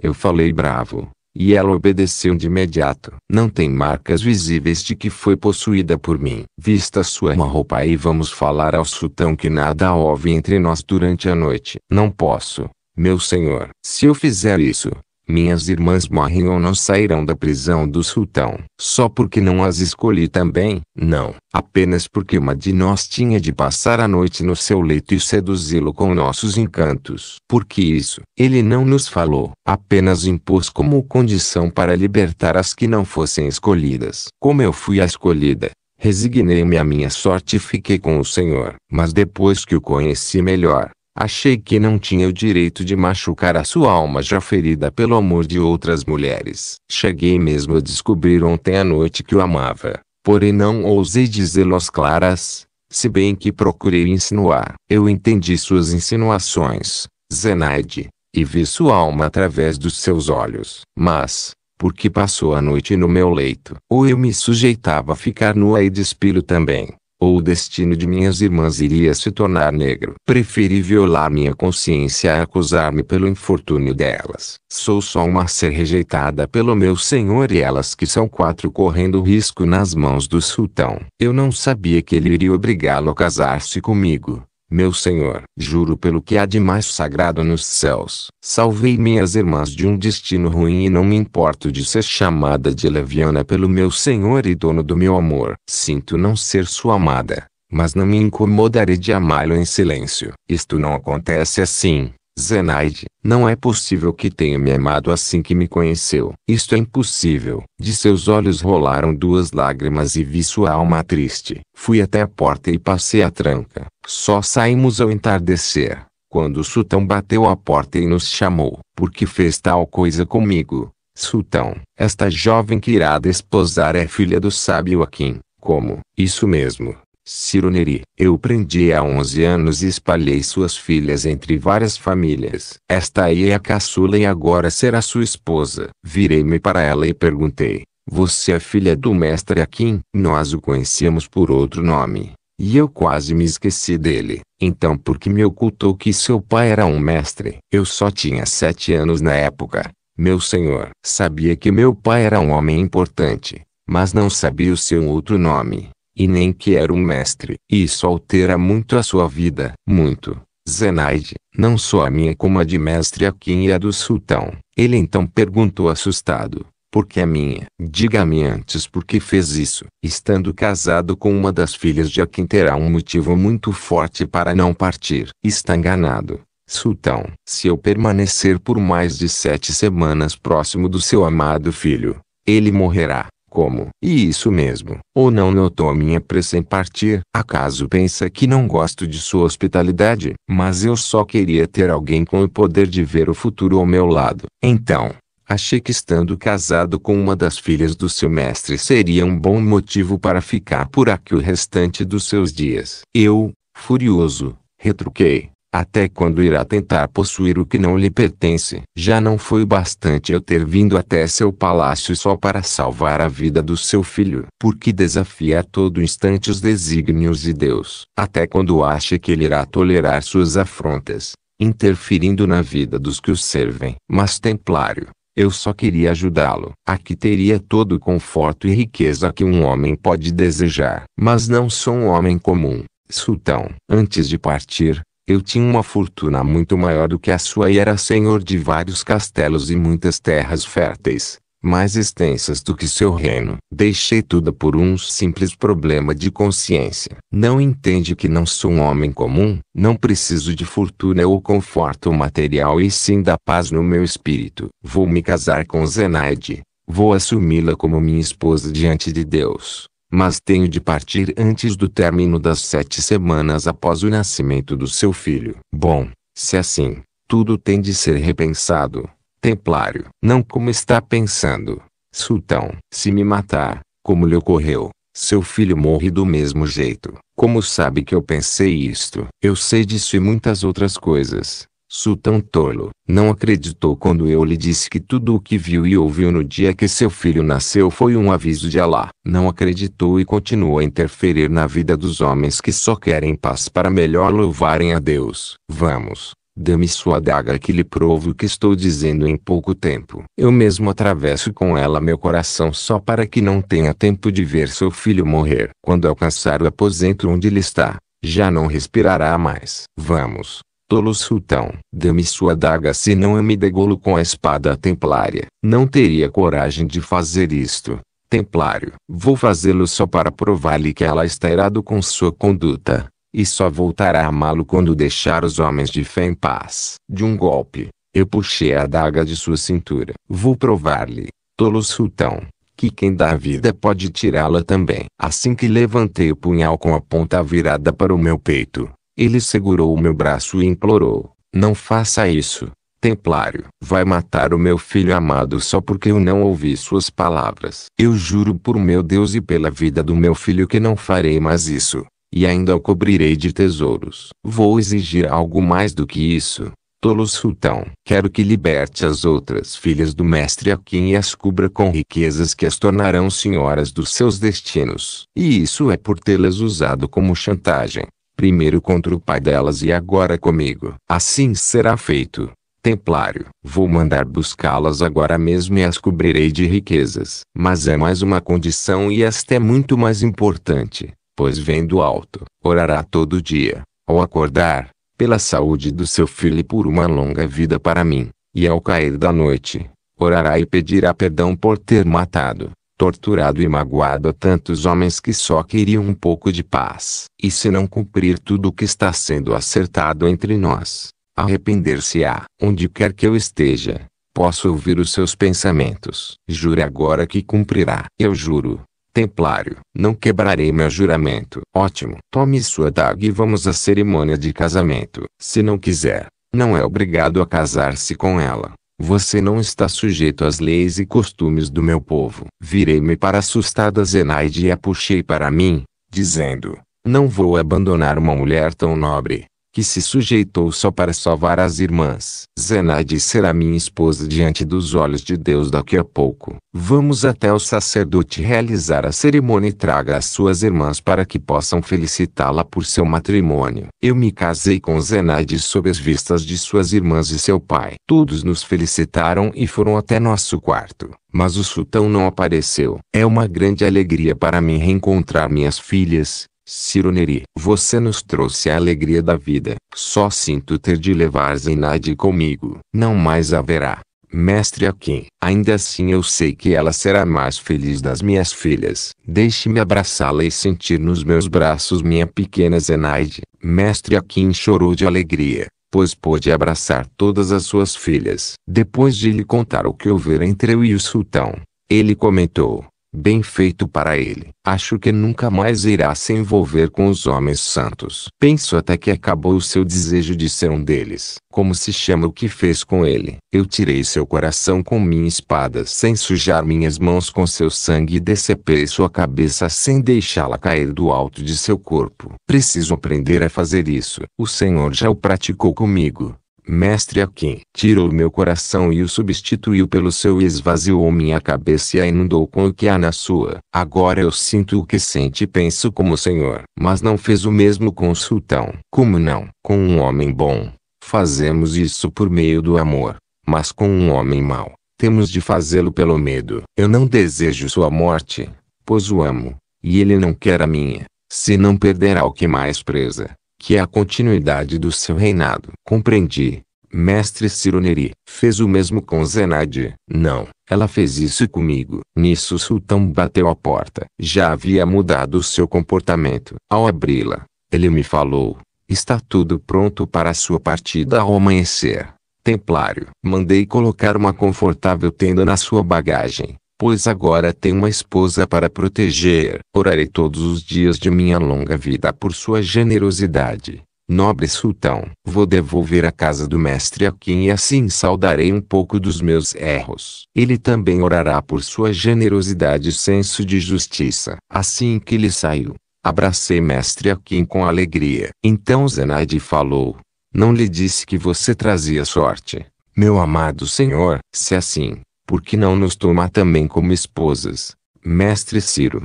Eu falei bravo, e ela obedeceu de imediato. Não tem marcas visíveis de que foi possuída por mim. Vista sua roupa e vamos falar ao sultão que nada houve entre nós durante a noite. Não posso, meu senhor. Se eu fizer isso, minhas irmãs morrem ou não sairão da prisão do sultão. Só porque não as escolhi também? Não. Apenas porque uma de nós tinha de passar a noite no seu leito e seduzi-lo com nossos encantos. Porque isso, ele não nos falou. Apenas impôs como condição para libertar as que não fossem escolhidas. Como eu fui a escolhida, Resignei-me à minha sorte e fiquei com o Senhor. Mas depois que o conheci melhor, Achei que não tinha o direito de machucar a sua alma já ferida pelo amor de outras mulheres. Cheguei mesmo a descobrir ontem à noite que o amava, porém não ousei dizê-lo às claras, se bem que procurei insinuar. Eu entendi suas insinuações, Zenaide, e vi sua alma através dos seus olhos. Mas, porque passou a noite no meu leito, ou eu me sujeitava a ficar nua e despilo também, ou o destino de minhas irmãs iria se tornar negro. Preferi violar minha consciência a acusar-me pelo infortúnio delas. Sou só uma ser rejeitada pelo meu senhor e elas que são quatro correndo risco nas mãos do sultão. Eu não sabia que ele iria obrigá-lo a casar-se comigo meu Senhor, juro pelo que há de mais sagrado nos céus, salvei minhas irmãs de um destino ruim e não me importo de ser chamada de leviana pelo meu Senhor e dono do meu amor. Sinto não ser sua amada, mas não me incomodarei de amá-lo em silêncio. Isto não acontece assim, Zenaide, não é possível que tenha me amado assim que me conheceu. Isto é impossível. De seus olhos rolaram duas lágrimas e vi sua alma triste. Fui até a porta e passei a tranca. Só saímos ao entardecer, quando o sultão bateu à porta e nos chamou. por que fez tal coisa comigo? Sultão, esta jovem que irá desposar é filha do sábio Akin. Como? Isso mesmo. Ciro Neri. Eu prendi há 11 anos e espalhei suas filhas entre várias famílias. Esta aí é a caçula e agora será sua esposa. Virei-me para ela e perguntei. Você é filha do mestre Akin? Nós o conhecíamos por outro nome. E eu quase me esqueci dele. Então por que me ocultou que seu pai era um mestre? Eu só tinha sete anos na época. Meu senhor, sabia que meu pai era um homem importante, mas não sabia o seu outro nome e nem que era um mestre. Isso altera muito a sua vida. Muito, Zenaide, não só a minha como a de mestre Akin e a do sultão. Ele então perguntou assustado. Por que a minha? Diga-me antes por que fez isso. Estando casado com uma das filhas de Akin terá um motivo muito forte para não partir. Está enganado. Sultão, se eu permanecer por mais de sete semanas próximo do seu amado filho, ele morrerá. Como? E isso mesmo. Ou não notou minha pressa em partir? Acaso pensa que não gosto de sua hospitalidade? Mas eu só queria ter alguém com o poder de ver o futuro ao meu lado. Então, achei que estando casado com uma das filhas do seu mestre seria um bom motivo para ficar por aqui o restante dos seus dias. Eu, furioso, retruquei. Até quando irá tentar possuir o que não lhe pertence? Já não foi bastante eu ter vindo até seu palácio só para salvar a vida do seu filho, porque desafia a todo instante os desígnios de Deus. Até quando acha que ele irá tolerar suas afrontas, interferindo na vida dos que o servem. Mas Templário, eu só queria ajudá-lo. Aqui teria todo o conforto e riqueza que um homem pode desejar. Mas não sou um homem comum. Sultão, antes de partir, eu tinha uma fortuna muito maior do que a sua e era senhor de vários castelos e muitas terras férteis, mais extensas do que seu reino. Deixei tudo por um simples problema de consciência. Não entende que não sou um homem comum, não preciso de fortuna ou conforto material e sim da paz no meu espírito. Vou me casar com Zenaide, vou assumi-la como minha esposa diante de Deus mas tenho de partir antes do término das sete semanas após o nascimento do seu filho. Bom, se assim, tudo tem de ser repensado. Templário, não como está pensando. Sultão, se me matar, como lhe ocorreu, seu filho morre do mesmo jeito. Como sabe que eu pensei isto? Eu sei disso e muitas outras coisas. Sultão tolo, não acreditou quando eu lhe disse que tudo o que viu e ouviu no dia que seu filho nasceu foi um aviso de Alá. Não acreditou e continuou a interferir na vida dos homens que só querem paz para melhor louvarem a Deus. Vamos, Dê-me sua adaga que lhe provo o que estou dizendo em pouco tempo. Eu mesmo atravesso com ela meu coração só para que não tenha tempo de ver seu filho morrer. Quando alcançar o aposento onde ele está, já não respirará mais. Vamos, Tolo sultão, dê-me sua daga senão eu me degolo com a espada templária. Não teria coragem de fazer isto. Templário, vou fazê-lo só para provar-lhe que ela está errado com sua conduta, e só voltará a amá-lo quando deixar os homens de fé em paz. De um golpe, eu puxei a daga de sua cintura. Vou provar-lhe, tolo sultão, que quem dá vida pode tirá-la também. Assim que levantei o punhal com a ponta virada para o meu peito, ele segurou o meu braço e implorou: Não faça isso, Templário. Vai matar o meu filho amado só porque eu não ouvi suas palavras. Eu juro por meu Deus e pela vida do meu filho que não farei mais isso, e ainda o cobrirei de tesouros. Vou exigir algo mais do que isso. Tolo sultão, quero que liberte as outras filhas do mestre Akin e as cubra com riquezas que as tornarão senhoras dos seus destinos. E isso é por tê-las usado como chantagem primeiro contra o pai delas e agora comigo. Assim será feito. Templário, vou mandar buscá-las agora mesmo e as cobrirei de riquezas. Mas é mais uma condição e esta é muito mais importante, pois vem do alto. Orará todo dia, ao acordar, pela saúde do seu filho e por uma longa vida para mim, e ao cair da noite, orará e pedirá perdão por ter matado torturado e magoado a tantos homens que só queriam um pouco de paz. E se não cumprir tudo o que está sendo acertado entre nós, arrepender-se-á. Onde quer que eu esteja, posso ouvir os seus pensamentos. Jure agora que cumprirá. Eu juro. Templário, não quebrarei meu juramento. Ótimo. Tome sua daga e vamos à cerimônia de casamento. Se não quiser, não é obrigado a casar-se com ela. Você não está sujeito às leis e costumes do meu povo. Virei-me para assustada Zenaide e a puxei para mim, dizendo: Não vou abandonar uma mulher tão nobre que se sujeitou só para salvar as irmãs. Zenaide será minha esposa diante dos olhos de Deus daqui a pouco. Vamos até o sacerdote realizar a cerimônia e traga as suas irmãs para que possam felicitá-la por seu matrimônio. Eu me casei com Zenaide sob as vistas de suas irmãs e seu pai. Todos nos felicitaram e foram até nosso quarto. Mas o sultão não apareceu. É uma grande alegria para mim reencontrar minhas filhas, Cironeri, você nos trouxe a alegria da vida. Só sinto ter de levar Zenaide comigo. Não mais haverá. Mestre Akin, ainda assim eu sei que ela será a mais feliz das minhas filhas. Deixe-me abraçá-la e sentir nos meus braços minha pequena Zenaide. Mestre Akin chorou de alegria, pois pôde abraçar todas as suas filhas. Depois de lhe contar o que houvera entre eu e o sultão, ele comentou: Bem feito para ele. Acho que nunca mais irá se envolver com os homens santos. Penso até que acabou o seu desejo de ser um deles. Como se chama o que fez com ele? Eu tirei seu coração com minha espada sem sujar minhas mãos com seu sangue e decepei sua cabeça sem deixá-la cair do alto de seu corpo. Preciso aprender a fazer isso. O Senhor já o praticou comigo. Mestre Akin tirou meu coração e o substituiu pelo seu e esvaziou minha cabeça e a inundou com o que há na sua. Agora eu sinto o que sente e penso como o Senhor. Mas não fez o mesmo com o sultão. Como não? Com um homem bom, fazemos isso por meio do amor. Mas com um homem mau, temos de fazê-lo pelo medo. Eu não desejo sua morte, pois o amo, e ele não quer a minha, se não perderá o que mais preza que é a continuidade do seu reinado. Compreendi. Mestre Sironeri fez o mesmo com Zenade. Não, ela fez isso comigo. Nisso o sultão bateu a porta. Já havia mudado o seu comportamento. Ao abri-la, ele me falou: Está tudo pronto para sua partida ao amanhecer. Templário. Mandei colocar uma confortável tenda na sua bagagem pois agora tenho uma esposa para proteger. Orarei todos os dias de minha longa vida por sua generosidade. Nobre sultão, vou devolver a casa do mestre a quem e assim saudarei um pouco dos meus erros. Ele também orará por sua generosidade e senso de justiça. Assim que ele saiu, abracei mestre Akin com alegria. Então Zenaide falou: Não lhe disse que você trazia sorte. Meu amado senhor, se assim, porque não nos toma também como esposas, mestre Ciro?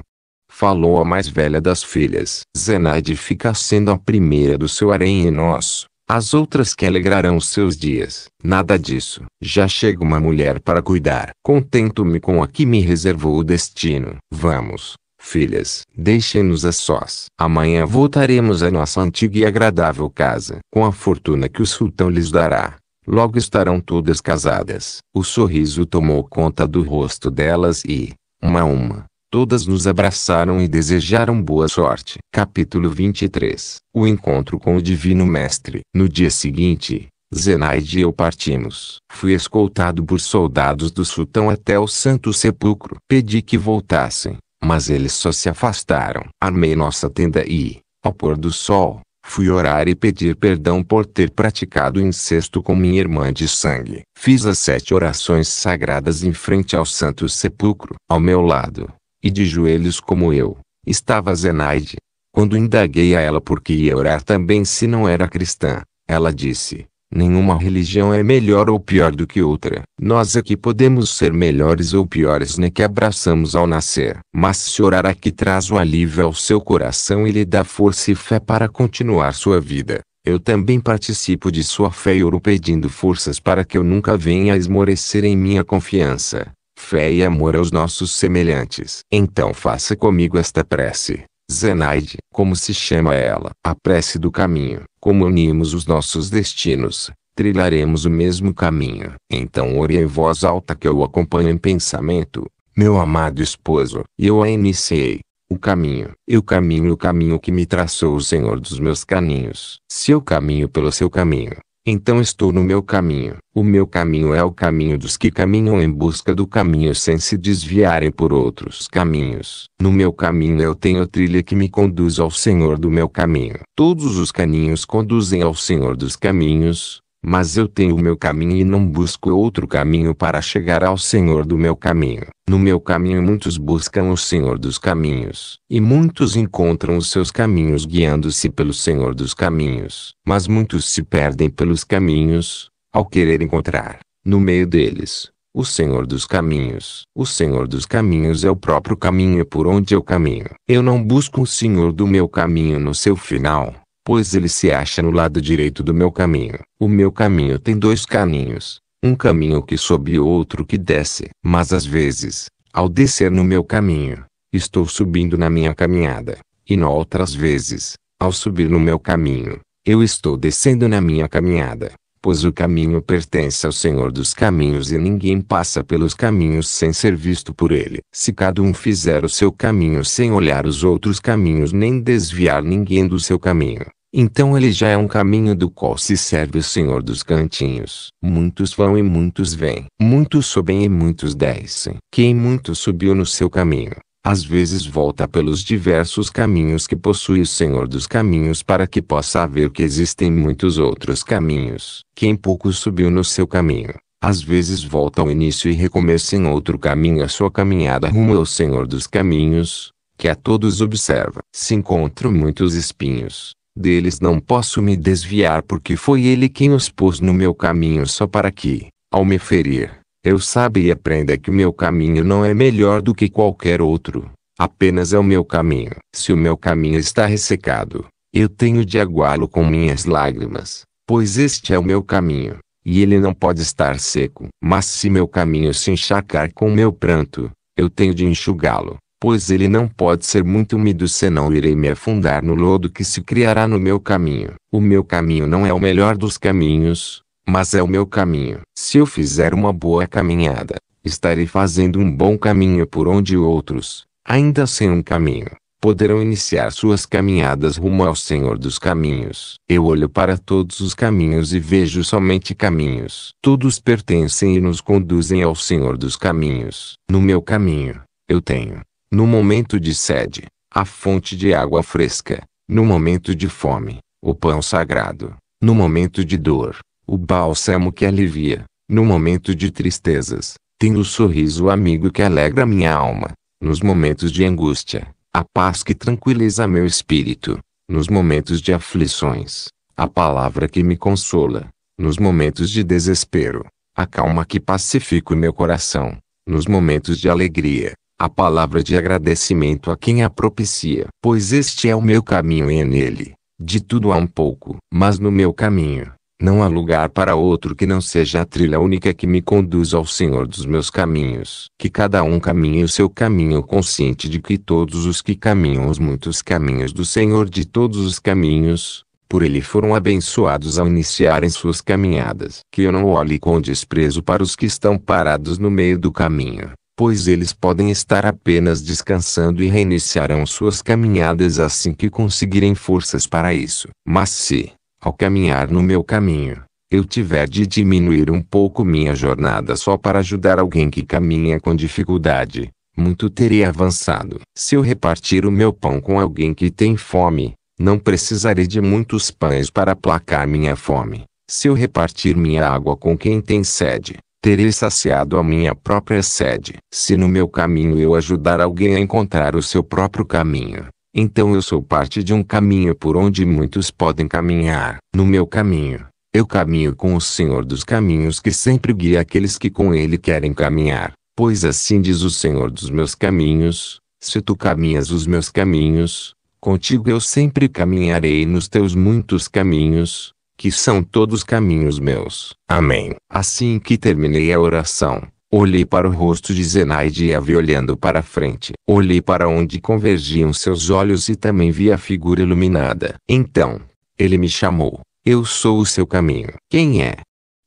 Falou a mais velha das filhas. Zenaide fica sendo a primeira do seu harém e nosso, as outras que alegrarão seus dias. Nada disso. Já chega uma mulher para cuidar. Contento-me com a que me reservou o destino. Vamos, filhas, deixem-nos a sós. Amanhã voltaremos à nossa antiga e agradável casa, com a fortuna que o sultão lhes dará. Logo estarão todas casadas. O sorriso tomou conta do rosto delas e, uma a uma, todas nos abraçaram e desejaram boa sorte. Capítulo 23 O encontro com o Divino Mestre. No dia seguinte, Zenaide e eu partimos. Fui escoltado por soldados do sultão até o Santo Sepulcro. Pedi que voltassem, mas eles só se afastaram. Armei nossa tenda e, ao pôr do sol, Fui orar e pedir perdão por ter praticado incesto com minha irmã de sangue. Fiz as sete orações sagradas em frente ao Santo Sepulcro. Ao meu lado, e de joelhos como eu, estava Zenaide. Quando indaguei a ela por que ia orar também se não era cristã, ela disse: Nenhuma religião é melhor ou pior do que outra. Nós aqui podemos ser melhores ou piores na né que abraçamos ao nascer. Mas se orar aqui traz o alívio ao seu coração e lhe dá força e fé para continuar sua vida. Eu também participo de sua fé e oro pedindo forças para que eu nunca venha a esmorecer em minha confiança, fé e amor aos nossos semelhantes. Então faça comigo esta prece. Zenaide, como se chama ela, a prece do caminho, como unimos os nossos destinos, trilharemos o mesmo caminho. Então orei em voz alta que eu o acompanho em pensamento, meu amado esposo, e eu a iniciei. O caminho, eu caminho o caminho que me traçou o Senhor dos meus caminhos. Se eu caminho pelo seu caminho, então estou no meu caminho. O meu caminho é o caminho dos que caminham em busca do caminho sem se desviarem por outros caminhos. No meu caminho eu tenho a trilha que me conduz ao Senhor do meu caminho. Todos os caminhos conduzem ao Senhor dos caminhos, mas eu tenho o meu caminho e não busco outro caminho para chegar ao Senhor do meu caminho. No meu caminho muitos buscam o Senhor dos caminhos, e muitos encontram os seus caminhos guiando-se pelo Senhor dos caminhos. Mas muitos se perdem pelos caminhos, ao querer encontrar, no meio deles, o Senhor dos caminhos. O Senhor dos caminhos é o próprio caminho por onde eu caminho. Eu não busco o Senhor do meu caminho no seu final pois ele se acha no lado direito do meu caminho. O meu caminho tem dois caminhos, um caminho que sobe e outro que desce. Mas às vezes, ao descer no meu caminho, estou subindo na minha caminhada, e noutras vezes, ao subir no meu caminho, eu estou descendo na minha caminhada pois o caminho pertence ao Senhor dos caminhos e ninguém passa pelos caminhos sem ser visto por ele. Se cada um fizer o seu caminho sem olhar os outros caminhos nem desviar ninguém do seu caminho, então ele já é um caminho do qual se serve o Senhor dos cantinhos. Muitos vão e muitos vêm, muitos sobem e muitos descem. Quem muito subiu no seu caminho, às vezes volta pelos diversos caminhos que possui o Senhor dos caminhos para que possa ver que existem muitos outros caminhos. Quem pouco subiu no seu caminho, às vezes volta ao início e recomeça em outro caminho a sua caminhada rumo ao Senhor dos caminhos, que a todos observa. Se encontro muitos espinhos, deles não posso me desviar porque foi ele quem os pôs no meu caminho só para que, ao me ferir, eu sabe e aprenda que o meu caminho não é melhor do que qualquer outro. Apenas é o meu caminho. Se o meu caminho está ressecado, eu tenho de aguá-lo com minhas lágrimas, pois este é o meu caminho, e ele não pode estar seco. Mas se meu caminho se encharcar com meu pranto, eu tenho de enxugá-lo, pois ele não pode ser muito úmido senão irei me afundar no lodo que se criará no meu caminho. O meu caminho não é o melhor dos caminhos, mas é o meu caminho. Se eu fizer uma boa caminhada, estarei fazendo um bom caminho por onde outros, ainda sem um caminho, poderão iniciar suas caminhadas rumo ao Senhor dos caminhos. Eu olho para todos os caminhos e vejo somente caminhos. Todos pertencem e nos conduzem ao Senhor dos caminhos. No meu caminho, eu tenho, no momento de sede, a fonte de água fresca, no momento de fome, o pão sagrado, no momento de dor, o bálsamo que alivia, no momento de tristezas, tem o sorriso amigo que alegra minha alma, nos momentos de angústia, a paz que tranquiliza meu espírito, nos momentos de aflições, a palavra que me consola, nos momentos de desespero, a calma que pacifica o meu coração, nos momentos de alegria, a palavra de agradecimento a quem a propicia, pois este é o meu caminho e nele, de tudo há um pouco, mas no meu caminho, não há lugar para outro que não seja a trilha única que me conduz ao Senhor dos meus caminhos. Que cada um caminhe o seu caminho consciente de que todos os que caminham os muitos caminhos do Senhor de todos os caminhos, por ele foram abençoados ao iniciarem suas caminhadas. Que eu não olhe com desprezo para os que estão parados no meio do caminho pois eles podem estar apenas descansando e reiniciarão suas caminhadas assim que conseguirem forças para isso. Mas se, ao caminhar no meu caminho, eu tiver de diminuir um pouco minha jornada só para ajudar alguém que caminha com dificuldade, muito terei avançado. Se eu repartir o meu pão com alguém que tem fome, não precisarei de muitos pães para aplacar minha fome. Se eu repartir minha água com quem tem sede, terei saciado a minha própria sede. Se no meu caminho eu ajudar alguém a encontrar o seu próprio caminho, então eu sou parte de um caminho por onde muitos podem caminhar. No meu caminho, eu caminho com o Senhor dos caminhos que sempre guia aqueles que com ele querem caminhar. Pois assim diz o Senhor dos meus caminhos: se tu caminhas os meus caminhos, contigo eu sempre caminharei nos teus muitos caminhos, que são todos caminhos meus. Amém. Assim que terminei a oração, Olhei para o rosto de Zenaide e a vi olhando para frente. Olhei para onde convergiam seus olhos e também vi a figura iluminada. Então, ele me chamou. Eu sou o seu caminho. Quem é?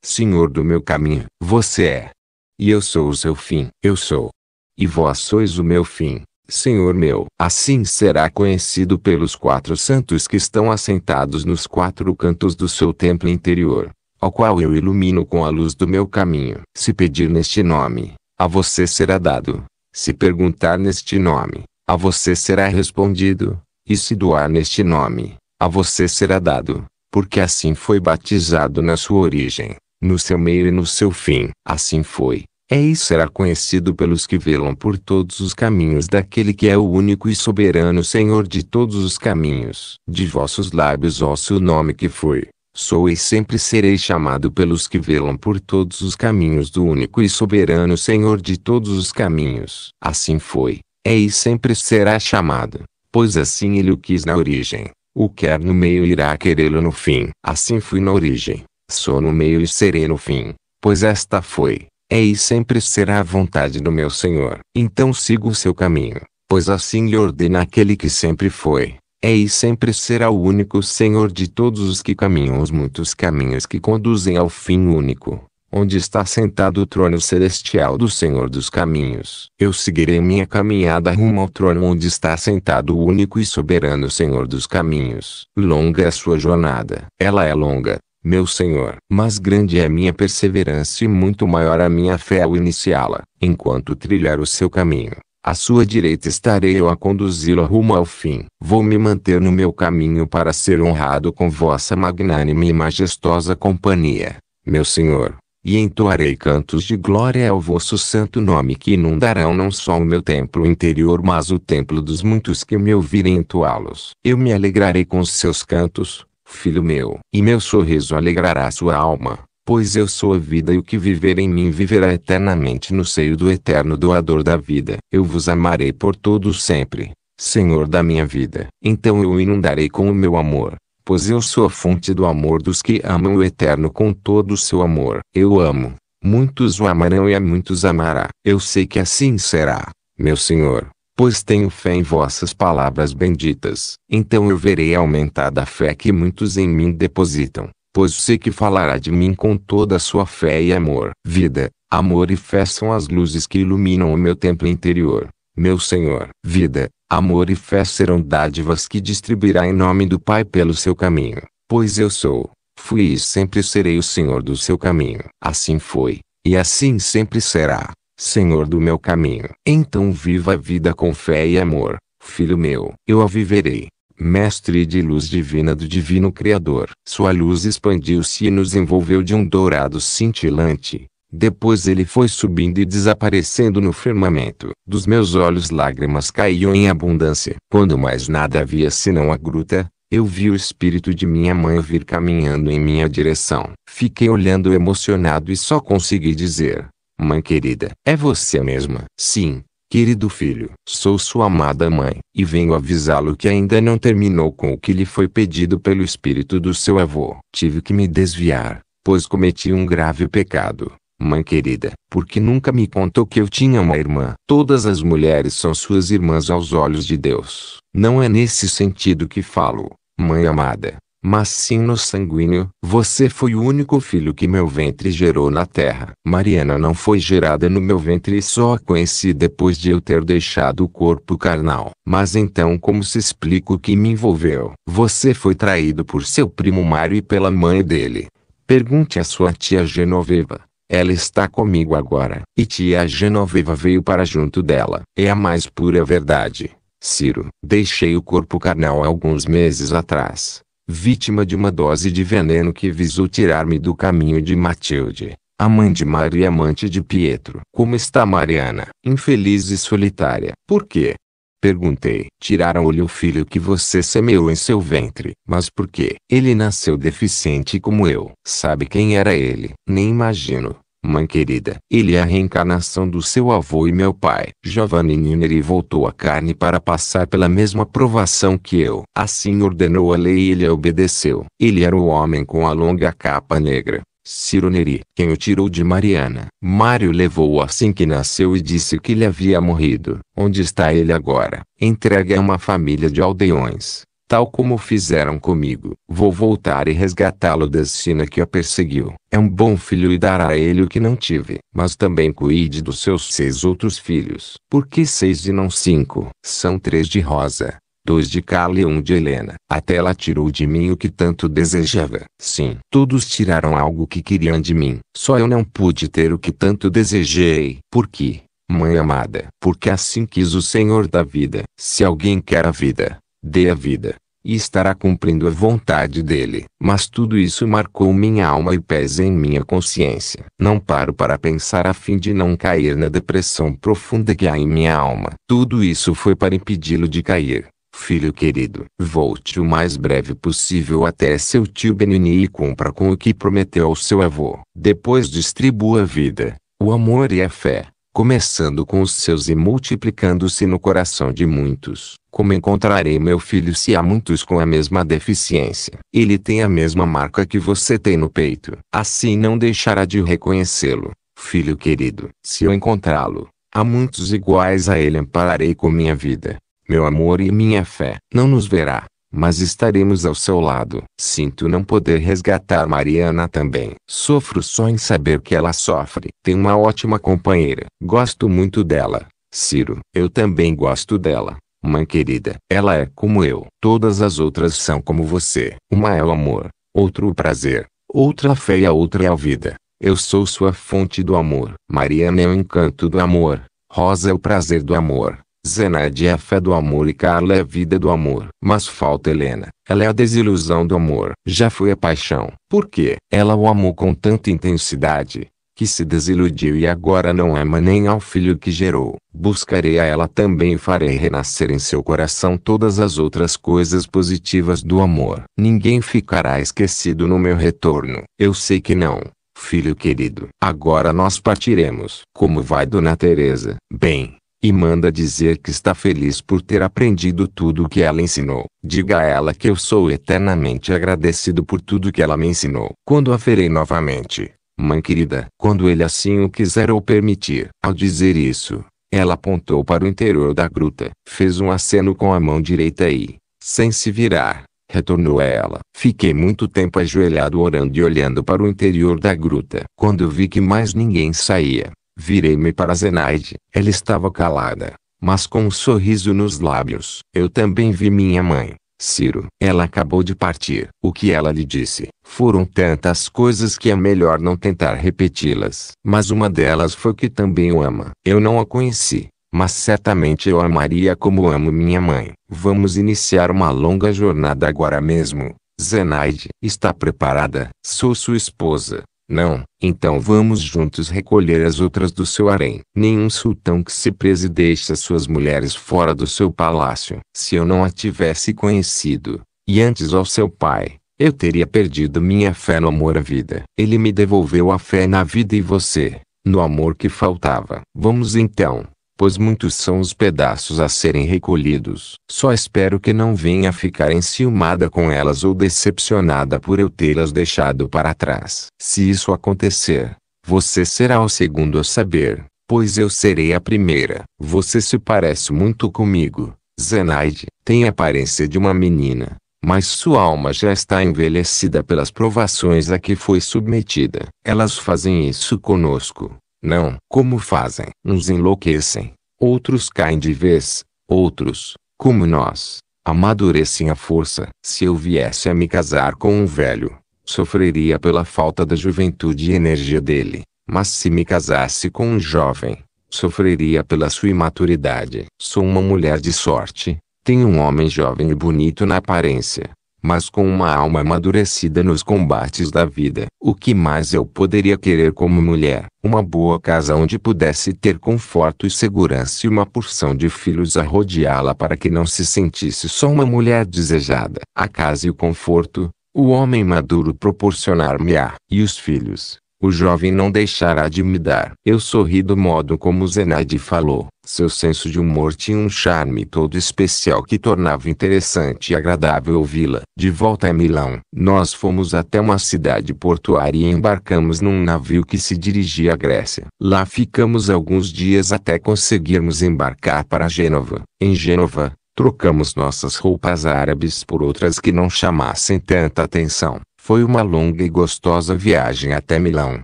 Senhor do meu caminho. Você é. E eu sou o seu fim. Eu sou. E vós sois o meu fim. Senhor meu. Assim será conhecido pelos quatro santos que estão assentados nos quatro cantos do seu templo interior ao qual eu ilumino com a luz do meu caminho. Se pedir neste nome, a você será dado. Se perguntar neste nome, a você será respondido. E se doar neste nome, a você será dado, porque assim foi batizado na sua origem, no seu meio e no seu fim. Assim foi. É e será conhecido pelos que velam por todos os caminhos daquele que é o único e soberano Senhor de todos os caminhos. De vossos lábios, ó seu nome que foi Sou e sempre serei chamado pelos que velam por todos os caminhos do único e soberano Senhor de todos os caminhos. Assim foi, é e sempre será chamado, pois assim ele o quis na origem. O quer no meio irá querê-lo no fim. Assim fui na origem, sou no meio e serei no fim, pois esta foi, é e sempre será a vontade do meu Senhor. Então sigo o seu caminho, pois assim lhe ordena aquele que sempre foi é e sempre será o único Senhor de todos os que caminham os muitos caminhos que conduzem ao fim único, onde está sentado o trono celestial do Senhor dos caminhos. Eu seguirei minha caminhada rumo ao trono onde está sentado o único e soberano Senhor dos caminhos. Longa é a sua jornada. Ela é longa, meu Senhor. Mas grande é a minha perseverança e muito maior a minha fé ao iniciá-la, enquanto trilhar o seu caminho. À sua direita estarei eu a conduzi-lo rumo ao fim. Vou me manter no meu caminho para ser honrado com vossa magnânima e majestosa companhia, meu senhor. E entoarei cantos de glória ao vosso santo nome que inundarão não só o meu templo interior, mas o templo dos muitos que me ouvirem entoá-los. Eu me alegrarei com os seus cantos, filho meu, e meu sorriso alegrará sua alma. Pois eu sou a vida e o que viver em mim viverá eternamente no seio do eterno doador da vida. Eu vos amarei por todo sempre, Senhor da minha vida. Então eu o inundarei com o meu amor, pois eu sou a fonte do amor dos que amam o eterno com todo o seu amor. Eu amo, muitos o amarão e a muitos amará. Eu sei que assim será, meu Senhor pois tenho fé em vossas palavras benditas. Então eu verei aumentada a fé que muitos em mim depositam pois sei que falará de mim com toda a sua fé e amor. Vida, amor e fé são as luzes que iluminam o meu templo interior. Meu Senhor, vida, amor e fé serão dádivas que distribuirá em nome do Pai pelo seu caminho, pois eu sou, fui e sempre serei o Senhor do seu caminho. Assim foi, e assim sempre será, Senhor do meu caminho. Então viva a vida com fé e amor, filho meu, eu a viverei mestre de luz divina do divino Criador. Sua luz expandiu-se e nos envolveu de um dourado cintilante. Depois ele foi subindo e desaparecendo no firmamento. Dos meus olhos lágrimas caíam em abundância. Quando mais nada havia senão a gruta, eu vi o espírito de minha mãe vir caminhando em minha direção. Fiquei olhando emocionado e só consegui dizer: Mãe querida, é você mesma? Sim, Querido filho, sou sua amada mãe, e venho avisá-lo que ainda não terminou com o que lhe foi pedido pelo espírito do seu avô. Tive que me desviar, pois cometi um grave pecado. Mãe querida, porque nunca me contou que eu tinha uma irmã. Todas as mulheres são suas irmãs aos olhos de Deus. Não é nesse sentido que falo, mãe amada mas sim no sanguíneo. Você foi o único filho que meu ventre gerou na terra. Mariana não foi gerada no meu ventre e só a conheci depois de eu ter deixado o corpo carnal. Mas então como se explica o que me envolveu? Você foi traído por seu primo Mário e pela mãe dele. Pergunte à sua tia Genoveva. Ela está comigo agora. E tia Genoveva veio para junto dela. É a mais pura verdade. Ciro, deixei o corpo carnal alguns meses atrás vítima de uma dose de veneno que visou tirar-me do caminho de Matilde, a mãe de Mário e amante de Pietro. Como está Mariana? Infeliz e solitária. Por quê? Perguntei. Tiraram-lhe o filho que você semeou em seu ventre. Mas por quê? Ele nasceu deficiente como eu. Sabe quem era ele? Nem imagino. Mãe querida, ele é a reencarnação do seu avô e meu pai. Giovanni Nineri voltou à carne para passar pela mesma provação que eu. Assim ordenou a lei e ele a obedeceu. Ele era o homem com a longa capa negra. Ciro Neri, quem o tirou de Mariana. Mário levou-o assim que nasceu e disse que ele havia morrido. Onde está ele agora? Entregue a uma família de aldeões tal como fizeram comigo. Vou voltar e resgatá-lo da sina que a perseguiu. É um bom filho e dará a ele o que não tive. Mas também cuide dos seus seis outros filhos. Porque seis e não cinco? São três de Rosa, dois de Carla e um de Helena. Até ela tirou de mim o que tanto desejava. Sim, todos tiraram algo que queriam de mim. Só eu não pude ter o que tanto desejei. Por quê? Mãe amada, porque assim quis o Senhor da vida. Se alguém quer a vida, dê a vida, e estará cumprindo a vontade dele. Mas tudo isso marcou minha alma e pesa em minha consciência. Não paro para pensar a fim de não cair na depressão profunda que há em minha alma. Tudo isso foi para impedi-lo de cair. Filho querido, volte o mais breve possível até seu tio Benini e cumpra com o que prometeu ao seu avô. Depois distribua a vida, o amor e a fé começando com os seus e multiplicando-se no coração de muitos. Como encontrarei meu filho se há muitos com a mesma deficiência? Ele tem a mesma marca que você tem no peito. Assim não deixará de reconhecê-lo, filho querido. Se eu encontrá-lo, há muitos iguais a ele ampararei com minha vida, meu amor e minha fé. Não nos verá, mas estaremos ao seu lado. Sinto não poder resgatar Mariana também. Sofro só em saber que ela sofre. Tem uma ótima companheira. Gosto muito dela. Ciro, eu também gosto dela. Mãe querida, ela é como eu. Todas as outras são como você. Uma é o amor, outro o prazer, outra a fé e a outra é a vida. Eu sou sua fonte do amor. Mariana é o encanto do amor. Rosa é o prazer do amor. Zenaide é a fé do amor e Carla é a vida do amor. Mas falta Helena. Ela é a desilusão do amor. Já foi a paixão. Por quê? Ela o amou com tanta intensidade que se desiludiu e agora não ama nem ao filho que gerou. Buscarei a ela também e farei renascer em seu coração todas as outras coisas positivas do amor. Ninguém ficará esquecido no meu retorno. Eu sei que não. Filho querido, agora nós partiremos. Como vai Dona Teresa? Bem, e manda dizer que está feliz por ter aprendido tudo o que ela ensinou. Diga a ela que eu sou eternamente agradecido por tudo que ela me ensinou. Quando a verei novamente, mãe querida, quando ele assim o quiser ou permitir. Ao dizer isso, ela apontou para o interior da gruta, fez um aceno com a mão direita e, sem se virar, retornou a ela. Fiquei muito tempo ajoelhado orando e olhando para o interior da gruta. Quando vi que mais ninguém saía, Virei-me para Zenaide. Ela estava calada, mas com um sorriso nos lábios. Eu também vi minha mãe, Ciro. Ela acabou de partir. O que ela lhe disse? Foram tantas coisas que é melhor não tentar repeti-las. Mas uma delas foi que também o ama. Eu não a conheci, mas certamente eu amaria como amo minha mãe. Vamos iniciar uma longa jornada agora mesmo. Zenaide, está preparada? Sou sua esposa. Não, então vamos juntos recolher as outras do seu harém. Nenhum sultão que se preze deixa suas mulheres fora do seu palácio. Se eu não a tivesse conhecido, e antes ao seu pai, eu teria perdido minha fé no amor à vida. Ele me devolveu a fé na vida e você, no amor que faltava. Vamos então, pois muitos são os pedaços a serem recolhidos. Só espero que não venha ficar enciumada com elas ou decepcionada por eu tê-las deixado para trás. Se isso acontecer, você será o segundo a saber, pois eu serei a primeira. Você se parece muito comigo, Zenaide. Tem a aparência de uma menina, mas sua alma já está envelhecida pelas provações a que foi submetida. Elas fazem isso conosco. Não, como fazem? Uns enlouquecem, outros caem de vez, outros, como nós, amadurecem à força. Se eu viesse a me casar com um velho, sofreria pela falta da juventude e energia dele, mas se me casasse com um jovem, sofreria pela sua imaturidade. Sou uma mulher de sorte, tenho um homem jovem e bonito na aparência, mas com uma alma amadurecida nos combates da vida. O que mais eu poderia querer como mulher? Uma boa casa onde pudesse ter conforto e segurança e uma porção de filhos a rodeá-la para que não se sentisse só uma mulher desejada. A casa e o conforto, o homem maduro proporcionar-me-á, e os filhos, o jovem não deixará de me dar. Eu sorri do modo como Zenaide falou. Seu senso de humor tinha um charme todo especial que tornava interessante e agradável ouvi-la. De volta a Milão, nós fomos até uma cidade portuária e embarcamos num navio que se dirigia à Grécia. Lá ficamos alguns dias até conseguirmos embarcar para Gênova. Em Gênova, trocamos nossas roupas árabes por outras que não chamassem tanta atenção. Foi uma longa e gostosa viagem até Milão.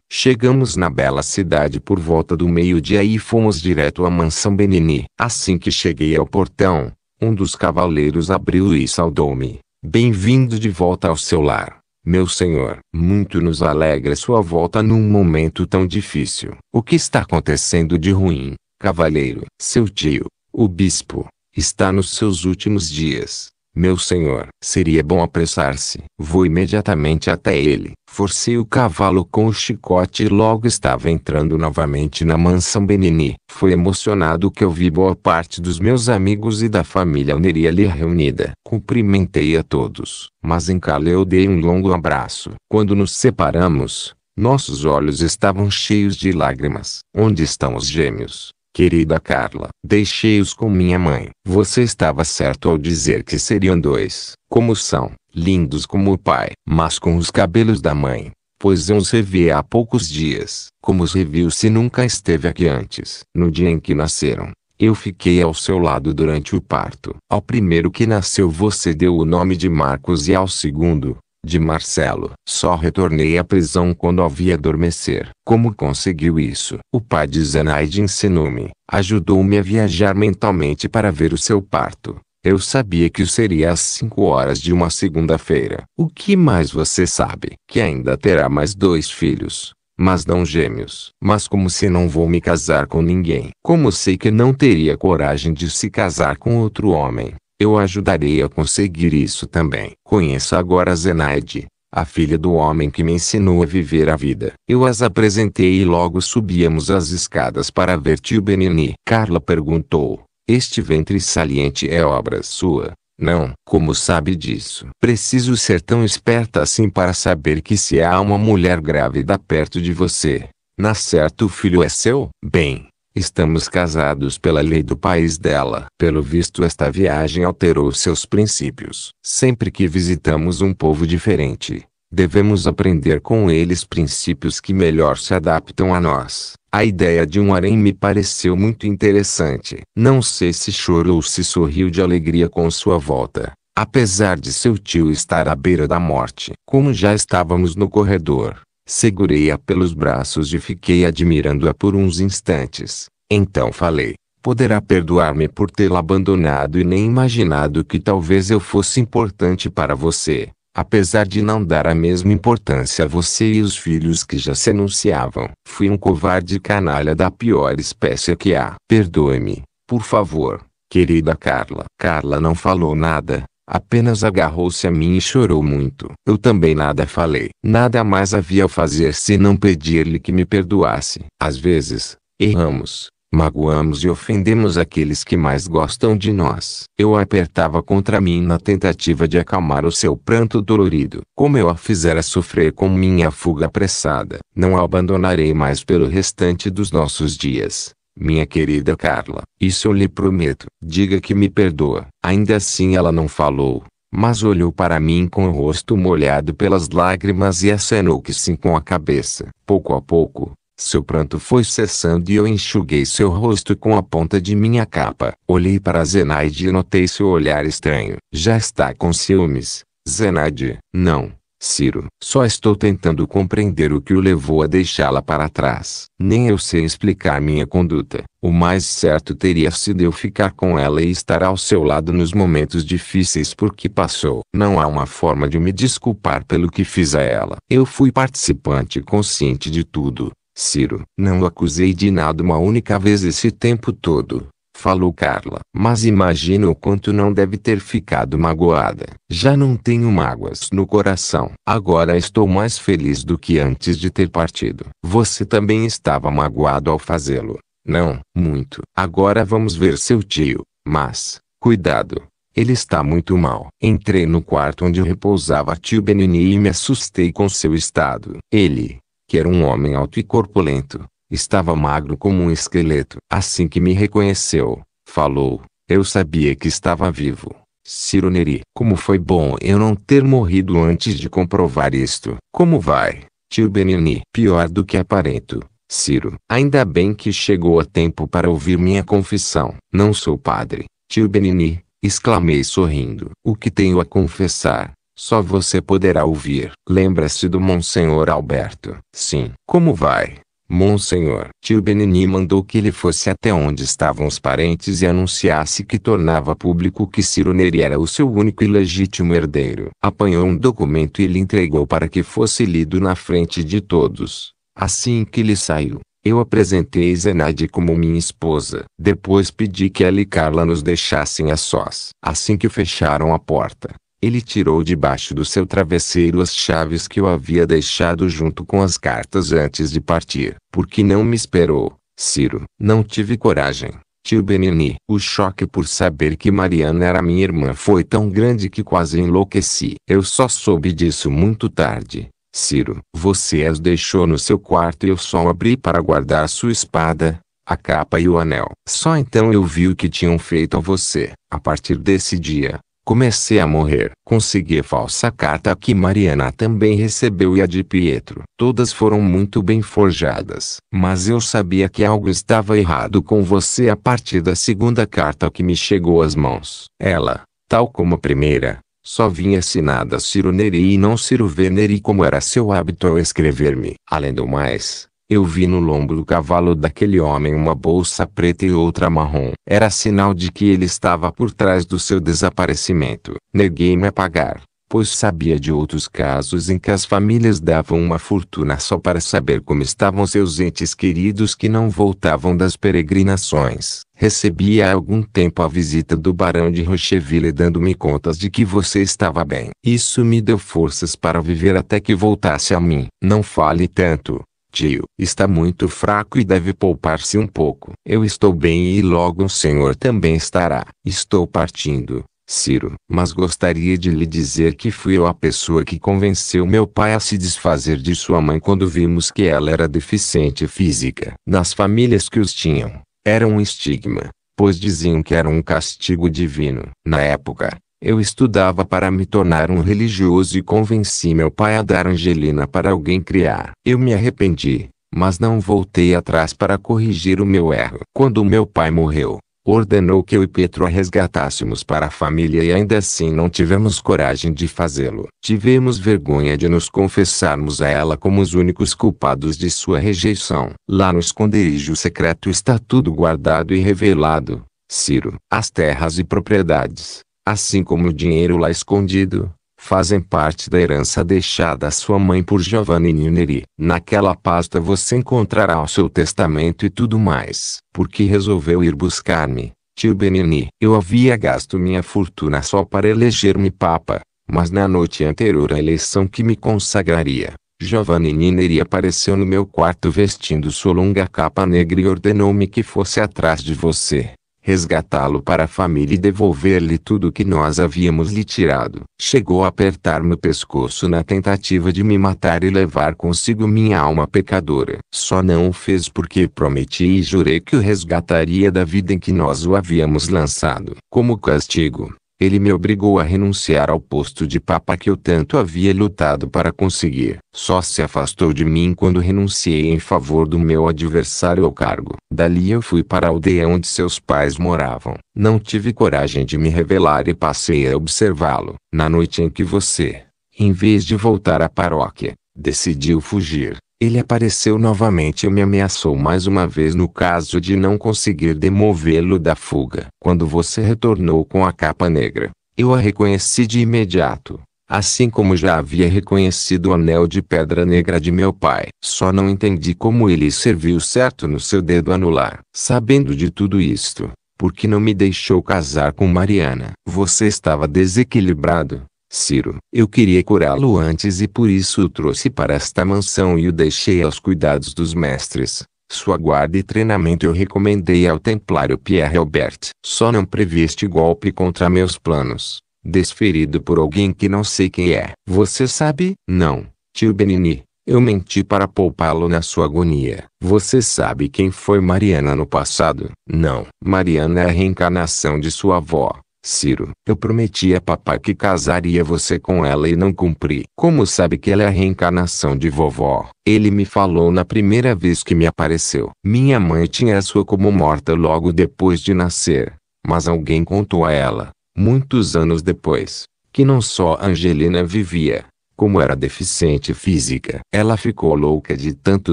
Chegamos na bela cidade por volta do meio-dia e fomos direto à mansão Benini. Assim que cheguei ao portão, um dos cavaleiros abriu e saudou-me. Bem-vindo de volta ao seu lar. Meu senhor, muito nos alegra sua volta num momento tão difícil. O que está acontecendo de ruim, cavaleiro? Seu tio, o bispo, está nos seus últimos dias. Meu senhor, seria bom apressar-se. Vou imediatamente até ele. Forcei o cavalo com o chicote e logo estava entrando novamente na mansão Benini. Foi emocionado que eu vi boa parte dos meus amigos e da família Neria ali reunida. Cumprimentei a todos, mas em eu dei um longo abraço. Quando nos separamos, nossos olhos estavam cheios de lágrimas. Onde estão os gêmeos? Querida Carla, deixei-os com minha mãe. Você estava certo ao dizer que seriam dois, como são, lindos como o pai, mas com os cabelos da mãe. Pois eu os revi há poucos dias, como os reviu se nunca esteve aqui antes. No dia em que nasceram, eu fiquei ao seu lado durante o parto. Ao primeiro que nasceu você deu o nome de Marcos e ao segundo, de Marcelo. Só retornei à prisão quando havia adormecer. Como conseguiu isso? O pai de Zenaide ensinou-me, ajudou-me a viajar mentalmente para ver o seu parto. Eu sabia que seria às 5 horas de uma segunda-feira. O que mais você sabe? Que ainda terá mais dois filhos, mas não gêmeos. Mas como se não vou me casar com ninguém? Como sei que não teria coragem de se casar com outro homem? Eu ajudarei a conseguir isso também. Conheça agora Zenaide, a filha do homem que me ensinou a viver a vida. Eu as apresentei e logo subíamos as escadas para ver tio Benini. Carla perguntou, este ventre saliente é obra sua? Não, como sabe disso? Preciso ser tão esperta assim para saber que se há uma mulher grávida perto de você, na certo o filho é seu? Bem, Estamos casados pela lei do país dela. Pelo visto, esta viagem alterou seus princípios. Sempre que visitamos um povo diferente, devemos aprender com eles princípios que melhor se adaptam a nós. A ideia de um harém me pareceu muito interessante. Não sei se chorou ou se sorriu de alegria com sua volta. Apesar de seu tio estar à beira da morte, como já estávamos no corredor, Segurei-a pelos braços e fiquei admirando-a por uns instantes. Então falei: Poderá perdoar-me por tê-la abandonado e nem imaginado que talvez eu fosse importante para você, apesar de não dar a mesma importância a você e os filhos que já se anunciavam. Fui um covarde canalha da pior espécie que há. Perdoe-me, por favor, querida Carla. Carla não falou nada, Apenas agarrou-se a mim e chorou muito. Eu também nada falei. Nada mais havia a fazer senão pedir-lhe que me perdoasse. Às vezes, erramos, magoamos e ofendemos aqueles que mais gostam de nós. Eu a apertava contra mim na tentativa de acalmar o seu pranto dolorido. Como eu a fizera sofrer com minha fuga apressada, não a abandonarei mais pelo restante dos nossos dias. Minha querida Carla, isso eu lhe prometo. Diga que me perdoa. Ainda assim ela não falou, mas olhou para mim com o rosto molhado pelas lágrimas e acenou que sim com a cabeça. Pouco a pouco, seu pranto foi cessando e eu enxuguei seu rosto com a ponta de minha capa. Olhei para Zenaide e notei seu olhar estranho. Já está com ciúmes, Zenaide? Não, Ciro, só estou tentando compreender o que o levou a deixá-la para trás. Nem eu sei explicar minha conduta. O mais certo teria sido eu ficar com ela e estar ao seu lado nos momentos difíceis por que passou. Não há uma forma de me desculpar pelo que fiz a ela. Eu fui participante consciente de tudo. Ciro, não o acusei de nada uma única vez esse tempo todo falou Carla. Mas imagino o quanto não deve ter ficado magoada. Já não tenho mágoas no coração. Agora estou mais feliz do que antes de ter partido. Você também estava magoado ao fazê-lo. Não, muito. Agora vamos ver seu tio. Mas, cuidado. Ele está muito mal. Entrei no quarto onde repousava tio Benini e me assustei com seu estado. Ele, que era um homem alto e corpulento, Estava magro como um esqueleto. Assim que me reconheceu, falou: Eu sabia que estava vivo. Ciro Neri, como foi bom eu não ter morrido antes de comprovar isto. Como vai, tio Benini? Pior do que aparento. Ciro, ainda bem que chegou a tempo para ouvir minha confissão. Não sou padre, tio Benini, exclamei sorrindo. O que tenho a confessar? Só você poderá ouvir. Lembra-se do Monsenhor Alberto? Sim. Como vai? Monsenhor. Tio Benini mandou que ele fosse até onde estavam os parentes e anunciasse que tornava público que Ciro Neri era o seu único e legítimo herdeiro. Apanhou um documento e lhe entregou para que fosse lido na frente de todos. Assim que ele saiu, eu apresentei Zenaide como minha esposa. Depois pedi que ela e Carla nos deixassem a sós. Assim que fecharam a porta, ele tirou debaixo do seu travesseiro as chaves que eu havia deixado junto com as cartas antes de partir. Porque não me esperou, Ciro. Não tive coragem. Tio Benini. O choque por saber que Mariana era minha irmã foi tão grande que quase enlouqueci. Eu só soube disso muito tarde. Ciro, você as deixou no seu quarto e eu só abri para guardar sua espada, a capa e o anel. Só então eu vi o que tinham feito a você. A partir desse dia, Comecei a morrer. Consegui a falsa carta que Mariana também recebeu e a de Pietro. Todas foram muito bem forjadas. Mas eu sabia que algo estava errado com você a partir da segunda carta que me chegou às mãos. Ela, tal como a primeira, só vinha assinada Ciro Neri e não Ciro Veneri como era seu hábito ao escrever-me. Além do mais, eu vi no lombo do cavalo daquele homem uma bolsa preta e outra marrom. Era sinal de que ele estava por trás do seu desaparecimento. Neguei-me a pagar, pois sabia de outros casos em que as famílias davam uma fortuna só para saber como estavam seus entes queridos que não voltavam das peregrinações. Recebi há algum tempo a visita do barão de Rocheville dando-me contas de que você estava bem. Isso me deu forças para viver até que voltasse a mim. Não fale tanto, Tio, está muito fraco e deve poupar-se um pouco. Eu estou bem e logo o senhor também estará. Estou partindo, Ciro, mas gostaria de lhe dizer que fui eu a pessoa que convenceu meu pai a se desfazer de sua mãe quando vimos que ela era deficiente física. Nas famílias que os tinham, era um estigma, pois diziam que era um castigo divino. Na época, eu estudava para me tornar um religioso e convenci meu pai a dar Angelina para alguém criar. Eu me arrependi, mas não voltei atrás para corrigir o meu erro. Quando meu pai morreu, ordenou que eu e Petro a resgatássemos para a família e ainda assim não tivemos coragem de fazê-lo. Tivemos vergonha de nos confessarmos a ela como os únicos culpados de sua rejeição. Lá no esconderijo secreto está tudo guardado e revelado. Ciro, as terras e propriedades, assim como o dinheiro lá escondido, fazem parte da herança deixada à sua mãe por Giovanni Nuneri. Naquela pasta você encontrará o seu testamento e tudo mais. Porque resolveu ir buscar-me, tio Benini. Eu havia gasto minha fortuna só para eleger-me papa, mas na noite anterior à eleição que me consagraria, Giovanni Nineri apareceu no meu quarto vestindo sua longa capa negra e ordenou-me que fosse atrás de você resgatá-lo para a família e devolver-lhe tudo o que nós havíamos lhe tirado. Chegou a apertar meu pescoço na tentativa de me matar e levar consigo minha alma pecadora. Só não o fez porque prometi e jurei que o resgataria da vida em que nós o havíamos lançado. Como castigo, ele me obrigou a renunciar ao posto de papa que eu tanto havia lutado para conseguir. Só se afastou de mim quando renunciei em favor do meu adversário ao cargo. Dali eu fui para a aldeia onde seus pais moravam. Não tive coragem de me revelar e passei a observá-lo. Na noite em que você, em vez de voltar à paróquia, decidiu fugir. Ele apareceu novamente e me ameaçou mais uma vez no caso de não conseguir demovê-lo da fuga. Quando você retornou com a capa negra, eu a reconheci de imediato, assim como já havia reconhecido o anel de pedra negra de meu pai. Só não entendi como ele serviu certo no seu dedo anular. Sabendo de tudo isto, por que não me deixou casar com Mariana? Você estava desequilibrado. Ciro, eu queria curá-lo antes e por isso o trouxe para esta mansão e o deixei aos cuidados dos mestres. Sua guarda e treinamento eu recomendei ao templário Pierre Albert. Só não previ este golpe contra meus planos, desferido por alguém que não sei quem é. Você sabe? Não, tio Benini. Eu menti para poupá-lo na sua agonia. Você sabe quem foi Mariana no passado? Não. Mariana é a reencarnação de sua avó. Ciro, eu prometi a papai que casaria você com ela e não cumpri. Como sabe que ela é a reencarnação de vovó? Ele me falou na primeira vez que me apareceu. Minha mãe tinha a sua como morta logo depois de nascer. Mas alguém contou a ela, muitos anos depois, que não só Angelina vivia, como era deficiente física. Ela ficou louca de tanto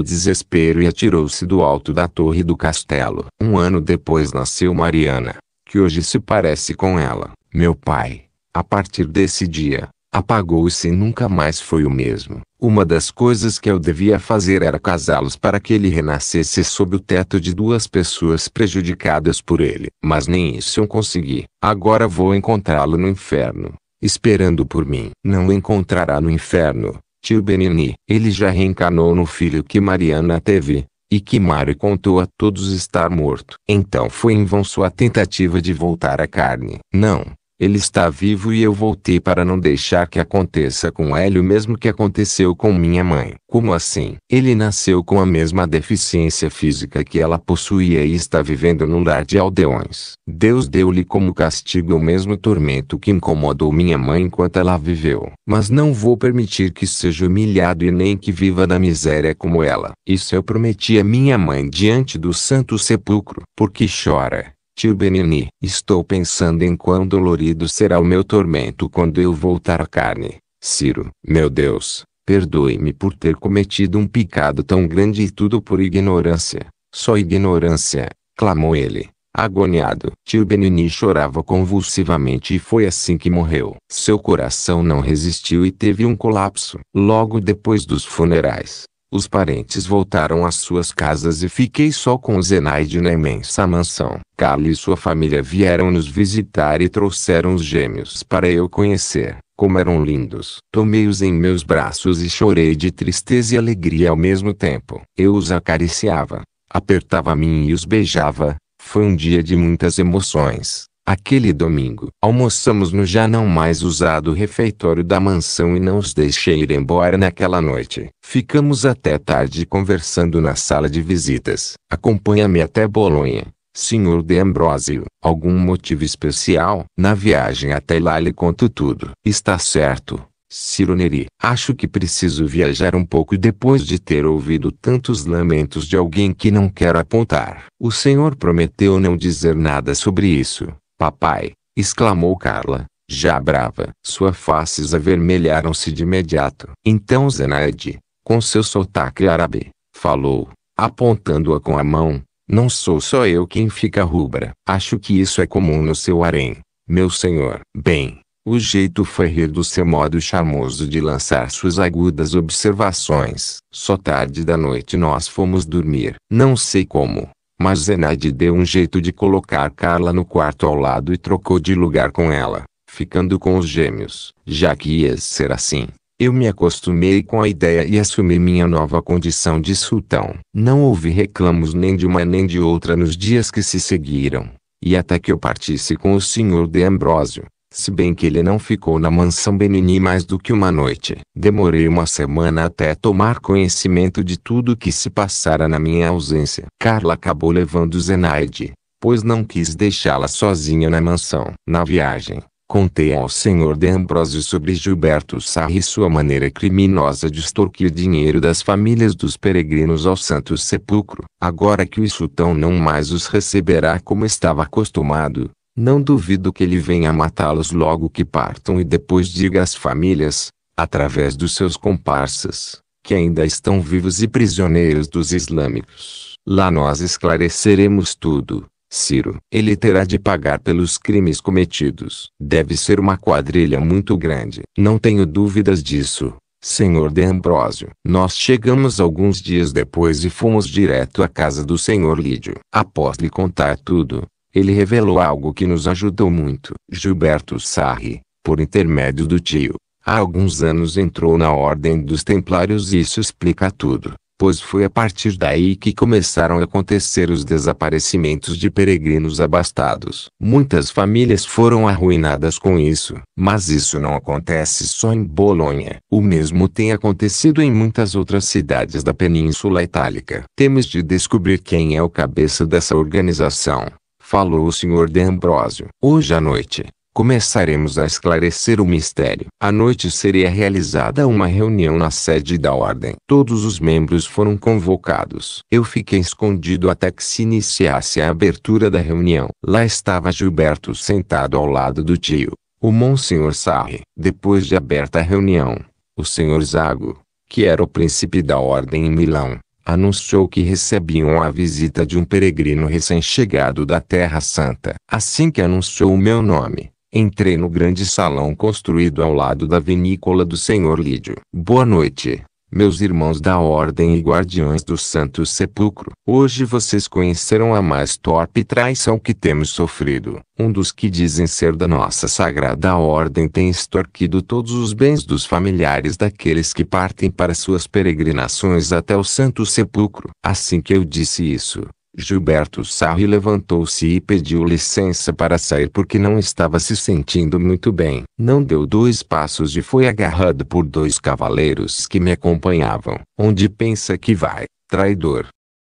desespero e atirou-se do alto da torre do castelo. Um ano depois nasceu Mariana que hoje se parece com ela. Meu pai, a partir desse dia, apagou-se e nunca mais foi o mesmo. Uma das coisas que eu devia fazer era casá-los para que ele renascesse sob o teto de duas pessoas prejudicadas por ele. Mas nem isso eu consegui. Agora vou encontrá-lo no inferno, esperando por mim. Não o encontrará no inferno, tio Benini. Ele já reencarnou no filho que Mariana teve, e que Mário contou a todos estar morto. Então foi em vão sua tentativa de voltar à carne. Não, ele está vivo e eu voltei para não deixar que aconteça com ele o mesmo que aconteceu com minha mãe. Como assim? Ele nasceu com a mesma deficiência física que ela possuía e está vivendo num lar de aldeões. Deus deu-lhe como castigo o mesmo tormento que incomodou minha mãe enquanto ela viveu. Mas não vou permitir que seja humilhado e nem que viva na miséria como ela. Isso eu prometi a minha mãe diante do santo sepulcro. Porque chora? Tio Benini, estou pensando em quão dolorido será o meu tormento quando eu voltar à carne. Ciro, meu Deus, perdoe-me por ter cometido um pecado tão grande e tudo por ignorância. Só ignorância, clamou ele. Agoniado, tio Benini chorava convulsivamente e foi assim que morreu. Seu coração não resistiu e teve um colapso. Logo depois dos funerais, os parentes voltaram às suas casas e fiquei só com Zenaide na imensa mansão. Carla e sua família vieram nos visitar e trouxeram os gêmeos para eu conhecer. Como eram lindos. Tomei-os em meus braços e chorei de tristeza e alegria ao mesmo tempo. Eu os acariciava, apertava a mim e os beijava. Foi um dia de muitas emoções. Aquele domingo, almoçamos no já não mais usado refeitório da mansão e não os deixei ir embora naquela noite. Ficamos até tarde conversando na sala de visitas. Acompanha-me até Bolonha. Senhor de Ambrosio. algum motivo especial? Na viagem até lá lhe conto tudo. Está certo. Ciro Neri, acho que preciso viajar um pouco depois de ter ouvido tantos lamentos de alguém que não quero apontar. O senhor prometeu não dizer nada sobre isso. Papai, exclamou Carla, já brava. Suas faces avermelharam-se de imediato. Então Zenaide, com seu sotaque árabe, falou, apontando-a com a mão, não sou só eu quem fica rubra. Acho que isso é comum no seu harém, meu senhor. Bem, o jeito foi rir do seu modo charmoso de lançar suas agudas observações. Só tarde da noite nós fomos dormir. Não sei como, mas Zenaide deu um jeito de colocar Carla no quarto ao lado e trocou de lugar com ela, ficando com os gêmeos. Já que ia ser assim, eu me acostumei com a ideia e assumi minha nova condição de sultão. Não houve reclamos nem de uma nem de outra nos dias que se seguiram, e até que eu partisse com o senhor de Ambrósio, se bem que ele não ficou na mansão Benini mais do que uma noite. Demorei uma semana até tomar conhecimento de tudo o que se passara na minha ausência. Carla acabou levando Zenaide, pois não quis deixá-la sozinha na mansão. Na viagem, contei ao senhor de Ambrosio sobre Gilberto Sarri e sua maneira criminosa de extorquir dinheiro das famílias dos peregrinos ao Santo Sepulcro. Agora que o sultão não mais os receberá como estava acostumado, não duvido que ele venha matá-los logo que partam e depois diga às famílias, através dos seus comparsas, que ainda estão vivos e prisioneiros dos islâmicos. Lá nós esclareceremos tudo. Ciro, ele terá de pagar pelos crimes cometidos. Deve ser uma quadrilha muito grande. Não tenho dúvidas disso, senhor de Ambrósio. Nós chegamos alguns dias depois e fomos direto à casa do senhor Lídio. Após lhe contar tudo, ele revelou algo que nos ajudou muito. Gilberto Sarri, por intermédio do tio, há alguns anos entrou na Ordem dos Templários e isso explica tudo, pois foi a partir daí que começaram a acontecer os desaparecimentos de peregrinos abastados. Muitas famílias foram arruinadas com isso, mas isso não acontece só em Bolonha. O mesmo tem acontecido em muitas outras cidades da Península Itálica. Temos de descobrir quem é o cabeça dessa organização falou o senhor de Ambrósio. Hoje à noite, começaremos a esclarecer o mistério. À noite seria realizada uma reunião na sede da ordem. Todos os membros foram convocados. Eu fiquei escondido até que se iniciasse a abertura da reunião. Lá estava Gilberto sentado ao lado do tio, o Monsenhor Sarre. Depois de aberta a reunião, o senhor Zago, que era o príncipe da ordem em Milão, anunciou que recebiam a visita de um peregrino recém-chegado da Terra Santa. Assim que anunciou o meu nome, entrei no grande salão construído ao lado da vinícola do Senhor Lídio. Boa noite, meus irmãos da Ordem e Guardiões do Santo Sepulcro. Hoje vocês conheceram a mais torpe traição que temos sofrido. Um dos que dizem ser da nossa sagrada Ordem tem extorquido todos os bens dos familiares daqueles que partem para suas peregrinações até o Santo Sepulcro. Assim que eu disse isso, Gilberto Sarri levantou-se e pediu licença para sair porque não estava se sentindo muito bem. Não deu dois passos e foi agarrado por dois cavaleiros que me acompanhavam. Onde pensa que vai, traidor?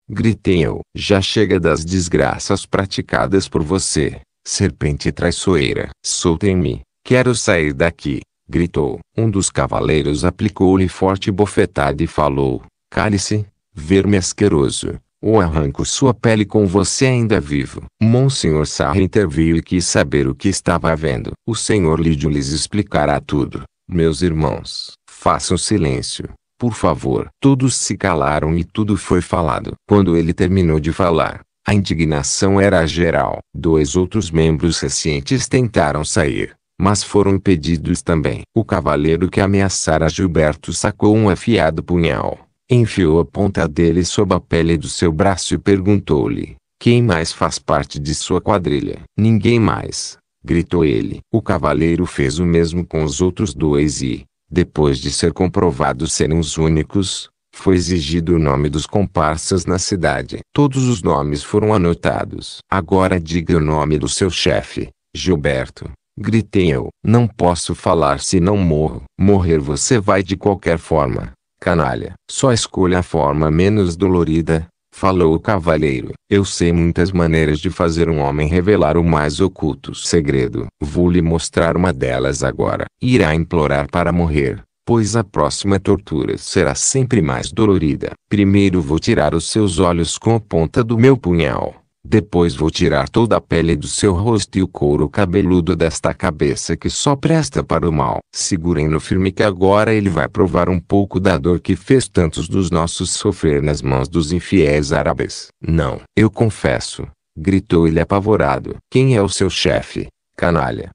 Gritei eu. Já chega das desgraças praticadas por você, serpente traiçoeira. Soltem-me, quero sair daqui, gritou. Um dos cavaleiros aplicou-lhe forte bofetada e falou: Cale-se, verme asqueroso ou arranco sua pele com você ainda vivo. Monsenhor Sarra interviu e quis saber o que estava havendo. O senhor Lídio lhes explicará tudo. Meus irmãos, façam silêncio. Por favor. Todos se calaram e tudo foi falado. Quando ele terminou de falar, a indignação era geral. Dois outros membros recentes tentaram sair, mas foram impedidos também. O cavaleiro que ameaçara Gilberto sacou um afiado punhal enfiou a ponta dele sob a pele do seu braço e perguntou-lhe: Quem mais faz parte de sua quadrilha? Ninguém mais, gritou ele. O cavaleiro fez o mesmo com os outros dois e, depois de ser comprovado serem os únicos, foi exigido o nome dos comparsas na cidade. Todos os nomes foram anotados. Agora diga o nome do seu chefe, Gilberto. Gritei eu. Não posso falar se não morro. Morrer você vai de qualquer forma. Canalha, só escolha a forma menos dolorida, falou o cavaleiro. Eu sei muitas maneiras de fazer um homem revelar o mais oculto segredo. Vou lhe mostrar uma delas agora. Irá implorar para morrer, pois a próxima tortura será sempre mais dolorida. Primeiro vou tirar os seus olhos com a ponta do meu punhal. Depois vou tirar toda a pele do seu rosto e o couro cabeludo desta cabeça que só presta para o mal. Segurem-no firme que agora ele vai provar um pouco da dor que fez tantos dos nossos sofrer nas mãos dos infiéis árabes. Não, eu confesso, gritou ele apavorado. Quem é o seu chefe, canalha?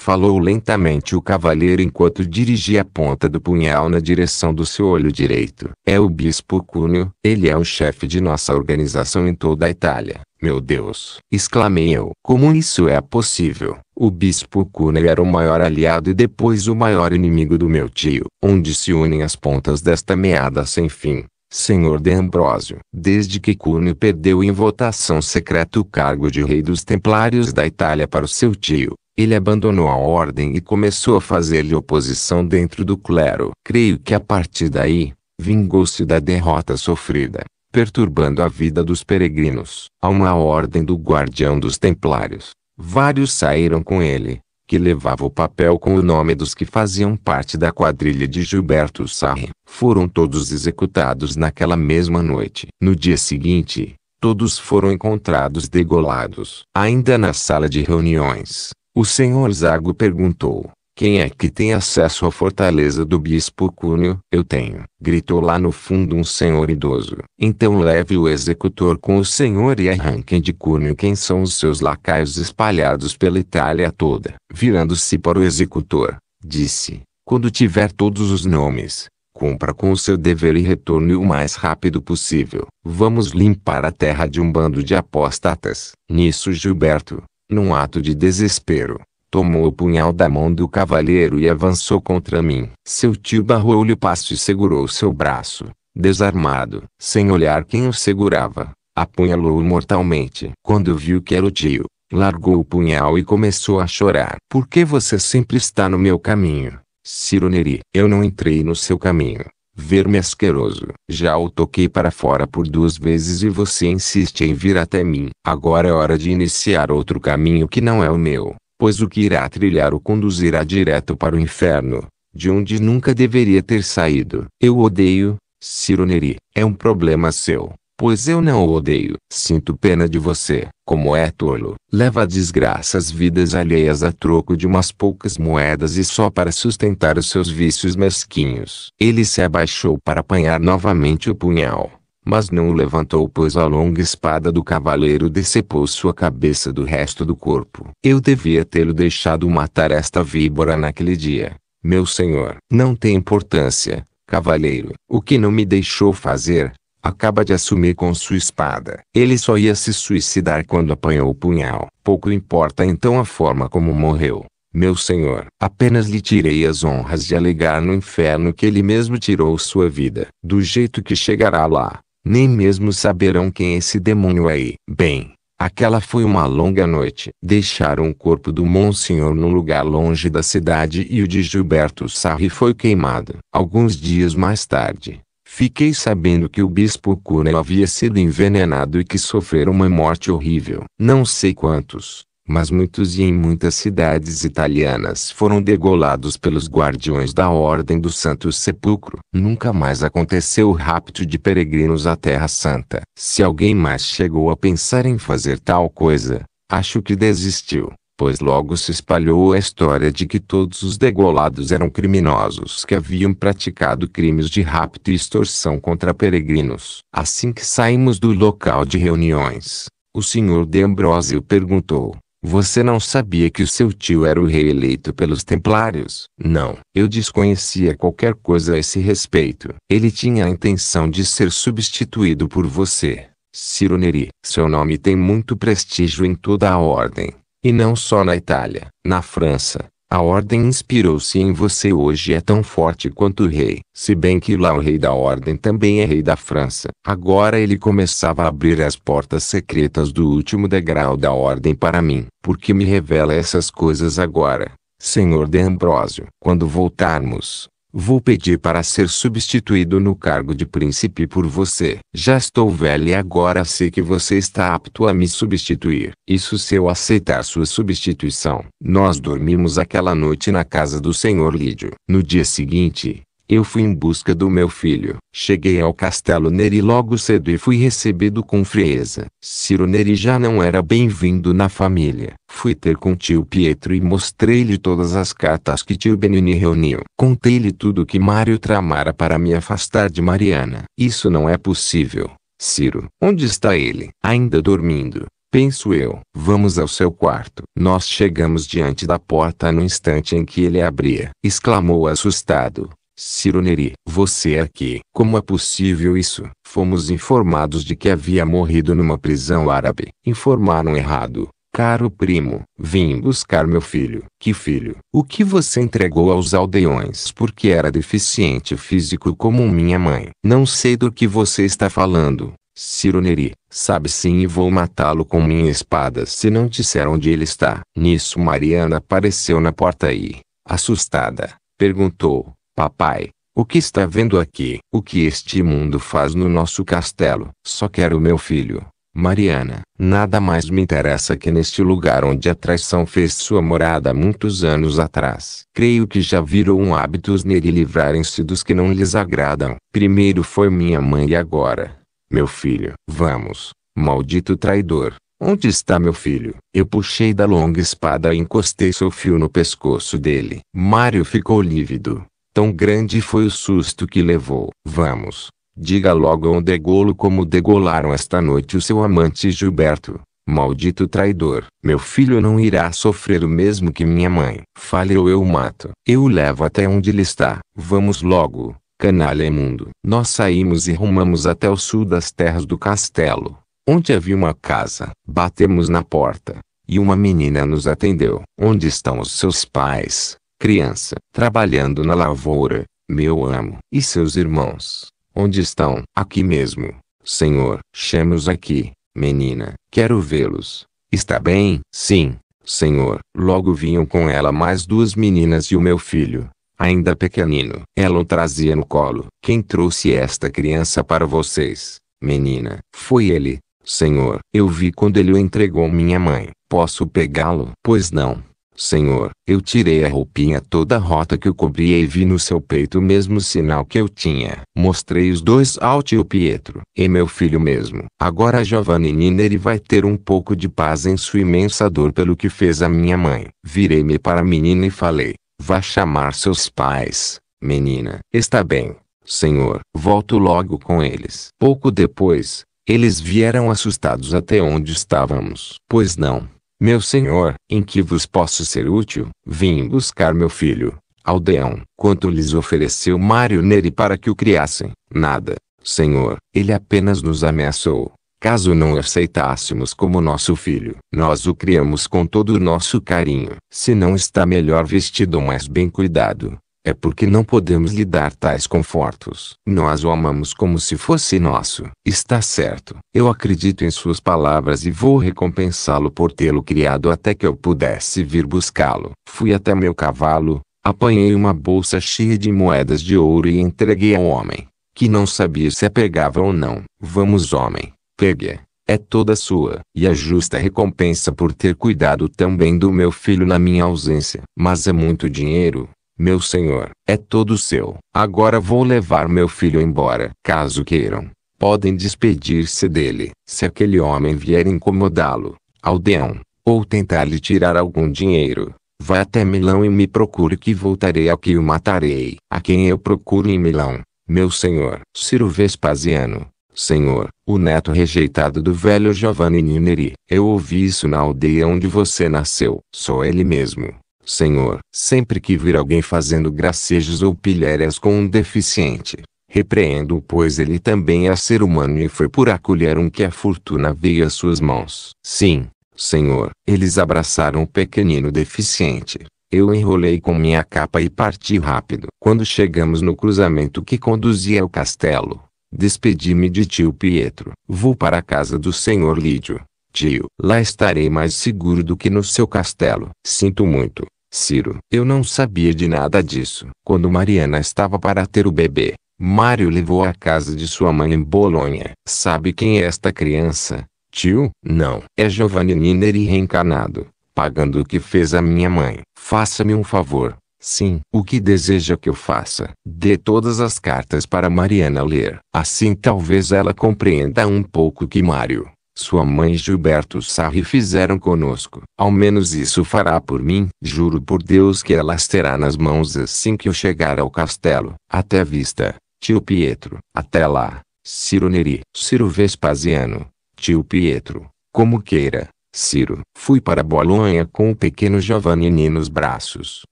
Falou lentamente o cavalheiro enquanto dirigia a ponta do punhal na direção do seu olho direito. É o bispo Cunio, ele é o chefe de nossa organização em toda a Itália. Meu Deus! exclamei eu. Como isso é possível? O bispo Cuneo era o maior aliado e depois o maior inimigo do meu tio, onde se unem as pontas desta meada sem fim. Senhor de Ambrósio, desde que Cuneo perdeu em votação secreta o cargo de rei dos templários da Itália para o seu tio, ele abandonou a ordem e começou a fazer-lhe oposição dentro do clero. Creio que a partir daí, vingou-se da derrota sofrida, perturbando a vida dos peregrinos. A uma ordem do guardião dos templários, vários saíram com ele, que levava o papel com o nome dos que faziam parte da quadrilha de Gilberto Sarri. Foram todos executados naquela mesma noite. No dia seguinte, todos foram encontrados degolados. Ainda na sala de reuniões, o senhor Zago perguntou: Quem é que tem acesso à fortaleza do bispo Cunho? Eu tenho, gritou lá no fundo um senhor idoso. Então leve o executor com o senhor e arranquem de Cunho quem são os seus lacaios espalhados pela Itália toda. Virando-se para o executor, disse: Quando tiver todos os nomes, cumpra com o seu dever e retorne o mais rápido possível. Vamos limpar a terra de um bando de apostatas. Nisso Gilberto, num ato de desespero, tomou o punhal da mão do cavalheiro e avançou contra mim. Seu tio barrou-lhe o passo e segurou seu braço, desarmado. Sem olhar quem o segurava, apunhalou-o mortalmente. Quando viu que era o tio, largou o punhal e começou a chorar. Por que você sempre está no meu caminho, Cironeri? Eu não entrei no seu caminho ver-me asqueroso. Já o toquei para fora por duas vezes e você insiste em vir até mim. Agora é hora de iniciar outro caminho que não é o meu, pois o que irá trilhar o conduzirá direto para o inferno, de onde nunca deveria ter saído. Eu odeio, Cironeri. É um problema seu. Pois eu não o odeio. Sinto pena de você, como é tolo. Leva a desgraça as vidas alheias a troco de umas poucas moedas e só para sustentar os seus vícios mesquinhos. Ele se abaixou para apanhar novamente o punhal. Mas não o levantou, pois a longa espada do cavaleiro decepou sua cabeça do resto do corpo. Eu devia tê-lo deixado matar esta víbora naquele dia. Meu senhor, não tem importância, cavaleiro. O que não me deixou fazer, acaba de assumir com sua espada. Ele só ia se suicidar quando apanhou o punhal. Pouco importa então a forma como morreu. Meu senhor, apenas lhe tirei as honras de alegar no inferno que ele mesmo tirou sua vida. Do jeito que chegará lá, nem mesmo saberão quem é esse demônio aí. Bem, aquela foi uma longa noite. Deixaram o corpo do monsenhor num lugar longe da cidade e o de Gilberto Sarri foi queimado. Alguns dias mais tarde, Fiquei sabendo que o bispo Cuneo havia sido envenenado e que sofrera uma morte horrível. Não sei quantos, mas muitos e em muitas cidades italianas foram degolados pelos guardiões da Ordem do Santo Sepulcro. Nunca mais aconteceu o rapto de peregrinos à Terra Santa. Se alguém mais chegou a pensar em fazer tal coisa, acho que desistiu pois logo se espalhou a história de que todos os degolados eram criminosos que haviam praticado crimes de rapto e extorsão contra peregrinos. Assim que saímos do local de reuniões, o senhor de Ambrósio perguntou: Você não sabia que o seu tio era o rei eleito pelos templários? Não. Eu desconhecia qualquer coisa a esse respeito. Ele tinha a intenção de ser substituído por você. Ciro Neri. Seu nome tem muito prestígio em toda a ordem. E não só na Itália. Na França, a ordem inspirou-se em você hoje é tão forte quanto o rei. Se bem que lá o rei da ordem também é rei da França. Agora ele começava a abrir as portas secretas do último degrau da ordem para mim. Porque me revela essas coisas agora, senhor de Ambrósio. Quando voltarmos, Vou pedir para ser substituído no cargo de príncipe por você. Já estou velho e agora sei que você está apto a me substituir. Isso se eu aceitar sua substituição. Nós dormimos aquela noite na casa do senhor Lídio. No dia seguinte, eu fui em busca do meu filho. Cheguei ao castelo Neri logo cedo e fui recebido com frieza. Ciro Neri já não era bem-vindo na família. Fui ter com tio Pietro e mostrei-lhe todas as cartas que tio Benini reuniu. Contei-lhe tudo que Mário tramara para me afastar de Mariana. Isso não é possível. Ciro, onde está ele? Ainda dormindo. Penso eu. Vamos ao seu quarto. Nós chegamos diante da porta no instante em que ele abria. Exclamou assustado. Cironeri, você é aqui. Como é possível isso? Fomos informados de que havia morrido numa prisão árabe. Informaram errado. Caro primo, vim buscar meu filho. Que filho? O que você entregou aos aldeões porque era deficiente físico como minha mãe? Não sei do que você está falando. Cironeri, sabe sim e vou matá-lo com minha espada se não disser onde ele está. Nisso Mariana apareceu na porta e, assustada, perguntou, Papai, o que está vendo aqui? O que este mundo faz no nosso castelo? Só quero meu filho. Mariana, nada mais me interessa que neste lugar onde a traição fez sua morada há muitos anos atrás. Creio que já virou um hábito os nele livrarem-se dos que não lhes agradam. Primeiro foi minha mãe e agora, meu filho. Vamos, maldito traidor. Onde está meu filho? Eu puxei da longa espada e encostei seu fio no pescoço dele. Mário ficou lívido. Tão grande foi o susto que levou. Vamos, diga logo onde degolo como degolaram esta noite o seu amante Gilberto. Maldito traidor, meu filho não irá sofrer o mesmo que minha mãe. Fale ou eu mato. Eu o levo até onde ele está. Vamos logo, canalha imundo. Nós saímos e rumamos até o sul das terras do castelo, onde havia uma casa. Batemos na porta, e uma menina nos atendeu. Onde estão os seus pais? Criança, trabalhando na lavoura, meu amo. E seus irmãos, onde estão? Aqui mesmo. Senhor, chame-os aqui. Menina, quero vê-los. Está bem? Sim, Senhor. Logo vinham com ela mais duas meninas e o meu filho, ainda pequenino. Ela o trazia no colo. Quem trouxe esta criança para vocês, menina? Foi ele. Senhor, eu vi quando ele o entregou minha mãe. Posso pegá-lo? Pois não. Senhor, eu tirei a roupinha toda rota que o cobria e vi no seu peito o mesmo sinal que eu tinha. Mostrei os dois ao tio Pietro. E meu filho mesmo. Agora Giovanni Nineri vai ter um pouco de paz em sua imensa dor pelo que fez a minha mãe. Virei-me para a menina e falei, vá chamar seus pais. Menina, está bem. Senhor, volto logo com eles. Pouco depois, eles vieram assustados até onde estávamos. Pois não. Meu senhor, em que vos posso ser útil? Vim buscar meu filho, aldeão. Quanto lhes ofereceu Mário Neri para que o criassem? Nada, senhor. Ele apenas nos ameaçou. Caso não o aceitássemos como nosso filho, nós o criamos com todo o nosso carinho. Se não está melhor vestido ou mais bem cuidado, é porque não podemos lhe dar tais confortos. Nós o amamos como se fosse nosso. Está certo. Eu acredito em suas palavras e vou recompensá-lo por tê-lo criado até que eu pudesse vir buscá-lo. Fui até meu cavalo, apanhei uma bolsa cheia de moedas de ouro e entreguei ao homem, que não sabia se a pegava ou não. Vamos, homem, pegue-a é toda sua, e a justa recompensa por ter cuidado tão bem do meu filho na minha ausência. Mas é muito dinheiro, meu senhor, é todo seu. Agora vou levar meu filho embora. Caso queiram, podem despedir-se dele. Se aquele homem vier incomodá-lo, aldeão, ou tentar lhe tirar algum dinheiro, vá até Milão e me procure que voltarei ao que o matarei. A quem eu procuro em Milão, meu senhor, Ciro Vespasiano, senhor, o neto rejeitado do velho Giovanni Nineri. Eu ouvi isso na aldeia onde você nasceu. Sou ele mesmo. Senhor, sempre que vir alguém fazendo gracejos ou pilhérias com um deficiente, repreendo-o pois ele também é ser humano e foi por acolher um que a fortuna veio às suas mãos. Sim, Senhor, eles abraçaram o pequenino deficiente. Eu enrolei com minha capa e parti rápido. Quando chegamos no cruzamento que conduzia ao castelo, despedi-me de tio Pietro. Vou para a casa do senhor Lídio. Tio, lá estarei mais seguro do que no seu castelo. Sinto muito, Ciro, eu não sabia de nada disso. Quando Mariana estava para ter o bebê, Mário levou à casa de sua mãe em Bolonha. Sabe quem é esta criança? Tio? Não. É Giovanni Nineri reencarnado, pagando o que fez a minha mãe. Faça-me um favor. Sim, o que deseja que eu faça? Dê todas as cartas para Mariana ler. Assim talvez ela compreenda um pouco que Mário, sua mãe Gilberto Sarri fizeram conosco. Ao menos isso fará por mim. Juro por Deus que ela terá nas mãos assim que eu chegar ao castelo. Até vista, tio Pietro. Até lá, Ciro Neri. Ciro Vespasiano, tio Pietro. Como queira. Ciro, fui para Bolonha com o pequeno Giovanni nos braços.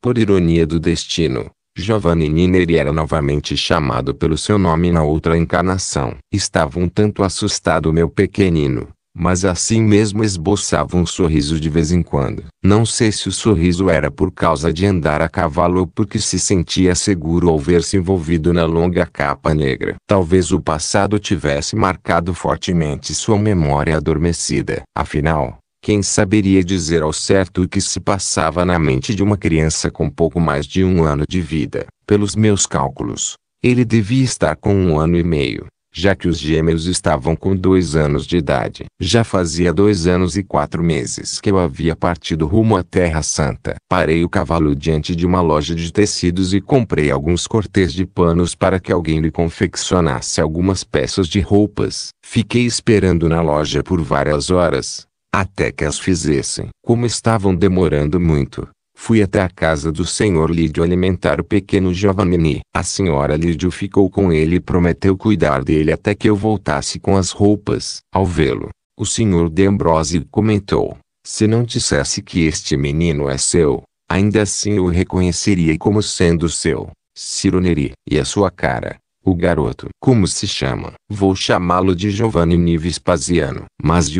Por ironia do destino, Giovanni Nineri era novamente chamado pelo seu nome na outra encarnação. Estava um tanto assustado meu pequenino, mas assim mesmo esboçava um sorriso de vez em quando. Não sei se o sorriso era por causa de andar a cavalo ou porque se sentia seguro ao ver-se envolvido na longa capa negra. Talvez o passado tivesse marcado fortemente sua memória adormecida. Afinal, quem saberia dizer ao certo o que se passava na mente de uma criança com pouco mais de um ano de vida? Pelos meus cálculos, ele devia estar com um ano e meio, já que os gêmeos estavam com dois anos de idade. Já fazia dois anos e quatro meses que eu havia partido rumo à Terra Santa. Parei o cavalo diante de uma loja de tecidos e comprei alguns cortes de panos para que alguém lhe confeccionasse algumas peças de roupas. Fiquei esperando na loja por várias horas. Até que as fizessem. Como estavam demorando muito, fui até a casa do senhor Lídio alimentar o pequeno Giovannini. A senhora Lídio ficou com ele e prometeu cuidar dele até que eu voltasse com as roupas. Ao vê-lo, o senhor de Ambrosio comentou, se não dissesse que este menino é seu, ainda assim eu o reconheceria como sendo seu, Cironeri. E a sua cara, o garoto, como se chama? Vou chamá-lo de Giovanni Nive Vespasiano. Mas de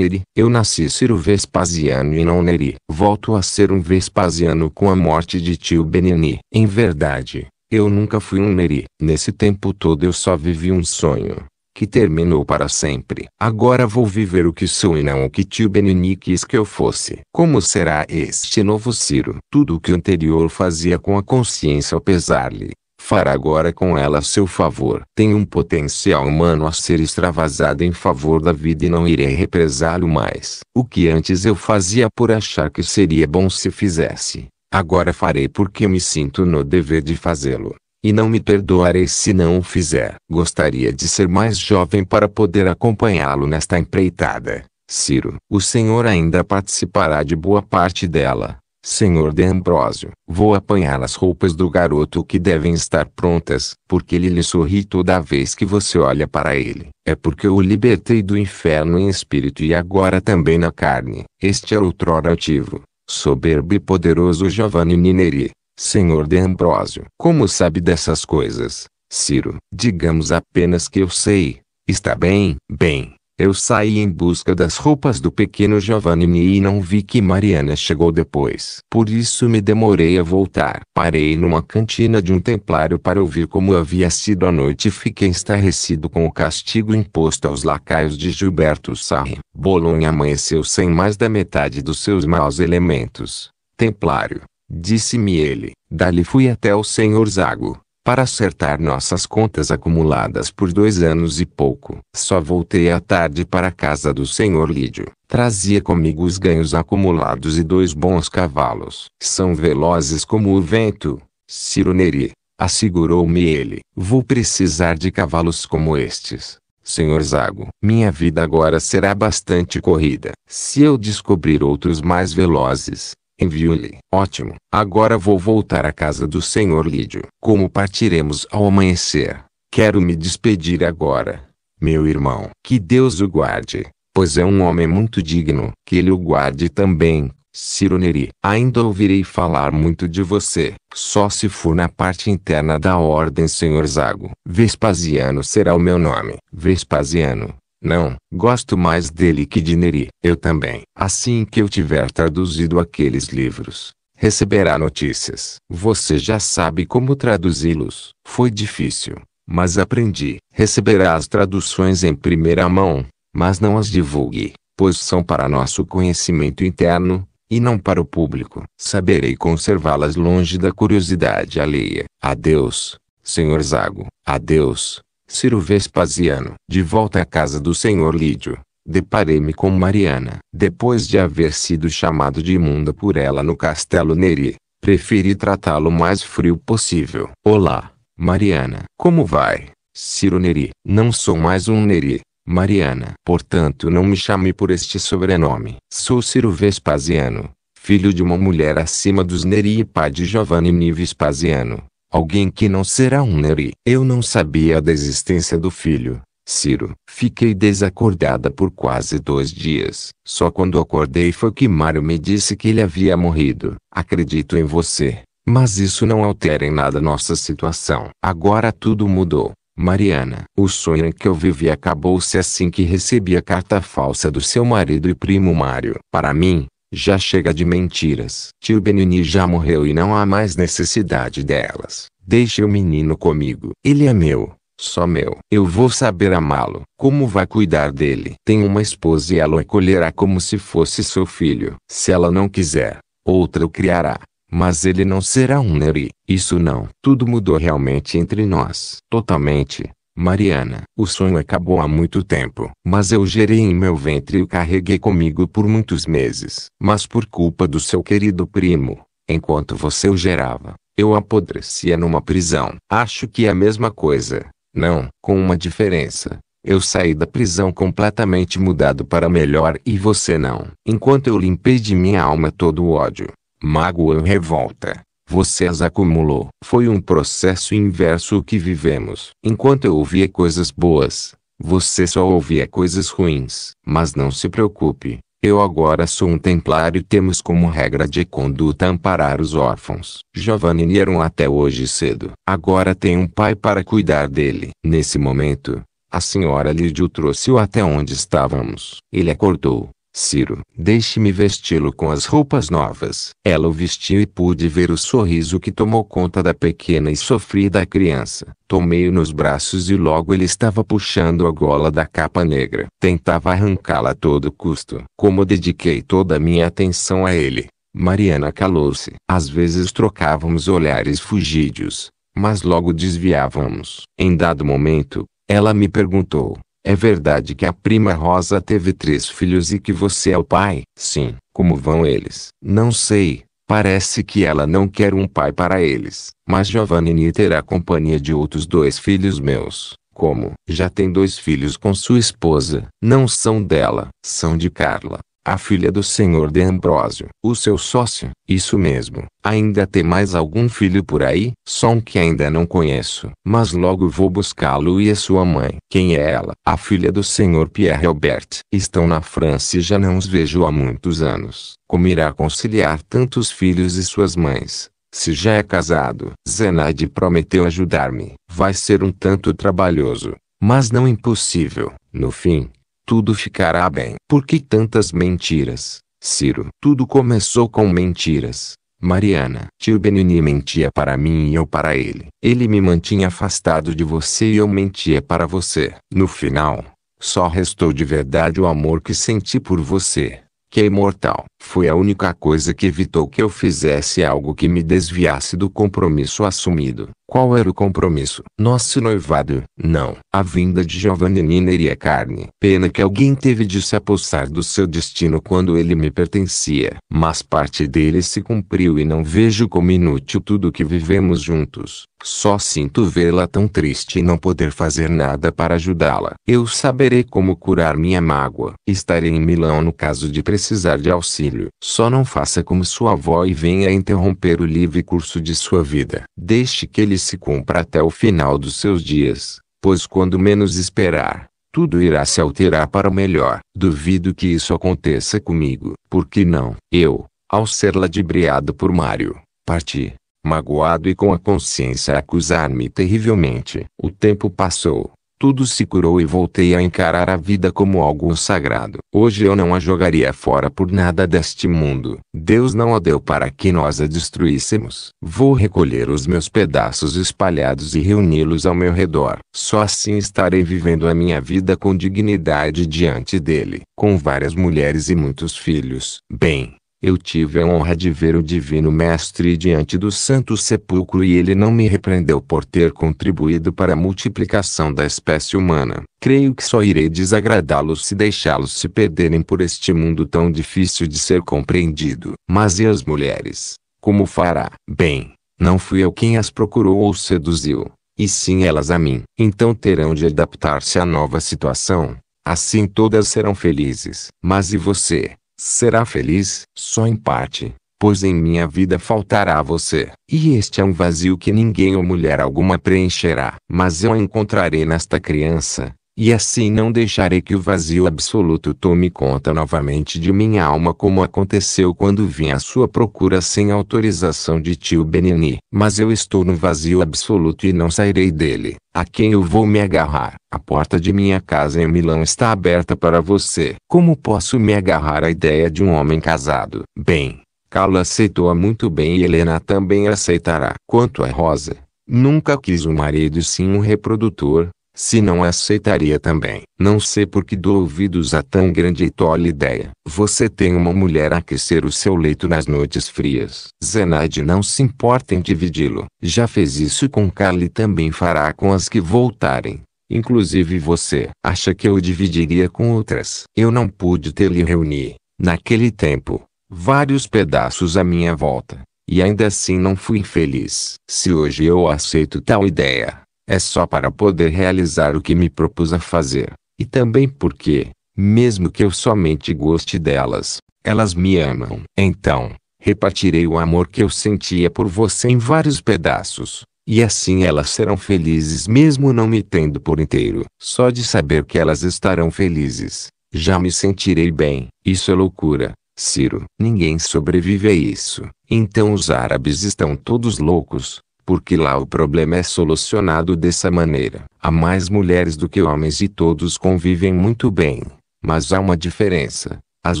eu nasci Ciro Vespasiano e não Neri. Volto a ser um Vespasiano com a morte de tio Benini. Em verdade, eu nunca fui um Neri. Nesse tempo todo eu só vivi um sonho que terminou para sempre. Agora vou viver o que sou e não o que tio Benini quis que eu fosse. Como será este novo Ciro? Tudo o que o anterior fazia com a consciência ao pesar-lhe, fará agora com ela a seu favor. Tenho um potencial humano a ser extravasado em favor da vida e não irei represá-lo mais. O que antes eu fazia por achar que seria bom se fizesse, agora farei porque me sinto no dever de fazê-lo. E não me perdoarei se não o fizer. Gostaria de ser mais jovem para poder acompanhá-lo nesta empreitada. Ciro, o senhor ainda participará de boa parte dela. Senhor de Ambrósio, vou apanhar as roupas do garoto que devem estar prontas, porque ele lhe sorri toda vez que você olha para ele. É porque eu o libertei do inferno em espírito e agora também na carne. Este é outrora ativo, soberbo e poderoso Giovanni Nineri. Senhor de Ambrósio, como sabe dessas coisas? Ciro, digamos apenas que eu sei. Está bem, bem. Eu saí em busca das roupas do pequeno Giovanni e não vi que Mariana chegou depois. Por isso me demorei a voltar. Parei numa cantina de um templário para ouvir como havia sido a noite e fiquei estarrecido com o castigo imposto aos lacaios de Gilberto Sarri. Bolonha amanheceu sem mais da metade dos seus maus elementos. Templário, disse-me ele. Dali fui até o senhor Zago para acertar nossas contas acumuladas por dois anos e pouco. Só voltei à tarde para a casa do senhor Lídio. Trazia comigo os ganhos acumulados e dois bons cavalos. São velozes como o vento, Ciro Neri, assegurou-me ele. Vou precisar de cavalos como estes. Senhor Zago, minha vida agora será bastante corrida. Se eu descobrir outros mais velozes, envio lhe Ótimo. Agora vou voltar à casa do senhor Lídio. Como partiremos ao amanhecer? Quero me despedir agora. Meu irmão. Que Deus o guarde, pois é um homem muito digno. Que ele o guarde também, Ciro Neri, ainda ouvirei falar muito de você, só se for na parte interna da ordem, senhor Zago. Vespasiano será o meu nome. Vespasiano, não, gosto mais dele que de Neri. Eu também. Assim que eu tiver traduzido aqueles livros, receberá notícias. Você já sabe como traduzi-los. Foi difícil, mas aprendi. Receberá as traduções em primeira mão, mas não as divulgue, pois são para nosso conhecimento interno, e não para o público. Saberei conservá-las longe da curiosidade alheia. Adeus, Senhor Zago. Adeus, Ciro Vespasiano. De volta à casa do senhor Lídio, deparei-me com Mariana. Depois de haver sido chamado de imunda por ela no castelo Neri, preferi tratá-lo o mais frio possível. Olá, Mariana. Como vai? Ciro Neri. Não sou mais um Neri. Mariana. Portanto, não me chame por este sobrenome. Sou Ciro Vespasiano, filho de uma mulher acima dos Neri e pai de Giovanni Vespasiano, Alguém que não será um Neri. Eu não sabia da existência do filho. Ciro, fiquei desacordada por quase dois dias. Só quando acordei foi que Mário me disse que ele havia morrido. Acredito em você. Mas isso não altera em nada nossa situação. Agora tudo mudou. Mariana, o sonho em que eu vivi acabou-se assim que recebi a carta falsa do seu marido e primo Mário. Para mim, já chega de mentiras. Tio Benini já morreu e não há mais necessidade delas. Deixe o menino comigo. Ele é meu, só meu. Eu vou saber amá-lo. Como vai cuidar dele? Tem uma esposa e ela o acolherá como se fosse seu filho. Se ela não quiser, outra o criará. Mas ele não será um Neri. Isso não. Tudo mudou realmente entre nós. Totalmente. Mariana, o sonho acabou há muito tempo, mas eu gerei em meu ventre e o carreguei comigo por muitos meses. Mas por culpa do seu querido primo, enquanto você o gerava, eu apodrecia numa prisão. Acho que é a mesma coisa. Não, com uma diferença. Eu saí da prisão completamente mudado para melhor e você não. Enquanto eu limpei de minha alma todo o ódio, mágoa e revolta, você as acumulou. Foi um processo inverso o que vivemos. Enquanto eu ouvia coisas boas, você só ouvia coisas ruins. Mas não se preocupe. Eu agora sou um templário e temos como regra de conduta amparar os órfãos. Giovanni um até hoje cedo. Agora tem um pai para cuidar dele. Nesse momento, a senhora Lídio trouxe-o até onde estávamos. Ele acordou. Ciro, deixe-me vesti-lo com as roupas novas. Ela o vestiu e pude ver o sorriso que tomou conta da pequena e sofrida criança. Tomei-o nos braços e logo ele estava puxando a gola da capa negra. Tentava arrancá-la a todo custo. Como dediquei toda a minha atenção a ele, Mariana calou-se. Às vezes trocávamos olhares fugídios, mas logo desviávamos. Em dado momento, ela me perguntou: é verdade que a prima Rosa teve três filhos e que você é o pai? Sim. Como vão eles? Não sei. Parece que ela não quer um pai para eles. Mas Giovannini terá companhia de outros dois filhos meus. Como? Já tem dois filhos com sua esposa. Não são dela, são de Carla. A filha do senhor de Ambrósio. O seu sócio. Isso mesmo. Ainda tem mais algum filho por aí? Só um que ainda não conheço. Mas logo vou buscá-lo e a sua mãe. Quem é ela? A filha do senhor Pierre Albert. Estão na França e já não os vejo há muitos anos. Como irá conciliar tantos filhos e suas mães? Se já é casado, Zenaide prometeu ajudar-me. Vai ser um tanto trabalhoso, mas não impossível. No fim, tudo ficará bem. Por que tantas mentiras, Ciro? Tudo começou com mentiras. Mariana, tio Benini mentia para mim e eu para ele. Ele me mantinha afastado de você e eu mentia para você. No final, só restou de verdade o amor que senti por você, que é imortal. Foi a única coisa que evitou que eu fizesse algo que me desviasse do compromisso assumido. Qual era o compromisso? Nosso noivado. Não. A vinda de Giovanni Niner carne. Pena que alguém teve de se apossar do seu destino quando ele me pertencia. Mas parte dele se cumpriu e não vejo como inútil tudo que vivemos juntos. Só sinto vê-la tão triste e não poder fazer nada para ajudá-la. Eu saberei como curar minha mágoa. Estarei em Milão no caso de precisar de auxílio. Só não faça como sua avó e venha interromper o livre curso de sua vida. Deixe que ele se cumpra até o final dos seus dias, pois quando menos esperar, tudo irá se alterar para o melhor. Duvido que isso aconteça comigo. Por que não? Eu, ao ser ladibriado por Mário, parti, magoado e com a consciência a acusar-me terrivelmente. O tempo passou, tudo se curou e voltei a encarar a vida como algo sagrado. Hoje eu não a jogaria fora por nada deste mundo. Deus não a deu para que nós a destruíssemos. Vou recolher os meus pedaços espalhados e reuni-los ao meu redor. Só assim estarei vivendo a minha vida com dignidade diante dele, com várias mulheres e muitos filhos. Bem, eu tive a honra de ver o Divino Mestre diante do Santo Sepulcro e ele não me repreendeu por ter contribuído para a multiplicação da espécie humana. Creio que só irei desagradá-los se deixá-los se perderem por este mundo tão difícil de ser compreendido. Mas e as mulheres? Como fará? Bem, não fui eu quem as procurou ou seduziu, e sim elas a mim. Então terão de adaptar-se à nova situação. Assim todas serão felizes. Mas e você? Será feliz, só em parte, pois em minha vida faltará você, e este é um vazio que ninguém ou mulher alguma preencherá. Mas eu encontrarei nesta criança, e assim não deixarei que o vazio absoluto tome conta novamente de minha alma, como aconteceu quando vim à sua procura sem autorização de tio Benini. Mas eu estou no vazio absoluto e não sairei dele. A quem eu vou me agarrar? A porta de minha casa em Milão está aberta para você. Como posso me agarrar à ideia de um homem casado? Bem, Carlo aceitou-a muito bem e Helena também aceitará. Quanto a Rosa, nunca quis um marido e sim um reprodutor se não aceitaria também. Não sei por que dou ouvidos a tão grande e tola ideia. Você tem uma mulher a aquecer o seu leito nas noites frias. Zenaide não se importa em dividi-lo. Já fez isso com Carla e também fará com as que voltarem. Inclusive você. Acha que eu dividiria com outras? Eu não pude ter-lhe reunir, naquele tempo, vários pedaços à minha volta. E ainda assim não fui infeliz. Se hoje eu aceito tal ideia, é só para poder realizar o que me propus a fazer, e também porque, mesmo que eu somente goste delas, elas me amam. Então, repartirei o amor que eu sentia por você em vários pedaços, e assim elas serão felizes mesmo não me tendo por inteiro. Só de saber que elas estarão felizes, já me sentirei bem. Isso é loucura, Ciro. Ninguém sobrevive a isso. Então os árabes estão todos loucos porque lá o problema é solucionado dessa maneira. Há mais mulheres do que homens e todos convivem muito bem, mas há uma diferença. As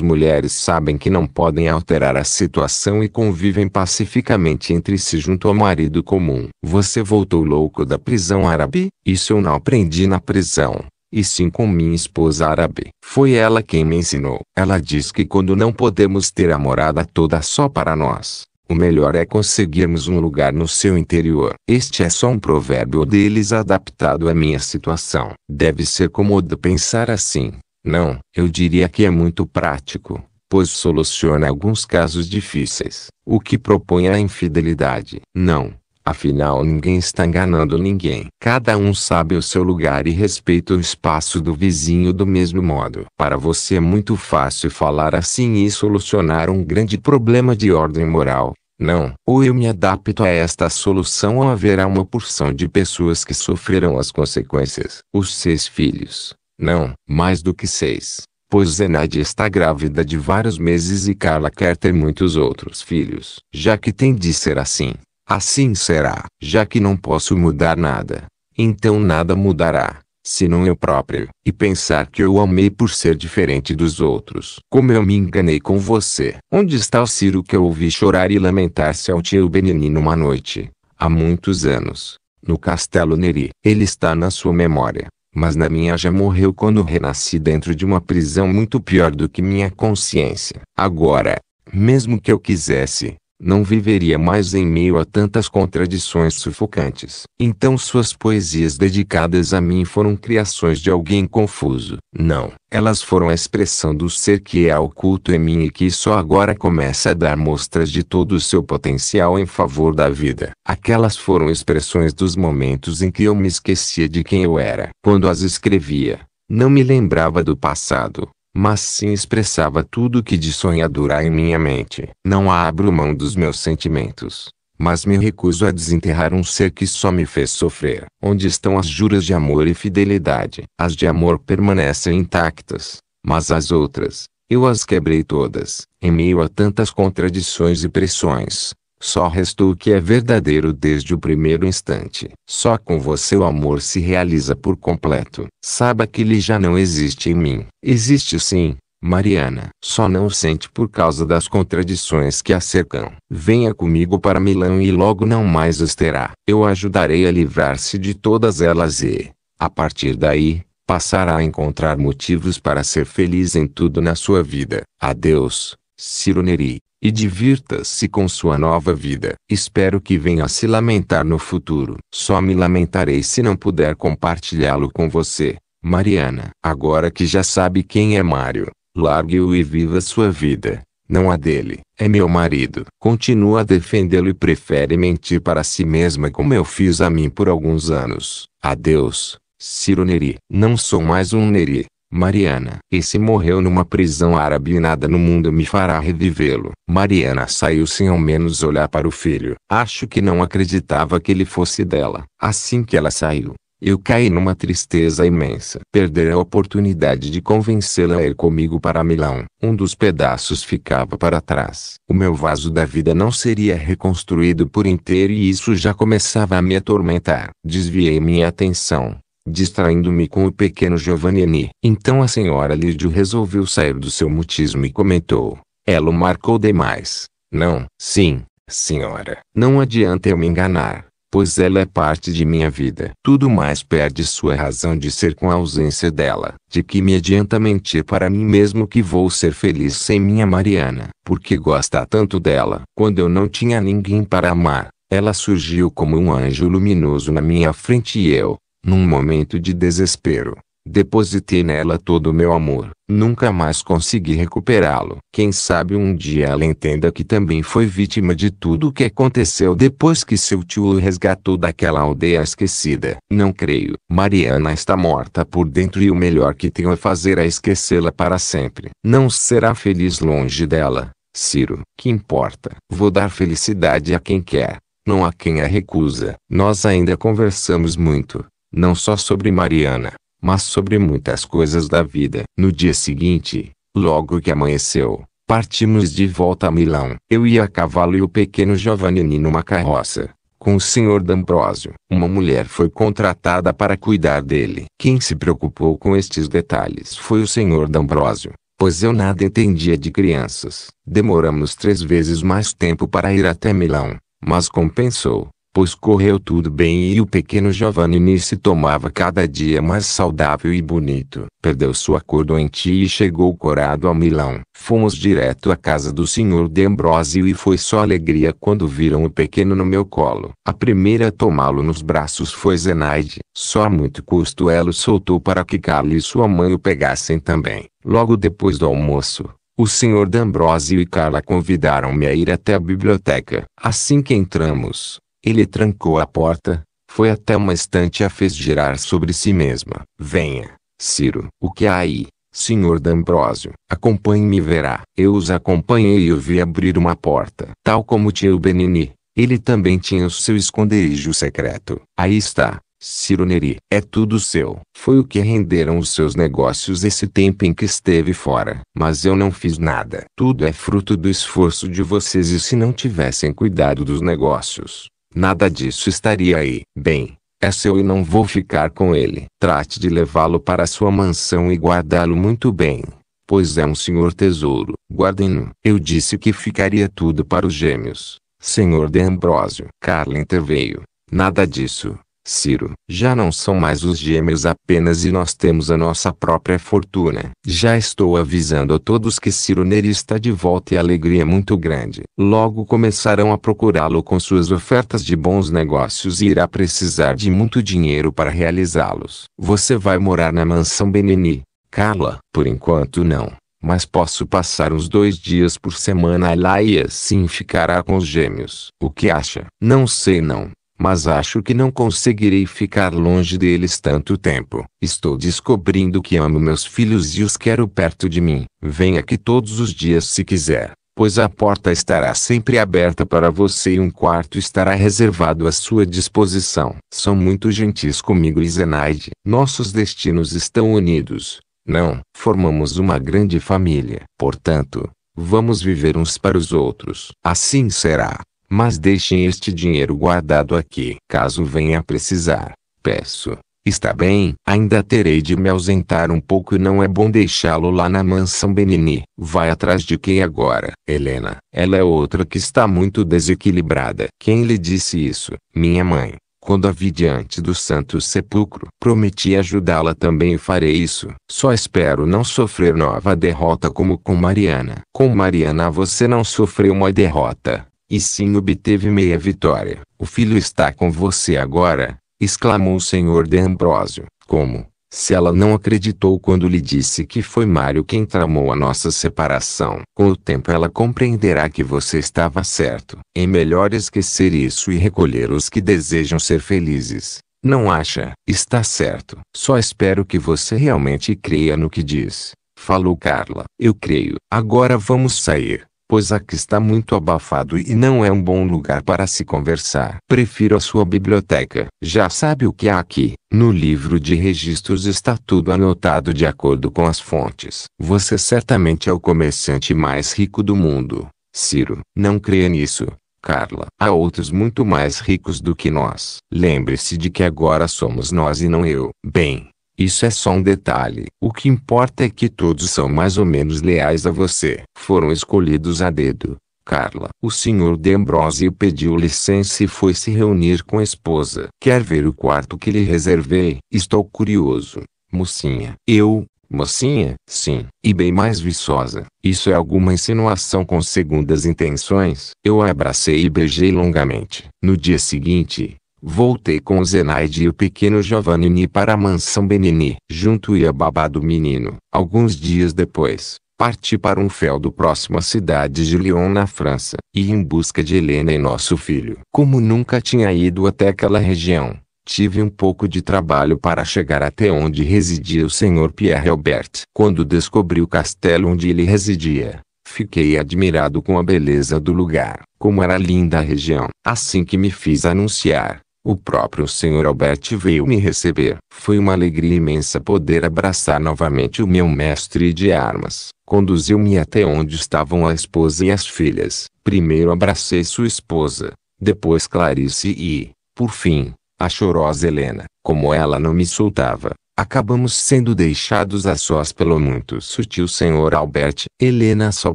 mulheres sabem que não podem alterar a situação e convivem pacificamente entre si junto ao marido comum. Você voltou louco da prisão árabe? Isso eu não aprendi na prisão. E sim com minha esposa árabe. Foi ela quem me ensinou. Ela diz que quando não podemos ter a morada toda só para nós, o melhor é conseguirmos um lugar no seu interior. Este é só um provérbio deles adaptado à minha situação. Deve ser cômodo pensar assim. Não, eu diria que é muito prático, pois soluciona alguns casos difíceis. O que propõe a infidelidade? Não, Afinal, ninguém está enganando ninguém. Cada um sabe o seu lugar e respeita o espaço do vizinho do mesmo modo. Para você é muito fácil falar assim e solucionar um grande problema de ordem moral. Não, ou eu me adapto a esta solução ou haverá uma porção de pessoas que sofrerão as consequências. Os seis filhos. Não, mais do que seis. Pois Zenaide está grávida de vários meses e Carla quer ter muitos outros filhos. Já que tem de ser assim, Assim será, já que não posso mudar nada. Então nada mudará, senão eu próprio. E pensar que eu amei por ser diferente dos outros. Como eu me enganei com você. Onde está o Ciro que eu ouvi chorar e lamentar-se ao tio Benini numa noite? Há muitos anos. No Castelo Neri. Ele está na sua memória. Mas na minha já morreu quando renasci dentro de uma prisão muito pior do que minha consciência. Agora, mesmo que eu quisesse, não viveria mais em meio a tantas contradições sufocantes. Então suas poesias dedicadas a mim foram criações de alguém confuso. Não, elas foram a expressão do ser que é oculto em mim e que só agora começa a dar mostras de todo o seu potencial em favor da vida. Aquelas foram expressões dos momentos em que eu me esquecia de quem eu era. Quando as escrevia, não me lembrava do passado mas sim expressava tudo o que de sonhador há em minha mente. Não abro mão dos meus sentimentos, mas me recuso a desenterrar um ser que só me fez sofrer. Onde estão as juras de amor e fidelidade? As de amor permanecem intactas, mas as outras, eu as quebrei todas. Em meio a tantas contradições e pressões, só restou o que é verdadeiro desde o primeiro instante. Só com você o amor se realiza por completo. Saiba que ele já não existe em mim. Existe sim, Mariana. Só não o sente por causa das contradições que a cercam. Venha comigo para Milão e logo não mais os terá. Eu ajudarei a livrar-se de todas elas e, a partir daí, passará a encontrar motivos para ser feliz em tudo na sua vida. Adeus, Ciro Neri e divirta-se com sua nova vida. Espero que venha a se lamentar no futuro. Só me lamentarei se não puder compartilhá-lo com você, Mariana. Agora que já sabe quem é Mário, largue-o e viva sua vida. Não a dele. É meu marido. Continua a defendê-lo e prefere mentir para si mesma como eu fiz a mim por alguns anos. Adeus, Ciro Neri. Não sou mais um Neri. Mariana. Esse morreu numa prisão árabe e nada no mundo me fará revivê-lo. Mariana saiu sem ao menos olhar para o filho. Acho que não acreditava que ele fosse dela. Assim que ela saiu, eu caí numa tristeza imensa. Perder a oportunidade de convencê-la a ir comigo para Milão. Um dos pedaços ficava para trás. O meu vaso da vida não seria reconstruído por inteiro e isso já começava a me atormentar. Desviei minha atenção distraindo-me com o pequeno Giovannini. Então a senhora Lídio resolveu sair do seu mutismo e comentou. Ela o marcou demais. Não, sim, senhora. Não adianta eu me enganar, pois ela é parte de minha vida. Tudo mais perde sua razão de ser com a ausência dela. De que me adianta mentir para mim mesmo que vou ser feliz sem minha Mariana, porque gosta tanto dela. Quando eu não tinha ninguém para amar, ela surgiu como um anjo luminoso na minha frente e eu, num momento de desespero, depositei nela todo o meu amor. Nunca mais consegui recuperá-lo. Quem sabe um dia ela entenda que também foi vítima de tudo o que aconteceu depois que seu tio o resgatou daquela aldeia esquecida. Não creio. Mariana está morta por dentro e o melhor que tenho a fazer é esquecê-la para sempre. Não será feliz longe dela. Ciro, que importa? Vou dar felicidade a quem quer, não a quem a recusa. Nós ainda conversamos muito não só sobre Mariana, mas sobre muitas coisas da vida. No dia seguinte, logo que amanheceu, partimos de volta a Milão. Eu ia a cavalo e o pequeno Giovannini numa carroça, com o senhor D'Ambrosio. Uma mulher foi contratada para cuidar dele. Quem se preocupou com estes detalhes foi o senhor D'Ambrosio, pois eu nada entendia de crianças. Demoramos três vezes mais tempo para ir até Milão, mas compensou pois correu tudo bem e o pequeno Giovanni se tomava cada dia mais saudável e bonito. Perdeu sua cor doentia e chegou corado a Milão. Fomos direto à casa do senhor Dambrosio e foi só alegria quando viram o pequeno no meu colo. A primeira a tomá-lo nos braços foi Zenaide. Só a muito custo ela o soltou para que Carla e sua mãe o pegassem também. Logo depois do almoço, o senhor D'Ambrosio e Carla convidaram-me a ir até a biblioteca. Assim que entramos, ele trancou a porta, foi até uma estante e a fez girar sobre si mesma. Venha, Ciro. O que há aí, senhor D'Ambrosio? Acompanhe-me verá. Eu os acompanhei e o vi abrir uma porta. Tal como tinha o Benini, ele também tinha o seu esconderijo secreto. Aí está. Ciro Neri, é tudo seu. Foi o que renderam os seus negócios esse tempo em que esteve fora. Mas eu não fiz nada. Tudo é fruto do esforço de vocês e se não tivessem cuidado dos negócios, Nada disso estaria aí. Bem, é seu e não vou ficar com ele. Trate de levá-lo para sua mansão e guardá-lo muito bem, pois é um senhor tesouro. Guardem-no. Eu disse que ficaria tudo para os gêmeos. Senhor de Ambrósio. Carla interveio. Nada disso. Ciro, já não são mais os gêmeos apenas e nós temos a nossa própria fortuna. Já estou avisando a todos que Ciro Neri está de volta e a alegria é muito grande. Logo começarão a procurá-lo com suas ofertas de bons negócios e irá precisar de muito dinheiro para realizá-los. Você vai morar na mansão Benini. Carla, por enquanto não mas posso passar uns dois dias por semana lá e assim ficará com os gêmeos. O que acha? Não sei não mas acho que não conseguirei ficar longe deles tanto tempo. Estou descobrindo que amo meus filhos e os quero perto de mim. Venha aqui todos os dias se quiser, pois a porta estará sempre aberta para você e um quarto estará reservado à sua disposição. São muito gentis comigo e Zenaide. Nossos destinos estão unidos. Não, formamos uma grande família. Portanto, vamos viver uns para os outros. Assim será. Mas deixem este dinheiro guardado aqui. Caso venha a precisar, peço. Está bem, ainda terei de me ausentar um pouco e não é bom deixá-lo lá na mansão Benini. Vai atrás de quem agora? Helena. Ela é outra que está muito desequilibrada. Quem lhe disse isso? Minha mãe. Quando a vi diante do Santo Sepulcro, prometi ajudá-la também e farei isso. Só espero não sofrer nova derrota como com Mariana. Com Mariana você não sofreu uma derrota. E sim obteve meia vitória. O filho está com você agora, exclamou o senhor de Ambrósio. Como? Se ela não acreditou quando lhe disse que foi Mário quem tramou a nossa separação. Com o tempo ela compreenderá que você estava certo. É melhor esquecer isso e recolher os que desejam ser felizes. Não acha? Está certo. Só espero que você realmente creia no que diz. Falou Carla. Eu creio. Agora vamos sair pois aqui está muito abafado e não é um bom lugar para se conversar. Prefiro a sua biblioteca. Já sabe o que há aqui. No livro de registros está tudo anotado de acordo com as fontes. Você certamente é o comerciante mais rico do mundo. Ciro, não creia nisso. Carla, há outros muito mais ricos do que nós. Lembre-se de que agora somos nós e não eu. Bem, isso é só um detalhe. O que importa é que todos são mais ou menos leais a você. Foram escolhidos a dedo. Carla. O senhor D'Ambrosio pediu licença e foi se reunir com a esposa. Quer ver o quarto que lhe reservei? Estou curioso. Mocinha. Eu, Mocinha? Sim. E bem mais viçosa. Isso é alguma insinuação com segundas intenções? Eu a abracei e beijei longamente. No dia seguinte, Voltei com Zenaide e o pequeno Giovannini para a mansão Benini. Junto e a babá do menino. Alguns dias depois, parti para um feldo próximo à cidade de Lyon, na França, e em busca de Helena e nosso filho. Como nunca tinha ido até aquela região, tive um pouco de trabalho para chegar até onde residia o senhor Pierre Albert. Quando descobri o castelo onde ele residia, fiquei admirado com a beleza do lugar, como era linda a região. Assim que me fiz anunciar, o próprio Sr. Albert veio me receber. Foi uma alegria imensa poder abraçar novamente o meu mestre de armas. Conduziu-me até onde estavam a esposa e as filhas. Primeiro abracei sua esposa, depois Clarice e, por fim, a chorosa Helena. Como ela não me soltava, acabamos sendo deixados a sós pelo muito sutil Sr. Albert. Helena só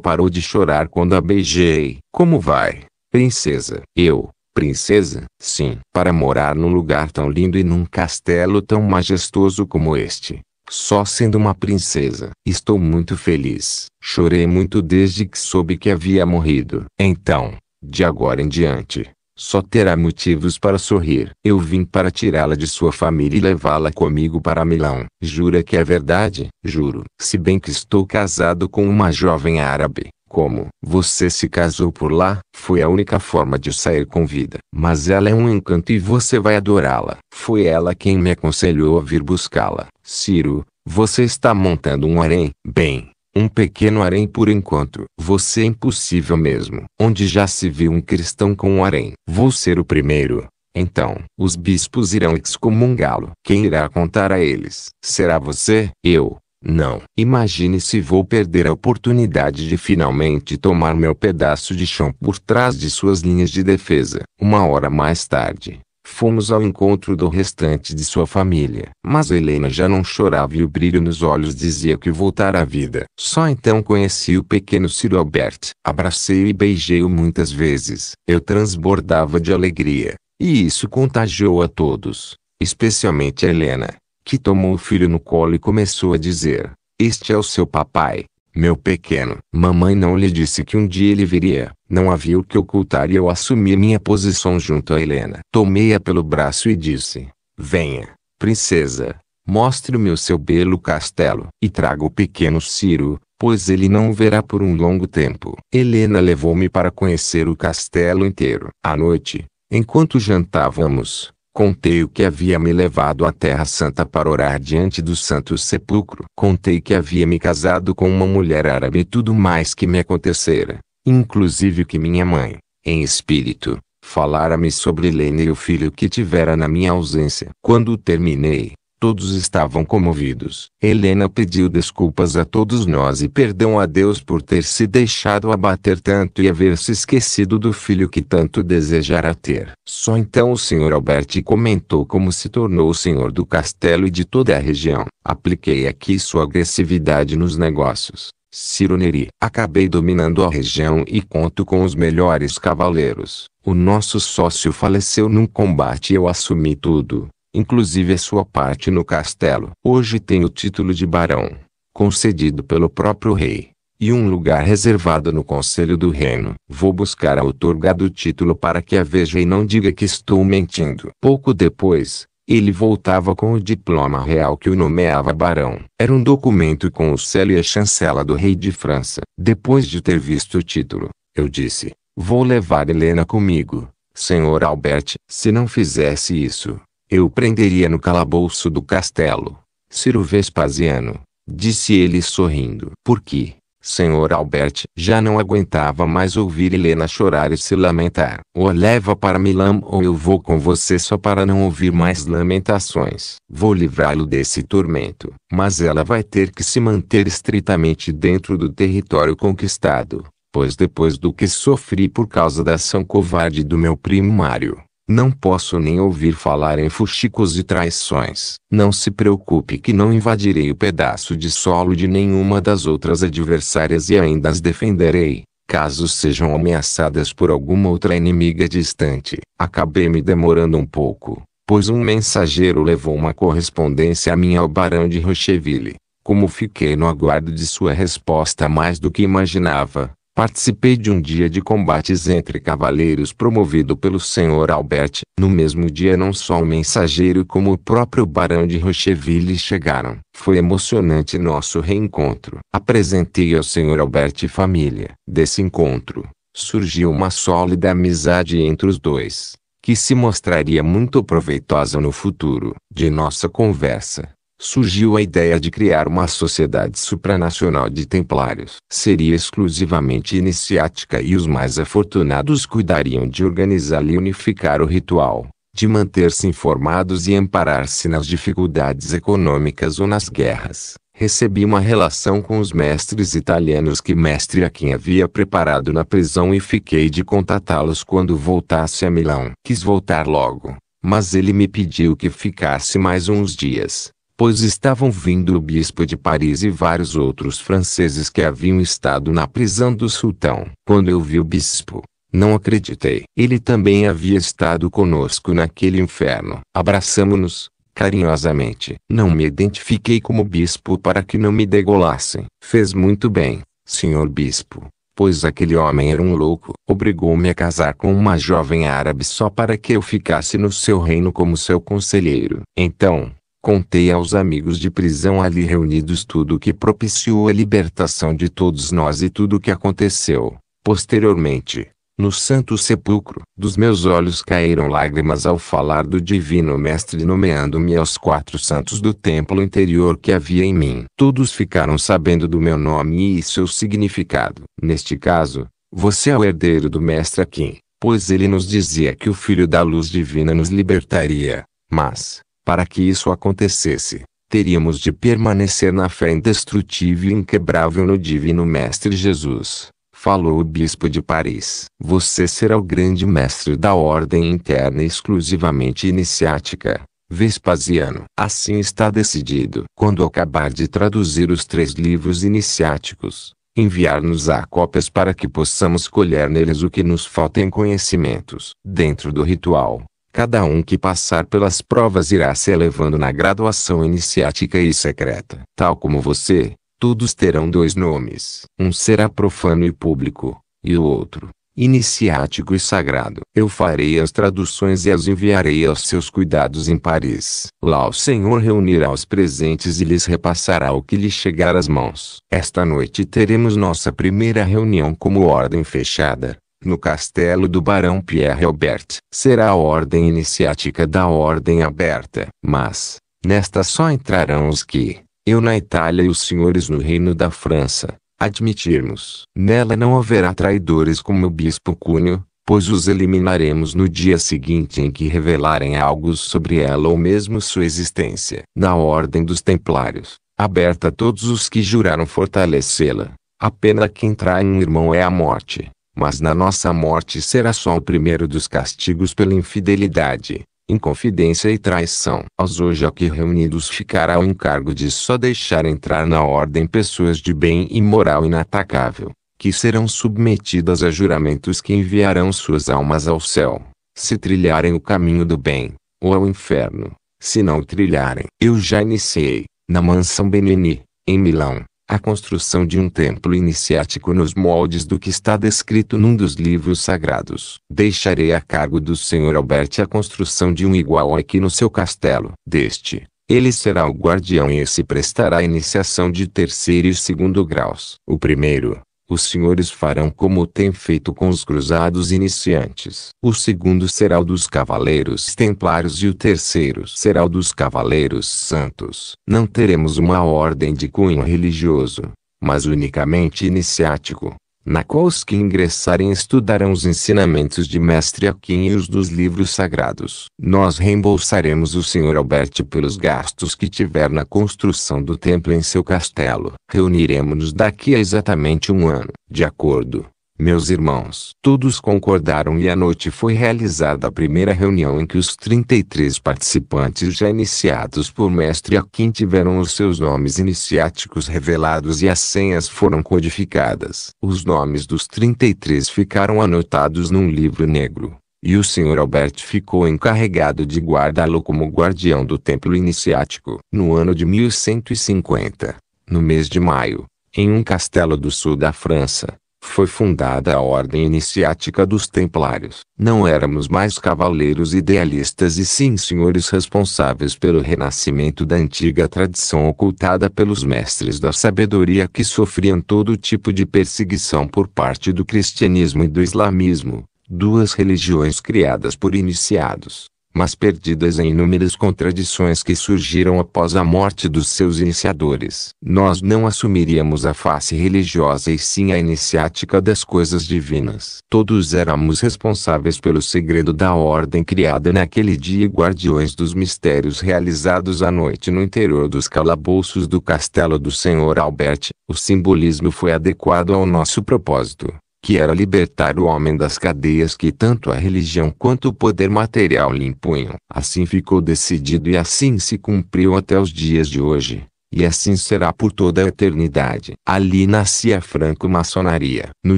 parou de chorar quando a beijei. Como vai, princesa? Eu, princesa, sim, para morar num lugar tão lindo e num castelo tão majestoso como este. Só sendo uma princesa, estou muito feliz. Chorei muito desde que soube que havia morrido. Então, de agora em diante, só terá motivos para sorrir. Eu vim para tirá-la de sua família e levá-la comigo para Milão. Jura que é verdade? Juro. Se bem que estou casado com uma jovem árabe, como você se casou por lá, foi a única forma de sair com vida. Mas ela é um encanto e você vai adorá-la. Foi ela quem me aconselhou a vir buscá-la. Ciro, você está montando um harém? Bem, um pequeno harém por enquanto. Você é impossível mesmo. Onde já se viu um cristão com um harém? Vou ser o primeiro. Então, os bispos irão excomungá-lo. Quem irá contar a eles? Será você? Eu. Não. Imagine se vou perder a oportunidade de finalmente tomar meu pedaço de chão por trás de suas linhas de defesa. Uma hora mais tarde, fomos ao encontro do restante de sua família. Mas Helena já não chorava e o brilho nos olhos dizia que voltara à vida. Só então conheci o pequeno Ciro Albert. Abracei-o e beijei-o muitas vezes. Eu transbordava de alegria. E isso contagiou a todos, especialmente a Helena que tomou o filho no colo e começou a dizer: Este é o seu papai, meu pequeno. Mamãe não lhe disse que um dia ele viria. Não havia o que ocultar e eu assumi minha posição junto a Helena. Tomei-a pelo braço e disse: Venha, princesa, mostre-me o seu belo castelo. E traga o pequeno Ciro, pois ele não o verá por um longo tempo. Helena levou-me para conhecer o castelo inteiro. À noite, enquanto jantávamos, Contei o que havia me levado à Terra Santa para orar diante do Santo Sepulcro. Contei que havia me casado com uma mulher árabe e tudo mais que me acontecera, inclusive que minha mãe, em espírito, falara-me sobre Helena e o filho que tivera na minha ausência. Quando terminei, Todos estavam comovidos. Helena pediu desculpas a todos nós e perdão a Deus por ter se deixado abater tanto e haver se esquecido do filho que tanto desejara ter. Só então o Sr. Alberti comentou como se tornou o senhor do castelo e de toda a região. Apliquei aqui sua agressividade nos negócios. Ciro Neri. Acabei dominando a região e conto com os melhores cavaleiros. O nosso sócio faleceu num combate e eu assumi tudo inclusive a sua parte no castelo. Hoje tem o título de barão, concedido pelo próprio rei, e um lugar reservado no conselho do reino. Vou buscar a outorga do título para que a veja e não diga que estou mentindo. Pouco depois, ele voltava com o diploma real que o nomeava barão. Era um documento com o selo e a chancela do rei de França. Depois de ter visto o título, eu disse: Vou levar Helena comigo, senhor Albert. Se não fizesse isso, eu prenderia no calabouço do castelo. Ciro Vespasiano, disse ele sorrindo. Porque, senhor Albert, já não aguentava mais ouvir Helena chorar e se lamentar. Ou oh, leva para Milão ou eu vou com você só para não ouvir mais lamentações. Vou livrá-lo desse tormento. Mas ela vai ter que se manter estritamente dentro do território conquistado pois depois do que sofri por causa da ação covarde do meu primo Mário, não posso nem ouvir falar em fuxicos e traições. Não se preocupe que não invadirei o pedaço de solo de nenhuma das outras adversárias e ainda as defenderei, caso sejam ameaçadas por alguma outra inimiga distante. Acabei me demorando um pouco, pois um mensageiro levou uma correspondência a mim ao barão de Rocheville. Como fiquei no aguardo de sua resposta mais do que imaginava, Participei de um dia de combates entre cavaleiros promovido pelo senhor Albert. No mesmo dia não só o mensageiro como o próprio barão de Rocheville chegaram. Foi emocionante nosso reencontro. Apresentei ao senhor Albert e família. Desse encontro, surgiu uma sólida amizade entre os dois, que se mostraria muito proveitosa no futuro. De nossa conversa, surgiu a ideia de criar uma sociedade supranacional de templários. Seria exclusivamente iniciática e os mais afortunados cuidariam de organizar e unificar o ritual, de manter-se informados e amparar-se nas dificuldades econômicas ou nas guerras. Recebi uma relação com os mestres italianos que mestre a quem havia preparado na prisão e fiquei de contatá-los quando voltasse a Milão. Quis voltar logo, mas ele me pediu que ficasse mais uns dias pois estavam vindo o bispo de Paris e vários outros franceses que haviam estado na prisão do sultão. Quando eu vi o bispo, não acreditei. Ele também havia estado conosco naquele inferno. Abraçamos-nos, carinhosamente. Não me identifiquei como bispo para que não me degolassem. Fez muito bem, senhor bispo, pois aquele homem era um louco. Obrigou-me a casar com uma jovem árabe só para que eu ficasse no seu reino como seu conselheiro. Então, Contei aos amigos de prisão ali reunidos tudo o que propiciou a libertação de todos nós e tudo o que aconteceu, posteriormente, no Santo Sepulcro. Dos meus olhos caíram lágrimas ao falar do Divino Mestre nomeando-me aos quatro santos do templo interior que havia em mim. Todos ficaram sabendo do meu nome e seu significado. Neste caso, você é o herdeiro do Mestre Akim, pois ele nos dizia que o Filho da Luz Divina nos libertaria. Mas, para que isso acontecesse, teríamos de permanecer na fé indestrutível e inquebrável no Divino Mestre Jesus, falou o Bispo de Paris. Você será o grande mestre da ordem interna exclusivamente iniciática. Vespasiano. Assim está decidido. Quando acabar de traduzir os três livros iniciáticos, enviar-nos á cópias para que possamos colher neles o que nos falta em conhecimentos. Dentro do ritual, Cada um que passar pelas provas irá se elevando na graduação iniciática e secreta. Tal como você, todos terão dois nomes. Um será profano e público, e o outro, iniciático e sagrado. Eu farei as traduções e as enviarei aos seus cuidados em Paris. Lá o Senhor reunirá os presentes e lhes repassará o que lhe chegar às mãos. Esta noite teremos nossa primeira reunião como ordem fechada no castelo do barão Pierre Albert. Será a ordem iniciática da ordem aberta. Mas, nesta só entrarão os que, eu na Itália e os senhores no reino da França, admitirmos. Nela não haverá traidores como o bispo Cunho, pois os eliminaremos no dia seguinte em que revelarem algo sobre ela ou mesmo sua existência. Na Ordem dos Templários, aberta a todos os que juraram fortalecê-la, a pena que trai um irmão é a morte. Mas na nossa morte será só o primeiro dos castigos pela infidelidade, inconfidência e traição. Aos hoje aqui reunidos ficará o encargo de só deixar entrar na ordem pessoas de bem e moral inatacável, que serão submetidas a juramentos que enviarão suas almas ao céu, se trilharem o caminho do bem, ou ao inferno, se não trilharem. Eu já iniciei, na mansão Benini, em Milão, a construção de um templo iniciático nos moldes do que está descrito num dos livros sagrados. Deixarei a cargo do Sr. Albert a construção de um igual aqui no seu castelo. Deste, ele será o guardião e se prestará a iniciação de terceiro e segundo graus. O primeiro, os senhores farão como têm feito com os cruzados iniciantes. O segundo será o dos cavaleiros templários e o terceiro será o dos cavaleiros santos. Não teremos uma ordem de cunho religioso, mas unicamente iniciático na qual os que ingressarem estudarão os ensinamentos de Mestre Akin e os dos livros sagrados. Nós reembolsaremos o Sr. Albert pelos gastos que tiver na construção do templo em seu castelo. Reuniremos-nos daqui a exatamente um ano, de acordo meus irmãos, todos concordaram e à noite foi realizada a primeira reunião em que os 33 participantes já iniciados por mestre Akin tiveram os seus nomes iniciáticos revelados e as senhas foram codificadas. Os nomes dos 33 ficaram anotados num livro negro, e o Sr. Albert ficou encarregado de guardá-lo como guardião do templo iniciático. No ano de 1150, no mês de maio, em um castelo do sul da França, foi fundada a Ordem Iniciática dos Templários. Não éramos mais cavaleiros idealistas e sim senhores responsáveis pelo renascimento da antiga tradição ocultada pelos mestres da sabedoria que sofriam todo tipo de perseguição por parte do cristianismo e do islamismo, duas religiões criadas por iniciados mas perdidas em inúmeras contradições que surgiram após a morte dos seus iniciadores. Nós não assumiríamos a face religiosa e sim a iniciática das coisas divinas. Todos éramos responsáveis pelo segredo da ordem criada naquele dia e guardiões dos mistérios realizados à noite no interior dos calabouços do castelo do Senhor Albert. O simbolismo foi adequado ao nosso propósito que era libertar o homem das cadeias que tanto a religião quanto o poder material lhe impunham. Assim ficou decidido e assim se cumpriu até os dias de hoje e assim será por toda a eternidade. Ali nascia a franco-maçonaria. No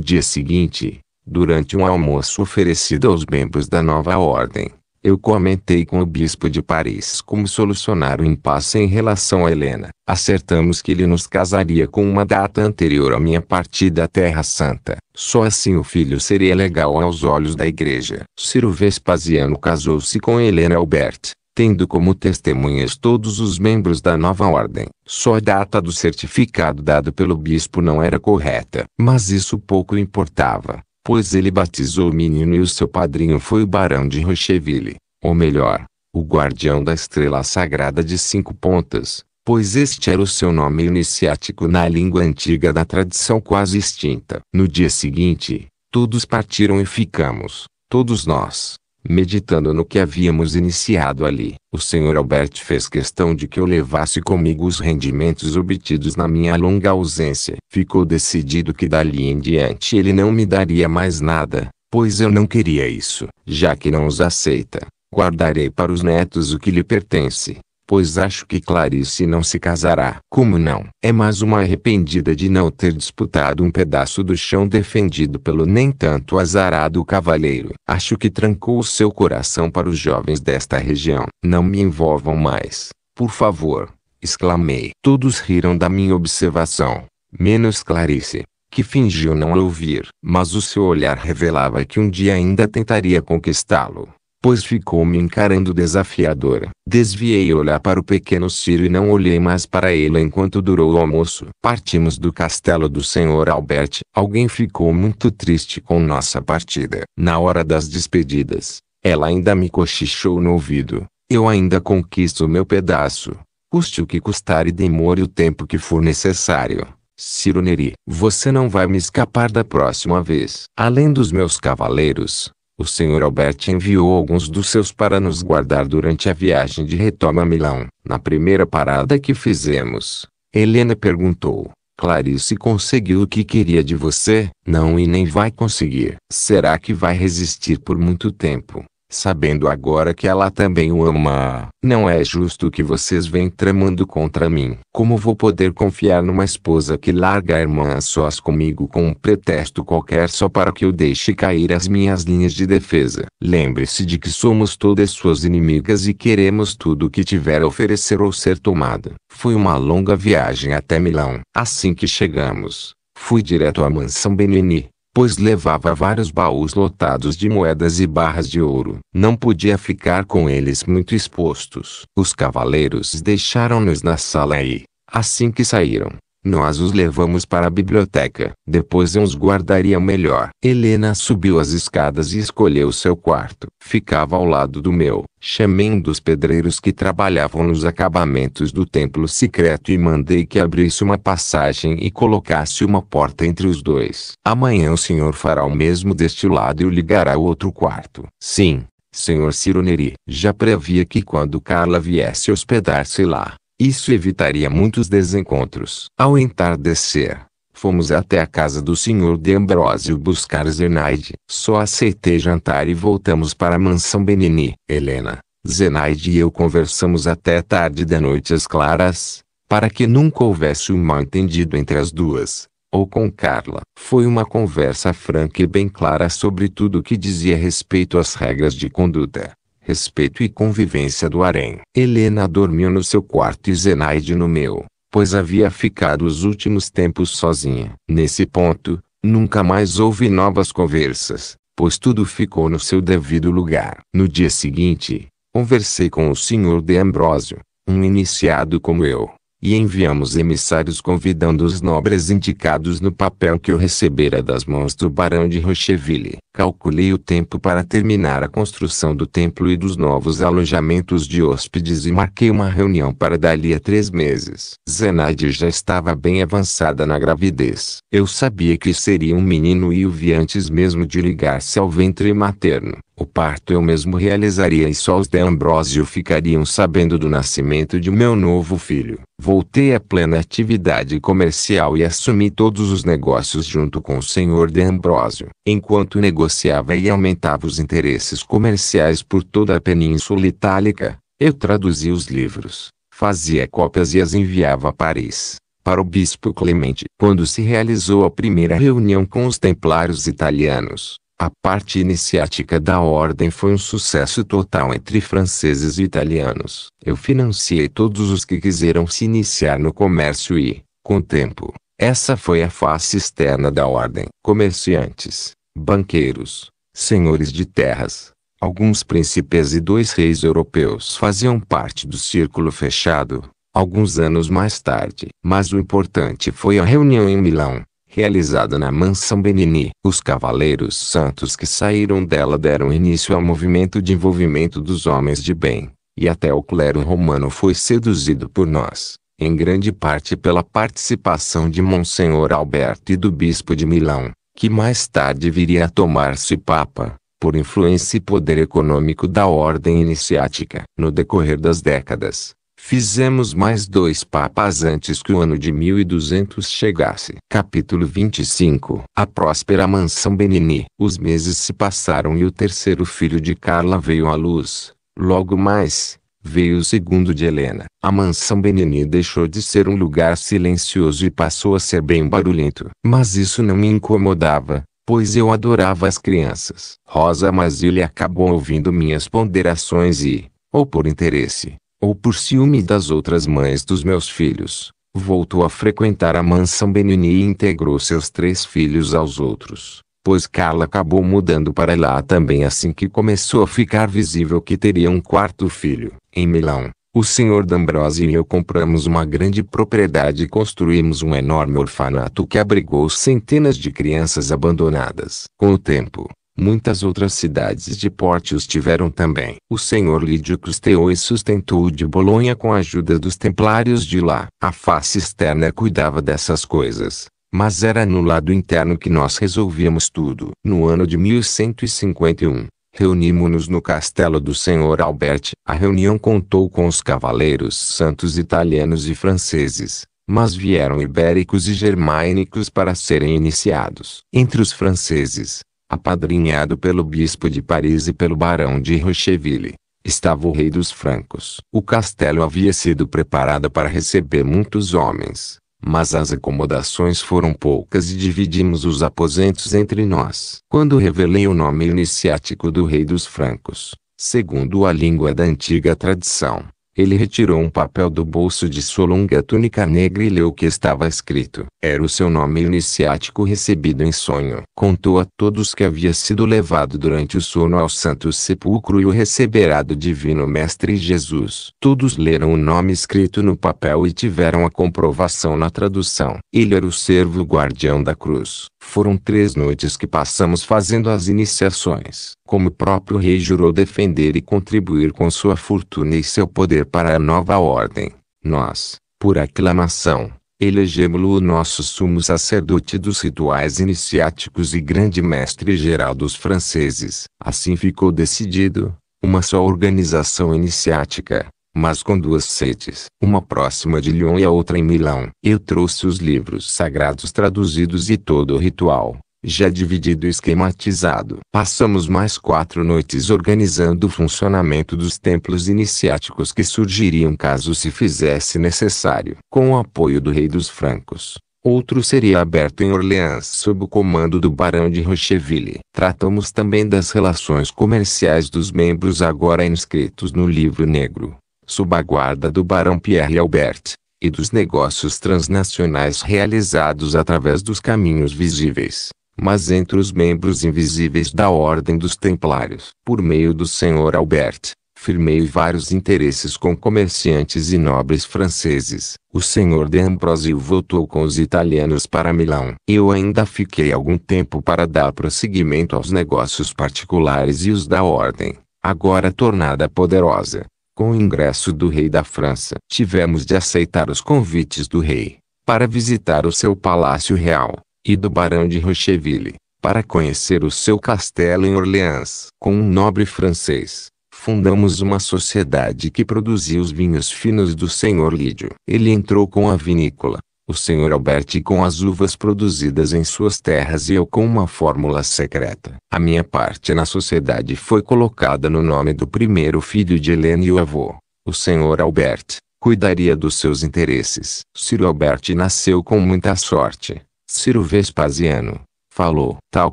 dia seguinte, durante um almoço oferecido aos membros da nova ordem, eu comentei com o bispo de Paris como solucionar o impasse em relação a Helena. Acertamos que ele nos casaria com uma data anterior à minha partida à Terra Santa. Só assim o filho seria legal aos olhos da igreja. Ciro Vespasiano casou-se com Helena Albert, tendo como testemunhas todos os membros da nova ordem. Só a data do certificado dado pelo bispo não era correta, mas isso pouco importava pois ele batizou o menino e o seu padrinho foi o Barão de Rocheville, ou melhor, o guardião da estrela sagrada de cinco pontas, pois este era o seu nome iniciático na língua antiga da tradição quase extinta. No dia seguinte, todos partiram e ficamos, todos nós, meditando no que havíamos iniciado ali. O Sr. Albert fez questão de que eu levasse comigo os rendimentos obtidos na minha longa ausência. Ficou decidido que dali em diante ele não me daria mais nada, pois eu não queria isso. Já que não os aceita, guardarei para os netos o que lhe pertence pois acho que Clarice não se casará. Como não? É mais uma arrependida de não ter disputado um pedaço do chão defendido pelo nem tanto azarado cavalheiro. Acho que trancou o seu coração para os jovens desta região. Não me envolvam mais, por favor, exclamei. Todos riram da minha observação, menos Clarice que fingiu não ouvir, mas o seu olhar revelava que um dia ainda tentaria conquistá-lo pois ficou me encarando desafiadora. Desviei o olhar para o pequeno Ciro e não olhei mais para ele enquanto durou o almoço. Partimos do castelo do senhor Albert. Alguém ficou muito triste com nossa partida. Na hora das despedidas, ela ainda me cochichou no ouvido. Eu ainda conquisto o meu pedaço. Custe o que custar e demore o tempo que for necessário. Ciro Neri, você não vai me escapar da próxima vez. Além dos meus cavaleiros, o Sr. Albert enviou alguns dos seus para nos guardar durante a viagem de retoma a Milão. Na primeira parada que fizemos, Helena perguntou: Clarice conseguiu o que queria de você? Não, e nem vai conseguir. Será que vai resistir por muito tempo? sabendo agora que ela também o ama. Não é justo que vocês venham tramando contra mim. Como vou poder confiar numa esposa que larga a irmã a sós comigo com um pretexto qualquer só para que eu deixe cair as minhas linhas de defesa? Lembre-se de que somos todas suas inimigas e queremos tudo o que tiver a oferecer ou ser tomado. Foi uma longa viagem até Milão. Assim que chegamos, fui direto à mansão Benini pois levava vários baús lotados de moedas e barras de ouro. Não podia ficar com eles muito expostos. Os cavaleiros deixaram-nos na sala e, assim que saíram, nós os levamos para a biblioteca. Depois eu os guardaria melhor. Helena subiu as escadas e escolheu seu quarto. Ficava ao lado do meu. Chamei um dos pedreiros que trabalhavam nos acabamentos do templo secreto e mandei que abrisse uma passagem e colocasse uma porta entre os dois. Amanhã o senhor fará o mesmo deste lado e o ligará o outro quarto. Sim, senhor Cironeri. Já previa que quando Carla viesse hospedar-se lá, isso evitaria muitos desencontros. Ao entardecer, fomos até a casa do senhor de Ambrósio buscar Zenaide. Só aceitei jantar e voltamos para a mansão Benini. Helena, Zenaide e eu conversamos até tarde da noite às claras, para que nunca houvesse um mal-entendido entre as duas ou com Carla. Foi uma conversa franca e bem clara sobre tudo o que dizia respeito às regras de conduta respeito e convivência do harém. Helena dormiu no seu quarto e Zenaide no meu, pois havia ficado os últimos tempos sozinha. Nesse ponto, nunca mais houve novas conversas, pois tudo ficou no seu devido lugar. No dia seguinte, conversei com o senhor de Ambrósio, um iniciado como eu e enviamos emissários convidando os nobres indicados no papel que eu recebera das mãos do barão de Rocheville. Calculei o tempo para terminar a construção do templo e dos novos alojamentos de hóspedes e marquei uma reunião para dali a três meses. Zenaide já estava bem avançada na gravidez. Eu sabia que seria um menino e o vi antes mesmo de ligar-se ao ventre materno. O parto eu mesmo realizaria e só os de Ambrósio ficariam sabendo do nascimento de meu novo filho. Voltei à plena atividade comercial e assumi todos os negócios junto com o senhor de Ambrósio, enquanto negociava e aumentava os interesses comerciais por toda a Península Itálica. Eu traduzia os livros, fazia cópias e as enviava a Paris para o bispo Clemente, quando se realizou a primeira reunião com os templários italianos. A parte iniciática da ordem foi um sucesso total entre franceses e italianos. Eu financiei todos os que quiseram se iniciar no comércio e, com o tempo, essa foi a face externa da ordem. Comerciantes, banqueiros, senhores de terras, alguns príncipes e dois reis europeus faziam parte do círculo fechado, alguns anos mais tarde. Mas o importante foi a reunião em Milão, realizada na mansão Benini. Os cavaleiros santos que saíram dela deram início ao movimento de envolvimento dos homens de bem, e até o clero romano foi seduzido por nós, em grande parte pela participação de Monsenhor Alberto e do bispo de Milão, que mais tarde viria a tomar-se papa por influência e poder econômico da ordem iniciática. No decorrer das décadas, Fizemos mais dois papas antes que o ano de 1200 chegasse. Capítulo 25 A próspera mansão Benini. Os meses se passaram e o terceiro filho de Carla veio à luz. Logo mais, veio o segundo de Helena. A mansão Benini deixou de ser um lugar silencioso e passou a ser bem barulhento. Mas isso não me incomodava, pois eu adorava as crianças. Rosa Masília acabou ouvindo minhas ponderações e, ou por interesse, ou por ciúme das outras mães dos meus filhos, voltou a frequentar a mansão Benini e integrou seus três filhos aos outros, pois Carla acabou mudando para lá também assim que começou a ficar visível que teria um quarto filho. Em Milão, o senhor D'Ambrosi e eu compramos uma grande propriedade e construímos um enorme orfanato que abrigou centenas de crianças abandonadas. Com o tempo, Muitas outras cidades de porte os tiveram também. O senhor Lídio custeou e sustentou de Bolonha com a ajuda dos templários de lá. A face externa cuidava dessas coisas. Mas era no lado interno que nós resolvíamos tudo. No ano de 1151, reunimos-nos no castelo do senhor Albert. A reunião contou com os cavaleiros santos italianos e franceses, mas vieram ibéricos e germânicos para serem iniciados. Entre os franceses, Apadrinhado pelo bispo de Paris e pelo barão de Rocheville, estava o rei dos francos. O castelo havia sido preparado para receber muitos homens, mas as acomodações foram poucas e dividimos os aposentos entre nós. Quando revelei o nome iniciático do rei dos francos, segundo a língua da antiga tradição, ele retirou um papel do bolso de sua longa túnica negra e leu o que estava escrito. Era o seu nome iniciático recebido em sonho. Contou a todos que havia sido levado durante o sono ao santo sepulcro e o receberá do divino mestre Jesus. Todos leram o nome escrito no papel e tiveram a comprovação na tradução. Ele era o servo guardião da cruz. Foram três noites que passamos fazendo as iniciações como o próprio rei jurou defender e contribuir com sua fortuna e seu poder para a nova ordem, nós, por aclamação, elegemos lo o nosso sumo sacerdote dos rituais iniciáticos e grande mestre geral dos franceses. Assim ficou decidido, uma só organização iniciática, mas com duas sedes, uma próxima de Lyon e a outra em Milão. Eu trouxe os livros sagrados traduzidos e todo o ritual, já dividido e esquematizado. Passamos mais quatro noites organizando o funcionamento dos templos iniciáticos que surgiriam caso se fizesse necessário. Com o apoio do rei dos francos, outro seria aberto em Orleans sob o comando do barão de Rocheville. Tratamos também das relações comerciais dos membros agora inscritos no livro negro, sob a guarda do barão Pierre Albert e dos negócios transnacionais realizados através dos caminhos visíveis mas entre os membros invisíveis da Ordem dos Templários. Por meio do Sr. Albert, firmei vários interesses com comerciantes e nobres franceses. O Sr. de Ambrosio voltou com os italianos para Milão. Eu ainda fiquei algum tempo para dar prosseguimento aos negócios particulares e os da Ordem, agora tornada poderosa. Com o ingresso do rei da França, tivemos de aceitar os convites do rei para visitar o seu palácio real e do Barão de Rocheville, para conhecer o seu castelo em Orleans. Com um nobre francês, fundamos uma sociedade que produzia os vinhos finos do senhor Lídio. Ele entrou com a vinícola, o senhor Alberti com as uvas produzidas em suas terras e eu com uma fórmula secreta. A minha parte na sociedade foi colocada no nome do primeiro filho de Helena e o avô, o senhor Albert, cuidaria dos seus interesses. Ciro Albert nasceu com muita sorte. Ciro Vespasiano, falou, tal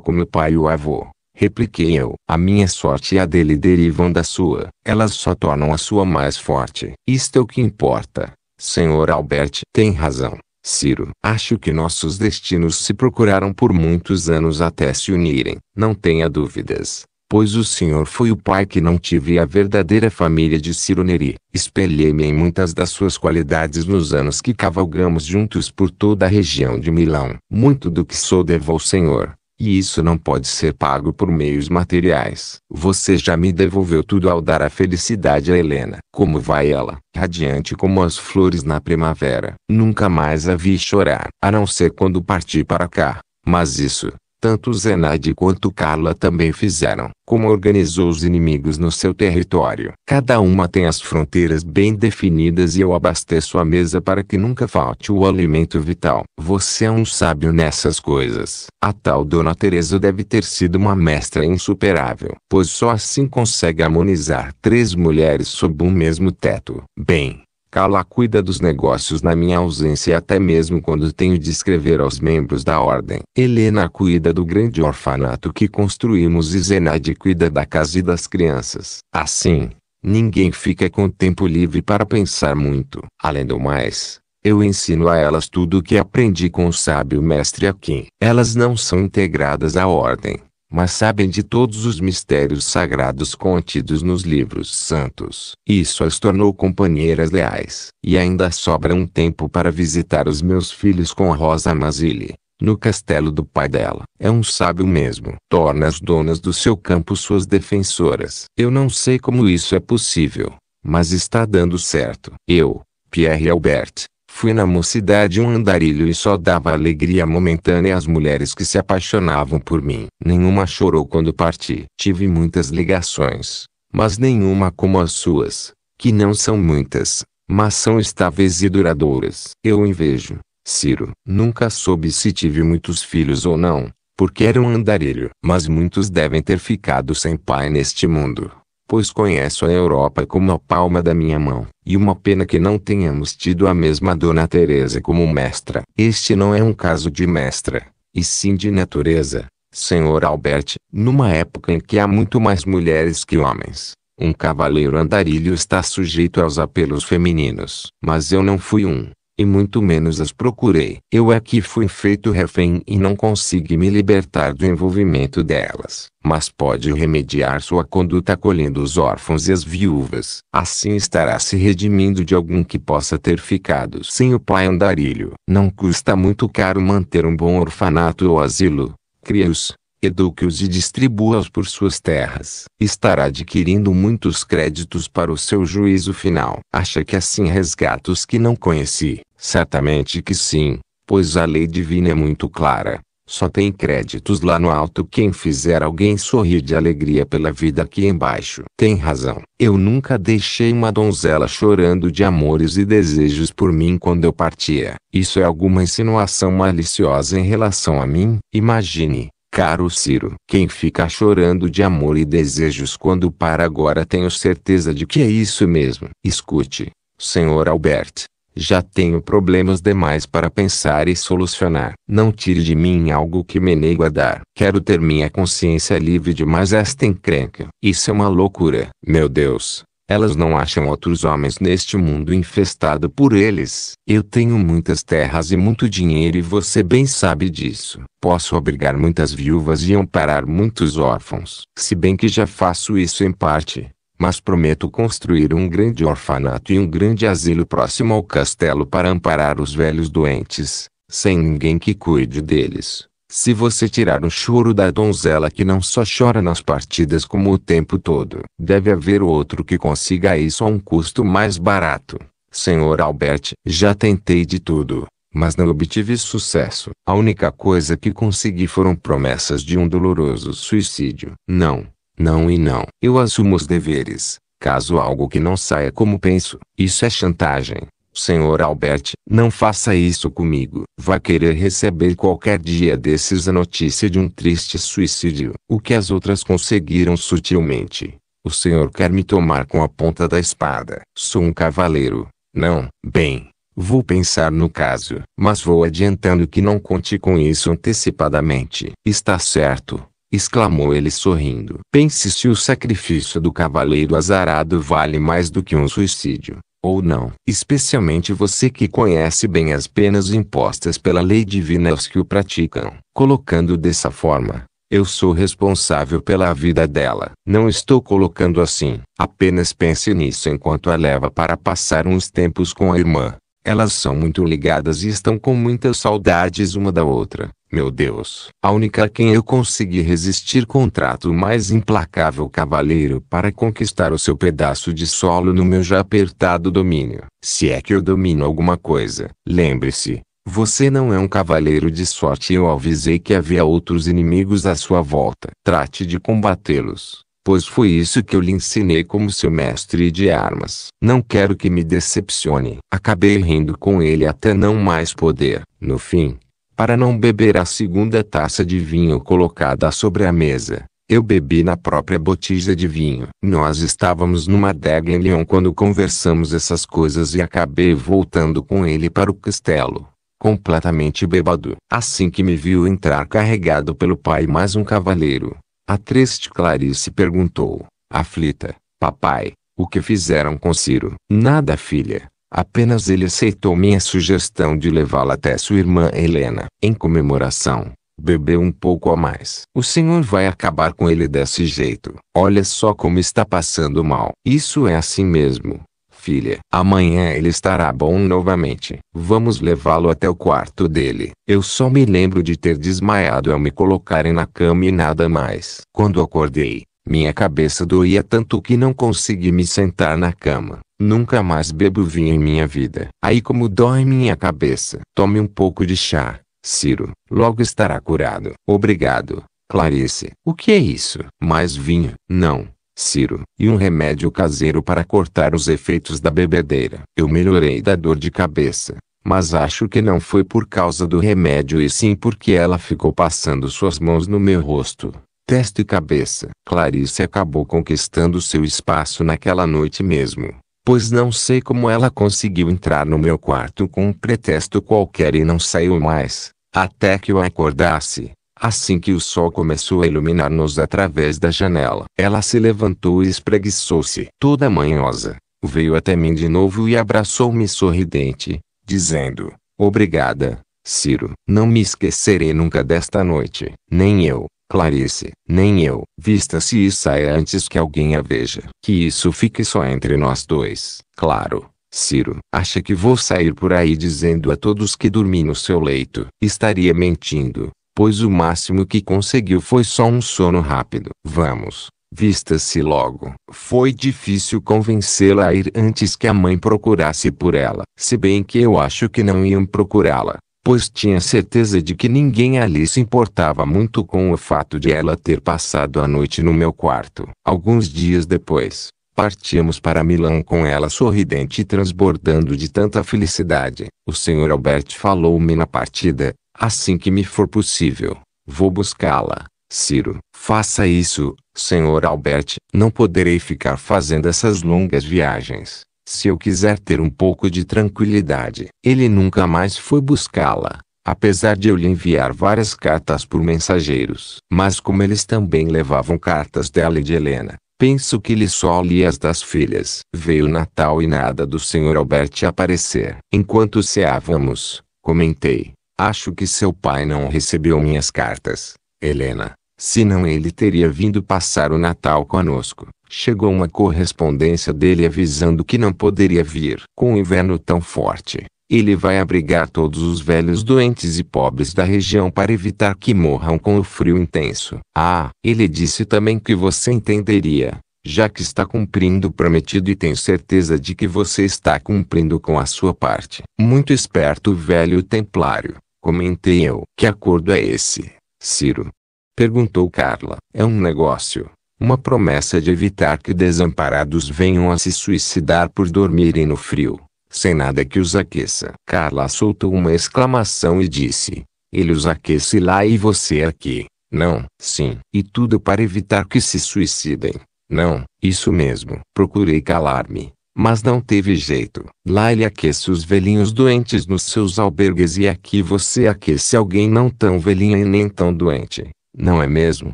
como o pai e o avô. Repliquei eu. A minha sorte e a dele derivam da sua. Elas só tornam a sua mais forte. Isto é o que importa. Senhor Albert tem razão. Ciro, acho que nossos destinos se procuraram por muitos anos até se unirem. Não tenha dúvidas pois o senhor foi o pai que não tive e a verdadeira família de Ciro Neri. Espelhei-me em muitas das suas qualidades nos anos que cavalgamos juntos por toda a região de Milão. Muito do que sou devo ao senhor, e isso não pode ser pago por meios materiais. Você já me devolveu tudo ao dar a felicidade a Helena. Como vai ela? Radiante como as flores na primavera. Nunca mais a vi chorar, a não ser quando parti para cá. Mas isso, tanto Zenaide quanto Carla também fizeram, como organizou os inimigos no seu território. Cada uma tem as fronteiras bem definidas e eu abasteço a mesa para que nunca falte o alimento vital. Você é um sábio nessas coisas. A tal Dona Teresa deve ter sido uma mestra insuperável, pois só assim consegue harmonizar três mulheres sob um mesmo teto. Bem, Carla cuida dos negócios na minha ausência até mesmo quando tenho de escrever aos membros da ordem. Helena cuida do grande orfanato que construímos e Zenaide cuida da casa e das crianças. Assim, ninguém fica com tempo livre para pensar muito. Além do mais, eu ensino a elas tudo o que aprendi com o sábio mestre Akin. Elas não são integradas à ordem, mas sabem de todos os mistérios sagrados contidos nos livros santos. Isso as tornou companheiras leais. E ainda sobra um tempo para visitar os meus filhos com a Rosa Mazile, no castelo do pai dela. É um sábio mesmo. Torna as donas do seu campo suas defensoras. Eu não sei como isso é possível, mas está dando certo. Eu, Pierre Albert, Fui na mocidade um andarilho e só dava alegria momentânea às mulheres que se apaixonavam por mim. Nenhuma chorou quando parti. Tive muitas ligações, mas nenhuma como as suas, que não são muitas, mas são estáveis e duradouras. Eu o invejo, Ciro. Nunca soube se tive muitos filhos ou não, porque era um andarilho. Mas muitos devem ter ficado sem pai neste mundo pois conheço a Europa como a palma da minha mão, e uma pena que não tenhamos tido a mesma Dona Teresa como mestra. Este não é um caso de mestra, e sim de natureza, senhor Albert, numa época em que há muito mais mulheres que homens. Um cavaleiro andarilho está sujeito aos apelos femininos. Mas eu não fui um e muito menos as procurei. Eu é que fui feito refém e não consegui me libertar do envolvimento delas, mas pode remediar sua conduta acolhendo os órfãos e as viúvas. Assim estará se redimindo de algum que possa ter ficado sem o pai andarilho. Não custa muito caro manter um bom orfanato ou asilo. Crios eduque-os e distribua-os por suas terras. Estará adquirindo muitos créditos para o seu juízo final. Acha que assim resgata os que não conheci? Certamente que sim, pois a lei divina é muito clara. Só tem créditos lá no alto quem fizer alguém sorrir de alegria pela vida aqui embaixo. Tem razão. Eu nunca deixei uma donzela chorando de amores e desejos por mim quando eu partia. Isso é alguma insinuação maliciosa em relação a mim? Imagine, Caro Ciro, quem fica chorando de amor e desejos quando para agora tenho certeza de que é isso mesmo. Escute, senhor Albert, já tenho problemas demais para pensar e solucionar. Não tire de mim algo que me nego a dar. Quero ter minha consciência livre de mais esta encrenca. Isso é uma loucura. Meu Deus, elas não acham outros homens neste mundo infestado por eles. Eu tenho muitas terras e muito dinheiro e você bem sabe disso. Posso abrigar muitas viúvas e amparar muitos órfãos. Se bem que já faço isso em parte, mas prometo construir um grande orfanato e um grande asilo próximo ao castelo para amparar os velhos doentes, sem ninguém que cuide deles. Se você tirar o choro da donzela que não só chora nas partidas como o tempo todo, deve haver outro que consiga isso a um custo mais barato. Senhor Albert, já tentei de tudo, mas não obtive sucesso. A única coisa que consegui foram promessas de um doloroso suicídio. Não, não e não. Eu assumo os deveres, caso algo que não saia como penso. Isso é chantagem. Senhor Albert, não faça isso comigo. Vai querer receber qualquer dia desses a notícia de um triste suicídio. O que as outras conseguiram sutilmente. O senhor quer me tomar com a ponta da espada. Sou um cavaleiro. Não, bem, Vou pensar no caso, mas vou adiantando que não conte com isso antecipadamente. Está certo, exclamou ele sorrindo. Pense se o sacrifício do cavaleiro azarado vale mais do que um suicídio ou não. Especialmente você que conhece bem as penas impostas pela lei divina aos que o praticam. Colocando dessa forma, eu sou responsável pela vida dela. Não estou colocando assim. Apenas pense nisso enquanto a leva para passar uns tempos com a irmã. Elas são muito ligadas e estão com muitas saudades uma da outra. Meu Deus! A única a quem eu consegui resistir contrato o mais implacável cavaleiro para conquistar o seu pedaço de solo no meu já apertado domínio. Se é que eu domino alguma coisa, lembre-se, você não é um cavaleiro de sorte e eu avisei que havia outros inimigos à sua volta. Trate de combatê-los pois foi isso que eu lhe ensinei como seu mestre de armas. Não quero que me decepcione. Acabei rindo com ele até não mais poder. No fim, para não beber a segunda taça de vinho colocada sobre a mesa, eu bebi na própria botija de vinho. Nós estávamos numa adega em Lyon quando conversamos essas coisas e acabei voltando com ele para o castelo completamente bêbado. Assim que me viu entrar carregado pelo pai mais um cavaleiro, a triste Clarice perguntou, aflita: Papai, o que fizeram com Ciro? Nada, filha. Apenas ele aceitou minha sugestão de levá-la até sua irmã Helena. Em comemoração, bebeu um pouco a mais. O senhor vai acabar com ele desse jeito. Olha só como está passando mal. Isso é assim mesmo filha. Amanhã ele estará bom novamente. Vamos levá-lo até o quarto dele. Eu só me lembro de ter desmaiado ao me colocarem na cama e nada mais. Quando acordei, minha cabeça doía tanto que não consegui me sentar na cama. Nunca mais bebo vinho em minha vida. Aí como dói minha cabeça. Tome um pouco de chá, Ciro. Logo estará curado. Obrigado, Clarice. O que é isso? Mais vinho? Não. Ciro, e um remédio caseiro para cortar os efeitos da bebedeira. Eu melhorei da dor de cabeça, mas acho que não foi por causa do remédio e sim porque ela ficou passando suas mãos no meu rosto, Teste e cabeça. Clarice acabou conquistando seu espaço naquela noite mesmo pois não sei como ela conseguiu entrar no meu quarto com um pretexto qualquer e não saiu mais, até que eu acordasse. Assim que o sol começou a iluminar-nos através da janela, ela se levantou e espreguiçou-se. Toda manhosa, veio até mim de novo e abraçou-me sorridente, dizendo: Obrigada, Ciro. Não me esquecerei nunca desta noite. Nem eu, Clarice, nem eu. Vista-se e saia antes que alguém a veja. Que isso fique só entre nós dois. Claro. Ciro, acha que vou sair por aí dizendo a todos que dormi no seu leito? Estaria mentindo pois o máximo que conseguiu foi só um sono rápido. Vamos, vista-se logo. Foi difícil convencê-la a ir antes que a mãe procurasse por ela. Se bem que eu acho que não iam procurá-la, pois tinha certeza de que ninguém ali se importava muito com o fato de ela ter passado a noite no meu quarto. Alguns dias depois, Partíamos para Milão com ela sorridente e transbordando de tanta felicidade. O senhor Albert falou-me na partida, Assim que me for possível, vou buscá-la. Ciro, faça isso, senhor Albert. Não poderei ficar fazendo essas longas viagens. Se eu quiser ter um pouco de tranquilidade, ele nunca mais foi buscá-la, apesar de eu lhe enviar várias cartas por mensageiros. Mas como eles também levavam cartas dela e de Helena, penso que ele só lia as das filhas. Veio Natal e nada do senhor Albert aparecer. Enquanto ceávamos, comentei. Acho que seu pai não recebeu minhas cartas, Helena. Senão ele teria vindo passar o Natal conosco. Chegou uma correspondência dele avisando que não poderia vir. Com o inverno tão forte, ele vai abrigar todos os velhos doentes e pobres da região para evitar que morram com o frio intenso. Ah, ele disse também que você entenderia, já que está cumprindo o prometido e tem certeza de que você está cumprindo com a sua parte. Muito esperto velho templário, comentei eu. Que acordo é esse, Ciro? Perguntou Carla. É um negócio. Uma promessa de evitar que desamparados venham a se suicidar por dormirem no frio, sem nada que os aqueça. Carla soltou uma exclamação e disse: Ele os aquece lá e você aqui. Não, sim, e tudo para evitar que se suicidem. Não, isso mesmo. Procurei calar-me, mas não teve jeito. Lá ele aquece os velhinhos doentes nos seus albergues e aqui você aquece alguém não tão velhinho e nem tão doente. Não é mesmo?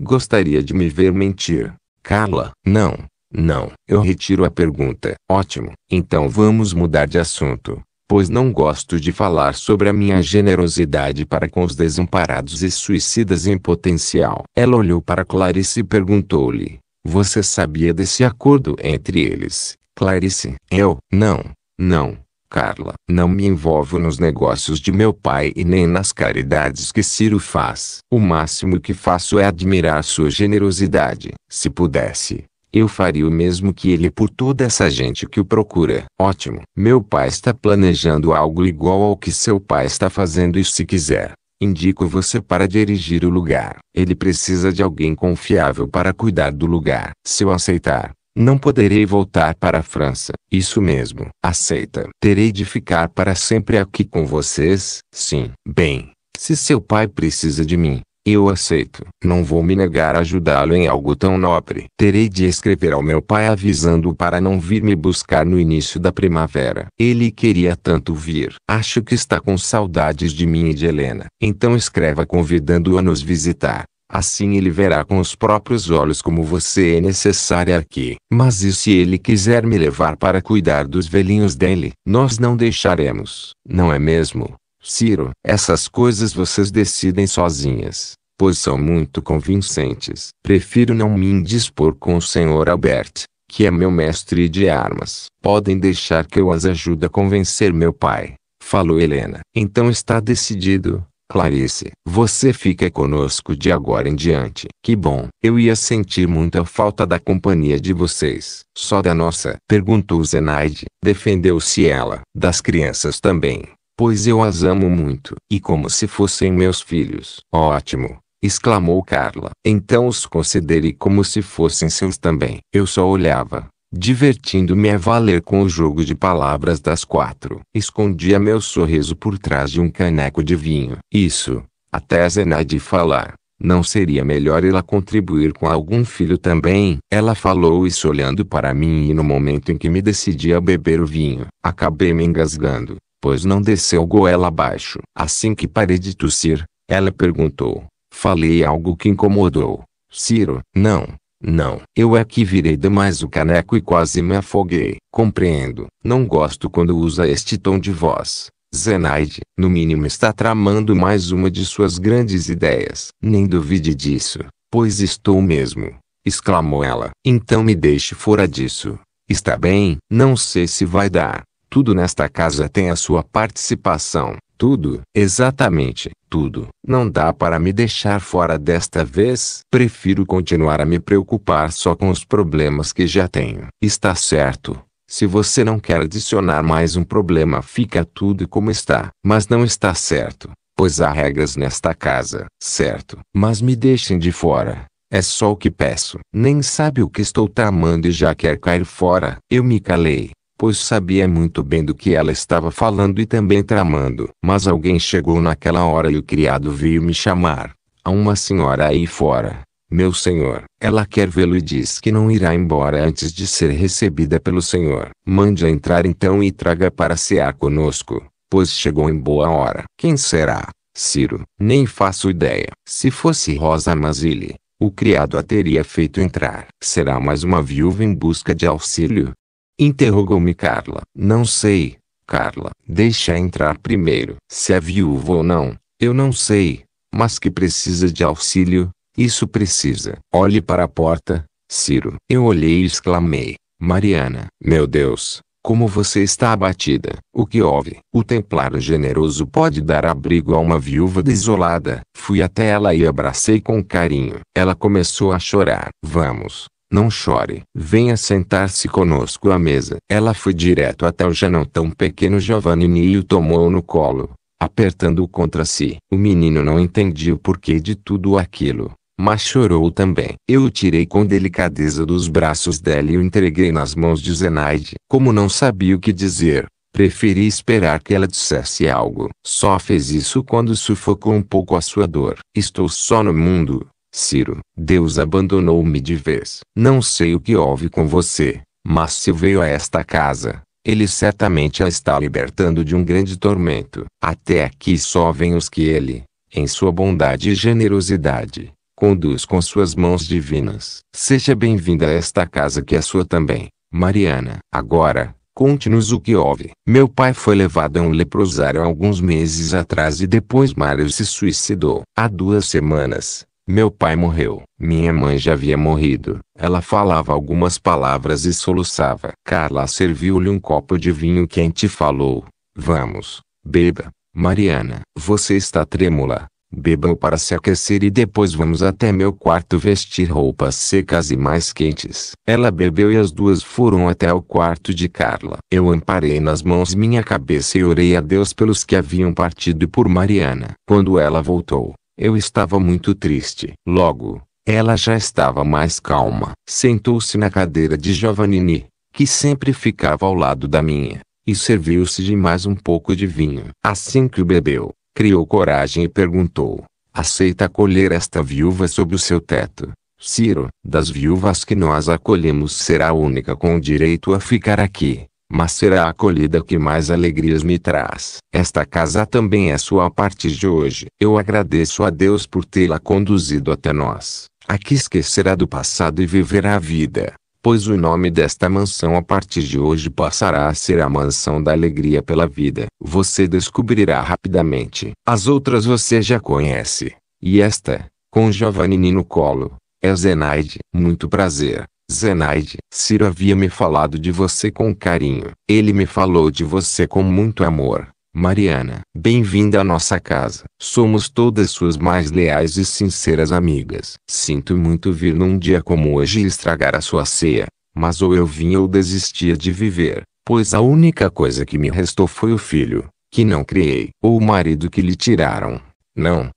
Gostaria de me ver mentir. Carla, não, não, eu retiro a pergunta. Ótimo, então vamos mudar de assunto, pois não gosto de falar sobre a minha generosidade para com os desamparados e suicidas em potencial. Ela olhou para Clarice e perguntou-lhe: você sabia desse acordo entre eles, Clarice? Eu, não, não, Carla. Não me envolvo nos negócios de meu pai e nem nas caridades que Ciro faz. O máximo que faço é admirar sua generosidade. Se pudesse, eu faria o mesmo que ele por toda essa gente que o procura. Ótimo. Meu pai está planejando algo igual ao que seu pai está fazendo e se quiser, Indico você para dirigir o lugar. Ele precisa de alguém confiável para cuidar do lugar. Se eu aceitar, não poderei voltar para a França. Isso mesmo. Aceita. Terei de ficar para sempre aqui com vocês? Sim. Bem, se seu pai precisa de mim, eu aceito. Não vou me negar a ajudá-lo em algo tão nobre. Terei de escrever ao meu pai avisando-o para não vir me buscar no início da primavera. Ele queria tanto vir. Acho que está com saudades de mim e de Helena. Então escreva convidando-o a nos visitar. Assim ele verá com os próprios olhos como você é necessária aqui. Mas e se ele quiser me levar para cuidar dos velhinhos dele? Nós não deixaremos, não é mesmo? Ciro, essas coisas vocês decidem sozinhas, pois são muito convincentes. Prefiro não me indispor com o senhor Albert, que é meu mestre de armas. Podem deixar que eu as ajude a convencer meu pai, falou Helena. Então está decidido, Clarice, você fica conosco de agora em diante. Que bom. Eu ia sentir muita falta da companhia de vocês. Só da nossa? Perguntou Zenaide. Defendeu-se ela. Das crianças também pois eu as amo muito, e como se fossem meus filhos. Ótimo! exclamou Carla. Então os considere como se fossem seus também. Eu só olhava, divertindo-me a valer com o jogo de palavras das quatro. Escondia meu sorriso por trás de um caneco de vinho. Isso, até a Zenaide falar. Não seria melhor ela contribuir com algum filho também? Ela falou isso olhando para mim e no momento em que me decidi a beber o vinho, acabei me engasgando pois não desceu goela abaixo. Assim que parei de tossir, ela perguntou. Falei algo que incomodou. Ciro, não, não. Eu é que virei demais o caneco e quase me afoguei. Compreendo. Não gosto quando usa este tom de voz. Zenaide, no mínimo está tramando mais uma de suas grandes ideias. Nem duvide disso, pois estou mesmo. Exclamou ela. Então me deixe fora disso. Está bem? Não sei se vai dar tudo nesta casa tem a sua participação. Tudo, exatamente, tudo. Não dá para me deixar fora desta vez. Prefiro continuar a me preocupar só com os problemas que já tenho. Está certo. Se você não quer adicionar mais um problema, fica tudo como está. Mas não está certo, pois há regras nesta casa, certo? Mas me deixem de fora. É só o que peço. Nem sabe o que estou tramando e já quer cair fora. Eu me calei pois sabia muito bem do que ela estava falando e também tramando. Mas alguém chegou naquela hora e o criado veio me chamar. Há uma senhora aí fora. Meu senhor, ela quer vê-lo e diz que não irá embora antes de ser recebida pelo senhor. Mande-a entrar então e traga para cear conosco, pois chegou em boa hora. Quem será? Ciro, nem faço ideia. Se fosse Rosa Mazile, o criado a teria feito entrar. Será mais uma viúva em busca de auxílio? Interrogou-me Carla. Não sei, Carla. Deixa entrar primeiro. Se é viúva ou não, eu não sei. Mas que precisa de auxílio, isso precisa. Olhe para a porta, Ciro. Eu olhei e exclamei. Mariana, meu Deus, como você está abatida. O que houve? O templário generoso pode dar abrigo a uma viúva desolada. Fui até ela e abracei com carinho. Ela começou a chorar. Vamos, não chore. Venha sentar-se conosco à mesa. Ela foi direto até o já não tão pequeno Giovannini e o tomou no colo, apertando-o contra si. O menino não entendia o porquê de tudo aquilo, mas chorou também. Eu o tirei com delicadeza dos braços dela e o entreguei nas mãos de Zenaide. Como não sabia o que dizer, preferi esperar que ela dissesse algo. Só fez isso quando sufocou um pouco a sua dor. Estou só no mundo Ciro, Deus abandonou-me de vez. Não sei o que houve com você, mas se veio a esta casa, ele certamente a está libertando de um grande tormento. Até aqui só vêm os que ele, em sua bondade e generosidade, conduz com suas mãos divinas. Seja bem-vinda a esta casa que é sua também, Mariana. Agora, conte-nos o que houve. Meu pai foi levado a um leprosário alguns meses atrás e depois Mário se suicidou. Há duas semanas, meu pai morreu. Minha mãe já havia morrido. Ela falava algumas palavras e soluçava. Carla serviu-lhe um copo de vinho quente e falou: Vamos, beba. Mariana, você está trêmula. Bebam para se aquecer e depois vamos até meu quarto vestir roupas secas e mais quentes. Ela bebeu e as duas foram até o quarto de Carla. Eu amparei nas mãos minha cabeça e orei a Deus pelos que haviam partido e por Mariana. Quando ela voltou, eu estava muito triste. Logo, ela já estava mais calma. Sentou-se na cadeira de Giovannini, que sempre ficava ao lado da minha, e serviu-se de mais um pouco de vinho. Assim que o bebeu, criou coragem e perguntou: Aceita acolher esta viúva sob o seu teto? Ciro, das viúvas que nós acolhemos será a única com o direito a ficar aqui mas será a acolhida que mais alegrias me traz. Esta casa também é sua a partir de hoje. Eu agradeço a Deus por tê-la conduzido até nós. Aqui esquecerá do passado e viverá a vida, pois o nome desta mansão a partir de hoje passará a ser a mansão da alegria pela vida. Você descobrirá rapidamente. As outras você já conhece, e esta, com Giovanni no colo, é Zenaide. Muito prazer. Zenaide, Ciro havia me falado de você com carinho. Ele me falou de você com muito amor. Mariana, bem-vinda à nossa casa. Somos todas suas mais leais e sinceras amigas. Sinto muito vir num dia como hoje e estragar a sua ceia, mas ou eu vinha ou desistia de viver, pois a única coisa que me restou foi o filho, que não criei, ou o marido que lhe tiraram. Não,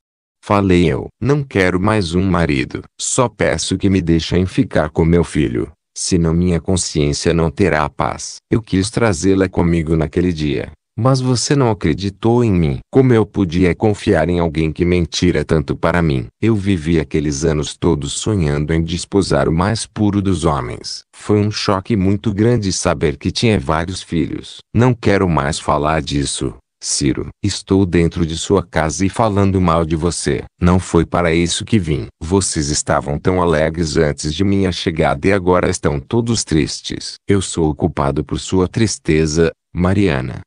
Falei eu, não quero mais um marido, só peço que me deixem ficar com meu filho, senão minha consciência não terá paz. Eu quis trazê-la comigo naquele dia, mas você não acreditou em mim. Como eu podia confiar em alguém que mentira tanto para mim? Eu vivi aqueles anos todos sonhando em desposar o mais puro dos homens. Foi um choque muito grande saber que tinha vários filhos. Não quero mais falar disso. Ciro, estou dentro de sua casa e falando mal de você. Não foi para isso que vim. Vocês estavam tão alegres antes de minha chegada e agora estão todos tristes. Eu sou o culpado por sua tristeza, Mariana.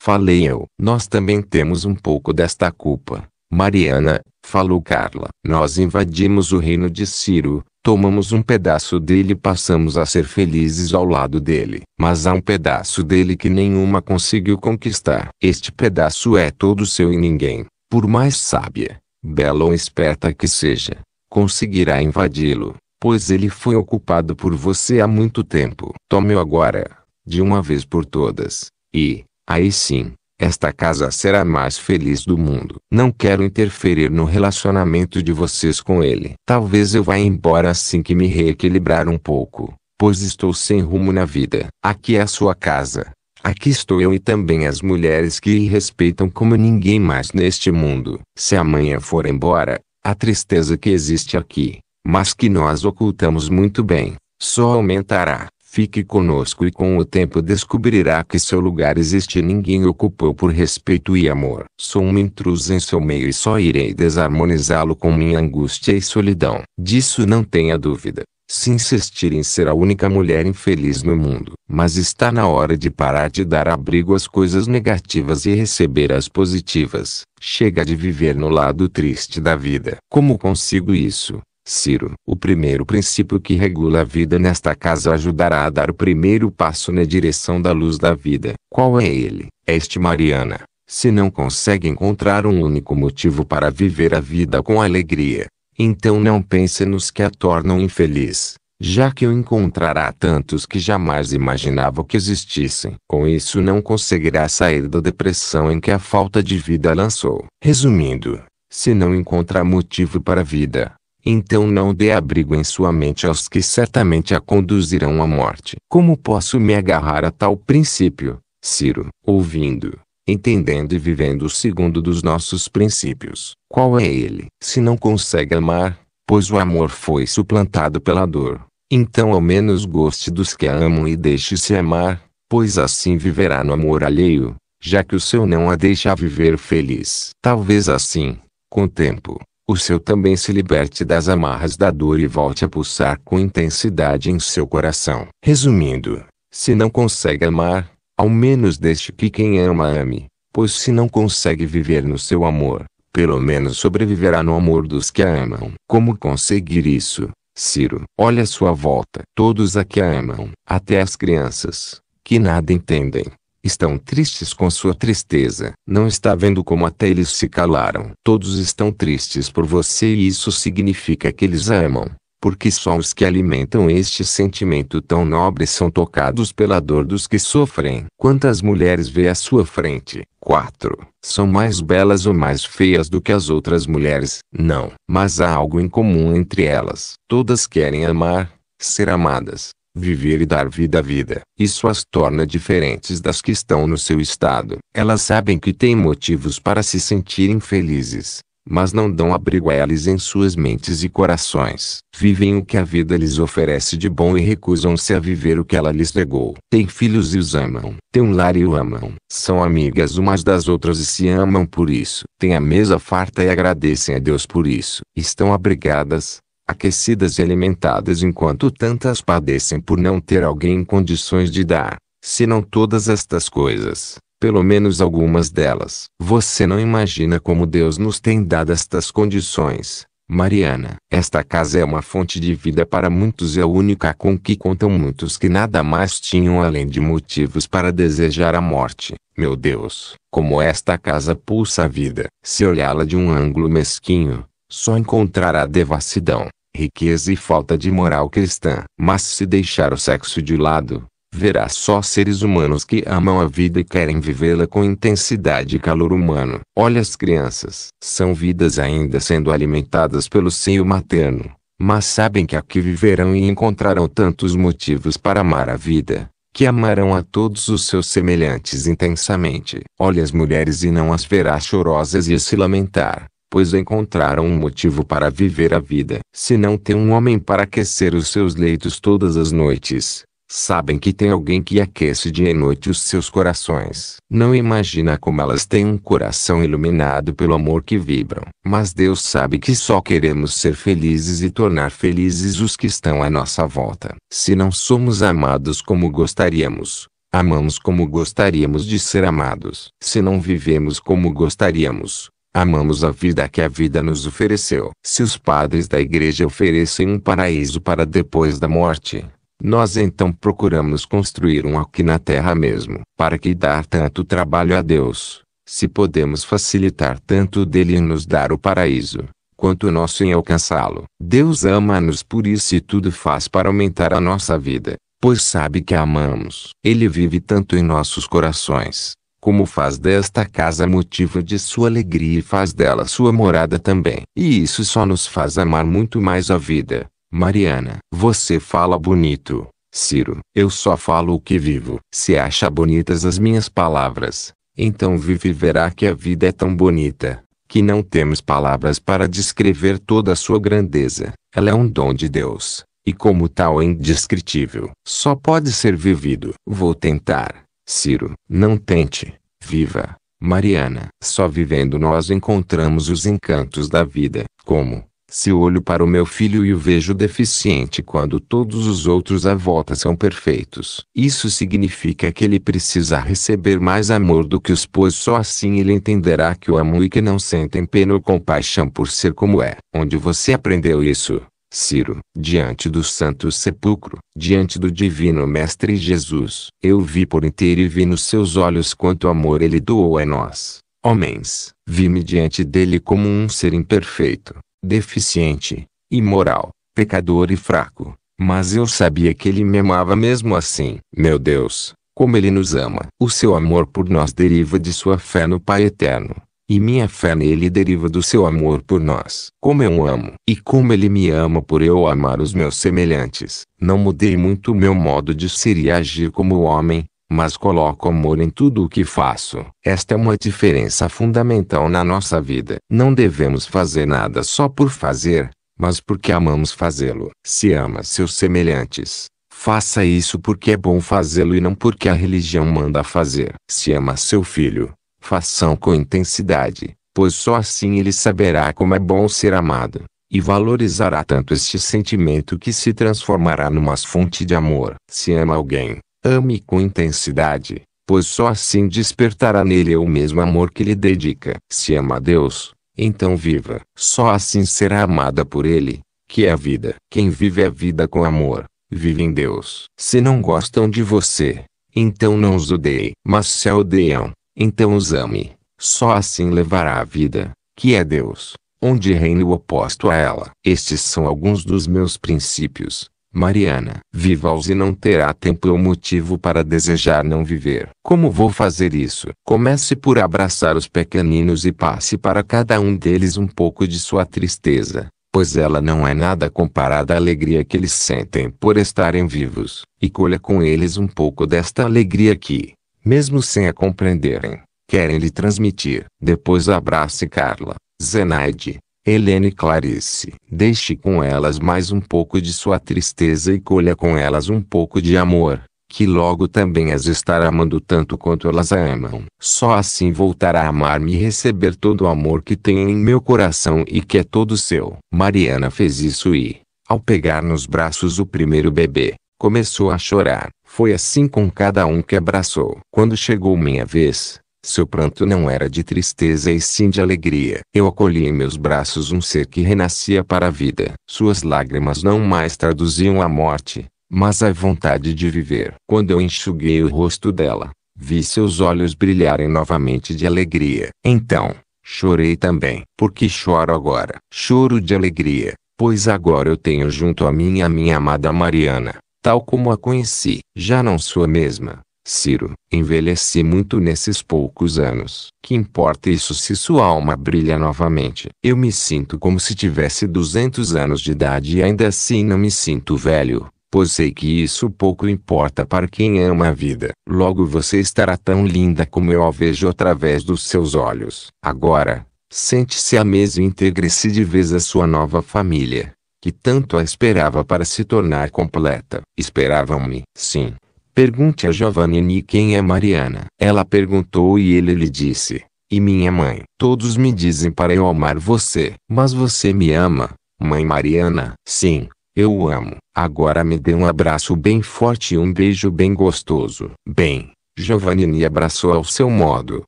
Falei eu. Nós também temos um pouco desta culpa. Mariana, falou Carla. Nós invadimos o reino de Ciro, Tomamos um pedaço dele e passamos a ser felizes ao lado dele. Mas há um pedaço dele que nenhuma conseguiu conquistar. Este pedaço é todo seu e ninguém, por mais sábia, bela ou esperta que seja, conseguirá invadi-lo, pois ele foi ocupado por você há muito tempo. Tome-o agora, de uma vez por todas, e, aí sim, esta casa será a mais feliz do mundo. Não quero interferir no relacionamento de vocês com ele. Talvez eu vá embora assim que me reequilibrar um pouco, pois estou sem rumo na vida. Aqui é a sua casa. Aqui estou eu e também as mulheres que respeitam como ninguém mais neste mundo. Se amanhã for embora, a tristeza que existe aqui, mas que nós ocultamos muito bem, só aumentará. Fique conosco e com o tempo descobrirá que seu lugar existe e ninguém ocupou por respeito e amor. Sou um intruso em seu meio e só irei desarmonizá-lo com minha angústia e solidão. Disso não tenha dúvida. Se insistir em ser a única mulher infeliz no mundo, mas está na hora de parar de dar abrigo às coisas negativas e receber as positivas. Chega de viver no lado triste da vida. Como consigo isso? Ciro, o primeiro princípio que regula a vida nesta casa ajudará a dar o primeiro passo na direção da luz da vida. Qual é ele? É este Mariana. Se não consegue encontrar um único motivo para viver a vida com alegria, então não pense nos que a tornam infeliz, já que o encontrará tantos que jamais imaginava que existissem. Com isso não conseguirá sair da depressão em que a falta de vida lançou. Resumindo, se não encontrar motivo para a vida, então não dê abrigo em sua mente aos que certamente a conduzirão à morte. Como posso me agarrar a tal princípio, Ciro? Ouvindo, entendendo e vivendo o segundo dos nossos princípios. Qual é ele? Se não consegue amar, pois o amor foi suplantado pela dor, então ao menos goste dos que a amam e deixe-se amar, pois assim viverá no amor alheio, já que o seu não a deixa viver feliz. Talvez assim, com o tempo, o seu também se liberte das amarras da dor e volte a pulsar com intensidade em seu coração. Resumindo, se não consegue amar, ao menos deixe que quem ama ame, pois se não consegue viver no seu amor, pelo menos sobreviverá no amor dos que a amam. Como conseguir isso? Ciro, olha à sua volta. Todos a que a amam, até as crianças, que nada entendem, Estão tristes com sua tristeza. Não está vendo como até eles se calaram. Todos estão tristes por você e isso significa que eles a amam. Porque só os que alimentam este sentimento tão nobre são tocados pela dor dos que sofrem. Quantas mulheres vê à sua frente? 4. São mais belas ou mais feias do que as outras mulheres? Não. Mas há algo em comum entre elas. Todas querem amar, ser amadas viver e dar vida à vida. Isso as torna diferentes das que estão no seu estado. Elas sabem que têm motivos para se sentirem felizes, mas não dão abrigo a eles em suas mentes e corações. Vivem o que a vida lhes oferece de bom e recusam-se a viver o que ela lhes negou. Têm filhos e os amam. Têm um lar e o amam. São amigas umas das outras e se amam por isso. Têm a mesa farta e agradecem a Deus por isso. Estão abrigadas, aquecidas e alimentadas enquanto tantas padecem por não ter alguém em condições de dar, se não todas estas coisas, pelo menos algumas delas. Você não imagina como Deus nos tem dado estas condições. Mariana, esta casa é uma fonte de vida para muitos e a única com que contam muitos que nada mais tinham além de motivos para desejar a morte. Meu Deus, como esta casa pulsa a vida. Se olhá-la de um ângulo mesquinho, só encontrará devassidão riqueza e falta de moral cristã. Mas se deixar o sexo de lado, verá só seres humanos que amam a vida e querem vivê-la com intensidade e calor humano. Olha as crianças, são vidas ainda sendo alimentadas pelo seio materno, mas sabem que aqui viverão e encontrarão tantos motivos para amar a vida, que amarão a todos os seus semelhantes intensamente. Olha as mulheres e não as verás chorosas e se lamentar, pois encontraram um motivo para viver a vida. Se não tem um homem para aquecer os seus leitos todas as noites, sabem que tem alguém que aquece dia e noite os seus corações. Não imagina como elas têm um coração iluminado pelo amor que vibram. Mas Deus sabe que só queremos ser felizes e tornar felizes os que estão à nossa volta. Se não somos amados como gostaríamos, Amamos como gostaríamos de ser amados. Se não vivemos como gostaríamos, Amamos a vida que a vida nos ofereceu. Se os padres da igreja oferecem um paraíso para depois da morte, nós então procuramos construir um aqui na terra mesmo. Para que dar tanto trabalho a Deus, se podemos facilitar tanto dele em nos dar o paraíso, quanto o nosso em alcançá-lo? Deus ama-nos por isso e tudo faz para aumentar a nossa vida, pois sabe que amamos. Ele vive tanto em nossos corações como faz desta casa motivo de sua alegria e faz dela sua morada também. E isso só nos faz amar muito mais a vida. Mariana, você fala bonito. Ciro, eu só falo o que vivo. Se acha bonitas as minhas palavras, então vive e verá que a vida é tão bonita, que não temos palavras para descrever toda a sua grandeza. Ela é um dom de Deus, e como tal é indescritível. Só pode ser vivido. Vou tentar Ciro, não tente, viva, Mariana. Só vivendo nós encontramos os encantos da vida, como, se olho para o meu filho e o vejo deficiente quando todos os outros à volta são perfeitos. Isso significa que ele precisa receber mais amor do que os pois só assim ele entenderá que o amo e que não sentem pena ou compaixão por ser como é. Onde você aprendeu isso? Ciro, diante do Santo Sepulcro, diante do Divino Mestre Jesus, eu vi por inteiro e vi nos seus olhos quanto amor ele doou a nós, homens, vi-me diante dele como um ser imperfeito, deficiente, imoral, pecador e fraco, mas eu sabia que ele me amava mesmo assim. Meu Deus, como ele nos ama! O seu amor por nós deriva de sua fé no Pai Eterno. E minha fé nele deriva do seu amor por nós. Como eu o amo. E como ele me ama por eu amar os meus semelhantes. Não mudei muito o meu modo de ser e agir como homem, mas coloco amor em tudo o que faço. Esta é uma diferença fundamental na nossa vida. Não devemos fazer nada só por fazer, mas porque amamos fazê-lo. Se ama seus semelhantes, faça isso porque é bom fazê-lo e não porque a religião manda fazer. Se ama seu filho, Façam com intensidade, pois só assim ele saberá como é bom ser amado, e valorizará tanto este sentimento que se transformará numa fonte de amor. Se ama alguém, ame com intensidade, pois só assim despertará nele o mesmo amor que lhe dedica. Se ama a Deus, então viva. Só assim será amada por ele, que é a vida. Quem vive a vida com amor, vive em Deus. Se não gostam de você, então não os odeie. Mas se a odeiam, então os ame. Só assim levará a vida, que é Deus, onde reina o oposto a ela. Estes são alguns dos meus princípios. Mariana, viva-os e não terá tempo ou motivo para desejar não viver. Como vou fazer isso? Comece por abraçar os pequeninos e passe para cada um deles um pouco de sua tristeza, pois ela não é nada comparada à alegria que eles sentem por estarem vivos, e colha com eles um pouco desta alegria que, mesmo sem a compreenderem, querem lhe transmitir. Depois abrace Carla, Zenaide, Helene e Clarice. Deixe com elas mais um pouco de sua tristeza e colha com elas um pouco de amor, que logo também as estará amando tanto quanto elas a amam. Só assim voltará a amar-me e receber todo o amor que tem em meu coração e que é todo seu. Mariana fez isso e, ao pegar nos braços o primeiro bebê, Começou a chorar. Foi assim com cada um que abraçou. Quando chegou minha vez, seu pranto não era de tristeza e sim de alegria. Eu acolhi em meus braços um ser que renascia para a vida. Suas lágrimas não mais traduziam a morte, mas a vontade de viver. Quando eu enxuguei o rosto dela, vi seus olhos brilharem novamente de alegria. Então, chorei também. Por que choro agora? Choro de alegria, pois agora eu tenho junto a mim a minha amada Mariana tal como a conheci, já não sou a mesma. Ciro, envelheci muito nesses poucos anos. Que importa isso se sua alma brilha novamente? Eu me sinto como se tivesse 200 anos de idade e ainda assim não me sinto velho, pois sei que isso pouco importa para quem ama a vida. Logo você estará tão linda como eu a vejo através dos seus olhos. Agora, sente-se à mesa e integre-se de vez a sua nova família que tanto a esperava para se tornar completa. Esperavam-me, sim. Pergunte a Giovannini quem é Mariana. Ela perguntou e ele lhe disse: E minha mãe? Todos me dizem para eu amar você. Mas você me ama, mãe Mariana? Sim, eu o amo. Agora me dê um abraço bem forte e um beijo bem gostoso. Bem, Giovannini abraçou ao seu modo,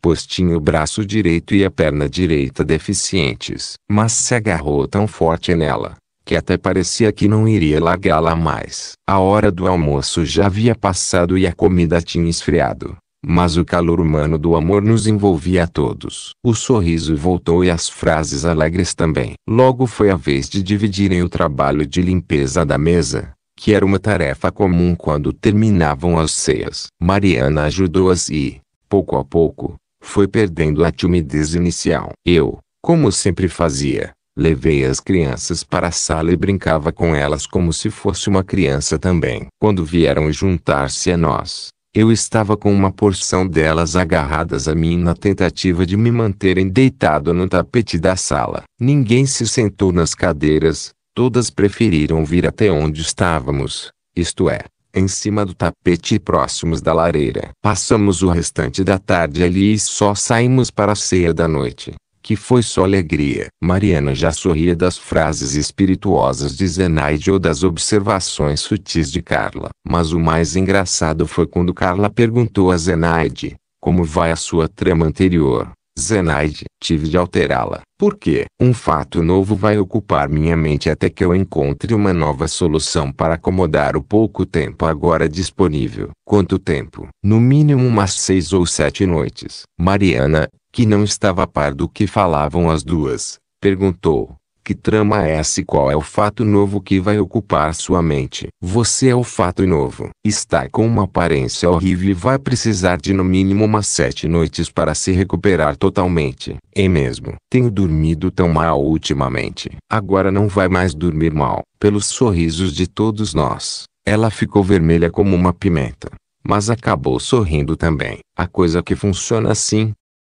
pois tinha o braço direito e a perna direita deficientes. Mas se agarrou tão forte nela, até parecia que não iria largá-la mais. A hora do almoço já havia passado e a comida tinha esfriado. Mas o calor humano do amor nos envolvia a todos. O sorriso voltou e as frases alegres também. Logo foi a vez de dividirem o trabalho de limpeza da mesa, que era uma tarefa comum quando terminavam as ceias. Mariana ajudou-as e, pouco a pouco, foi perdendo a timidez inicial. Eu, como sempre fazia, Levei as crianças para a sala e brincava com elas como se fosse uma criança também. Quando vieram juntar-se a nós, eu estava com uma porção delas agarradas a mim na tentativa de me manterem deitado no tapete da sala. Ninguém se sentou nas cadeiras, todas preferiram vir até onde estávamos, isto é, em cima do tapete e próximos da lareira. Passamos o restante da tarde ali e só saímos para a ceia da noite que foi só alegria. Mariana já sorria das frases espirituosas de Zenaide ou das observações sutis de Carla. Mas o mais engraçado foi quando Carla perguntou a Zenaide, como vai a sua trama anterior? Zenaide, tive de alterá-la. Por quê? Um fato novo vai ocupar minha mente até que eu encontre uma nova solução para acomodar o pouco tempo agora disponível. Quanto tempo? No mínimo umas seis ou sete noites. Mariana, que não estava a par do que falavam as duas, perguntou: Que trama é essa e qual é o fato novo que vai ocupar sua mente? Você é o fato novo. Está com uma aparência horrível e vai precisar de no mínimo umas sete noites para se recuperar totalmente. É mesmo. Tenho dormido tão mal ultimamente. Agora não vai mais dormir mal. Pelos sorrisos de todos nós. Ela ficou vermelha como uma pimenta mas acabou sorrindo também. A coisa que funciona assim,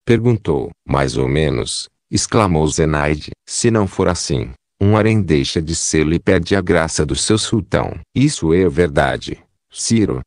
Perguntou, mais ou menos, exclamou Zenaide. Se não for assim, um harém deixa de ser e perde a graça do seu sultão. Isso é verdade, Ciro.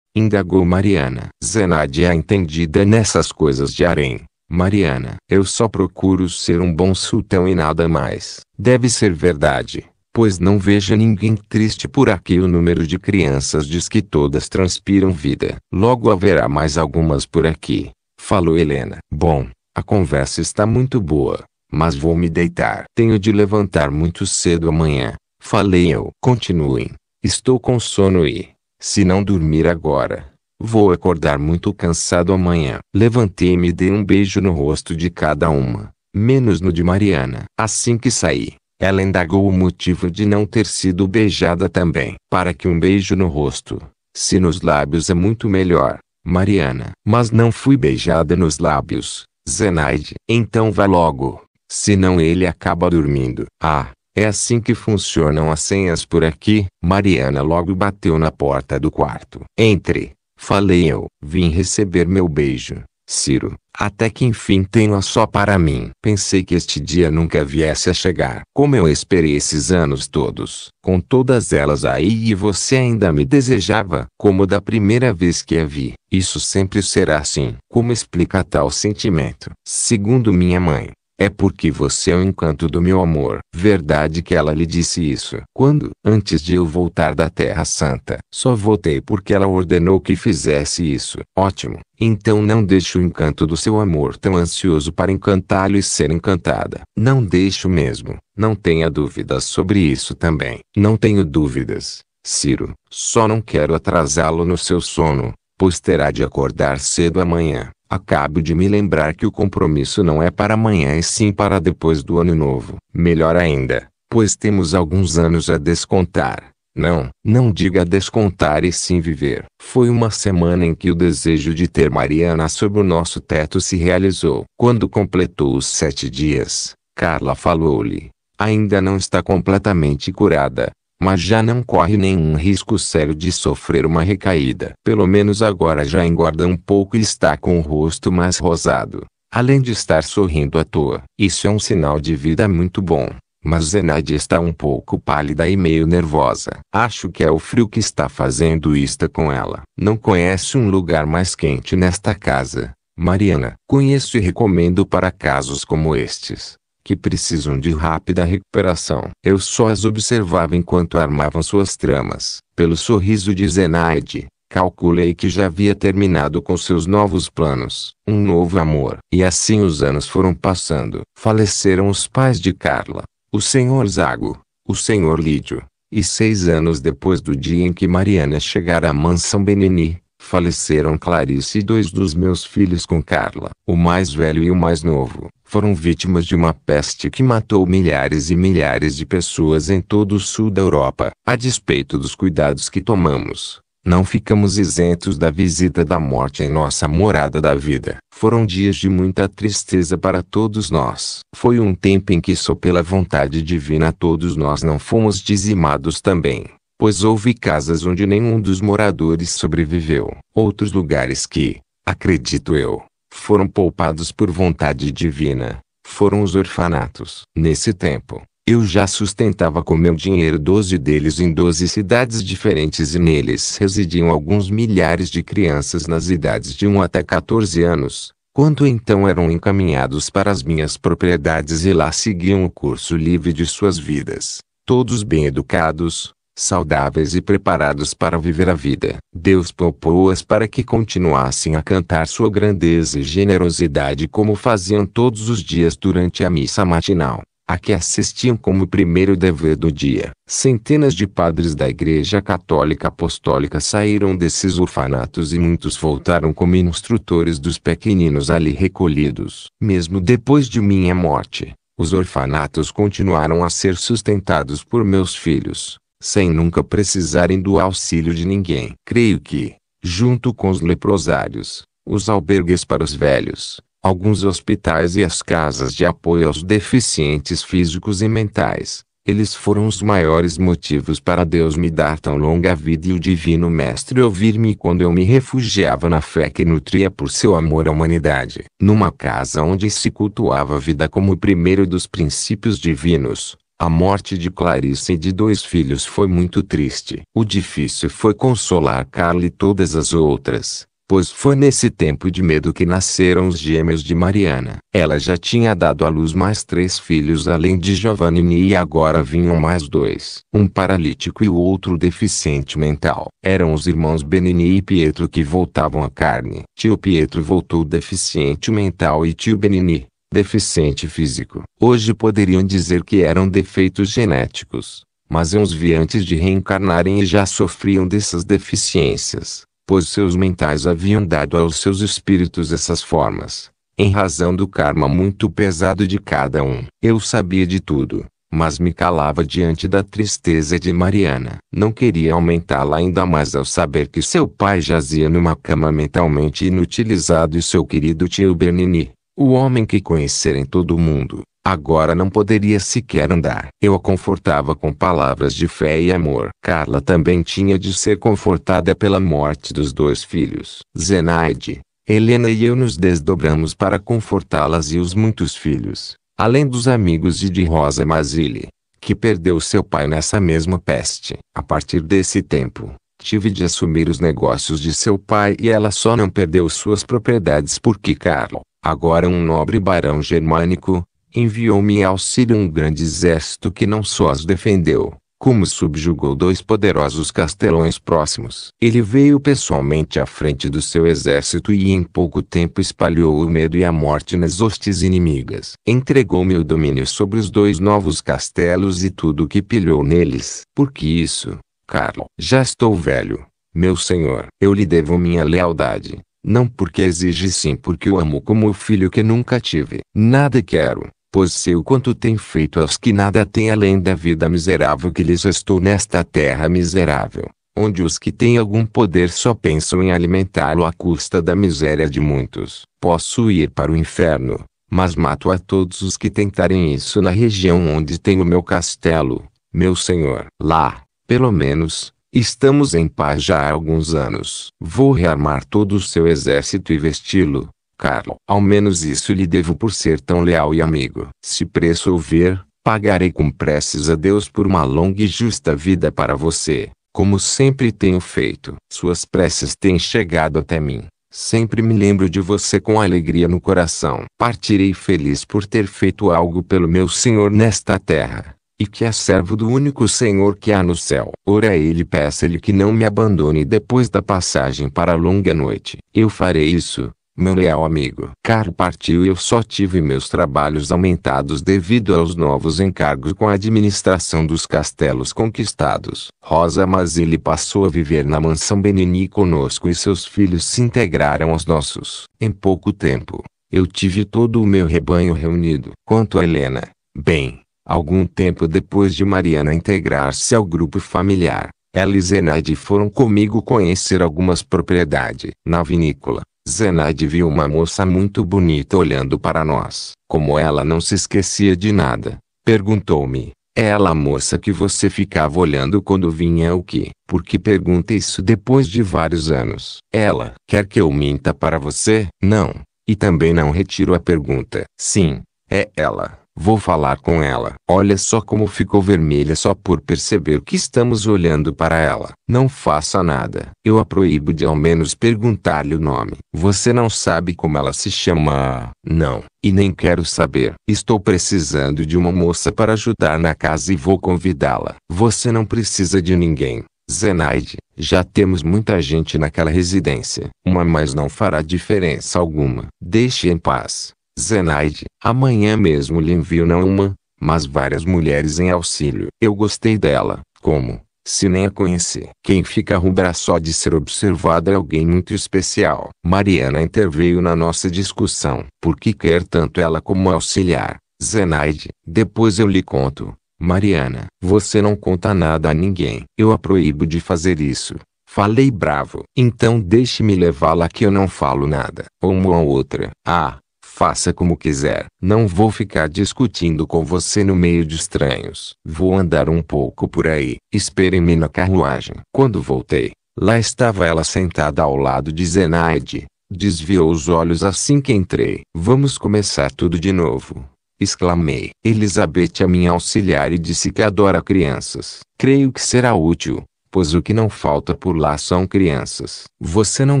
Indagou Mariana. Zenaide é entendida nessas coisas de harém. Mariana, eu só procuro ser um bom sultão e nada mais. Deve ser verdade, pois não vejo ninguém triste por aqui. O número de crianças diz que todas transpiram vida. Logo haverá mais algumas por aqui. Falou Helena. Bom, a conversa está muito boa, mas vou me deitar. Tenho de levantar muito cedo amanhã. Falei eu. Continuem. Estou com sono e, se não dormir agora, Vou acordar muito cansado amanhã. Levantei-me e dei um beijo no rosto de cada uma, menos no de Mariana. Assim que saí, ela indagou o motivo de não ter sido beijada também. Para que um beijo no rosto, se nos lábios é muito melhor, Mariana. Mas não fui beijada nos lábios, Zenaide. Então vá logo, senão ele acaba dormindo. Ah, é assim que funcionam as senhas por aqui. Mariana logo bateu na porta do quarto. Entre, falei eu. Vim receber meu beijo. Ciro, até que enfim tenho-a só para mim. Pensei que este dia nunca viesse a chegar. Como eu esperei esses anos todos, com todas elas aí e você ainda me desejava, como da primeira vez que a vi. Isso sempre será assim. Como explica tal sentimento? Segundo minha mãe, é porque você é o encanto do meu amor. Verdade que ela lhe disse isso. Quando, antes de eu voltar da Terra Santa, só voltei porque ela ordenou que fizesse isso. Ótimo. Então não deixe o encanto do seu amor tão ansioso para encantá-lo e ser encantada. Não deixo mesmo. Não tenha dúvidas sobre isso também. Não tenho dúvidas. Ciro, só não quero atrasá-lo no seu sono, pois terá de acordar cedo amanhã. Acabo de me lembrar que o compromisso não é para amanhã e sim para depois do ano novo. Melhor ainda, pois temos alguns anos a descontar. Não, não diga descontar e sim viver. Foi uma semana em que o desejo de ter Mariana sob o nosso teto se realizou. Quando completou os sete dias, Carla falou-lhe: Ainda não está completamente curada, mas já não corre nenhum risco sério de sofrer uma recaída. Pelo menos agora já engorda um pouco e está com o rosto mais rosado, além de estar sorrindo à toa. Isso é um sinal de vida muito bom. Mas Zenaide está um pouco pálida e meio nervosa. Acho que é o frio que está fazendo isto com ela. Não conhece um lugar mais quente nesta casa, Mariana. Conheço e recomendo para casos como estes que precisam de rápida recuperação. Eu só as observava enquanto armavam suas tramas. Pelo sorriso de Zenaide, calculei que já havia terminado com seus novos planos, um novo amor. E assim os anos foram passando. Faleceram os pais de Carla, o senhor Zago, o senhor Lídio, e seis anos depois do dia em que Mariana chegara à mansão Benini, Faleceram Clarice e dois dos meus filhos com Carla. O mais velho e o mais novo foram vítimas de uma peste que matou milhares e milhares de pessoas em todo o sul da Europa. A despeito dos cuidados que tomamos, não ficamos isentos da visita da morte em nossa morada da vida. Foram dias de muita tristeza para todos nós. Foi um tempo em que, só pela vontade divina, todos nós não fomos dizimados também pois houve casas onde nenhum dos moradores sobreviveu, outros lugares que, acredito eu, foram poupados por vontade divina, foram os orfanatos. Nesse tempo, eu já sustentava com meu dinheiro doze deles em doze cidades diferentes e neles residiam alguns milhares de crianças nas idades de 1 até 14 anos, quando então eram encaminhados para as minhas propriedades e lá seguiam o curso livre de suas vidas, todos bem educados, saudáveis e preparados para viver a vida. Deus poupou-as para que continuassem a cantar sua grandeza e generosidade como faziam todos os dias durante a missa matinal, a que assistiam como primeiro dever do dia. Centenas de padres da Igreja Católica Apostólica saíram desses orfanatos e muitos voltaram como instrutores dos pequeninos ali recolhidos. Mesmo depois de minha morte, os orfanatos continuaram a ser sustentados por meus filhos sem nunca precisarem do auxílio de ninguém. Creio que, junto com os leprosários, os albergues para os velhos, alguns hospitais e as casas de apoio aos deficientes físicos e mentais, eles foram os maiores motivos para Deus me dar tão longa vida e o Divino Mestre ouvir-me quando eu me refugiava na fé que nutria por seu amor à humanidade. Numa casa onde se cultuava a vida como o primeiro dos princípios divinos, a morte de Clarice e de dois filhos foi muito triste. O difícil foi consolar Carla e todas as outras, pois foi nesse tempo de medo que nasceram os gêmeos de Mariana. Ela já tinha dado à luz mais três filhos além de Giovannini e agora vinham mais dois. Um paralítico e o outro deficiente mental. Eram os irmãos Benini e Pietro que voltavam à carne. Tio Pietro voltou deficiente mental e tio Benini, deficiente físico. Hoje poderiam dizer que eram defeitos genéticos, mas eu é os vi antes de reencarnarem e já sofriam dessas deficiências, pois seus mentais haviam dado aos seus espíritos essas formas, em razão do karma muito pesado de cada um. Eu sabia de tudo, mas me calava diante da tristeza de Mariana. Não queria aumentá-la ainda mais ao saber que seu pai jazia numa cama mentalmente inutilizado e seu querido tio Bernini, o homem que conhecer em todo o mundo, agora não poderia sequer andar. Eu a confortava com palavras de fé e amor. Carla também tinha de ser confortada pela morte dos dois filhos. Zenaide, Helena e eu nos desdobramos para confortá-las e os muitos filhos, além dos amigos e de Rosa Masili, que perdeu seu pai nessa mesma peste. A partir desse tempo, tive de assumir os negócios de seu pai e ela só não perdeu suas propriedades porque Carlo, agora um nobre barão germânico, enviou-me em auxílio um grande exército que não só as defendeu, como subjugou dois poderosos castelões próximos. Ele veio pessoalmente à frente do seu exército e em pouco tempo espalhou o medo e a morte nas hostes inimigas. Entregou-me o domínio sobre os dois novos castelos e tudo o que pilhou neles. Por que isso? Carlo. Já estou velho, meu senhor. Eu lhe devo minha lealdade. Não porque exige sim porque o amo como o filho que nunca tive. Nada quero, pois sei o quanto tem feito aos que nada têm além da vida miserável que lhes estou nesta terra miserável onde os que têm algum poder só pensam em alimentá-lo à custa da miséria de muitos. Posso ir para o inferno, mas mato a todos os que tentarem isso na região onde tenho meu castelo, meu senhor. Lá, pelo menos, estamos em paz já há alguns anos. Vou rearmar todo o seu exército e vesti-lo, Carlo. Ao menos isso lhe devo por ser tão leal e amigo. Se preço houver, pagarei com preces a Deus por uma longa e justa vida para você, como sempre tenho feito. Suas preces têm chegado até mim. Sempre me lembro de você com alegria no coração. Partirei feliz por ter feito algo pelo meu Senhor nesta terra e que é servo do único Senhor que há no céu. Ora ele peça-lhe que não me abandone depois da passagem para a longa noite. Eu farei isso, meu leal amigo. Caro partiu e eu só tive meus trabalhos aumentados devido aos novos encargos com a administração dos castelos conquistados. Rosa Mazili passou a viver na mansão Benini conosco e seus filhos se integraram aos nossos. Em pouco tempo, eu tive todo o meu rebanho reunido. Quanto a Helena, bem, Algum tempo depois de Mariana integrar-se ao grupo familiar, ela e Zenaide foram comigo conhecer algumas propriedades na vinícola. Zenaide viu uma moça muito bonita olhando para nós. Como ela não se esquecia de nada, perguntou-me: É ela a moça que você ficava olhando quando vinha o que? Por que pergunta isso depois de vários anos? Ela quer que eu minta para você? Não. E também não retiro a pergunta. Sim, é ela. Vou falar com ela. Olha só como ficou vermelha só por perceber que estamos olhando para ela. Não faça nada. Eu a proíbo de ao menos perguntar-lhe o nome. Você não sabe como ela se chama? Não. E nem quero saber. Estou precisando de uma moça para ajudar na casa e vou convidá-la. Você não precisa de ninguém. Zenaide, já temos muita gente naquela residência. Uma mais não fará diferença alguma. Deixe em paz. Zenaide, amanhã mesmo lhe envio não uma, mas várias mulheres em auxílio. Eu gostei dela, como, se nem a conheci. Quem fica rubra só de ser observada é alguém muito especial. Mariana interveio na nossa discussão. Por que quer tanto ela como auxiliar? Zenaide, depois eu lhe conto. Mariana, você não conta nada a ninguém. Eu a proíbo de fazer isso. Falei bravo. Então deixe-me levá-la que eu não falo nada. Uma ou outra. Ah, faça como quiser. Não vou ficar discutindo com você no meio de estranhos. Vou andar um pouco por aí. Espere-me na carruagem. Quando voltei, lá estava ela sentada ao lado de Zenaide. Desviou os olhos assim que entrei. Vamos começar tudo de novo. Exclamei. Elizabeth é minha auxiliar e disse que adora crianças. Creio que será útil pois o que não falta por lá são crianças. Você não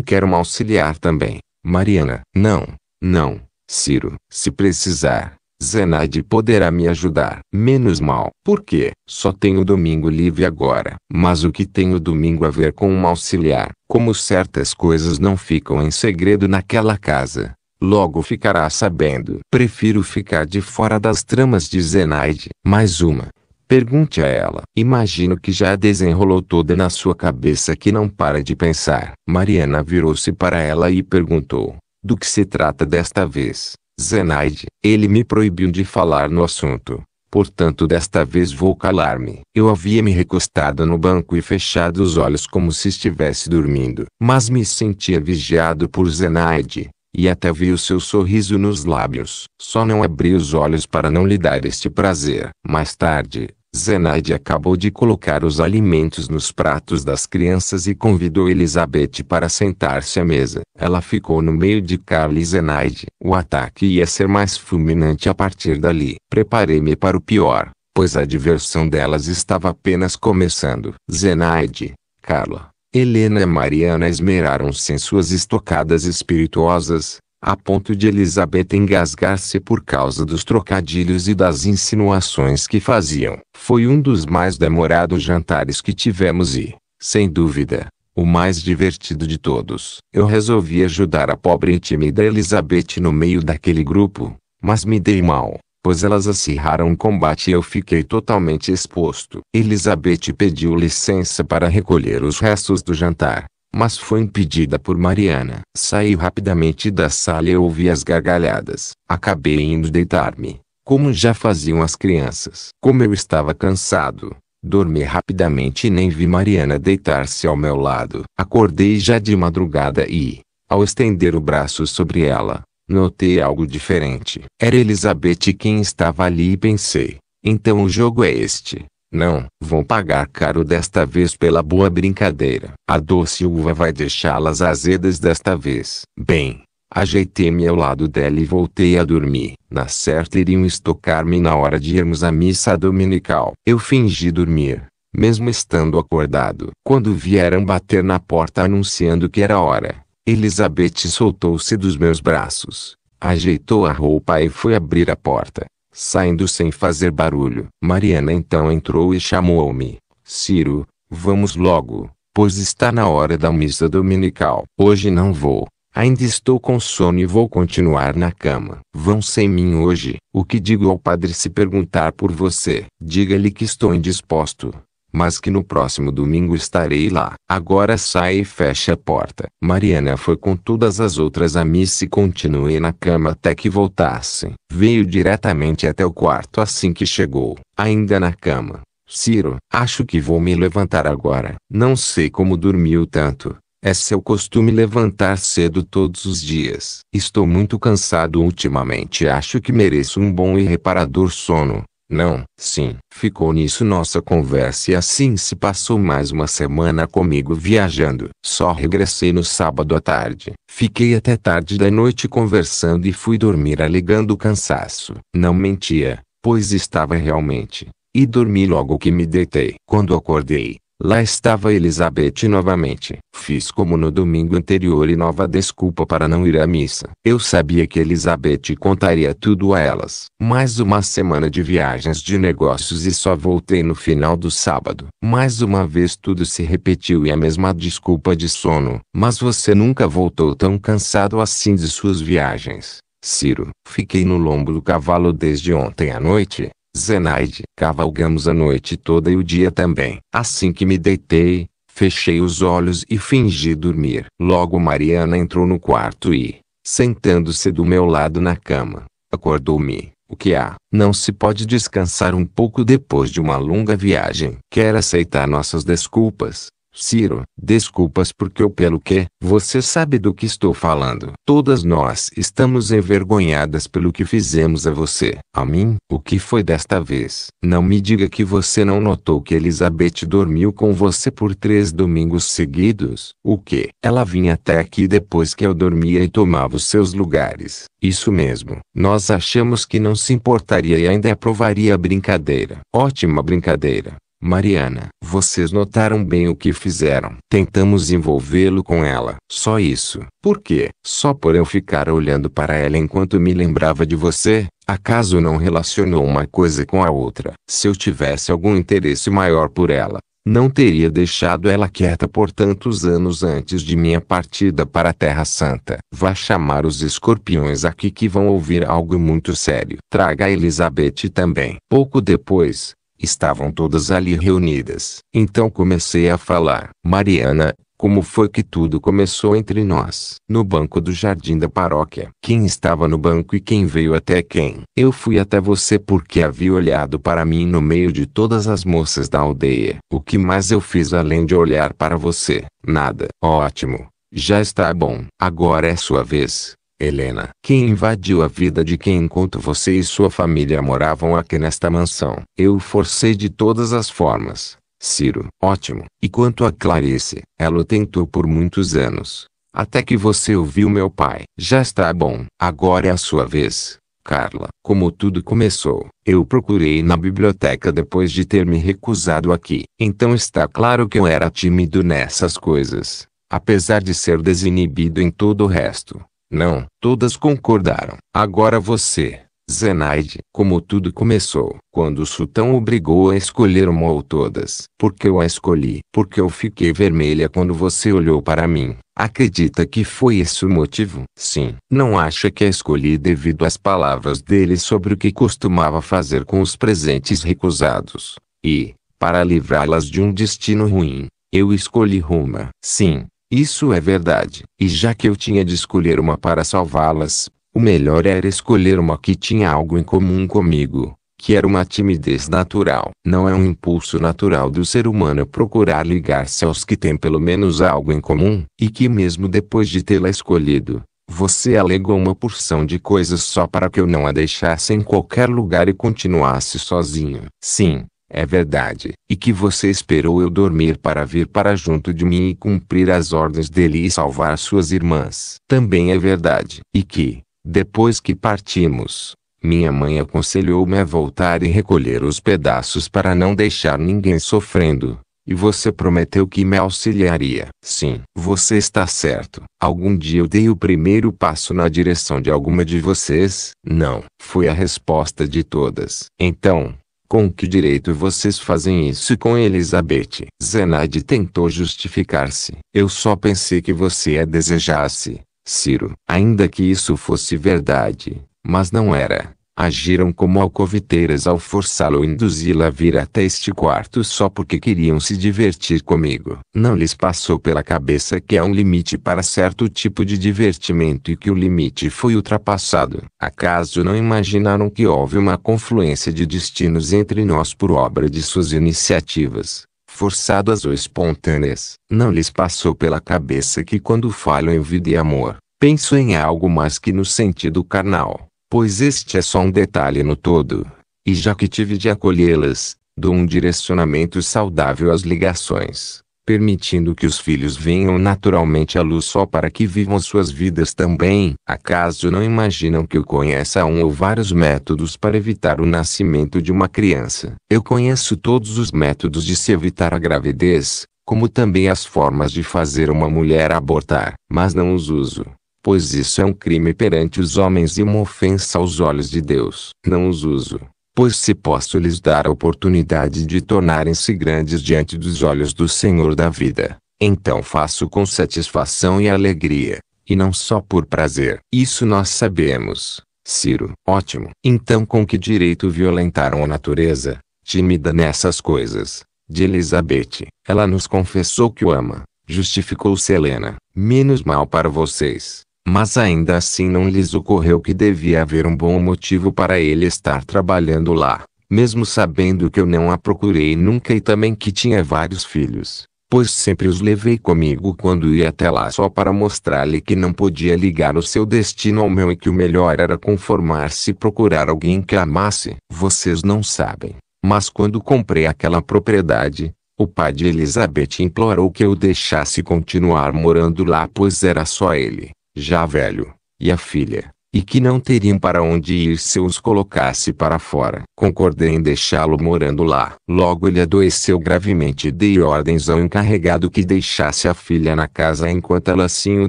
quer uma auxiliar também, Mariana? Não, não, Ciro, se precisar, Zenaide poderá me ajudar. Menos mal, porque só tenho domingo livre agora. Mas o que tem o domingo a ver com um auxiliar? Como certas coisas não ficam em segredo naquela casa, logo ficará sabendo. Prefiro ficar de fora das tramas de Zenaide. Mais uma. Pergunte a ela. Imagino que já desenrolou toda na sua cabeça que não para de pensar. Mariana virou-se para ela e perguntou: do que se trata desta vez, Zenaide? Ele me proibiu de falar no assunto. Portanto, desta vez vou calar-me. Eu havia me recostado no banco e fechado os olhos como se estivesse dormindo, mas me sentia vigiado por Zenaide, e até vi o seu sorriso nos lábios. Só não abri os olhos para não lhe dar este prazer. Mais tarde, Zenaide acabou de colocar os alimentos nos pratos das crianças e convidou Elizabeth para sentar-se à mesa. Ela ficou no meio de Carla e Zenaide. O ataque ia ser mais fulminante a partir dali. Preparei-me para o pior, pois a diversão delas estava apenas começando. Zenaide, Carla, Helena e Mariana esmeraram-se em suas estocadas espirituosas, a ponto de Elizabeth engasgar-se por causa dos trocadilhos e das insinuações que faziam. Foi um dos mais demorados jantares que tivemos e, sem dúvida, o mais divertido de todos. Eu resolvi ajudar a pobre e tímida Elizabeth no meio daquele grupo, mas me dei mal, pois elas acirraram o combate e eu fiquei totalmente exposto. Elizabeth pediu licença para recolher os restos do jantar mas foi impedida por Mariana. Saí rapidamente da sala e ouvi as gargalhadas. Acabei indo deitar-me, como já faziam as crianças. Como eu estava cansado, dormi rapidamente e nem vi Mariana deitar-se ao meu lado. Acordei já de madrugada e, ao estender o braço sobre ela, notei algo diferente. Era Elizabeth quem estava ali e pensei: então o jogo é este. Não, vão pagar caro desta vez pela boa brincadeira. A doce uva vai deixá-las azedas desta vez. Bem, ajeitei-me ao lado dela e voltei a dormir. Na certa iriam estocar-me na hora de irmos à missa dominical. Eu fingi dormir, mesmo estando acordado. Quando vieram bater na porta anunciando que era hora, Elizabeth soltou-se dos meus braços, ajeitou a roupa e foi abrir a porta. Saindo sem fazer barulho, Mariana então entrou e chamou-me. Ciro, vamos logo, pois está na hora da missa dominical. Hoje não vou. Ainda estou com sono e vou continuar na cama. Vão sem mim hoje. O que digo ao padre se perguntar por você? Diga-lhe que estou indisposto mas que no próximo domingo estarei lá. Agora sai e feche a porta. Mariana foi com todas as outras a missa e continuei na cama até que voltassem. Veio diretamente até o quarto assim que chegou, ainda na cama. Ciro, acho que vou me levantar agora. Não sei como dormiu tanto. É seu costume levantar cedo todos os dias. Estou muito cansado ultimamente. Acho que mereço um bom e reparador sono. Não, sim. Ficou nisso nossa conversa e assim se passou mais uma semana comigo viajando. Só regressei no sábado à tarde. Fiquei até tarde da noite conversando e fui dormir alegando cansaço. Não mentia, pois estava realmente. E dormi logo que me deitei. Quando acordei, Lá estava Elizabeth novamente. Fiz como no domingo anterior e nova desculpa para não ir à missa. Eu sabia que Elizabeth contaria tudo a elas. Mais uma semana de viagens de negócios e só voltei no final do sábado. Mais uma vez tudo se repetiu e a mesma desculpa de sono. Mas você nunca voltou tão cansado assim de suas viagens. Ciro, fiquei no lombo do cavalo desde ontem à noite. Zenaide, cavalgamos a noite toda e o dia também. Assim que me deitei, fechei os olhos e fingi dormir. Logo Mariana entrou no quarto e, sentando-se do meu lado na cama, acordou-me. O que há? Não se pode descansar um pouco depois de uma longa viagem. Quer aceitar nossas desculpas? Ciro, desculpas porque eu pelo que, você sabe do que estou falando. Todas nós estamos envergonhadas pelo que fizemos a você. A mim, o que foi desta vez? Não me diga que você não notou que Elizabeth dormiu com você por três domingos seguidos. O que? Ela vinha até aqui depois que eu dormia e tomava os seus lugares. Isso mesmo. Nós achamos que não se importaria e ainda aprovaria a brincadeira. Ótima brincadeira. Mariana, vocês notaram bem o que fizeram. Tentamos envolvê-lo com ela. Só isso. Por quê? Só por eu ficar olhando para ela enquanto me lembrava de você? Acaso não relacionou uma coisa com a outra? Se eu tivesse algum interesse maior por ela, não teria deixado ela quieta por tantos anos antes de minha partida para a Terra Santa. Vá chamar os escorpiões aqui que vão ouvir algo muito sério. Traga a Elizabeth também. Pouco depois, Estavam todas ali reunidas. Então comecei a falar. Mariana, como foi que tudo começou entre nós? No banco do jardim da paróquia. Quem estava no banco e quem veio até quem? Eu fui até você porque havia olhado para mim no meio de todas as moças da aldeia. O que mais eu fiz além de olhar para você? Nada. Ótimo. Já está bom. Agora é sua vez. Helena, quem invadiu a vida de quem enquanto você e sua família moravam aqui nesta mansão. Eu forcei de todas as formas. Ciro, ótimo. E quanto a Clarice, ela o tentou por muitos anos. Até que você ouviu meu pai. Já está bom. Agora é a sua vez. Carla, como tudo começou, eu procurei na biblioteca depois de ter me recusado aqui. Então está claro que eu era tímido nessas coisas, apesar de ser desinibido em todo o resto. Não, todas concordaram. Agora você, Zenaide, como tudo começou, quando o sultão obrigou a escolher uma ou todas, porque eu a escolhi, porque eu fiquei vermelha quando você olhou para mim. Acredita que foi esse o motivo? Sim. Não acha que a escolhi devido às palavras dele sobre o que costumava fazer com os presentes recusados? E, para livrá-las de um destino ruim, eu escolhi Roma. Sim, isso é verdade. E já que eu tinha de escolher uma para salvá-las, o melhor era escolher uma que tinha algo em comum comigo, que era uma timidez natural. Não é um impulso natural do ser humano procurar ligar-se aos que têm pelo menos algo em comum, e que mesmo depois de tê-la escolhido, você alegou uma porção de coisas só para que eu não a deixasse em qualquer lugar e continuasse sozinho. Sim, é verdade. E que você esperou eu dormir para vir para junto de mim e cumprir as ordens dele e salvar suas irmãs. Também é verdade. E que, depois que partimos, minha mãe aconselhou-me a voltar e recolher os pedaços para não deixar ninguém sofrendo. E você prometeu que me auxiliaria. Sim, você está certo. Algum dia eu dei o primeiro passo na direção de alguma de vocês? Não, foi a resposta de todas. Então, com que direito vocês fazem isso com Elizabeth? Zenaide tentou justificar-se. Eu só pensei que você a desejasse, Ciro. Ainda que isso fosse verdade, mas não era agiram como alcoviteiras ao forçá-lo ou induzi-la a vir até este quarto só porque queriam se divertir comigo. Não lhes passou pela cabeça que há um limite para certo tipo de divertimento e que o limite foi ultrapassado. Acaso não imaginaram que houve uma confluência de destinos entre nós por obra de suas iniciativas? forçadas ou espontâneas. Não lhes passou pela cabeça que quando falo em vida e amor, penso em algo mais que no sentido carnal pois este é só um detalhe no todo, e já que tive de acolhê-las, dou um direcionamento saudável às ligações, permitindo que os filhos venham naturalmente à luz só para que vivam suas vidas também. Acaso não imaginam que eu conheça um ou vários métodos para evitar o nascimento de uma criança? Eu conheço todos os métodos de se evitar a gravidez, como também as formas de fazer uma mulher abortar, mas não os uso pois isso é um crime perante os homens e uma ofensa aos olhos de Deus. Não os uso, pois se posso lhes dar a oportunidade de tornarem-se grandes diante dos olhos do Senhor da vida, então faço com satisfação e alegria, e não só por prazer. Isso nós sabemos. Ciro, ótimo. Então com que direito violentaram a natureza, tímida nessas coisas, de Elizabeth? Ela nos confessou que o ama, justificou-se Helena. Menos mal para vocês, mas ainda assim não lhes ocorreu que devia haver um bom motivo para ele estar trabalhando lá, mesmo sabendo que eu não a procurei nunca e também que tinha vários filhos, pois sempre os levei comigo quando ia até lá só para mostrar-lhe que não podia ligar o seu destino ao meu e que o melhor era conformar-se e procurar alguém que amasse. Vocês não sabem, mas quando comprei aquela propriedade, o pai de Elizabeth implorou que eu deixasse continuar morando lá, pois era só ele já velho, e a filha, e que não teriam para onde ir se os colocasse para fora. Concordei em deixá-lo morando lá. Logo ele adoeceu gravemente e dei ordens ao encarregado que deixasse a filha na casa enquanto ela assim o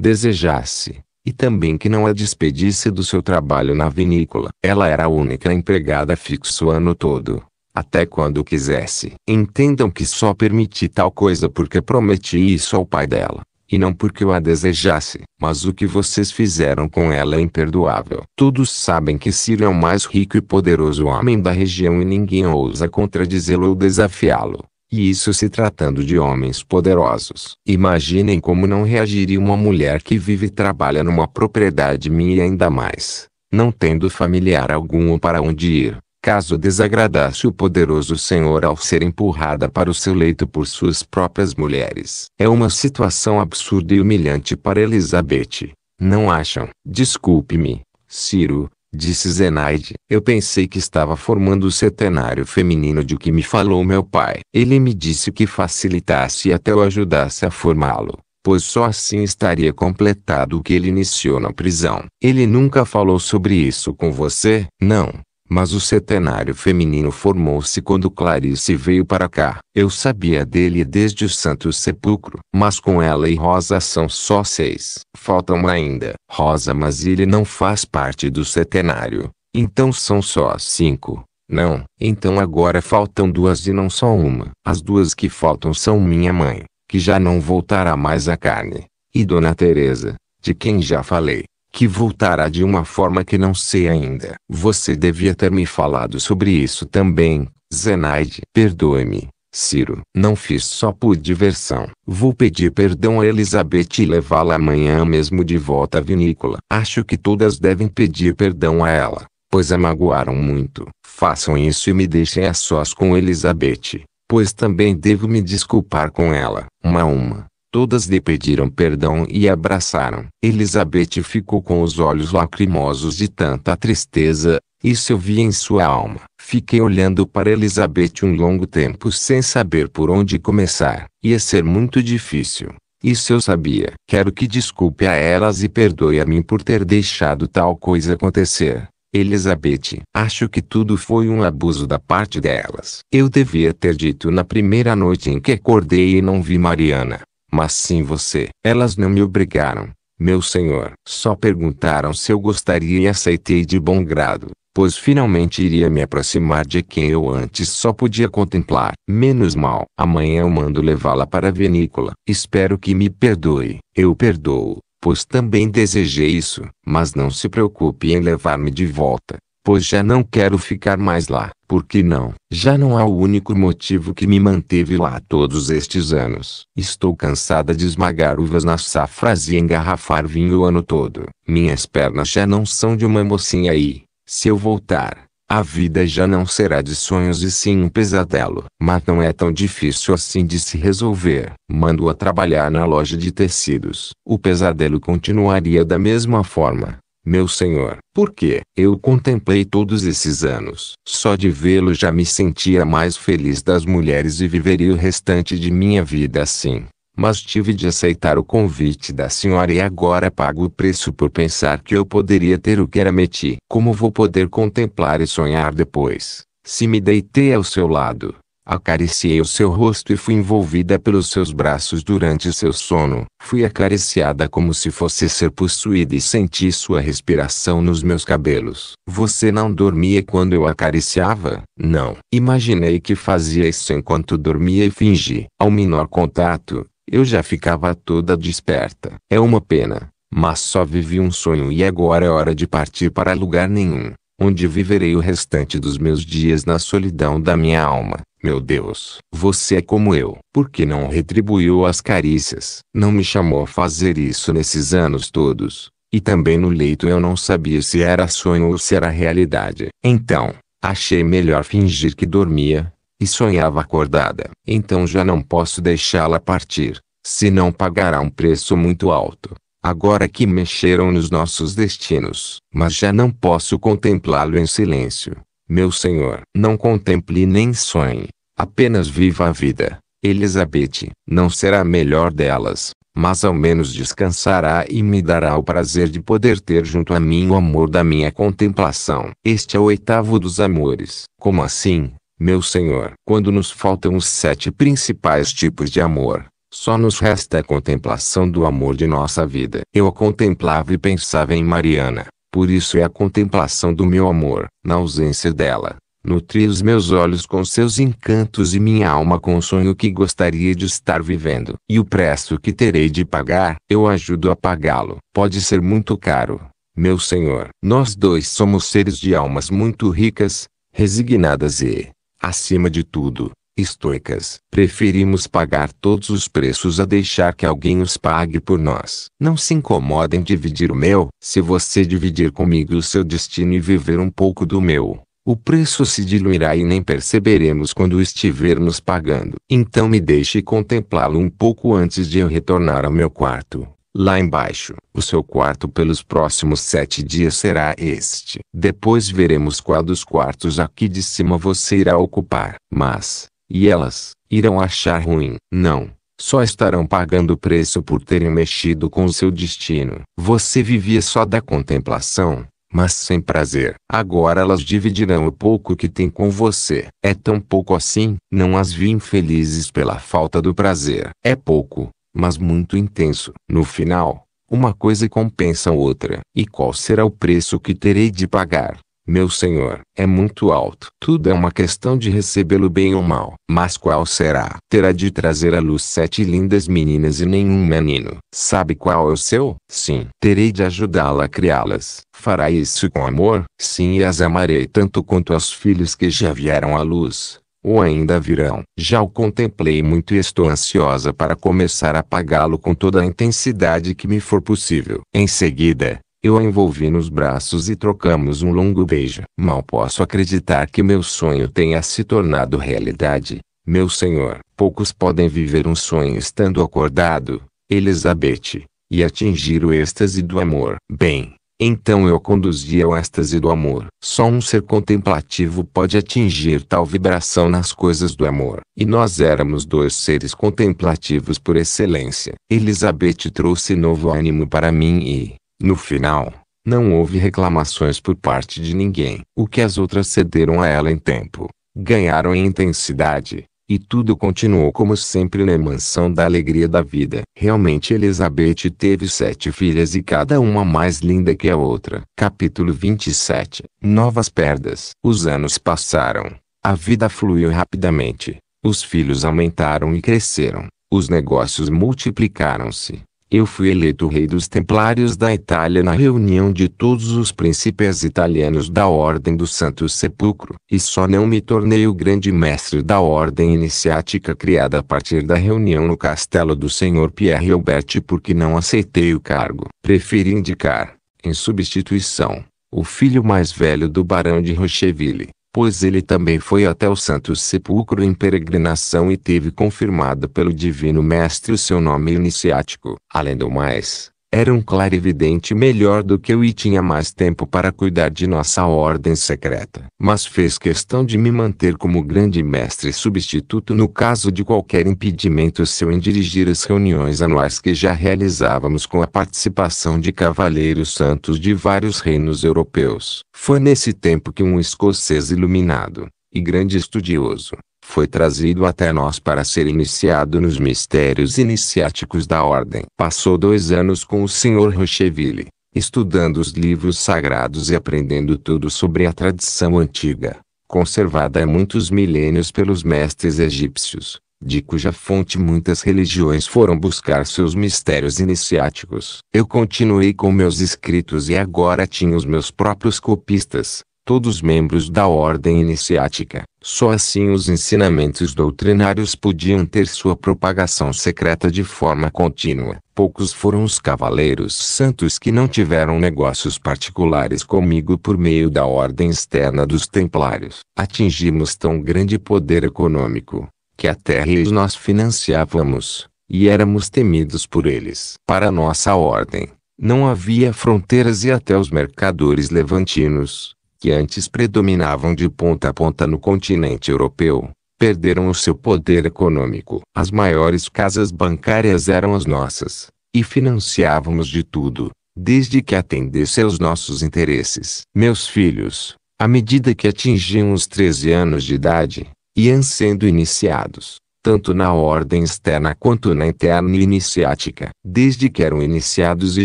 desejasse, e também que não a despedisse do seu trabalho na vinícola. Ela era a única empregada fixa o ano todo. Até quando quisesse. Entendam que só permiti tal coisa porque prometi isso ao pai dela. E não porque eu a desejasse, mas o que vocês fizeram com ela é imperdoável. Todos sabem que Ciro é o mais rico e poderoso homem da região e ninguém ousa contradizê-lo ou desafiá-lo. E isso se tratando de homens poderosos. Imaginem como não reagiria uma mulher que vive e trabalha numa propriedade minha e ainda mais, não tendo familiar algum ou para onde ir caso desagradasse o poderoso senhor ao ser empurrada para o seu leito por suas próprias mulheres. É uma situação absurda e humilhante para Elizabeth. Não acham? Desculpe-me, Ciro, disse Zenaide. Eu pensei que estava formando o setenário feminino de o que me falou meu pai. Ele me disse que facilitasse e até o ajudasse a formá-lo, pois só assim estaria completado o que ele iniciou na prisão. Ele nunca falou sobre isso com você? Não. Mas o setenário feminino formou-se quando Clarice veio para cá. Eu sabia dele desde o Santo Sepulcro, mas com ela e Rosa são só seis. Faltam uma ainda. Rosa mas ele não faz parte do setenário. Então são só cinco. Não, então agora faltam duas e não só uma. As duas que faltam são minha mãe, que já não voltará mais à carne, e Dona Teresa, de quem já falei que voltará de uma forma que não sei ainda. Você devia ter me falado sobre isso também, Zenaide. Perdoe-me, Ciro. Não fiz só por diversão. Vou pedir perdão a Elizabeth e levá-la amanhã mesmo de volta à vinícola. Acho que todas devem pedir perdão a ela, pois a magoaram muito. Façam isso e me deixem a sós com Elizabeth, pois também devo me desculpar com ela, uma a uma. Todas lhe pediram perdão e abraçaram. Elizabeth ficou com os olhos lacrimosos de tanta tristeza, isso eu vi em sua alma. Fiquei olhando para Elizabeth um longo tempo sem saber por onde começar. Ia ser muito difícil. Isso eu sabia. Quero que desculpe a elas e perdoe a mim por ter deixado tal coisa acontecer. Elizabeth, acho que tudo foi um abuso da parte delas. Eu devia ter dito na primeira noite em que acordei e não vi Mariana mas sim você. Elas não me obrigaram, meu senhor. Só perguntaram se eu gostaria e aceitei de bom grado, pois finalmente iria me aproximar de quem eu antes só podia contemplar. Menos mal. Amanhã eu mando levá-la para a vinícola. Espero que me perdoe. Eu perdoo, pois também desejei isso. Mas não se preocupe em levar-me de volta pois já não quero ficar mais lá. Por que não? Já não há o único motivo que me manteve lá todos estes anos. Estou cansada de esmagar uvas nas safras e engarrafar vinho o ano todo. Minhas pernas já não são de uma mocinha aí. Se eu voltar, a vida já não será de sonhos e sim um pesadelo. Mas não é tão difícil assim de se resolver. Mando-a trabalhar na loja de tecidos. O pesadelo continuaria da mesma forma. Meu Senhor, porque eu contemplei todos esses anos. Só de vê-lo já me sentia mais feliz das mulheres e viveria o restante de minha vida assim. Mas tive de aceitar o convite da senhora e agora pago o preço por pensar que eu poderia ter o que era meti. Como vou poder contemplar e sonhar depois? Se me deitei ao seu lado, Acariciei o seu rosto e fui envolvida pelos seus braços durante seu sono. Fui acariciada como se fosse ser possuída e senti sua respiração nos meus cabelos. Você não dormia quando eu acariciava? Não. Imaginei que fazia isso enquanto dormia e fingi. Ao menor contato, eu já ficava toda desperta. É uma pena, mas só vivi um sonho e agora é hora de partir para lugar nenhum onde viverei o restante dos meus dias na solidão da minha alma. Meu Deus, você é como eu. Por que não retribuiu as carícias? Não me chamou a fazer isso nesses anos todos. E também no leito eu não sabia se era sonho ou se era realidade. Então, achei melhor fingir que dormia, e sonhava acordada. Então já não posso deixá-la partir, senão pagará um preço muito alto agora que mexeram nos nossos destinos, mas já não posso contemplá-lo em silêncio. Meu Senhor, não contemple nem sonhe, apenas viva a vida. Elizabeth, não será a melhor delas, mas ao menos descansará e me dará o prazer de poder ter junto a mim o amor da minha contemplação. Este é o oitavo dos amores. Como assim, meu Senhor? Quando nos faltam os sete principais tipos de amor, só nos resta a contemplação do amor de nossa vida. Eu a contemplava e pensava em Mariana, por isso é a contemplação do meu amor, na ausência dela. Nutri os meus olhos com seus encantos e minha alma com o sonho que gostaria de estar vivendo. E o preço que terei de pagar, eu ajudo a pagá-lo. Pode ser muito caro. Meu Senhor, nós dois somos seres de almas muito ricas, resignadas e, acima de tudo, estoicas. Preferimos pagar todos os preços a deixar que alguém os pague por nós. Não se incomodem em dividir o meu. Se você dividir comigo o seu destino e viver um pouco do meu, o preço se diluirá e nem perceberemos quando estivermos pagando. Então me deixe contemplá-lo um pouco antes de eu retornar ao meu quarto. Lá embaixo, o seu quarto pelos próximos sete dias será este. Depois veremos qual dos quartos aqui de cima você irá ocupar. Mas, e elas irão achar ruim. Não. Só estarão pagando o preço por terem mexido com o seu destino. Você vivia só da contemplação, mas sem prazer. Agora elas dividirão o pouco que tem com você. É tão pouco assim, não as vi infelizes pela falta do prazer. É pouco, mas muito intenso. No final, uma coisa compensa outra. E qual será o preço que terei de pagar? Meu senhor, é muito alto. Tudo é uma questão de recebê-lo bem ou mal. Mas qual será? Terá de trazer à luz sete lindas meninas e nenhum menino. Sabe qual é o seu? Sim. Terei de ajudá-la a criá-las. Fará isso com amor? Sim, e as amarei tanto quanto aos filhos que já vieram à luz. Ou ainda virão. Já o contemplei muito e estou ansiosa para começar a pagá-lo com toda a intensidade que me for possível. Em seguida, eu a envolvi nos braços e trocamos um longo beijo. Mal posso acreditar que meu sonho tenha se tornado realidade. Meu senhor, poucos podem viver um sonho estando acordado, Elizabeth, e atingir o êxtase do amor. Bem, então eu conduzi ao êxtase do amor. Só um ser contemplativo pode atingir tal vibração nas coisas do amor. E nós éramos dois seres contemplativos por excelência. Elizabeth trouxe novo ânimo para mim e, no final, não houve reclamações por parte de ninguém. O que as outras cederam a ela em tempo, ganharam em intensidade, e tudo continuou como sempre na mansão da alegria da vida. Realmente Elizabeth teve sete filhas e cada uma mais linda que a outra. Capítulo 27 Novas perdas. Os anos passaram. A vida fluiu rapidamente. Os filhos aumentaram e cresceram. Os negócios multiplicaram-se. Eu fui eleito rei dos templários da Itália na reunião de todos os príncipes italianos da Ordem do Santo Sepulcro, e só não me tornei o grande mestre da ordem iniciática criada a partir da reunião no castelo do senhor Pierre Alberti porque não aceitei o cargo. Preferi indicar, em substituição, o filho mais velho do barão de Rocheville, pois ele também foi até o Santo Sepulcro em peregrinação e teve confirmado pelo Divino Mestre o seu nome iniciático. Além do mais, era um claro evidente melhor do que eu e tinha mais tempo para cuidar de nossa ordem secreta. Mas fez questão de me manter como grande mestre substituto no caso de qualquer impedimento seu em dirigir as reuniões anuais que já realizávamos com a participação de cavaleiros santos de vários reinos europeus. Foi nesse tempo que um escocês iluminado, e grande estudioso, foi trazido até nós para ser iniciado nos mistérios iniciáticos da ordem. Passou dois anos com o Sr. Rocheville, estudando os livros sagrados e aprendendo tudo sobre a tradição antiga, conservada há muitos milênios pelos mestres egípcios, de cuja fonte muitas religiões foram buscar seus mistérios iniciáticos. Eu continuei com meus escritos e agora tinha os meus próprios copistas todos membros da ordem iniciática. Só assim os ensinamentos doutrinários podiam ter sua propagação secreta de forma contínua. Poucos foram os cavaleiros santos que não tiveram negócios particulares comigo por meio da ordem externa dos templários. Atingimos tão grande poder econômico, que a terra e nós financiávamos, e éramos temidos por eles. Para nossa ordem, não havia fronteiras e até os mercadores levantinos, que antes predominavam de ponta a ponta no continente europeu, perderam o seu poder econômico. As maiores casas bancárias eram as nossas, e financiávamos de tudo, desde que atendesse aos nossos interesses. Meus filhos, à medida que atingiam os 13 anos de idade, iam sendo iniciados, tanto na ordem externa quanto na interna iniciática, desde que eram iniciados e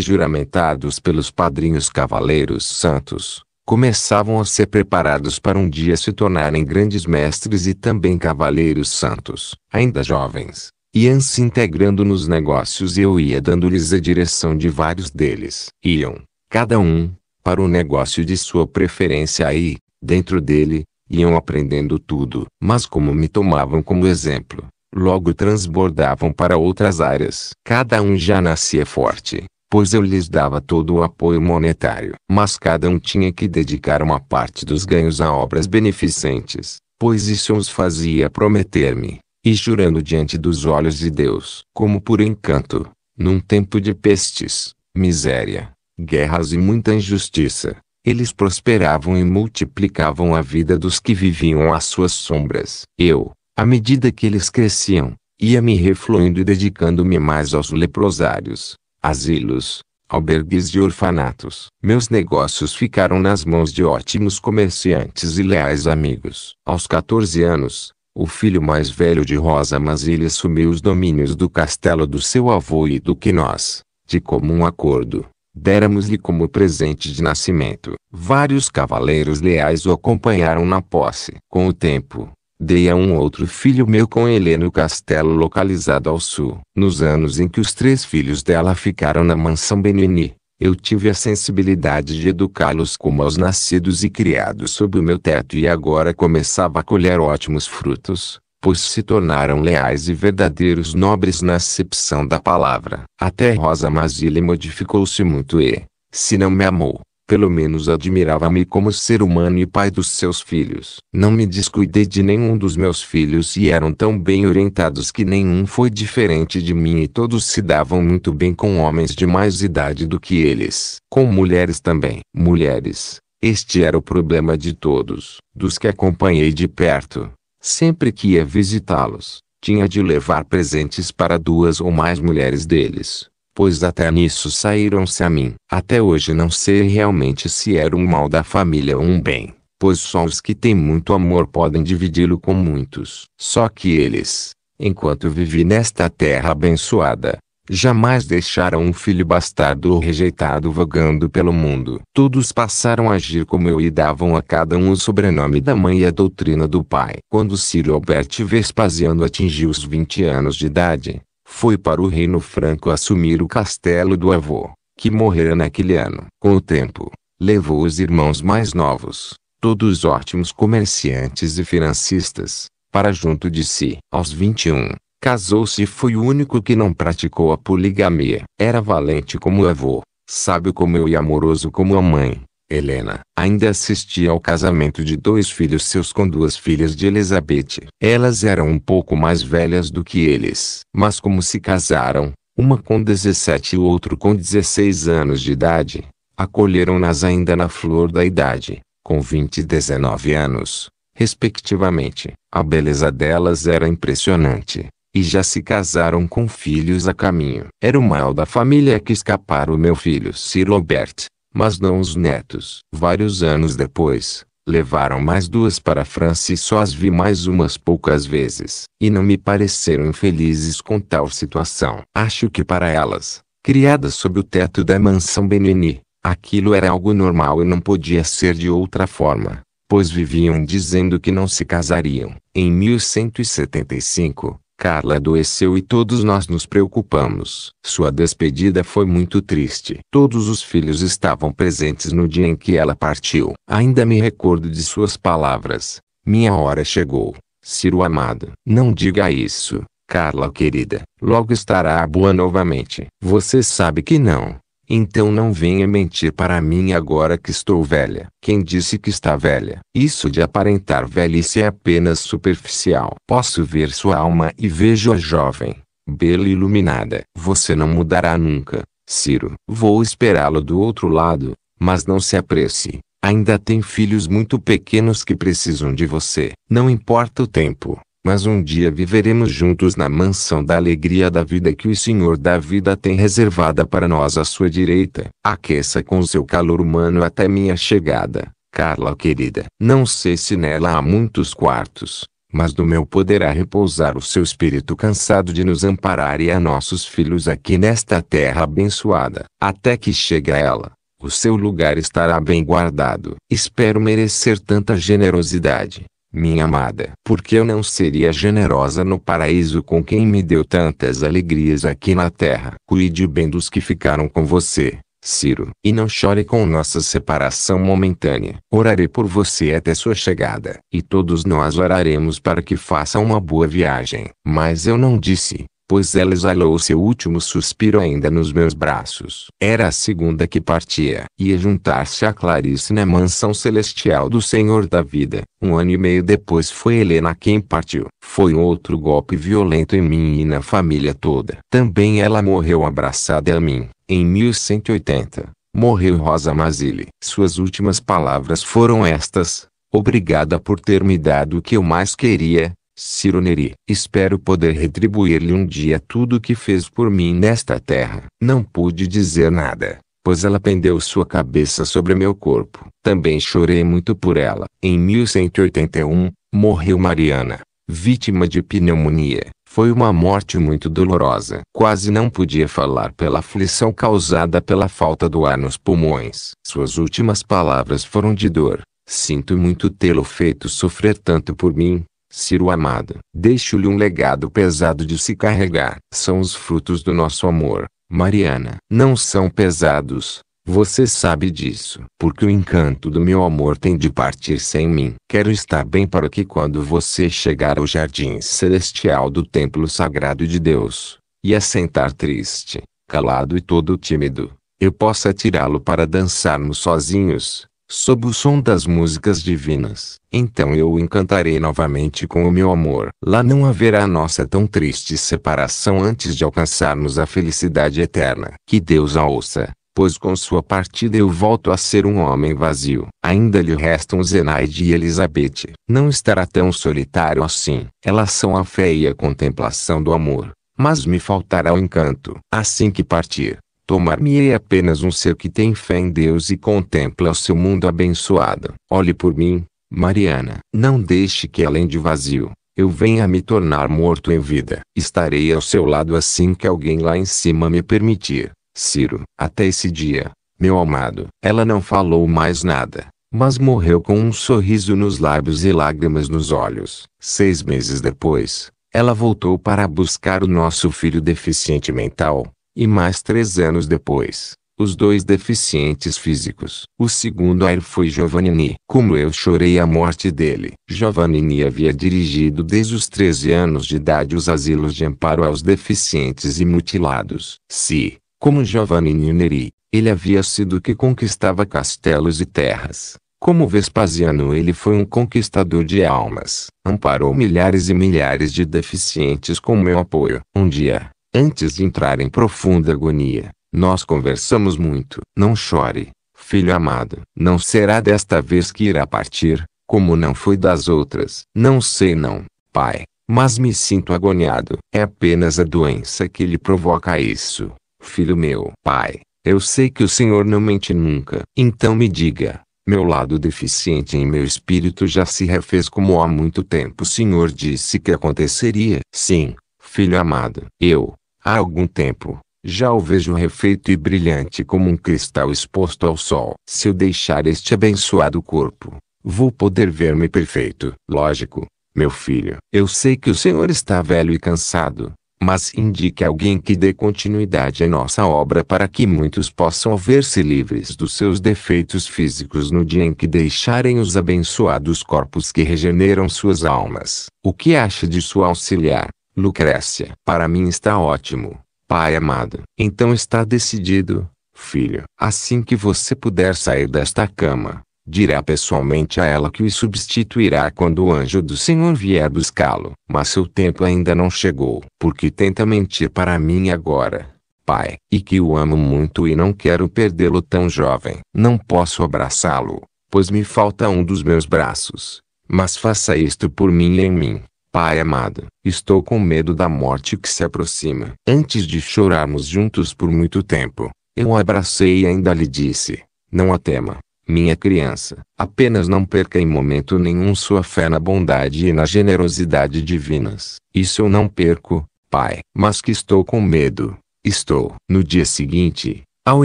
juramentados pelos padrinhos cavaleiros santos começavam a ser preparados para um dia se tornarem grandes mestres e também cavaleiros santos, ainda jovens. Iam se integrando nos negócios e eu ia dando-lhes a direção de vários deles. Iam, cada um, para o negócio de sua preferência aí, dentro dele, iam aprendendo tudo. Mas como me tomavam como exemplo, logo transbordavam para outras áreas. Cada um já nascia forte, pois eu lhes dava todo o apoio monetário. Mas cada um tinha que dedicar uma parte dos ganhos a obras beneficentes, pois isso os fazia prometer-me, e jurando diante dos olhos de Deus, como por encanto, num tempo de pestes, miséria, guerras e muita injustiça, eles prosperavam e multiplicavam a vida dos que viviam às suas sombras. Eu, à medida que eles cresciam, ia me refluindo e dedicando-me mais aos leprosários, asilos, albergues e orfanatos. Meus negócios ficaram nas mãos de ótimos comerciantes e leais amigos. Aos 14 anos, o filho mais velho de Rosa Masília assumiu os domínios do castelo do seu avô e do que nós, de comum acordo, déramos-lhe como presente de nascimento. Vários cavaleiros leais o acompanharam na posse. Com o tempo, Dei a um outro filho meu com o Castelo localizado ao sul. Nos anos em que os três filhos dela ficaram na mansão Benini, eu tive a sensibilidade de educá-los como aos nascidos e criados sob o meu teto e agora começava a colher ótimos frutos, pois se tornaram leais e verdadeiros nobres na acepção da palavra. Até Rosa Masile modificou-se muito e, se não me amou, pelo menos admirava-me como ser humano e pai dos seus filhos. Não me descuidei de nenhum dos meus filhos e eram tão bem orientados que nenhum foi diferente de mim e todos se davam muito bem com homens de mais idade do que eles. Com mulheres também. Mulheres. Este era o problema de todos, dos que acompanhei de perto. Sempre que ia visitá-los, tinha de levar presentes para duas ou mais mulheres deles pois até nisso saíram-se a mim. Até hoje não sei realmente se era um mal da família ou um bem, pois só os que têm muito amor podem dividi-lo com muitos. Só que eles, enquanto vivi nesta terra abençoada, jamais deixaram um filho bastardo ou rejeitado vagando pelo mundo. Todos passaram a agir como eu e davam a cada um o sobrenome da mãe e a doutrina do pai. Quando Ciro Alberto Vespasiano atingiu os 20 anos de idade, foi para o reino franco assumir o castelo do avô, que morrera naquele ano. Com o tempo, levou os irmãos mais novos, todos ótimos comerciantes e financistas, para junto de si. Aos 21, casou-se e foi o único que não praticou a poligamia. Era valente como o avô, sábio como eu e amoroso como a mãe. Helena, ainda assistia ao casamento de dois filhos seus com duas filhas de Elizabeth. Elas eram um pouco mais velhas do que eles, mas como se casaram, uma com 17 e o outro com 16 anos de idade, acolheram-nas ainda na flor da idade, com 20 e 19 anos, respectivamente. A beleza delas era impressionante, e já se casaram com filhos a caminho. Era o mal da família que escaparam meu filho Sir Robert, mas não os netos. Vários anos depois, levaram mais duas para a França e só as vi mais umas poucas vezes. E não me pareceram infelizes com tal situação. Acho que para elas, criadas sob o teto da mansão Benini, aquilo era algo normal e não podia ser de outra forma, pois viviam dizendo que não se casariam. Em 1175, Carla adoeceu e todos nós nos preocupamos. Sua despedida foi muito triste. Todos os filhos estavam presentes no dia em que ela partiu. Ainda me recordo de suas palavras. Minha hora chegou. Ciro amado. Não diga isso, Carla querida. Logo estará boa novamente. Você sabe que não. Então não venha mentir para mim agora que estou velha. Quem disse que está velha? Isso de aparentar velhice é apenas superficial. Posso ver sua alma e vejo-a jovem, bela e iluminada. Você não mudará nunca, Ciro. Vou esperá-lo do outro lado, mas não se apresse. Ainda tem filhos muito pequenos que precisam de você. Não importa o tempo mas um dia viveremos juntos na mansão da alegria da vida que o Senhor da vida tem reservada para nós à sua direita. Aqueça com seu calor humano até minha chegada, Carla querida. Não sei se nela há muitos quartos, mas do meu poderá repousar o seu espírito cansado de nos amparar e a nossos filhos aqui nesta terra abençoada. Até que chegue ela, o seu lugar estará bem guardado. Espero merecer tanta generosidade minha amada, porque eu não seria generosa no paraíso com quem me deu tantas alegrias aqui na terra. Cuide bem dos que ficaram com você, Ciro, e não chore com nossa separação momentânea. Orarei por você até sua chegada, e todos nós oraremos para que faça uma boa viagem. Mas eu não disse, pois ela exalou seu último suspiro ainda nos meus braços. Era a segunda que partia. Ia juntar-se a Clarice na mansão celestial do Senhor da Vida. Um ano e meio depois foi Helena quem partiu. Foi outro golpe violento em mim e na família toda. Também ela morreu abraçada a mim, em 1180. Morreu Rosa Mazzilli. Suas últimas palavras foram estas. Obrigada por ter me dado o que eu mais queria, Ciro Neri, espero poder retribuir-lhe um dia tudo o que fez por mim nesta terra. Não pude dizer nada, pois ela pendeu sua cabeça sobre meu corpo. Também chorei muito por ela. Em 1181, morreu Mariana, vítima de pneumonia. Foi uma morte muito dolorosa. Quase não podia falar pela aflição causada pela falta do ar nos pulmões. Suas últimas palavras foram de dor. Sinto muito tê-lo feito sofrer tanto por mim, Ciro amado, deixo-lhe um legado pesado de se carregar. São os frutos do nosso amor, Mariana. Não são pesados, você sabe disso, porque o encanto do meu amor tem de partir sem mim. Quero estar bem para que quando você chegar ao jardim celestial do templo sagrado de Deus, e assentar triste, calado e todo tímido, eu possa tirá-lo para dançarmos sozinhos, sob o som das músicas divinas. Então eu o encantarei novamente com o meu amor. Lá não haverá nossa tão triste separação antes de alcançarmos a felicidade eterna. Que Deus a ouça, pois com sua partida eu volto a ser um homem vazio. Ainda lhe restam Zenaide e Elizabeth. Não estará tão solitário assim. Elas são a fé e a contemplação do amor. Mas me faltará o encanto. Assim que partir, Tomar-me-ei é apenas um ser que tem fé em Deus e contempla o seu mundo abençoado. Olhe por mim, Mariana. Não deixe que além de vazio, eu venha me tornar morto em vida. Estarei ao seu lado assim que alguém lá em cima me permitir. Ciro, até esse dia, meu amado. Ela não falou mais nada, mas morreu com um sorriso nos lábios e lágrimas nos olhos. Seis meses depois, ela voltou para buscar o nosso filho deficiente mental, e mais três anos depois, os dois deficientes físicos. O segundo a ir foi Giovannini. Como eu chorei a morte dele. Giovannini havia dirigido desde os 13 anos de idade os asilos de amparo aos deficientes e mutilados. Se, como Giovannini Neri, ele havia sido o que conquistava castelos e terras. Como Vespasiano ele foi um conquistador de almas. Amparou milhares e milhares de deficientes com meu apoio. Um dia, Antes de entrar em profunda agonia, nós conversamos muito. Não chore, filho amado. Não será desta vez que irá partir, como não foi das outras. Não sei não, pai, mas me sinto agoniado. É apenas a doença que lhe provoca isso, filho meu. Pai, eu sei que o Senhor não mente nunca. Então me diga, meu lado deficiente em meu espírito já se refez como há muito tempo o Senhor disse que aconteceria. Sim, filho amado. Eu, Há algum tempo, já o vejo refeito e brilhante como um cristal exposto ao sol. Se eu deixar este abençoado corpo, vou poder ver-me perfeito. Lógico, meu filho. Eu sei que o senhor está velho e cansado, mas indique alguém que dê continuidade à nossa obra para que muitos possam ver-se livres dos seus defeitos físicos no dia em que deixarem os abençoados corpos que regeneram suas almas. O que acha de sua auxiliar? Lucrécia. Para mim está ótimo, pai amado. Então está decidido, filho. Assim que você puder sair desta cama, dirá pessoalmente a ela que o substituirá quando o anjo do Senhor vier buscá-lo. Mas seu tempo ainda não chegou, porque tenta mentir para mim agora, pai, e que o amo muito e não quero perdê-lo tão jovem. Não posso abraçá-lo, pois me falta um dos meus braços. Mas faça isto por mim e em mim. Pai amado, estou com medo da morte que se aproxima. Antes de chorarmos juntos por muito tempo, eu o abracei e ainda lhe disse: Não a tema, minha criança, apenas não perca em momento nenhum sua fé na bondade e na generosidade divinas. Isso eu não perco, Pai, mas que estou com medo. Estou. No dia seguinte, ao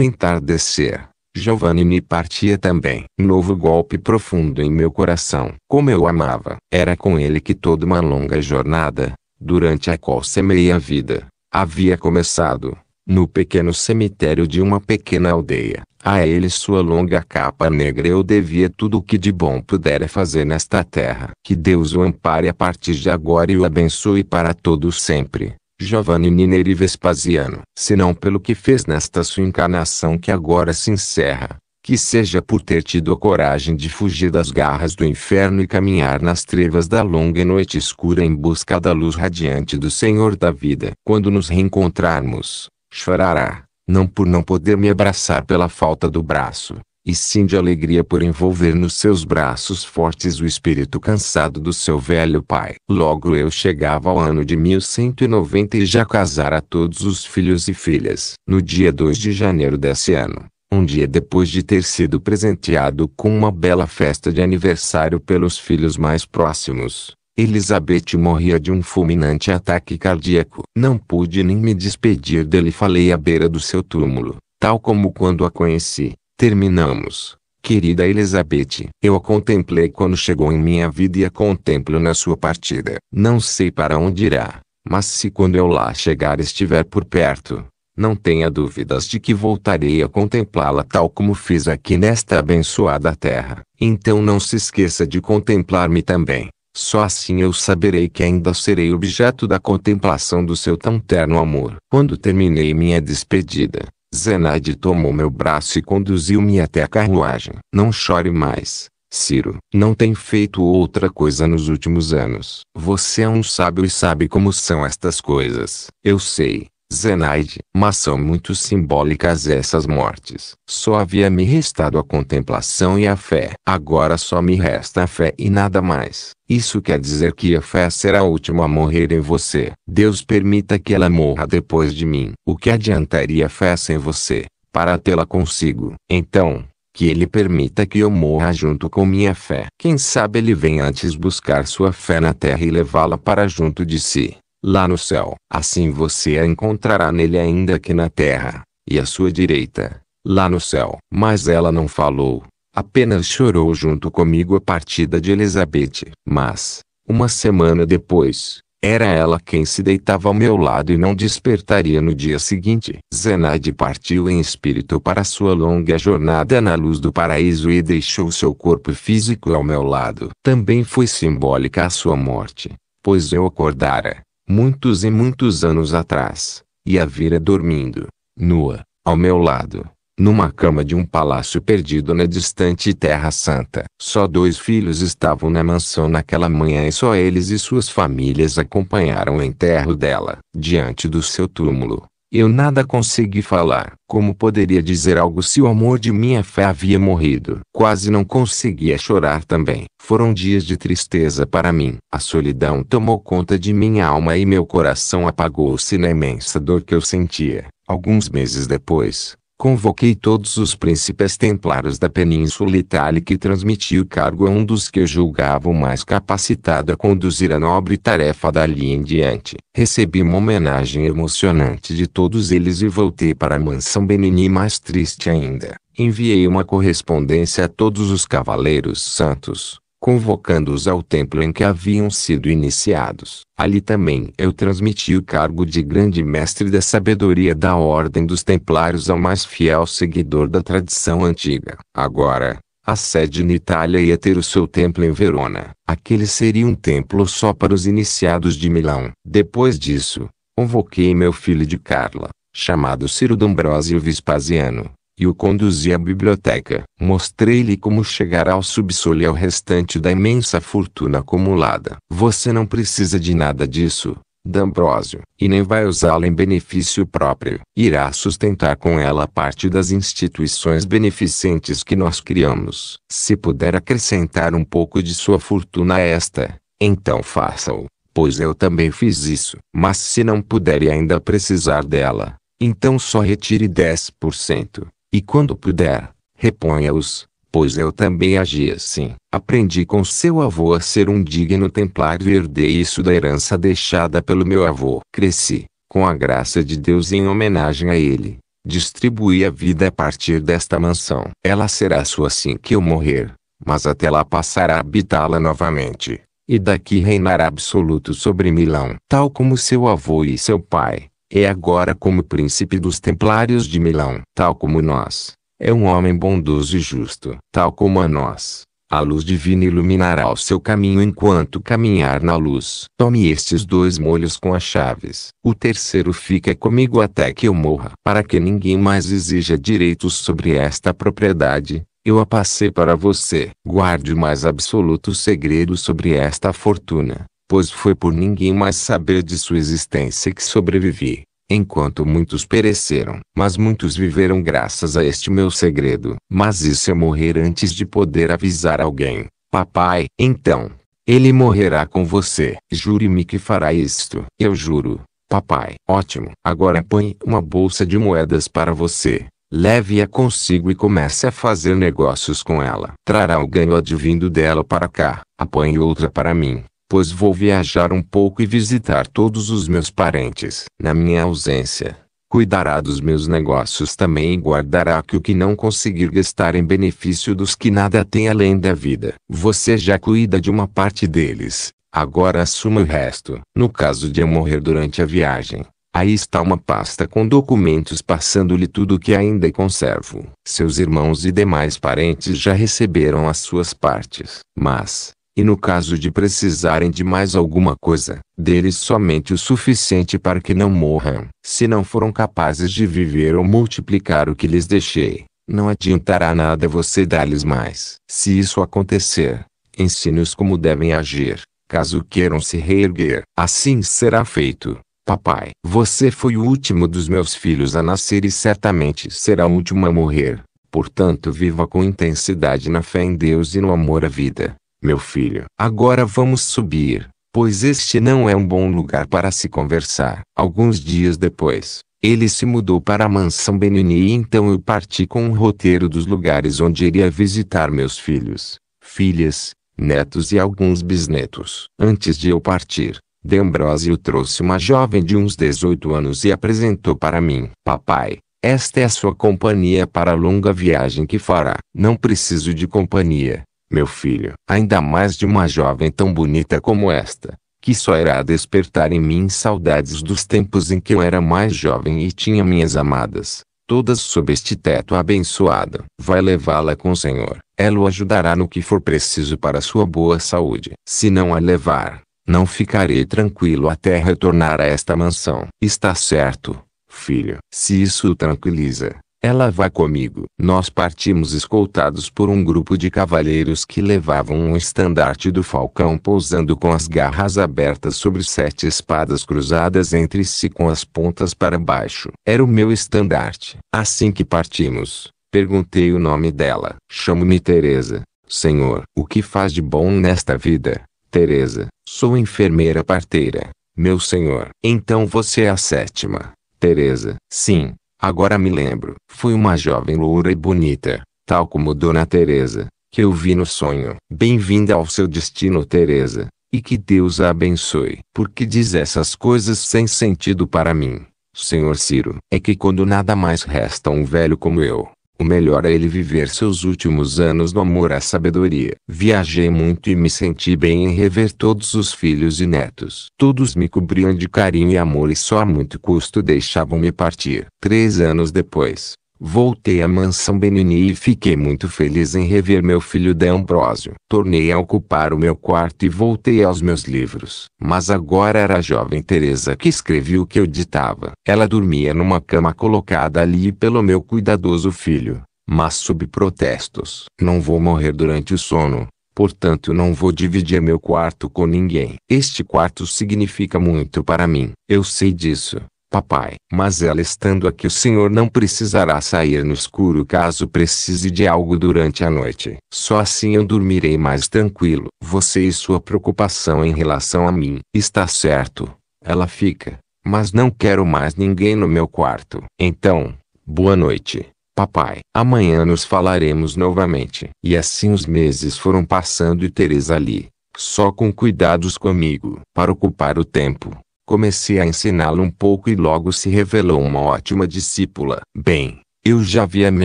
entardecer, Giovanni me partia também. Novo golpe profundo em meu coração. Como eu amava. Era com ele que toda uma longa jornada, durante a qual semei a vida, havia começado. No pequeno cemitério de uma pequena aldeia. A ele sua longa capa negra eu devia tudo o que de bom pudera fazer nesta terra. Que Deus o ampare a partir de agora e o abençoe para todos sempre. Giovanni Nineri Vespasiano, senão pelo que fez nesta sua encarnação que agora se encerra, que seja por ter tido a coragem de fugir das garras do inferno e caminhar nas trevas da longa noite escura em busca da luz radiante do Senhor da vida. Quando nos reencontrarmos, chorará, não por não poder me abraçar pela falta do braço, e sim de alegria por envolver nos seus braços fortes o espírito cansado do seu velho pai. Logo eu chegava ao ano de 1190 e já casara todos os filhos e filhas. No dia 2 de janeiro desse ano, um dia depois de ter sido presenteado com uma bela festa de aniversário pelos filhos mais próximos, Elizabeth morria de um fulminante ataque cardíaco. Não pude nem me despedir dele, falei à beira do seu túmulo, tal como quando a conheci. Terminamos. Querida Elizabeth, eu a contemplei quando chegou em minha vida e a contemplo na sua partida. Não sei para onde irá, mas se quando eu lá chegar estiver por perto, não tenha dúvidas de que voltarei a contemplá-la tal como fiz aqui nesta abençoada terra. Então não se esqueça de contemplar-me também. Só assim eu saberei que ainda serei objeto da contemplação do seu tão terno amor. Quando terminei minha despedida, Zenaide tomou meu braço e conduziu-me até a carruagem. Não chore mais, Ciro. Não tem feito outra coisa nos últimos anos. Você é um sábio e sabe como são estas coisas. Eu sei, Zenaide, mas são muito simbólicas essas mortes. Só havia me restado a contemplação e a fé. Agora só me resta a fé e nada mais. Isso quer dizer que a fé será a última a morrer em você. Deus permita que ela morra depois de mim. O que adiantaria a fé sem você, para tê-la consigo? Então, que ele permita que eu morra junto com minha fé. Quem sabe ele vem antes buscar sua fé na terra e levá-la para junto de si lá no céu. Assim você a encontrará nele ainda que na terra, e à sua direita, lá no céu. Mas ela não falou, apenas chorou junto comigo a partida de Elizabeth. Mas, uma semana depois, era ela quem se deitava ao meu lado e não despertaria no dia seguinte. Zenaide partiu em espírito para sua longa jornada na luz do paraíso e deixou seu corpo físico ao meu lado. Também foi simbólica a sua morte, pois eu acordara, muitos e muitos anos atrás, e a vira dormindo, nua, ao meu lado, numa cama de um palácio perdido na distante Terra Santa. Só dois filhos estavam na mansão naquela manhã e só eles e suas famílias acompanharam o enterro dela. Diante do seu túmulo, eu nada consegui falar. Como poderia dizer algo se o amor de minha fé havia morrido? Quase não conseguia chorar também. Foram dias de tristeza para mim. A solidão tomou conta de minha alma e meu coração apagou-se na imensa dor que eu sentia. Alguns meses depois, Convoquei todos os príncipes templários da Península Itálica e transmiti o cargo a um dos que eu julgava o mais capacitado a conduzir a nobre tarefa dali em diante. Recebi uma homenagem emocionante de todos eles e voltei para a mansão Benini mais triste ainda. Enviei uma correspondência a todos os cavaleiros santos convocando-os ao templo em que haviam sido iniciados. Ali também eu transmiti o cargo de grande mestre da sabedoria da Ordem dos Templários ao mais fiel seguidor da tradição antiga. Agora, a sede na Itália ia ter o seu templo em Verona. Aquele seria um templo só para os iniciados de Milão. Depois disso, convoquei meu filho de Carla, chamado Ciro D'Ambrosio Vespasiano, e o conduzi à biblioteca. Mostrei-lhe como chegar ao subsolo e ao restante da imensa fortuna acumulada. Você não precisa de nada disso, D'Ambrosio, e nem vai usá-la em benefício próprio. Irá sustentar com ela parte das instituições beneficentes que nós criamos. Se puder acrescentar um pouco de sua fortuna a esta, então faça-o, pois eu também fiz isso. Mas se não puder e ainda precisar dela, então só retire 10%. E quando puder, reponha-os, pois eu também agi assim. Aprendi com seu avô a ser um digno templário e herdei isso da herança deixada pelo meu avô. Cresci, com a graça de Deus em homenagem a ele. Distribuí a vida a partir desta mansão. Ela será sua assim que eu morrer, mas até lá passará a habitá-la novamente. E daqui reinará absoluto sobre Milão, tal como seu avô e seu pai. É agora como príncipe dos templários de Milão, tal como nós. É um homem bondoso e justo, tal como a nós. A luz divina iluminará o seu caminho enquanto caminhar na luz. Tome estes dois molhos com as chaves. O terceiro fica comigo até que eu morra. Para que ninguém mais exija direitos sobre esta propriedade, eu a passei para você. Guarde o mais absoluto segredo sobre esta fortuna pois foi por ninguém mais saber de sua existência que sobrevivi, enquanto muitos pereceram. Mas muitos viveram graças a este meu segredo. Mas isso é morrer antes de poder avisar alguém. Papai, então, ele morrerá com você. Jure-me que fará isto. Eu juro. Papai, ótimo. Agora põe uma bolsa de moedas para você. Leve-a consigo e comece a fazer negócios com ela. Trará o ganho advindo dela para cá. Apanhe outra para mim pois vou viajar um pouco e visitar todos os meus parentes. Na minha ausência, cuidará dos meus negócios também e guardará que o que não conseguir gastar em benefício dos que nada têm além da vida. Você já cuida de uma parte deles, agora assuma o resto. No caso de eu morrer durante a viagem, Aí está uma pasta com documentos passando-lhe tudo o que ainda conservo. Seus irmãos e demais parentes já receberam as suas partes. Mas, e no caso de precisarem de mais alguma coisa, deles somente o suficiente para que não morram. Se não foram capazes de viver ou multiplicar o que lhes deixei, não adiantará nada você dar-lhes mais. Se isso acontecer, ensine-os como devem agir, caso queiram se reerguer. Assim será feito. Papai, você foi o último dos meus filhos a nascer e certamente será o último a morrer. Portanto, viva com intensidade na fé em Deus e no amor à vida meu filho, agora vamos subir, pois este não é um bom lugar para se conversar. Alguns dias depois, ele se mudou para a mansão Benini e então eu parti com um roteiro dos lugares onde iria visitar meus filhos, filhas, netos e alguns bisnetos. Antes de eu partir, D'Ambrosio trouxe uma jovem de uns 18 anos e apresentou para mim. Papai, esta é a sua companhia para a longa viagem que fará. Não preciso de companhia, meu filho, ainda mais de uma jovem tão bonita como esta, que só irá despertar em mim saudades dos tempos em que eu era mais jovem e tinha minhas amadas, todas sob este teto abençoado. Vai levá-la com o Senhor. Ela o ajudará no que for preciso para sua boa saúde. Se não a levar, não ficarei tranquilo até retornar a esta mansão. Está certo, filho. Se isso o tranquiliza, ela vai comigo. Nós partimos escoltados por um grupo de cavalheiros que levavam um estandarte do falcão pousando com as garras abertas sobre sete espadas cruzadas entre si com as pontas para baixo. Era o meu estandarte. Assim que partimos, perguntei o nome dela. Chamo-me Teresa. Senhor, o que faz de bom nesta vida? Teresa, sou enfermeira parteira. Meu senhor, então você é a sétima. Teresa, sim, Agora me lembro. Foi uma jovem loura e bonita, tal como Dona Teresa, que eu vi no sonho. Bem-vinda ao seu destino, Teresa, e que Deus a abençoe. Porque diz essas coisas sem sentido para mim, Senhor Ciro. É que quando nada mais resta um velho como eu, o melhor é ele viver seus últimos anos no amor à sabedoria. Viajei muito e me senti bem em rever todos os filhos e netos. Todos me cobriam de carinho e amor e só a muito custo deixavam-me partir. Três anos depois, Voltei à mansão Benini e fiquei muito feliz em rever meu filho Ambrósio. Tornei a ocupar o meu quarto e voltei aos meus livros. Mas agora era a jovem Teresa que escrevia o que eu ditava. Ela dormia numa cama colocada ali pelo meu cuidadoso filho, mas sob protestos. Não vou morrer durante o sono. Portanto, não vou dividir meu quarto com ninguém. Este quarto significa muito para mim. Eu sei disso. Papai, mas ela estando aqui o senhor não precisará sair no escuro caso precise de algo durante a noite. Só assim eu dormirei mais tranquilo. Você e sua preocupação em relação a mim. Está certo. Ela fica. Mas não quero mais ninguém no meu quarto. Então, boa noite. Papai, amanhã nos falaremos novamente. E assim os meses foram passando e Teresa ali, só com cuidados comigo, para ocupar o tempo Comecei a ensiná la um pouco e logo se revelou uma ótima discípula. Bem, eu já havia me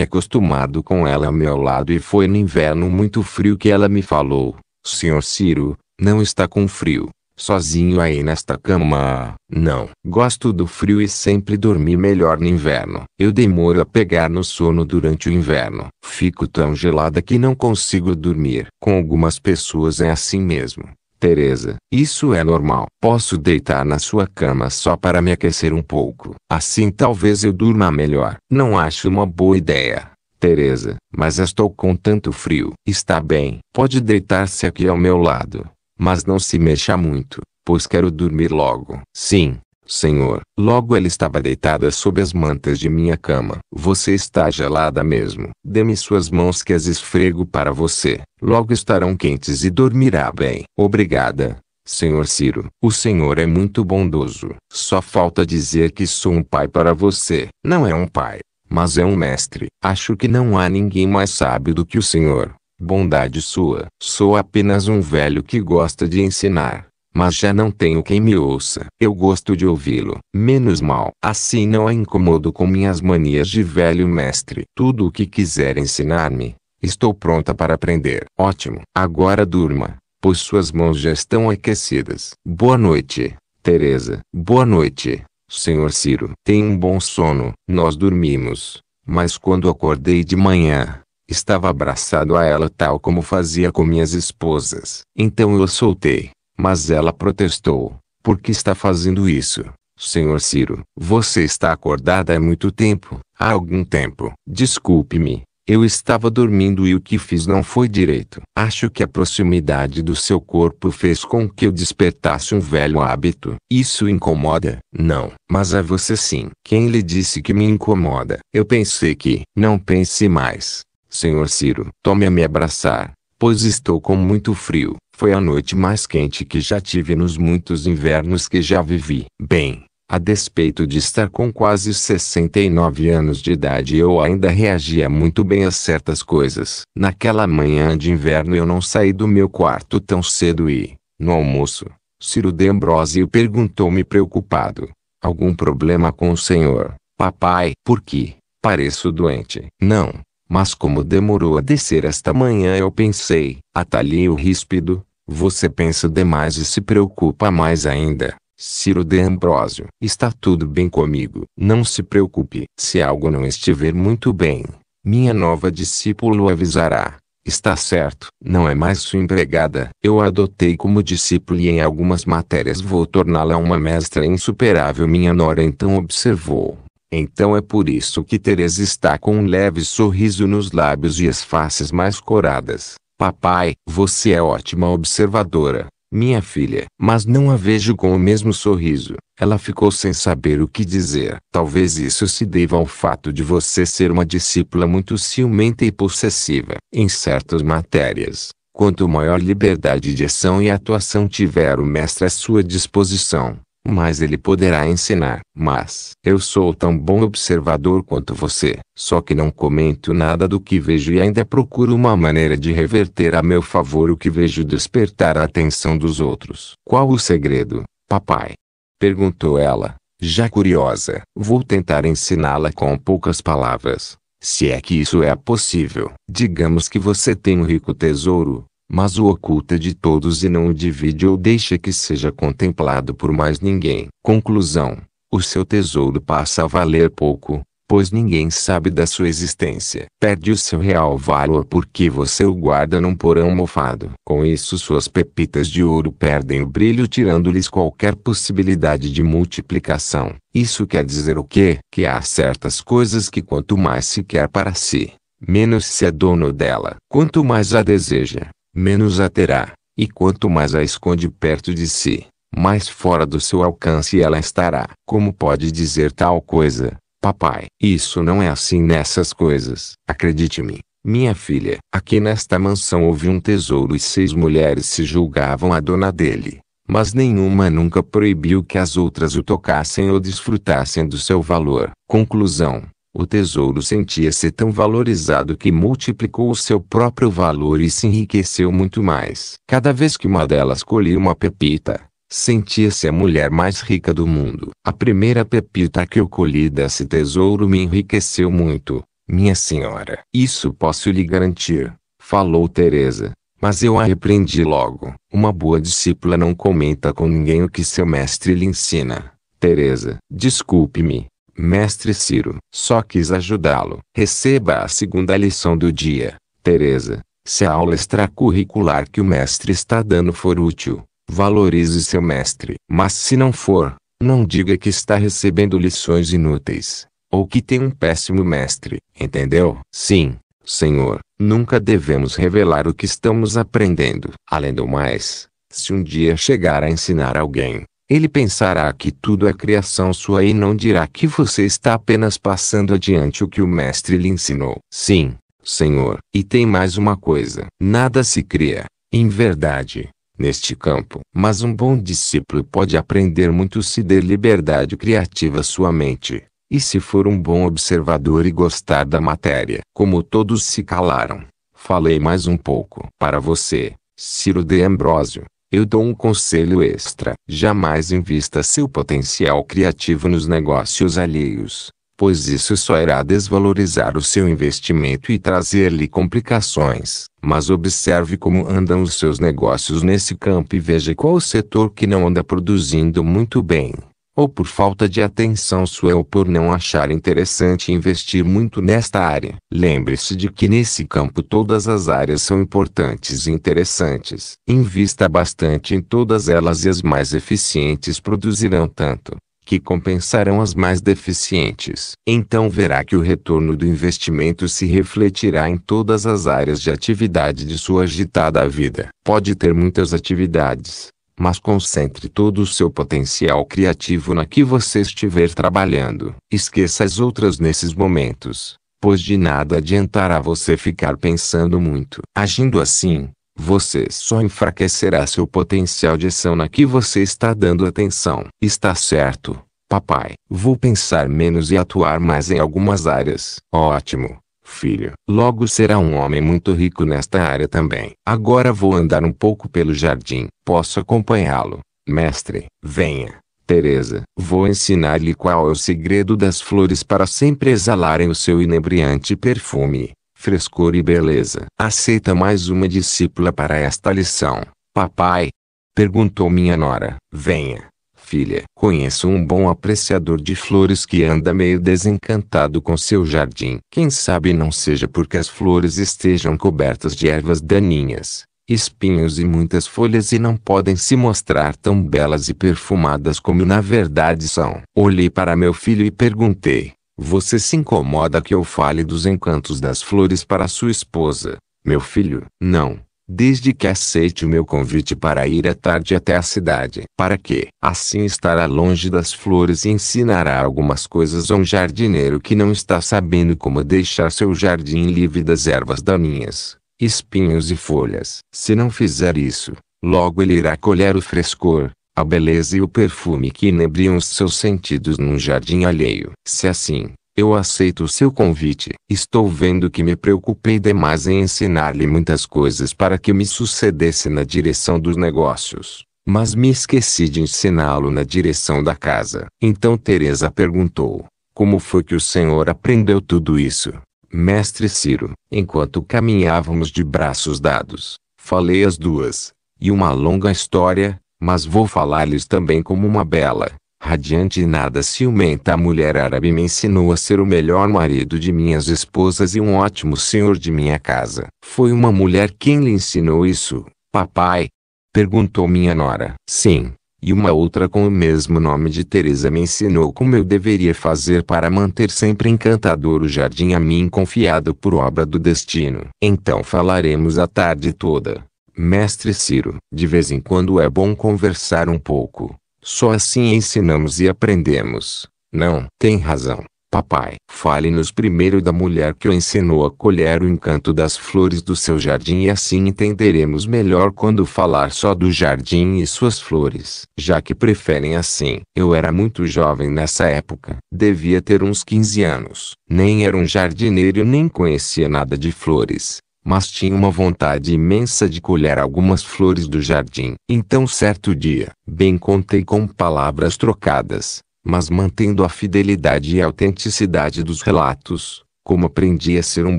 acostumado com ela ao meu lado e foi no inverno muito frio que ela me falou: Senhor Ciro, não está com frio, sozinho aí nesta cama. Não. Gosto do frio e sempre dormi melhor no inverno. Eu demoro a pegar no sono durante o inverno. Fico tão gelada que não consigo dormir. Com algumas pessoas é assim mesmo. Teresa, isso é normal. Posso deitar na sua cama só para me aquecer um pouco. Assim talvez eu durma melhor. Não acho uma boa ideia. Teresa, mas estou com tanto frio. Está bem. Pode deitar-se aqui ao meu lado, mas não se mexa muito, pois quero dormir logo. Sim, Senhor, logo ela estava deitada sob as mantas de minha cama. Você está gelada mesmo. Dê-me suas mãos que as esfrego para você. Logo estarão quentes e dormirá bem. Obrigada. Senhor Ciro, o Senhor é muito bondoso. Só falta dizer que sou um pai para você. Não é um pai, mas é um mestre. Acho que não há ninguém mais sábio do que o Senhor. Bondade sua. Sou apenas um velho que gosta de ensinar. Mas já não tenho quem me ouça. Eu gosto de ouvi-lo. Menos mal. Assim não a incomodo com minhas manias de velho mestre. Tudo o que quiser ensinar-me, estou pronta para aprender. Ótimo. Agora durma, pois suas mãos já estão aquecidas. Boa noite, Teresa. Boa noite, senhor Ciro. Tenha um bom sono. Nós dormimos, mas quando acordei de manhã, estava abraçado a ela tal como fazia com minhas esposas. Então eu soltei. Mas ela protestou: Por que está fazendo isso, senhor Ciro? Você está acordada há muito tempo há algum tempo. Desculpe-me, eu estava dormindo e o que fiz não foi direito. Acho que a proximidade do seu corpo fez com que eu despertasse um velho hábito. Isso incomoda? Não. Mas a é você sim. Quem lhe disse que me incomoda? Eu pensei que. Não pense mais, senhor Ciro. Tome a me abraçar, pois estou com muito frio. Foi a noite mais quente que já tive nos muitos invernos que já vivi. Bem, a despeito de estar com quase 69 anos de idade, eu ainda reagia muito bem a certas coisas. Naquela manhã de inverno, eu não saí do meu quarto tão cedo e, no almoço, Ciro de Ambrosio perguntou-me preocupado: Algum problema com o senhor, papai? Por que? Pareço doente. Não, mas como demorou a descer esta manhã eu pensei, atalhei o ríspido, você pensa demais e se preocupa mais ainda. Ciro de Ambrósio, está tudo bem comigo. Não se preocupe, se algo não estiver muito bem, minha nova discípula o avisará. Está certo, não é mais sua empregada. Eu a adotei como discípulo e em algumas matérias vou torná-la uma mestra insuperável. Minha nora então observou. Então é por isso que Teresa está com um leve sorriso nos lábios e as faces mais coradas. Papai, você é ótima observadora, minha filha. Mas não a vejo com o mesmo sorriso. Ela ficou sem saber o que dizer. Talvez isso se deva ao fato de você ser uma discípula muito ciumenta e possessiva. Em certas matérias, quanto maior liberdade de ação e atuação tiver o mestre à sua disposição, mas ele poderá ensinar. Mas eu sou tão bom observador quanto você, só que não comento nada do que vejo e ainda procuro uma maneira de reverter a meu favor o que vejo despertar a atenção dos outros. Qual o segredo, papai? perguntou ela, já curiosa. Vou tentar ensiná-la com poucas palavras. Se é que isso é possível. Digamos que você tem um rico tesouro, mas o oculta de todos e não o divide ou deixa que seja contemplado por mais ninguém. Conclusão: o seu tesouro passa a valer pouco, pois ninguém sabe da sua existência. Perde o seu real valor porque você o guarda num porão mofado. Com isso, suas pepitas de ouro perdem o brilho, tirando-lhes qualquer possibilidade de multiplicação. Isso quer dizer o quê? Que há certas coisas que quanto mais se quer para si, menos se é dono dela. Quanto mais a deseja, menos a terá, e quanto mais a esconde perto de si, mais fora do seu alcance ela estará. Como pode dizer tal coisa, papai? Isso não é assim nessas coisas. Acredite-me, minha filha. Aqui nesta mansão houve um tesouro e seis mulheres se julgavam a dona dele. Mas nenhuma nunca proibiu que as outras o tocassem ou desfrutassem do seu valor. Conclusão: o tesouro sentia-se tão valorizado que multiplicou o seu próprio valor e se enriqueceu muito mais. Cada vez que uma delas colhia uma pepita, sentia-se a mulher mais rica do mundo. A primeira pepita que eu colhi desse tesouro me enriqueceu muito, minha senhora. Isso posso lhe garantir, falou Teresa. Mas eu a repreendi logo. Uma boa discípula não comenta com ninguém o que seu mestre lhe ensina. Teresa, desculpe-me, Mestre Ciro, só quis ajudá-lo. Receba a segunda lição do dia, Teresa. Se a aula extracurricular que o mestre está dando for útil, valorize seu mestre. Mas se não for, não diga que está recebendo lições inúteis, ou que tem um péssimo mestre, entendeu? Sim, senhor, nunca devemos revelar o que estamos aprendendo. Além do mais, se um dia chegar a ensinar alguém, ele pensará que tudo é criação sua e não dirá que você está apenas passando adiante o que o Mestre lhe ensinou. Sim, Senhor, e tem mais uma coisa: nada se cria, em verdade, neste campo. Mas um bom discípulo pode aprender muito se der liberdade criativa à sua mente, e se for um bom observador e gostar da matéria. Como todos se calaram, falei mais um pouco. Para você, Ciro de Ambrósio, eu dou um conselho extra: jamais invista seu potencial criativo nos negócios alheios, pois isso só irá desvalorizar o seu investimento e trazer-lhe complicações. Mas observe como andam os seus negócios nesse campo e veja qual setor que não anda produzindo muito bem ou por falta de atenção sua ou por não achar interessante investir muito nesta área. Lembre-se de que nesse campo todas as áreas são importantes e interessantes. Invista bastante em todas elas e as mais eficientes produzirão tanto que compensarão as mais deficientes. Então verá que o retorno do investimento se refletirá em todas as áreas de atividade de sua agitada vida. Pode ter muitas atividades, mas concentre todo o seu potencial criativo na que você estiver trabalhando. Esqueça as outras nesses momentos, pois de nada adiantará você ficar pensando muito. Agindo assim, você só enfraquecerá seu potencial de ação na que você está dando atenção. Está certo, papai. Vou pensar menos e atuar mais em algumas áreas. Ótimo filho. Logo será um homem muito rico nesta área também. Agora vou andar um pouco pelo jardim. Posso acompanhá-lo, mestre? Venha. Teresa, vou ensinar-lhe qual é o segredo das flores para sempre exalarem o seu inebriante perfume, frescor e beleza. Aceita mais uma discípula para esta lição, papai? Perguntou minha nora. Venha filha. Conheço um bom apreciador de flores que anda meio desencantado com seu jardim. Quem sabe não seja porque as flores estejam cobertas de ervas daninhas, espinhos e muitas folhas e não podem se mostrar tão belas e perfumadas como na verdade são. Olhei para meu filho e perguntei: Você se incomoda que eu fale dos encantos das flores para sua esposa, meu filho? Não, desde que aceite o meu convite para ir à tarde até a cidade, para que, assim estará longe das flores e ensinará algumas coisas a um jardineiro que não está sabendo como deixar seu jardim livre das ervas daninhas, espinhos e folhas. Se não fizer isso, logo ele irá colher o frescor, a beleza e o perfume que inebriam os seus sentidos num jardim alheio. Se assim, eu aceito o seu convite. Estou vendo que me preocupei demais em ensinar-lhe muitas coisas para que me sucedesse na direção dos negócios, mas me esqueci de ensiná-lo na direção da casa. Então Teresa perguntou: Como foi que o senhor aprendeu tudo isso? Mestre Ciro, enquanto caminhávamos de braços dados, falei as duas, e uma longa história, mas vou falar-lhes também como uma bela, radiante e nada ciumenta, a mulher árabe me ensinou a ser o melhor marido de minhas esposas e um ótimo senhor de minha casa. Foi uma mulher quem lhe ensinou isso, papai? Perguntou minha nora. Sim. E uma outra com o mesmo nome de Teresa me ensinou como eu deveria fazer para manter sempre encantador o jardim a mim confiado por obra do destino. Então falaremos a tarde toda. Mestre Ciro, de vez em quando é bom conversar um pouco. Só assim ensinamos e aprendemos. Não, tem razão. Papai, fale-nos primeiro da mulher que o ensinou a colher o encanto das flores do seu jardim e assim entenderemos melhor quando falar só do jardim e suas flores, já que preferem assim. Eu era muito jovem nessa época, devia ter uns 15 anos, nem era um jardineiro nem conhecia nada de flores, mas tinha uma vontade imensa de colher algumas flores do jardim. Então certo dia, bem contei com palavras trocadas, mas mantendo a fidelidade e a autenticidade dos relatos, como aprendi a ser um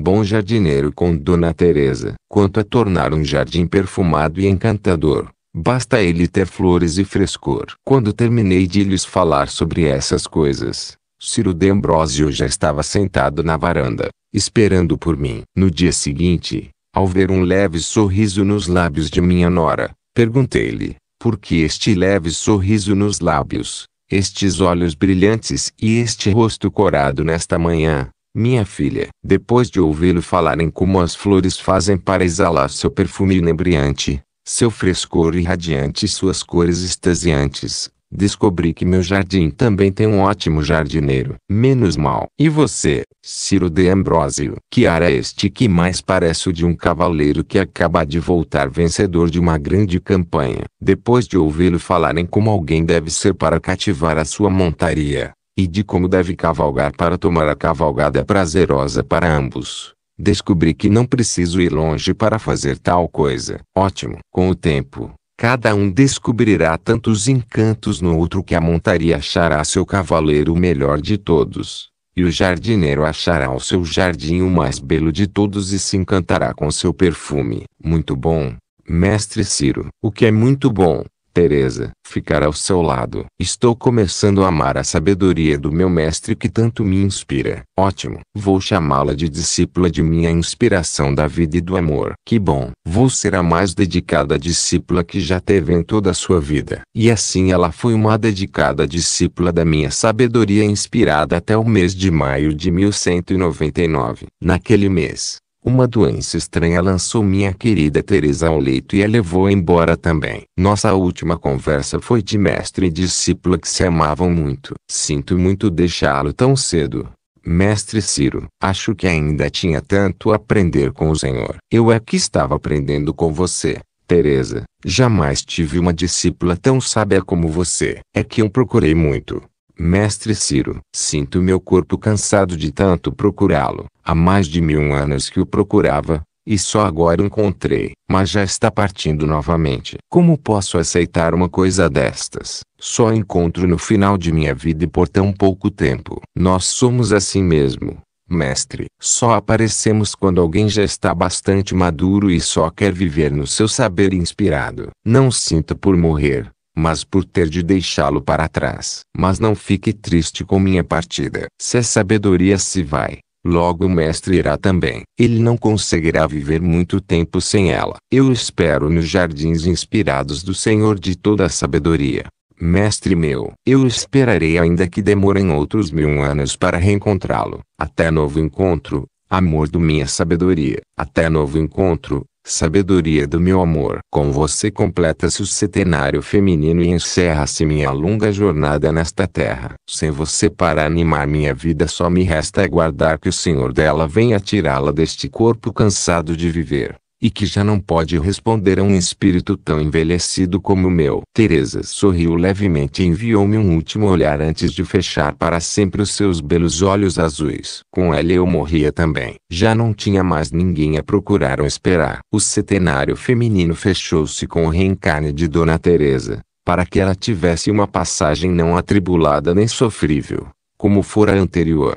bom jardineiro com Dona Teresa. Quanto a tornar um jardim perfumado e encantador, basta ele ter flores e frescor. Quando terminei de lhes falar sobre essas coisas, Ciro de Ambrosio já estava sentado na varanda, esperando por mim. No dia seguinte, ao ver um leve sorriso nos lábios de minha nora, perguntei-lhe, por que este leve sorriso nos lábios, estes olhos brilhantes e este rosto corado nesta manhã, minha filha? Depois de ouvi-lo falar em como as flores fazem para exalar seu perfume inebriante, seu frescor irradiante e suas cores extasiantes, Descobri que meu jardim também tem um ótimo jardineiro. Menos mal. E você, Ciro de Ambrósio? Que ar é este que mais parece o de um cavaleiro que acaba de voltar vencedor de uma grande campanha? Depois de ouvi-lo falarem como alguém deve ser para cativar a sua montaria, e de como deve cavalgar para tomar a cavalgada prazerosa para ambos. Descobri que não preciso ir longe para fazer tal coisa. Ótimo. Com o tempo, Cada um descobrirá tantos encantos no outro que a montaria achará seu cavaleiro o melhor de todos, e o jardineiro achará o seu jardim o mais belo de todos e se encantará com seu perfume. Muito bom, mestre Ciro. O que é muito bom, Teresa, ficar ao seu lado. Estou começando a amar a sabedoria do meu mestre que tanto me inspira. Ótimo. Vou chamá-la de discípula de minha inspiração da vida e do amor. Que bom. Vou ser a mais dedicada discípula que já teve em toda a sua vida. E assim ela foi uma dedicada discípula da minha sabedoria inspirada até o mês de maio de 1199. Naquele mês, uma doença estranha lançou minha querida Teresa ao leito e a levou embora também. Nossa última conversa foi de mestre e discípula que se amavam muito. Sinto muito deixá-lo tão cedo. Mestre Ciro, acho que ainda tinha tanto a aprender com o senhor. Eu é que estava aprendendo com você. Teresa, jamais tive uma discípula tão sábia como você. É que eu procurei muito. Mestre Ciro, sinto meu corpo cansado de tanto procurá-lo. Há mais de mil anos que o procurava, e só agora o encontrei. Mas já está partindo novamente. Como posso aceitar uma coisa destas? Só encontro no final de minha vida e por tão pouco tempo. Nós somos assim mesmo. Mestre, só aparecemos quando alguém já está bastante maduro e só quer viver no seu saber inspirado. Não sinto por morrer, mas por ter de deixá-lo para trás. Mas não fique triste com minha partida. Se a sabedoria se vai, Logo o mestre irá também. Ele não conseguirá viver muito tempo sem ela. Eu espero nos jardins inspirados do Senhor de toda a sabedoria. Mestre meu, eu esperarei ainda que demorem outros mil anos para reencontrá-lo. Até novo encontro, amor do minha sabedoria. Até novo encontro, Sabedoria do meu amor. Com você completa-se o setenário feminino e encerra-se minha longa jornada nesta terra. Sem você para animar minha vida, só me resta aguardar que o Senhor dela venha tirá-la deste corpo cansado de viver e que já não pode responder a um espírito tão envelhecido como o meu. Teresa sorriu levemente e enviou-me um último olhar antes de fechar para sempre os seus belos olhos azuis. Com ela eu morria também. Já não tinha mais ninguém a procurar ou esperar. O setenário feminino fechou-se com o reencarne de Dona Teresa, para que ela tivesse uma passagem não atribulada nem sofrível, como fora a anterior.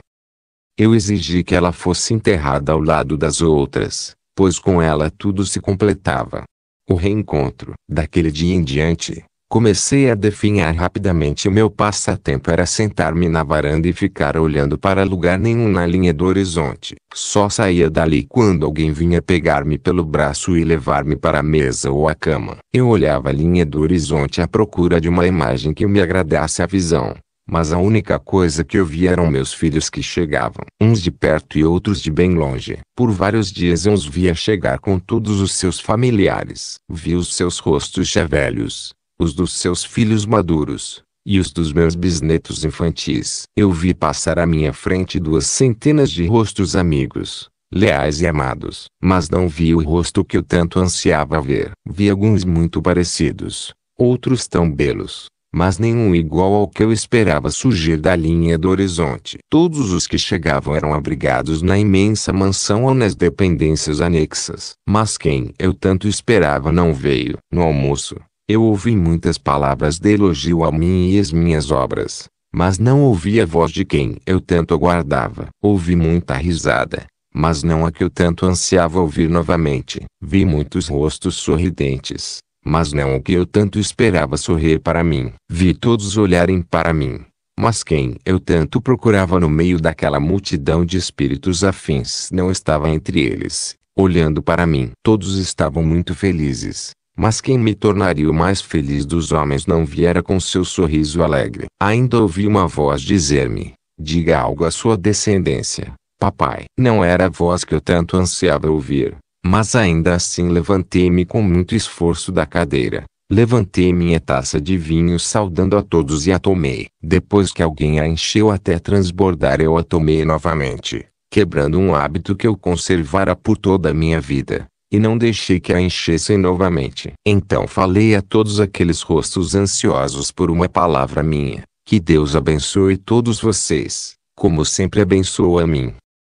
Eu exigi que ela fosse enterrada ao lado das outras, pois com ela tudo se completava. O reencontro. Daquele dia em diante, comecei a definhar rapidamente. O meu passatempo era sentar-me na varanda e ficar olhando para lugar nenhum na linha do horizonte. Só saía dali quando alguém vinha pegar-me pelo braço e levar-me para a mesa ou a cama. Eu olhava a linha do horizonte à procura de uma imagem que me agradasse a visão. Mas a única coisa que eu vi eram meus filhos que chegavam, uns de perto e outros de bem longe. Por vários dias eu os via chegar com todos os seus familiares. Vi os seus rostos já velhos, os dos seus filhos maduros, e os dos meus bisnetos infantis. Eu vi passar à minha frente duas centenas de rostos amigos, leais e amados, mas não vi o rosto que eu tanto ansiava ver. Vi alguns muito parecidos, outros tão belos, mas nenhum igual ao que eu esperava surgir da linha do horizonte. Todos os que chegavam eram abrigados na imensa mansão ou nas dependências anexas, mas quem eu tanto esperava não veio. No almoço, eu ouvi muitas palavras de elogio a mim e às minhas obras, mas não ouvi a voz de quem eu tanto aguardava. Ouvi muita risada, mas não a que eu tanto ansiava ouvir novamente. Vi muitos rostos sorridentes, mas não o que eu tanto esperava sorrir para mim. Vi todos olharem para mim, mas quem eu tanto procurava no meio daquela multidão de espíritos afins não estava entre eles, olhando para mim. Todos estavam muito felizes, mas quem me tornaria o mais feliz dos homens não viera com seu sorriso alegre. Ainda ouvi uma voz dizer-me: Diga algo à sua descendência, papai. Não era a voz que eu tanto ansiava ouvir, mas ainda assim levantei-me com muito esforço da cadeira. Levantei minha taça de vinho saudando a todos e a tomei. Depois que alguém a encheu até transbordar eu a tomei novamente, quebrando um hábito que eu conservara por toda a minha vida, e não deixei que a enchessem novamente. Então falei a todos aqueles rostos ansiosos por uma palavra minha, que Deus abençoe todos vocês, como sempre abençoou a mim.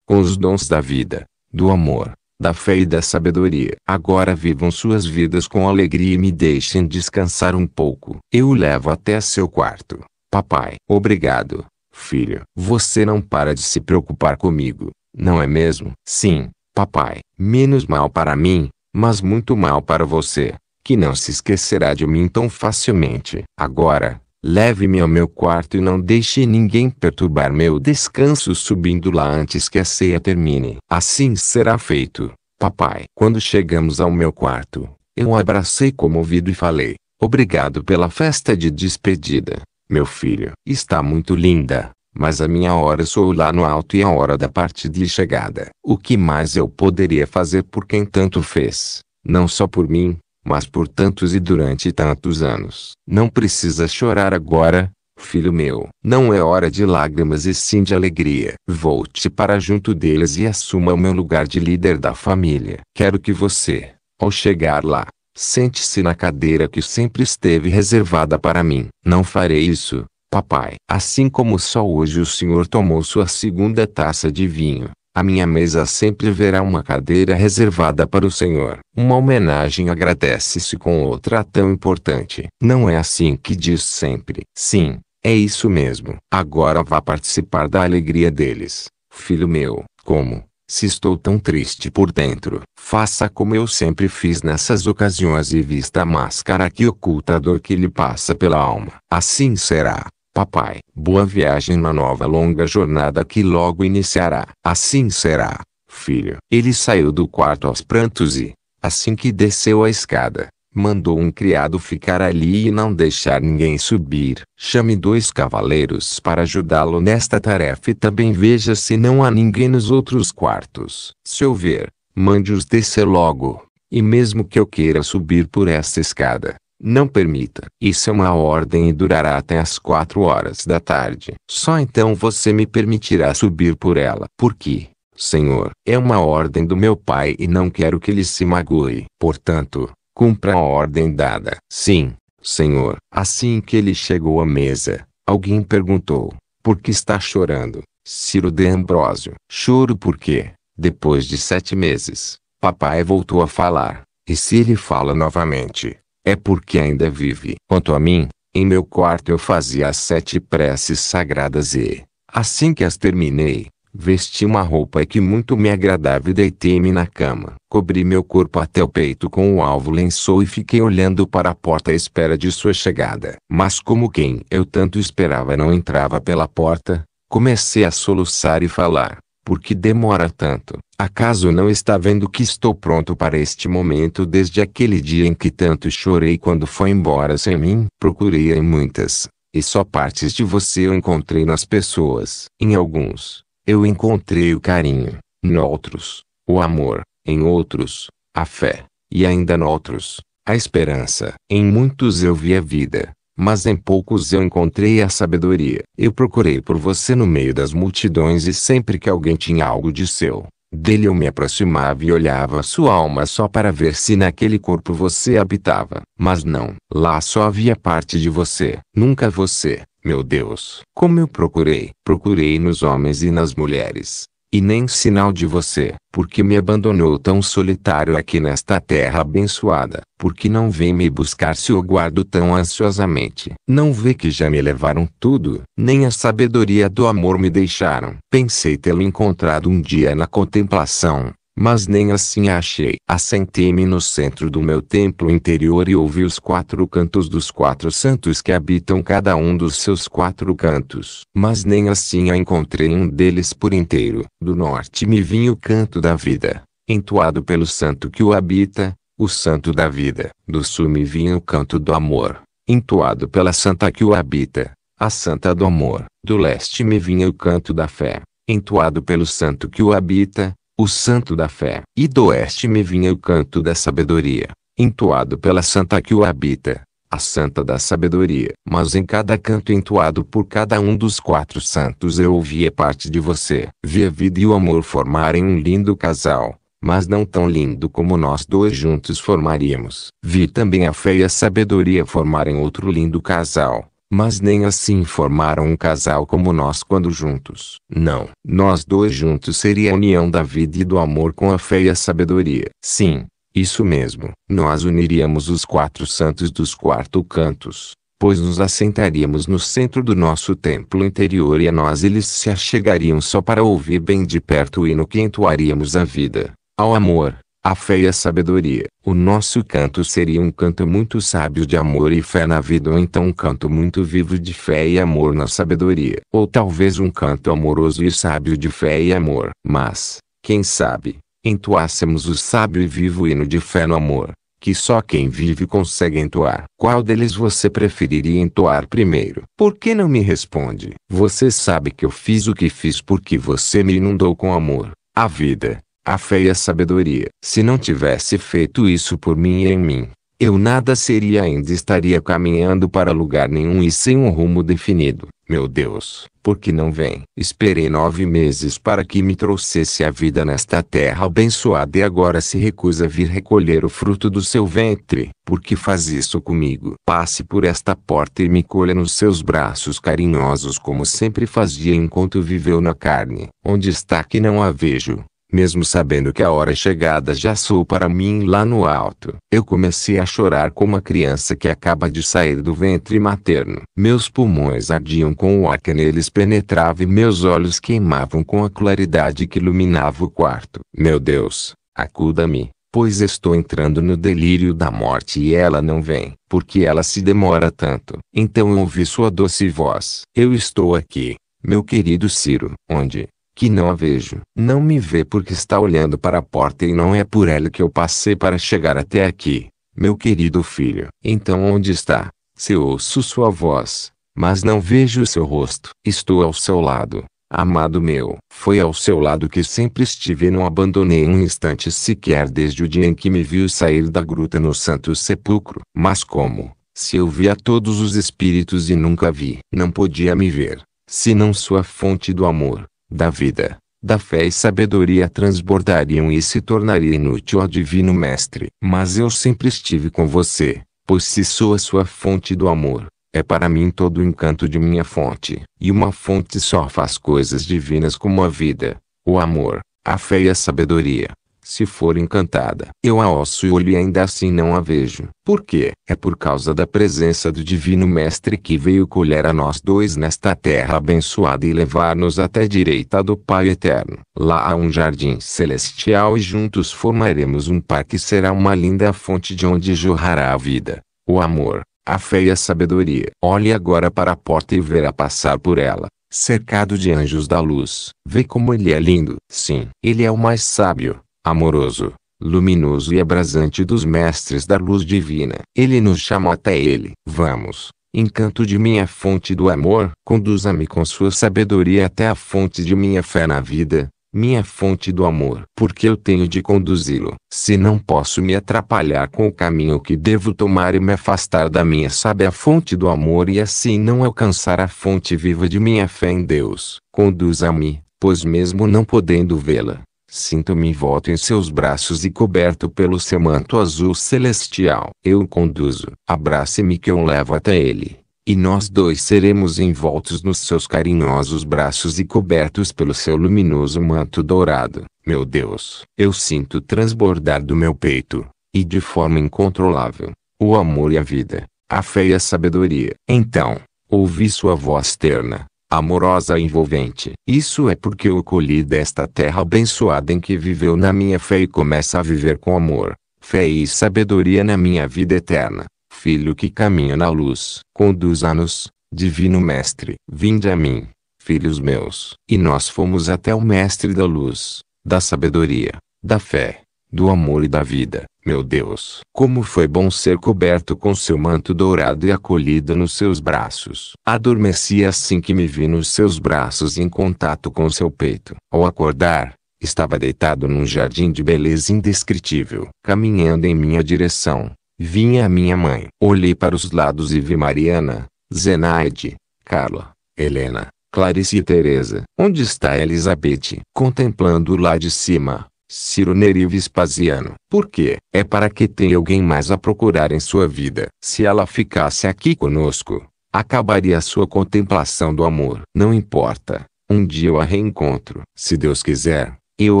Com os dons da vida, do amor, da fé e da sabedoria. Agora vivam suas vidas com alegria e me deixem descansar um pouco. Eu o levo até seu quarto. Papai, obrigado. Filho, você não para de se preocupar comigo, não é mesmo? Sim, papai, menos mal para mim, mas muito mal para você, que não se esquecerá de mim tão facilmente. Agora, Leve-me ao meu quarto e não deixe ninguém perturbar meu descanso subindo lá antes que a ceia termine. Assim será feito, papai. Quando chegamos ao meu quarto, eu o abracei comovido e falei: Obrigado pela festa de despedida, meu filho. Está muito linda, mas a minha hora sou lá no alto e a hora da partida e chegada. O que mais eu poderia fazer por quem tanto fez, não só por mim, mas por tantos e durante tantos anos. Não precisa chorar agora, filho meu. Não é hora de lágrimas e sim de alegria. Volte para junto deles e assuma o meu lugar de líder da família. Quero que você, ao chegar lá, sente-se na cadeira que sempre esteve reservada para mim. Não farei isso, papai. Assim como só hoje o senhor tomou sua segunda taça de vinho, a minha mesa sempre verá uma cadeira reservada para o Senhor. Uma homenagem agradece-se com outra tão importante. Não é assim que diz sempre. Sim, é isso mesmo. Agora vá participar da alegria deles. Filho meu, como, se estou tão triste por dentro, faça como eu sempre fiz nessas ocasiões e vista a máscara que oculta a dor que lhe passa pela alma. Assim será. Papai, boa viagem na nova longa jornada que logo iniciará. Assim será, filho. Ele saiu do quarto aos prantos e, assim que desceu a escada, mandou um criado ficar ali e não deixar ninguém subir. Chame dois cavaleiros para ajudá-lo nesta tarefa e também veja se não há ninguém nos outros quartos. Se houver, mande-os descer logo. E mesmo que eu queira subir por esta escada, não permita. Isso é uma ordem e durará até as quatro horas da tarde. Só então você me permitirá subir por ela. Porque, Senhor, é uma ordem do meu pai e não quero que ele se magoe. Portanto, cumpra a ordem dada. Sim, Senhor. Assim que ele chegou à mesa, alguém perguntou: Por que está chorando, Ciro de Ambrósio? Choro porque, depois de sete meses, papai voltou a falar. E se ele fala novamente, é porque ainda vive. Quanto a mim, em meu quarto eu fazia as sete preces sagradas e, assim que as terminei, Vesti uma roupa que muito me agradava e deitei-me na cama. Cobri meu corpo até o peito com o um alvo lençol e fiquei olhando para a porta à espera de sua chegada. Mas como quem eu tanto esperava não entrava pela porta, comecei a soluçar e falar. Por que demora tanto? Acaso não está vendo que estou pronto para este momento desde aquele dia em que tanto chorei quando foi embora sem mim? Procurei em muitas, e só partes de você eu encontrei nas pessoas. Em alguns, eu encontrei o carinho, em outros, o amor, em outros, a fé, e ainda em outros, a esperança. Em muitos eu vi a vida, mas em poucos eu encontrei a sabedoria. Eu procurei por você no meio das multidões e sempre que alguém tinha algo de seu, dele eu me aproximava e olhava sua alma só para ver se naquele corpo você habitava. Mas não, lá só havia parte de você, nunca você. Meu Deus, como eu procurei! Procurei nos homens e nas mulheres, e nem sinal de você, porque me abandonou tão solitário aqui nesta terra abençoada, porque não vem me buscar se eu guardo tão ansiosamente. Não vê que já me levaram tudo, nem a sabedoria do amor me deixaram. Pensei tê-lo encontrado um dia na contemplação, mas nem assim a achei. Assentei-me no centro do meu templo interior e ouvi os quatro cantos dos quatro santos que habitam cada um dos seus quatro cantos. Mas nem assim a encontrei um deles por inteiro. Do norte me vinha o canto da vida, entoado pelo santo que o habita, o santo da vida. Do sul me vinha o canto do amor, entoado pela santa que o habita, a santa do amor. Do leste me vinha o canto da fé, entoado pelo santo que o habita, o santo da fé. E do oeste me vinha o canto da sabedoria, entoado pela santa que o habita, a santa da sabedoria. Mas em cada canto entoado por cada um dos quatro santos eu ouvia parte de você. Vi a vida e o amor formarem um lindo casal, mas não tão lindo como nós dois juntos formaríamos. Vi também a fé e a sabedoria formarem outro lindo casal mas nem assim formaram um casal como nós quando juntos. Não. Nós dois juntos seria a união da vida e do amor com a fé e a sabedoria. Sim, isso mesmo. Nós uniríamos os quatro santos dos quatro cantos, pois nos assentaríamos no centro do nosso templo interior e a nós eles se achegariam só para ouvir bem de perto o hino que entoaríamos à vida, ao amor, a fé e a sabedoria. O nosso canto seria um canto muito sábio de amor e fé na vida, ou então um canto muito vivo de fé e amor na sabedoria, ou talvez um canto amoroso e sábio de fé e amor. Mas, quem sabe, entoássemos o sábio e vivo hino de fé no amor, que só quem vive consegue entoar. Qual deles você preferiria entoar primeiro? Por que não me responde? Você sabe que eu fiz o que fiz porque você me inundou com amor. A vida a fé e a sabedoria. Se não tivesse feito isso por mim e em mim, eu nada seria ainda estaria caminhando para lugar nenhum e sem um rumo definido. Meu Deus, por que não vem? Esperei nove meses para que me trouxesse a vida nesta terra abençoada e agora se recusa a vir recolher o fruto do seu ventre. Por que faz isso comigo? Passe por esta porta e me colha nos seus braços carinhosos como sempre fazia enquanto viveu na carne. Onde está que não a vejo? mesmo sabendo que a hora chegada já soou para mim lá no alto. Eu comecei a chorar como uma criança que acaba de sair do ventre materno. Meus pulmões ardiam com o ar que neles penetrava e meus olhos queimavam com a claridade que iluminava o quarto. Meu Deus, acuda-me, pois estou entrando no delírio da morte e ela não vem, porque ela se demora tanto. Então eu ouvi sua doce voz. Eu estou aqui, meu querido Ciro. Onde? que não a vejo. Não me vê porque está olhando para a porta e não é por ela que eu passei para chegar até aqui, meu querido filho. Então onde está? Se ouço sua voz, mas não vejo seu rosto. Estou ao seu lado, amado meu. Foi ao seu lado que sempre estive e não abandonei um instante sequer desde o dia em que me viu sair da gruta no Santo Sepulcro. Mas como? Se eu via todos os espíritos e nunca vi, não podia me ver, senão sua fonte do amor da vida, da fé e sabedoria transbordariam e se tornaria inútil ao Divino Mestre. Mas eu sempre estive com você, pois se sou a sua fonte do amor, é para mim todo o encanto de minha fonte. E uma fonte só faz coisas divinas como a vida, o amor, a fé e a sabedoria se for encantada. Eu a osso e olho e ainda assim não a vejo. Por quê? É por causa da presença do Divino Mestre que veio colher a nós dois nesta terra abençoada e levar-nos até a direita do Pai Eterno. Lá há um jardim celestial e juntos formaremos um par que será uma linda fonte de onde jorrará a vida, o amor, a fé e a sabedoria. Olhe agora para a porta e verá passar por ela cercado de anjos da luz. Vê como ele é lindo. Sim, ele é o mais sábio, amoroso, luminoso e abrasante dos mestres da luz divina. Ele nos chamou até ele. Vamos, encanto de minha fonte do amor, conduza-me com sua sabedoria até a fonte de minha fé na vida, minha fonte do amor. Porque eu tenho de conduzi-lo, se não posso me atrapalhar com o caminho que devo tomar e me afastar da minha sábia fonte do amor e assim não alcançar a fonte viva de minha fé em Deus. Conduza-me, pois mesmo não podendo vê-la, Sinto-me envolto em seus braços e coberto pelo seu manto azul celestial. Eu o conduzo. Abrace-me que eu levo até ele. E nós dois seremos envoltos nos seus carinhosos braços e cobertos pelo seu luminoso manto dourado. Meu Deus, eu sinto transbordar do meu peito, e de forma incontrolável, o amor e a vida, a fé e a sabedoria. Então, ouvi sua voz terna, amorosa e envolvente. Isso é porque eu colhi desta terra abençoada em que viveu na minha fé e começa a viver com amor, fé e sabedoria na minha vida eterna. Filho que caminha na luz, conduza-nos, divino mestre. Vinde a mim, filhos meus. E nós fomos até o mestre da luz, da sabedoria, da fé, do amor e da vida. Meu Deus, como foi bom ser coberto com seu manto dourado e acolhido nos seus braços. Adormeci assim que me vi nos seus braços em contato com seu peito. Ao acordar, estava deitado num jardim de beleza indescritível. Caminhando em minha direção, vinha a minha mãe. Olhei para os lados e vi Mariana, Zenaide, Carla, Helena, Clarice e Teresa. Onde está Elizabeth? Contemplando lá de cima, Ciro Neri Vespasiano. quê? é para que tenha alguém mais a procurar em sua vida. Se ela ficasse aqui conosco, acabaria a sua contemplação do amor. Não importa, um dia eu a reencontro. Se Deus quiser, eu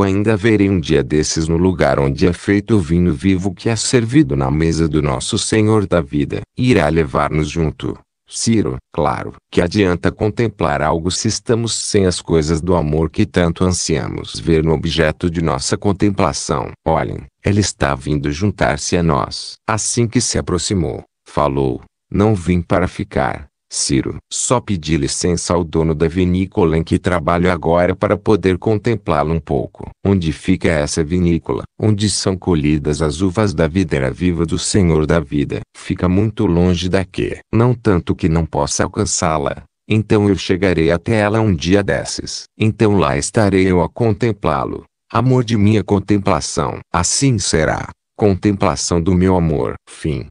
ainda verei um dia desses no lugar onde é feito o vinho vivo que é servido na mesa do nosso Senhor da vida. Irá levar-nos junto. Ciro, claro, que adianta contemplar algo se estamos sem as coisas do amor que tanto ansiamos ver no objeto de nossa contemplação. Olhem, ela está vindo juntar-se a nós. Assim que se aproximou, falou: Não vim para ficar, Ciro, só pedi licença ao dono da vinícola em que trabalho agora para poder contemplá-lo um pouco. Onde fica essa vinícola? Onde são colhidas as uvas da videira viva do Senhor da vida? Fica muito longe daqui. Não tanto que não possa alcançá-la. Então eu chegarei até ela um dia desses. Então lá estarei eu a contemplá-lo. Amor de minha contemplação. Assim será. Contemplação do meu amor. Fim.